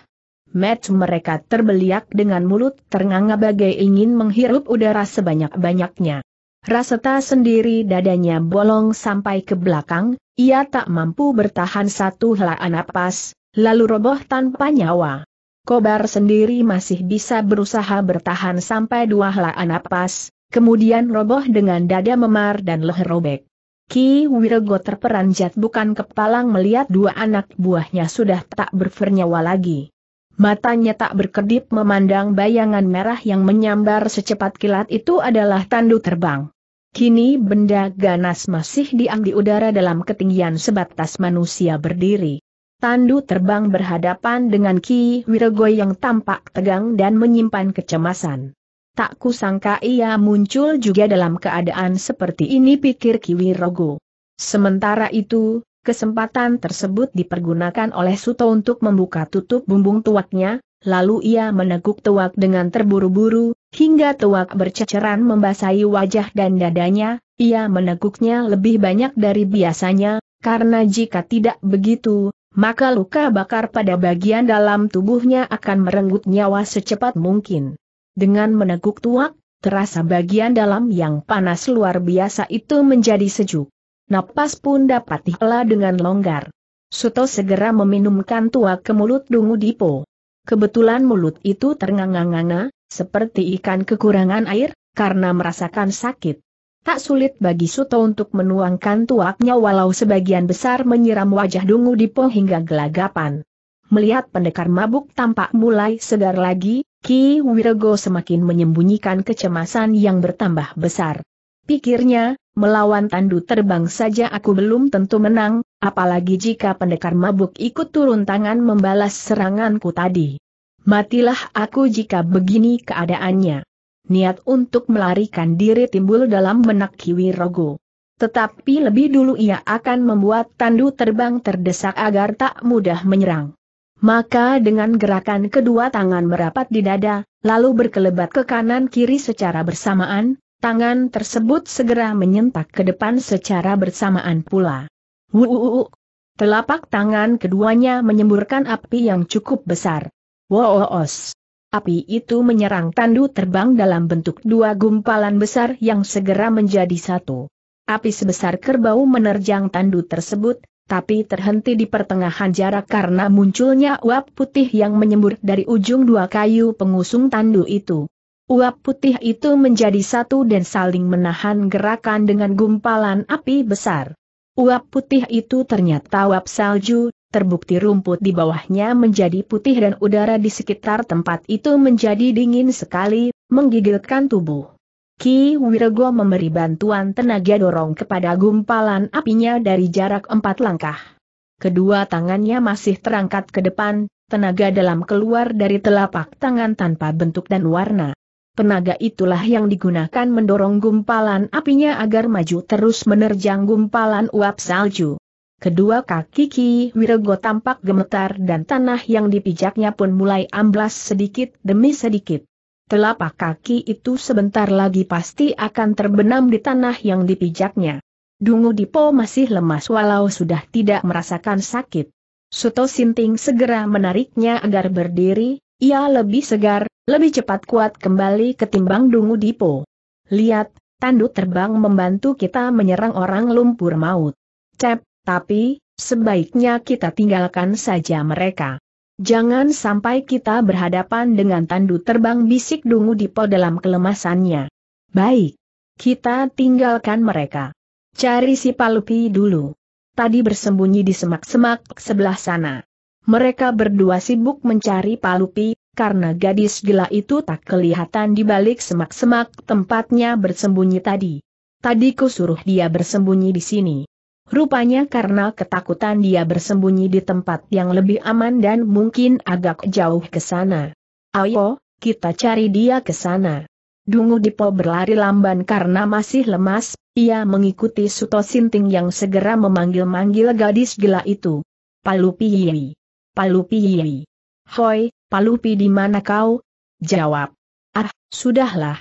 [SPEAKER 1] Match mereka terbeliak dengan mulut ternganga bagai ingin menghirup udara sebanyak-banyaknya. Raseta sendiri dadanya bolong sampai ke belakang, ia tak mampu bertahan satu helaan napas, lalu roboh tanpa nyawa. Kobar sendiri masih bisa berusaha bertahan sampai dua helaan napas, kemudian roboh dengan dada memar dan leher robek. Ki Wirgo terperanjat bukan kepalang melihat dua anak buahnya sudah tak bernyawa lagi. Matanya tak berkedip memandang bayangan merah yang menyambar secepat kilat itu adalah tandu terbang. Kini benda ganas masih diam di udara dalam ketinggian sebatas manusia berdiri. Tandu terbang berhadapan dengan Ki Wirogo yang tampak tegang dan menyimpan kecemasan. Tak kusangka ia muncul juga dalam keadaan seperti ini pikir Ki Wirogo. Sementara itu, Kesempatan tersebut dipergunakan oleh Suto untuk membuka tutup bumbung tuaknya, lalu ia meneguk tuak dengan terburu-buru, hingga tuak berceceran membasahi wajah dan dadanya, ia meneguknya lebih banyak dari biasanya, karena jika tidak begitu, maka luka bakar pada bagian dalam tubuhnya akan merenggut nyawa secepat mungkin. Dengan meneguk tuak, terasa bagian dalam yang panas luar biasa itu menjadi sejuk napas pun dapat dihela dengan longgar. Suto segera meminumkan tua ke mulut dungu dipo. Kebetulan mulut itu ternganga-nganga, seperti ikan kekurangan air, karena merasakan sakit. Tak sulit bagi Suto untuk menuangkan tuaknya walau sebagian besar menyiram wajah dungu dipo hingga gelagapan. Melihat pendekar mabuk tampak mulai segar lagi, Ki Wirego semakin menyembunyikan kecemasan yang bertambah besar. Pikirnya, melawan tandu terbang saja aku belum tentu menang, apalagi jika pendekar mabuk ikut turun tangan membalas seranganku tadi. Matilah aku jika begini keadaannya. Niat untuk melarikan diri timbul dalam benak Kiwi Rogo. Tetapi lebih dulu ia akan membuat tandu terbang terdesak agar tak mudah menyerang. Maka dengan gerakan kedua tangan merapat di dada, lalu berkelebat ke kanan kiri secara bersamaan, Tangan tersebut segera menyentak ke depan secara bersamaan pula. Wuuu. Telapak tangan keduanya menyemburkan api yang cukup besar. Woos. Api itu menyerang tandu terbang dalam bentuk dua gumpalan besar yang segera menjadi satu. Api sebesar kerbau menerjang tandu tersebut, tapi terhenti di pertengahan jarak karena munculnya uap putih yang menyembur dari ujung dua kayu pengusung tandu itu. Uap putih itu menjadi satu dan saling menahan gerakan dengan gumpalan api besar. Uap putih itu ternyata uap salju, terbukti rumput di bawahnya menjadi putih dan udara di sekitar tempat itu menjadi dingin sekali, menggigilkan tubuh. Ki Wirego memberi bantuan tenaga dorong kepada gumpalan apinya dari jarak empat langkah. Kedua tangannya masih terangkat ke depan, tenaga dalam keluar dari telapak tangan tanpa bentuk dan warna. Tenaga itulah yang digunakan mendorong gumpalan apinya agar maju terus menerjang gumpalan uap salju. Kedua kaki Ki Wirego tampak gemetar dan tanah yang dipijaknya pun mulai amblas sedikit demi sedikit. Telapak kaki itu sebentar lagi pasti akan terbenam di tanah yang dipijaknya. Dungu Dipo masih lemas walau sudah tidak merasakan sakit. Suto Sinting segera menariknya agar berdiri, ia lebih segar, lebih cepat kuat kembali ketimbang Dungu Dipo. Lihat, Tandu terbang membantu kita menyerang orang lumpur maut. Cep, tapi, sebaiknya kita tinggalkan saja mereka. Jangan sampai kita berhadapan dengan tandu terbang bisik dungu dipo dalam kelemasannya. Baik. Kita tinggalkan mereka. Cari si Palupi dulu. Tadi bersembunyi di semak-semak sebelah sana mereka berdua sibuk mencari Palupi, karena gadis gila itu tak kelihatan di balik semak-semak tempatnya bersembunyi tadi. Tadi ku suruh dia bersembunyi di sini. Rupanya karena ketakutan dia bersembunyi di tempat yang lebih aman dan mungkin agak jauh ke sana. Ayo, kita cari dia ke sana. Dungu Dipo berlari lamban karena masih lemas, ia mengikuti Suto Sinting yang segera memanggil-manggil gadis gila itu. Palupi Yii. Palupi Yii. Hoi, Palupi di mana kau? Jawab. Ah, sudahlah.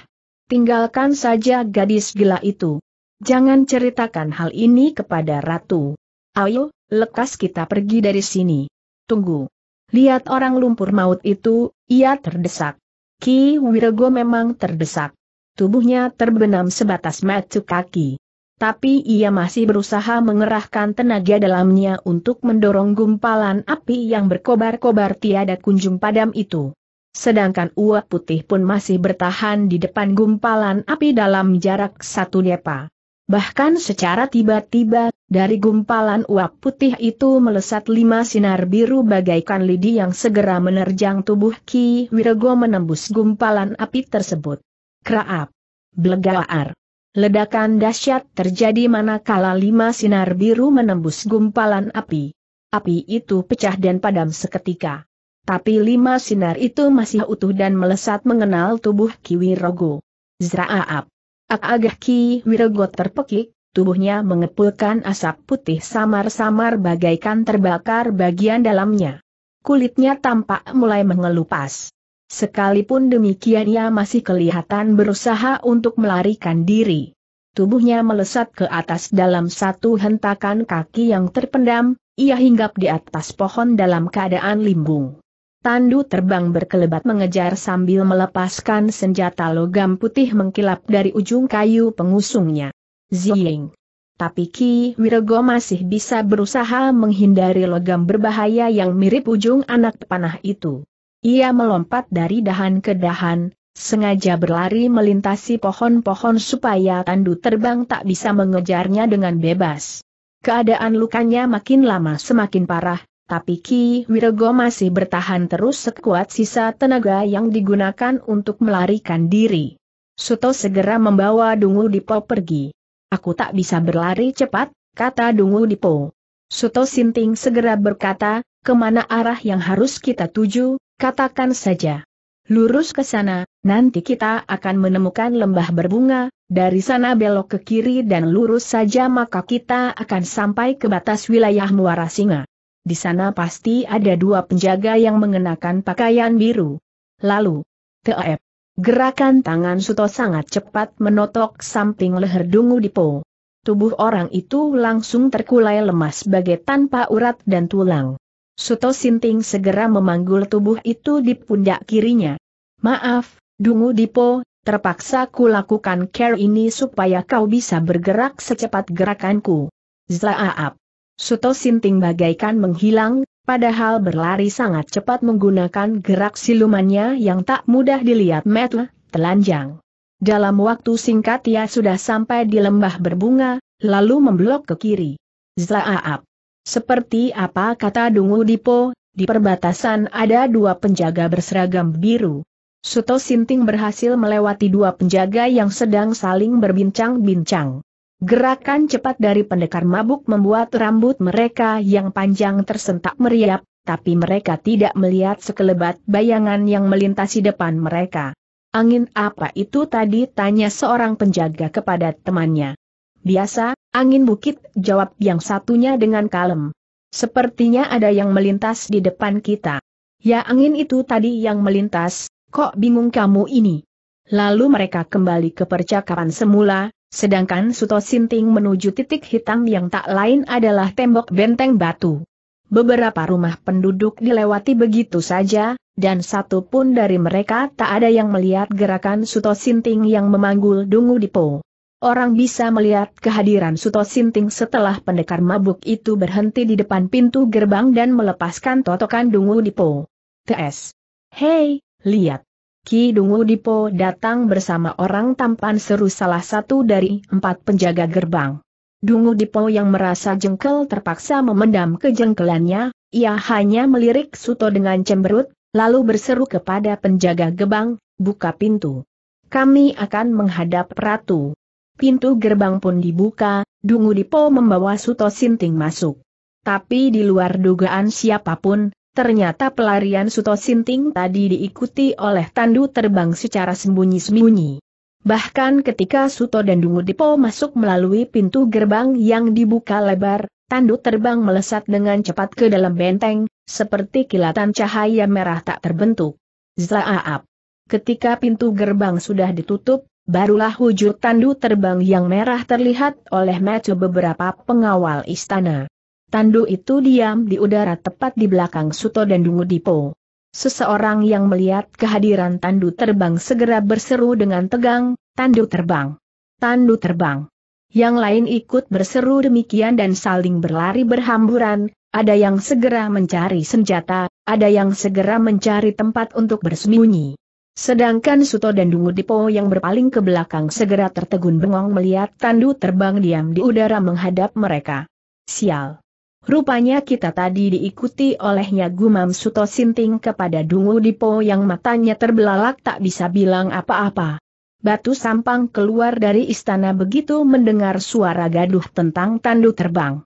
[SPEAKER 1] Tinggalkan saja gadis gila itu. Jangan ceritakan hal ini kepada Ratu. Ayo, lekas kita pergi dari sini. Tunggu. Lihat orang lumpur maut itu, ia terdesak. Ki Wirgo memang terdesak. Tubuhnya terbenam sebatas mata kaki tapi ia masih berusaha mengerahkan tenaga dalamnya untuk mendorong gumpalan api yang berkobar-kobar tiada kunjung padam itu. Sedangkan uap putih pun masih bertahan di depan gumpalan api dalam jarak satu depa. Bahkan secara tiba-tiba, dari gumpalan uap putih itu melesat lima sinar biru bagaikan lidi yang segera menerjang tubuh Ki Wirego menembus gumpalan api tersebut. Kraap. Blegaar. Ledakan dahsyat terjadi manakala lima sinar biru menembus gumpalan api. Api itu pecah dan padam seketika. Tapi lima sinar itu masih utuh dan melesat mengenal tubuh Kiwi Kiwirogo. Agak Agah Kiwirogo terpekik, tubuhnya mengepulkan asap putih samar-samar bagaikan terbakar bagian dalamnya. Kulitnya tampak mulai mengelupas. Sekalipun demikian ia masih kelihatan berusaha untuk melarikan diri. Tubuhnya melesat ke atas dalam satu hentakan kaki yang terpendam, ia hinggap di atas pohon dalam keadaan limbung. Tandu terbang berkelebat mengejar sambil melepaskan senjata logam putih mengkilap dari ujung kayu pengusungnya. Ziying. Tapi Ki Wirego masih bisa berusaha menghindari logam berbahaya yang mirip ujung anak panah itu. Ia melompat dari dahan ke dahan, sengaja berlari melintasi pohon-pohon supaya tandu terbang tak bisa mengejarnya dengan bebas. Keadaan lukanya makin lama semakin parah, tapi Ki Wirego masih bertahan terus sekuat sisa tenaga yang digunakan untuk melarikan diri. Suto segera membawa Dungu Dipo pergi. Aku tak bisa berlari cepat, kata Dungu Dipo. Suto Sinting segera berkata, kemana arah yang harus kita tuju, Katakan saja. Lurus ke sana, nanti kita akan menemukan lembah berbunga, dari sana belok ke kiri dan lurus saja maka kita akan sampai ke batas wilayah Muara Singa. Di sana pasti ada dua penjaga yang mengenakan pakaian biru. Lalu, Teoep, Gerakan tangan Suto sangat cepat menotok samping leher Dungu Dipo. Tubuh orang itu langsung terkulai lemas bagai tanpa urat dan tulang. Suto Sinting segera memanggul tubuh itu di pundak kirinya. Maaf, Dungu Dipo, terpaksa ku lakukan care ini supaya kau bisa bergerak secepat gerakanku. Zlaaap. Suto Sinting bagaikan menghilang, padahal berlari sangat cepat menggunakan gerak silumannya yang tak mudah dilihat metu, telanjang. Dalam waktu singkat ia sudah sampai di lembah berbunga, lalu memblok ke kiri. Zlaaap. Seperti apa kata Dungu Dipo, di perbatasan ada dua penjaga berseragam biru. Suto Sinting berhasil melewati dua penjaga yang sedang saling berbincang-bincang. Gerakan cepat dari pendekar mabuk membuat rambut mereka yang panjang tersentak meriap, tapi mereka tidak melihat sekelebat bayangan yang melintasi depan mereka. Angin apa itu tadi tanya seorang penjaga kepada temannya. Biasa, Angin bukit, jawab yang satunya dengan kalem. Sepertinya ada yang melintas di depan kita. Ya angin itu tadi yang melintas, kok bingung kamu ini? Lalu mereka kembali ke percakapan semula, sedangkan Suto Sinting menuju titik hitam yang tak lain adalah tembok benteng batu. Beberapa rumah penduduk dilewati begitu saja, dan satu pun dari mereka tak ada yang melihat gerakan Suto Sinting yang memanggul Dungu Dipo. Orang bisa melihat kehadiran Suto Sinting setelah pendekar mabuk itu berhenti di depan pintu gerbang dan melepaskan totokan Dungu Dipo. TS. Hei, lihat. Ki Dungu Dipo datang bersama orang tampan seru salah satu dari empat penjaga gerbang. Dungu Dipo yang merasa jengkel terpaksa memendam kejengkelannya, ia hanya melirik Suto dengan cemberut, lalu berseru kepada penjaga gerbang, buka pintu. Kami akan menghadap ratu pintu gerbang pun dibuka, Dungu Dipo membawa Suto Sinting masuk. Tapi di luar dugaan siapapun, ternyata pelarian Suto Sinting tadi diikuti oleh tandu terbang secara sembunyi-sembunyi. Bahkan ketika Suto dan Dungu Dipo masuk melalui pintu gerbang yang dibuka lebar, tandu terbang melesat dengan cepat ke dalam benteng, seperti kilatan cahaya merah tak terbentuk. Zlaaap. Ketika pintu gerbang sudah ditutup, barulah wujud tandu terbang yang merah terlihat oleh mata beberapa pengawal istana. Tandu itu diam di udara tepat di belakang Suto dan Dungu Dipo. Seseorang yang melihat kehadiran tandu terbang segera berseru dengan tegang, tandu terbang. Tandu terbang. Yang lain ikut berseru demikian dan saling berlari berhamburan, ada yang segera mencari senjata, ada yang segera mencari tempat untuk bersembunyi. Sedangkan Suto dan Dungu Dipo yang berpaling ke belakang segera tertegun bengong melihat Tandu terbang diam di udara menghadap mereka. Sial! Rupanya kita tadi diikuti olehnya gumam Suto Sinting kepada Dungu Dipo yang matanya terbelalak tak bisa bilang apa-apa. Batu Sampang keluar dari istana begitu mendengar suara gaduh tentang Tandu terbang.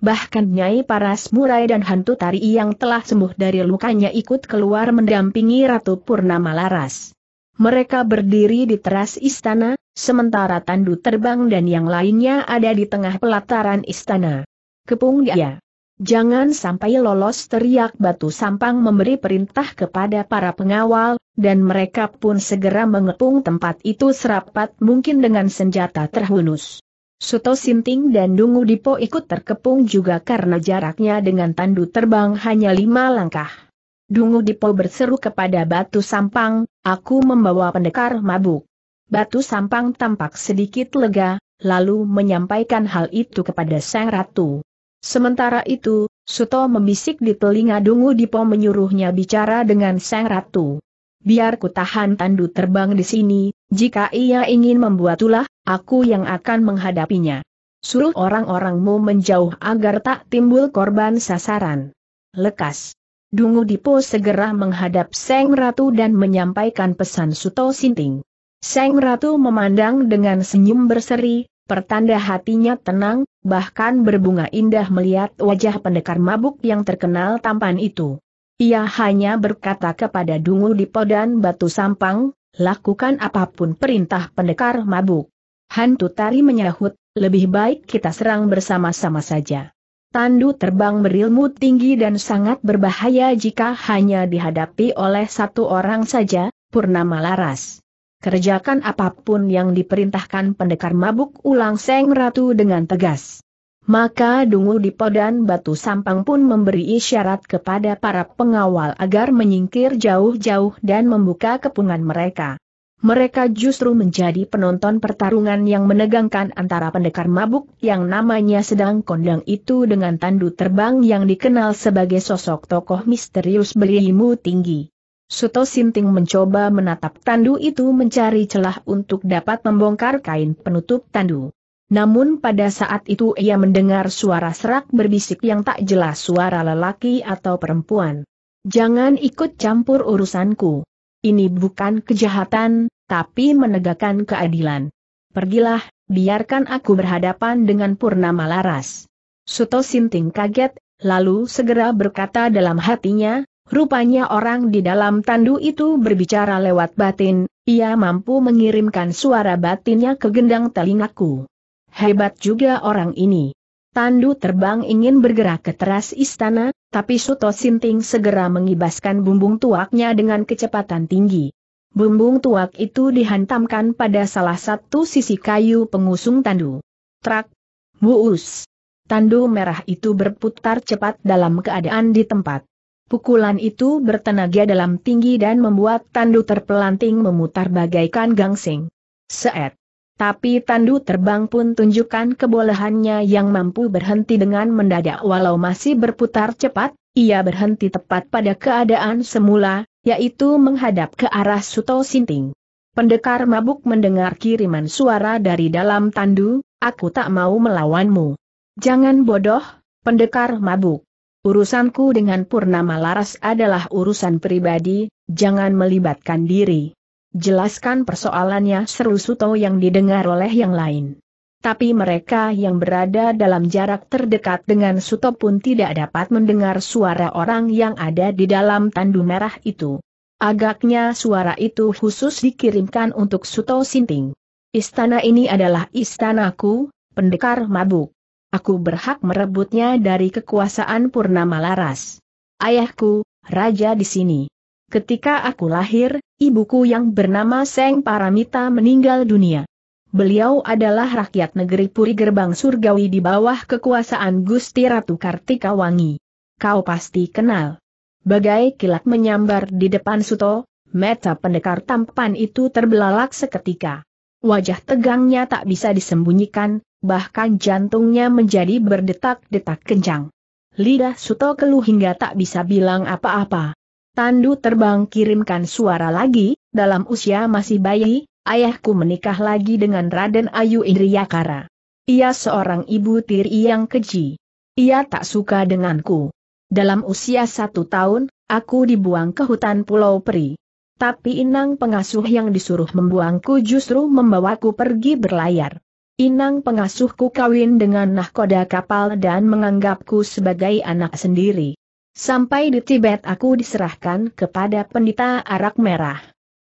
[SPEAKER 1] Bahkan Nyai Paras Murai dan Hantu Tari yang telah sembuh dari lukanya ikut keluar mendampingi Ratu Purnama Laras. Mereka berdiri di teras istana, sementara Tandu terbang dan yang lainnya ada di tengah pelataran istana. Kepung dia! Jangan sampai lolos teriak batu sampang memberi perintah kepada para pengawal, dan mereka pun segera mengepung tempat itu serapat mungkin dengan senjata terhunus. Suto Sinting dan Dungu Dipo ikut terkepung juga karena jaraknya dengan tandu terbang hanya lima langkah. Dungu Dipo berseru kepada Batu Sampang, aku membawa pendekar mabuk. Batu Sampang tampak sedikit lega, lalu menyampaikan hal itu kepada Sang Ratu. Sementara itu, Suto membisik di telinga Dungu Dipo menyuruhnya bicara dengan Sang Ratu biar ku tahan tandu terbang di sini, jika ia ingin membuat ulah, aku yang akan menghadapinya. Suruh orang-orangmu menjauh agar tak timbul korban sasaran. Lekas. Dungu Dipo segera menghadap Seng Ratu dan menyampaikan pesan Suto Sinting. Seng Ratu memandang dengan senyum berseri, pertanda hatinya tenang, bahkan berbunga indah melihat wajah pendekar mabuk yang terkenal tampan itu. Ia hanya berkata kepada Dungu di Podan Batu Sampang, lakukan apapun perintah pendekar mabuk. Hantu tari menyahut, lebih baik kita serang bersama-sama saja. Tandu terbang berilmu tinggi dan sangat berbahaya jika hanya dihadapi oleh satu orang saja, Purnama Laras. Kerjakan apapun yang diperintahkan pendekar mabuk ulang Seng Ratu dengan tegas. Maka dungu di podan batu sampang pun memberi isyarat kepada para pengawal agar menyingkir jauh-jauh dan membuka kepungan mereka. Mereka justru menjadi penonton pertarungan yang menegangkan antara pendekar mabuk yang namanya sedang kondang itu dengan tandu terbang yang dikenal sebagai sosok tokoh misterius berilmu tinggi. Suto Sinting mencoba menatap tandu itu mencari celah untuk dapat membongkar kain penutup tandu. Namun pada saat itu ia mendengar suara serak berbisik yang tak jelas suara lelaki atau perempuan. Jangan ikut campur urusanku. Ini bukan kejahatan, tapi menegakkan keadilan. Pergilah, biarkan aku berhadapan dengan Purnama Laras. Suto Sinting kaget, lalu segera berkata dalam hatinya, rupanya orang di dalam tandu itu berbicara lewat batin, ia mampu mengirimkan suara batinnya ke gendang telingaku. Hebat juga orang ini. Tandu terbang ingin bergerak ke teras istana, tapi Suto Sinting segera mengibaskan bumbung tuaknya dengan kecepatan tinggi. Bumbung tuak itu dihantamkan pada salah satu sisi kayu pengusung tandu. Trak! Buus! Tandu merah itu berputar cepat dalam keadaan di tempat. Pukulan itu bertenaga dalam tinggi dan membuat tandu terpelanting memutar bagaikan gangsing. Seet! Tapi Tandu Terbang pun tunjukkan kebolehannya yang mampu berhenti dengan mendadak walau masih berputar cepat, ia berhenti tepat pada keadaan semula, yaitu menghadap ke arah Suto Sinting. Pendekar mabuk mendengar kiriman suara dari dalam Tandu, aku tak mau melawanmu. Jangan bodoh, pendekar mabuk. Urusanku dengan Purnama Laras adalah urusan pribadi, jangan melibatkan diri. Jelaskan persoalannya seru Suto yang didengar oleh yang lain. Tapi mereka yang berada dalam jarak terdekat dengan Suto pun tidak dapat mendengar suara orang yang ada di dalam tandu merah itu. Agaknya suara itu khusus dikirimkan untuk Suto Sinting. Istana ini adalah istanaku, pendekar mabuk. Aku berhak merebutnya dari kekuasaan Purnama Laras. Ayahku, raja di sini. Ketika aku lahir, ibuku yang bernama Seng Paramita meninggal dunia. Beliau adalah rakyat negeri Puri Gerbang Surgawi di bawah kekuasaan Gusti Ratu Kartikawangi. Kau pasti kenal. Bagai kilat menyambar di depan Suto, meta pendekar tampan itu terbelalak seketika. Wajah tegangnya tak bisa disembunyikan, bahkan jantungnya menjadi berdetak-detak kencang. Lidah Suto keluh hingga tak bisa bilang apa-apa. Tandu terbang kirimkan suara lagi, dalam usia masih bayi, ayahku menikah lagi dengan Raden Ayu Indriyakara. Ia seorang ibu tiri yang keji. Ia tak suka denganku. Dalam usia satu tahun, aku dibuang ke hutan Pulau Peri. Tapi inang pengasuh yang disuruh membuangku justru membawaku pergi berlayar. Inang pengasuhku kawin dengan nahkoda kapal dan menganggapku sebagai anak sendiri. Sampai di Tibet aku diserahkan kepada pendeta arak merah.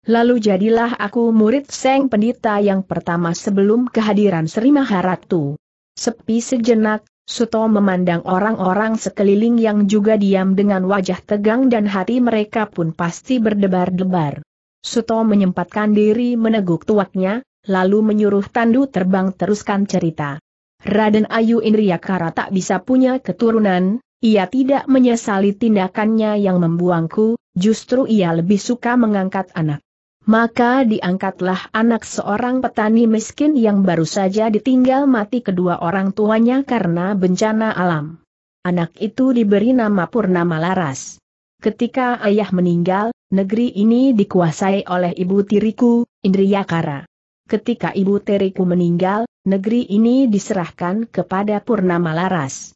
[SPEAKER 1] Lalu jadilah aku murid Seng Pendita yang pertama sebelum kehadiran Sri Maharatu. Sepi sejenak, Suto memandang orang-orang sekeliling yang juga diam dengan wajah tegang dan hati mereka pun pasti berdebar-debar. Suto menyempatkan diri meneguk tuaknya, lalu menyuruh Tandu terbang teruskan cerita. Raden Ayu Indriakara tak bisa punya keturunan, ia tidak menyesali tindakannya yang membuangku, justru ia lebih suka mengangkat anak. Maka diangkatlah anak seorang petani miskin yang baru saja ditinggal mati kedua orang tuanya karena bencana alam. Anak itu diberi nama Purnama Laras. Ketika ayah meninggal, negeri ini dikuasai oleh ibu tiriku, Indriyakara. Ketika ibu tiriku meninggal, negeri ini diserahkan kepada Purnama Laras.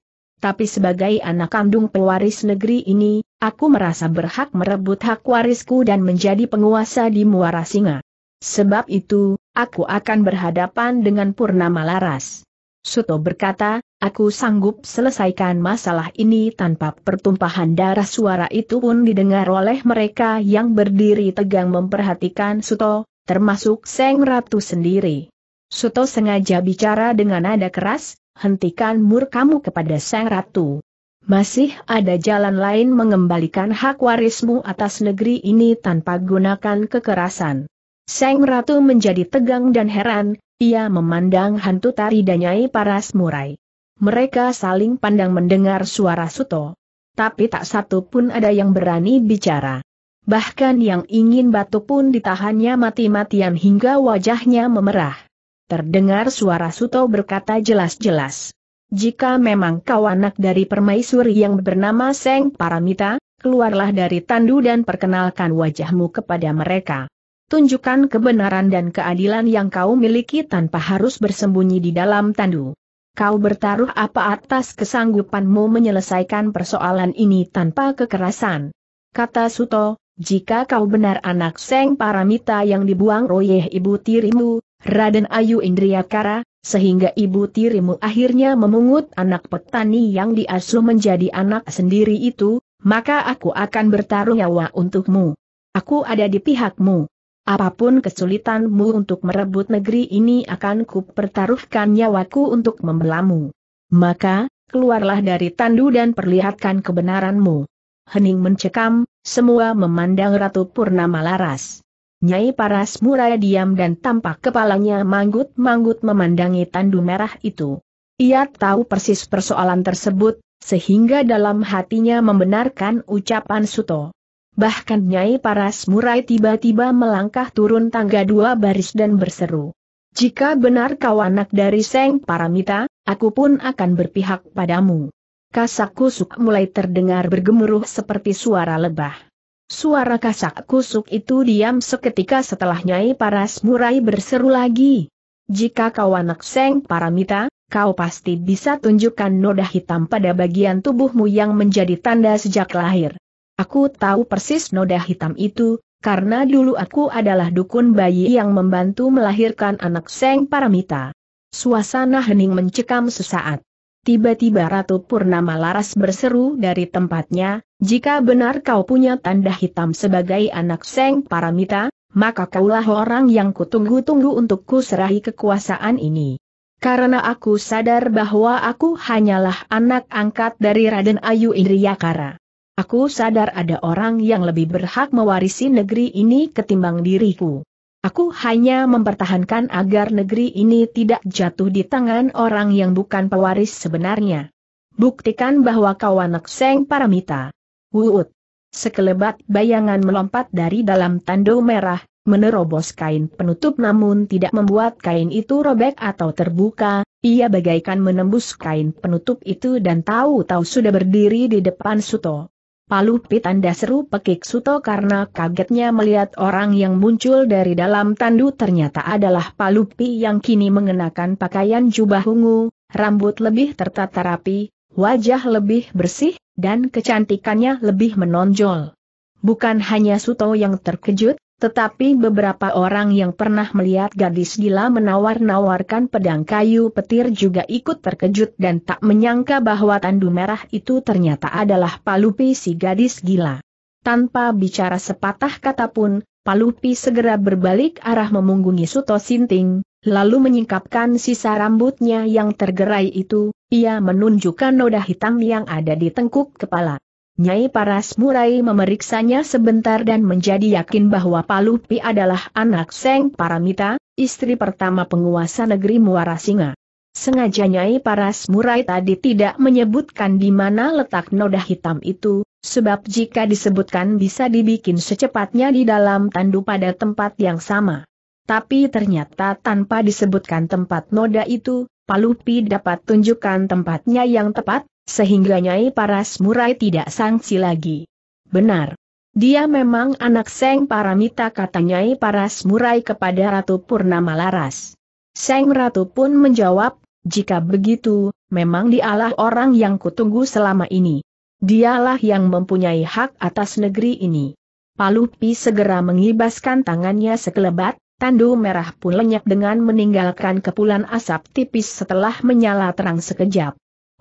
[SPEAKER 1] Tapi sebagai anak kandung pewaris negeri ini, aku merasa berhak merebut hak warisku dan menjadi penguasa di Muara Singa. Sebab itu, aku akan berhadapan dengan Purnama Laras. Suto berkata, aku sanggup selesaikan masalah ini tanpa pertumpahan darah suara itu pun didengar oleh mereka yang berdiri tegang memperhatikan Suto, termasuk Seng Ratu sendiri. Suto sengaja bicara dengan nada keras, hentikan murkamu kepada sang ratu. Masih ada jalan lain mengembalikan hak warismu atas negeri ini tanpa gunakan kekerasan. Sang Ratu menjadi tegang dan heran, ia memandang hantu tari dan nyai paras murai. Mereka saling pandang mendengar suara Suto. Tapi tak satu pun ada yang berani bicara. Bahkan yang ingin batu pun ditahannya mati-matian hingga wajahnya memerah. Terdengar suara Suto berkata jelas-jelas. Jika memang kau anak dari permaisuri yang bernama Seng Paramita, keluarlah dari tandu dan perkenalkan wajahmu kepada mereka. Tunjukkan kebenaran dan keadilan yang kau miliki tanpa harus bersembunyi di dalam tandu. Kau bertaruh apa atas kesanggupanmu menyelesaikan persoalan ini tanpa kekerasan. Kata Suto, jika kau benar anak Seng Paramita yang dibuang royeh ibu tirimu, Raden Ayu Indriakara, sehingga ibu tirimu akhirnya memungut anak petani yang diasuh menjadi anak sendiri itu, maka aku akan bertaruh nyawa untukmu. Aku ada di pihakmu. Apapun kesulitanmu untuk merebut negeri ini akan kupertaruhkan nyawaku untuk membelamu. Maka, keluarlah dari tandu dan perlihatkan kebenaranmu. Hening mencekam, semua memandang Ratu Purnama Laras. Nyai Paras Murai diam dan tampak kepalanya manggut-manggut memandangi tandu merah itu. Ia tahu persis persoalan tersebut, sehingga dalam hatinya membenarkan ucapan Suto. Bahkan Nyai Paras Murai tiba-tiba melangkah turun tangga dua baris dan berseru. Jika benar kau anak dari Seng Paramita, aku pun akan berpihak padamu. Kasakusuk mulai terdengar bergemuruh seperti suara lebah. Suara kasak kusuk itu diam seketika setelah Nyai Paras Murai berseru lagi. Jika kau anak Seng Paramita, kau pasti bisa tunjukkan noda hitam pada bagian tubuhmu yang menjadi tanda sejak lahir. Aku tahu persis noda hitam itu, karena dulu aku adalah dukun bayi yang membantu melahirkan anak Seng Paramita. Suasana hening mencekam sesaat. Tiba-tiba Ratu Purnama Laras berseru dari tempatnya, jika benar kau punya tanda hitam sebagai anak Seng Paramita, maka kaulah orang yang kutunggu-tunggu untuk kuserahi kekuasaan ini. Karena aku sadar bahwa aku hanyalah anak angkat dari Raden Ayu Indriyakara. Aku sadar ada orang yang lebih berhak mewarisi negeri ini ketimbang diriku. Aku hanya mempertahankan agar negeri ini tidak jatuh di tangan orang yang bukan pewaris sebenarnya. Buktikan bahwa kau anak Seng Paramita. Wuut. Sekelebat bayangan melompat dari dalam tando merah, menerobos kain penutup namun tidak membuat kain itu robek atau terbuka, ia bagaikan menembus kain penutup itu dan tahu-tahu sudah berdiri di depan Suto. Palu pitanda seru pekik Suto karena kagetnya melihat orang yang muncul dari dalam tandu ternyata adalah Palupi yang kini mengenakan pakaian jubah ungu, rambut lebih tertata rapi, wajah lebih bersih, dan kecantikannya lebih menonjol. Bukan hanya Suto yang terkejut, tetapi beberapa orang yang pernah melihat gadis gila menawar-nawarkan pedang kayu petir juga ikut terkejut dan tak menyangka bahwa tandu merah itu ternyata adalah palupi si gadis gila. Tanpa bicara sepatah kata pun, palupi segera berbalik arah memunggungi Suto Sinting, lalu menyingkapkan sisa rambutnya yang tergerai itu, ia menunjukkan noda hitam yang ada di tengkuk kepala. Nyai Paras Murai memeriksanya sebentar dan menjadi yakin bahwa Palupi adalah anak Seng Paramita, istri pertama penguasa negeri Muara Singa. Sengaja Nyai Paras Murai tadi tidak menyebutkan di mana letak noda hitam itu, sebab jika disebutkan bisa dibikin secepatnya di dalam tandu pada tempat yang sama. Tapi ternyata tanpa disebutkan tempat noda itu, Palupi dapat tunjukkan tempatnya yang tepat, sehingga Nyai Paras Murai tidak sangsi lagi. Benar. Dia memang anak Seng Paramita kata Nyai Paras Murai kepada Ratu Purnama Laras. Seng Ratu pun menjawab, jika begitu, memang dialah orang yang kutunggu selama ini. Dialah yang mempunyai hak atas negeri ini. Palupi segera mengibaskan tangannya sekelebat, tandu merah pun lenyap dengan meninggalkan kepulan asap tipis setelah menyala terang sekejap.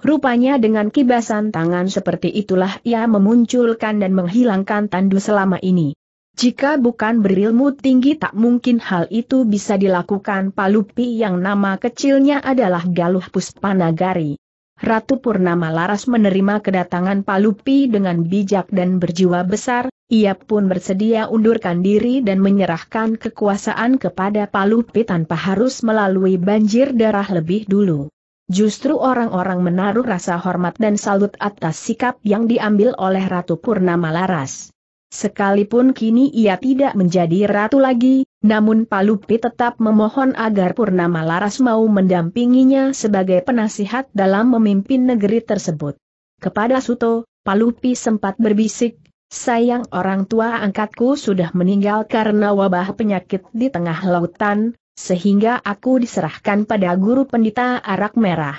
[SPEAKER 1] Rupanya dengan kibasan tangan seperti itulah ia memunculkan dan menghilangkan tandu selama ini. Jika bukan berilmu tinggi tak mungkin hal itu bisa dilakukan Palupi yang nama kecilnya adalah Galuh Puspanagari. Ratu Purnama Laras menerima kedatangan Palupi dengan bijak dan berjiwa besar, ia pun bersedia undurkan diri dan menyerahkan kekuasaan kepada Palupi tanpa harus melalui banjir darah lebih dulu. Justru orang-orang menaruh rasa hormat dan salut atas sikap yang diambil oleh Ratu Purnama Laras. Sekalipun kini ia tidak menjadi ratu lagi, namun Palupi tetap memohon agar Purnama Laras mau mendampinginya sebagai penasihat dalam memimpin negeri tersebut. Kepada Suto, Palupi sempat berbisik, sayang orang tua angkatku sudah meninggal karena wabah penyakit di tengah lautan, sehingga aku diserahkan pada guru pendita arak merah.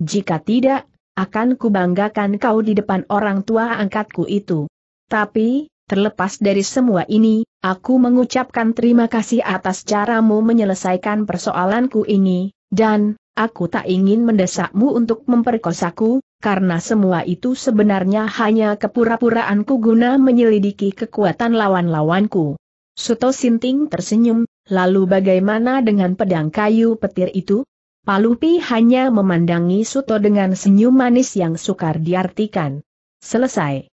[SPEAKER 1] Jika tidak, akan kubanggakan kau di depan orang tua angkatku itu. Tapi, terlepas dari semua ini, aku mengucapkan terima kasih atas caramu menyelesaikan persoalanku ini, dan, aku tak ingin mendesakmu untuk memperkosaku, karena semua itu sebenarnya hanya kepura-puraanku guna menyelidiki kekuatan lawan-lawanku. Suto Sinting tersenyum, Lalu bagaimana dengan pedang kayu petir itu? Palupi hanya memandangi Suto dengan senyum manis yang sukar diartikan. Selesai.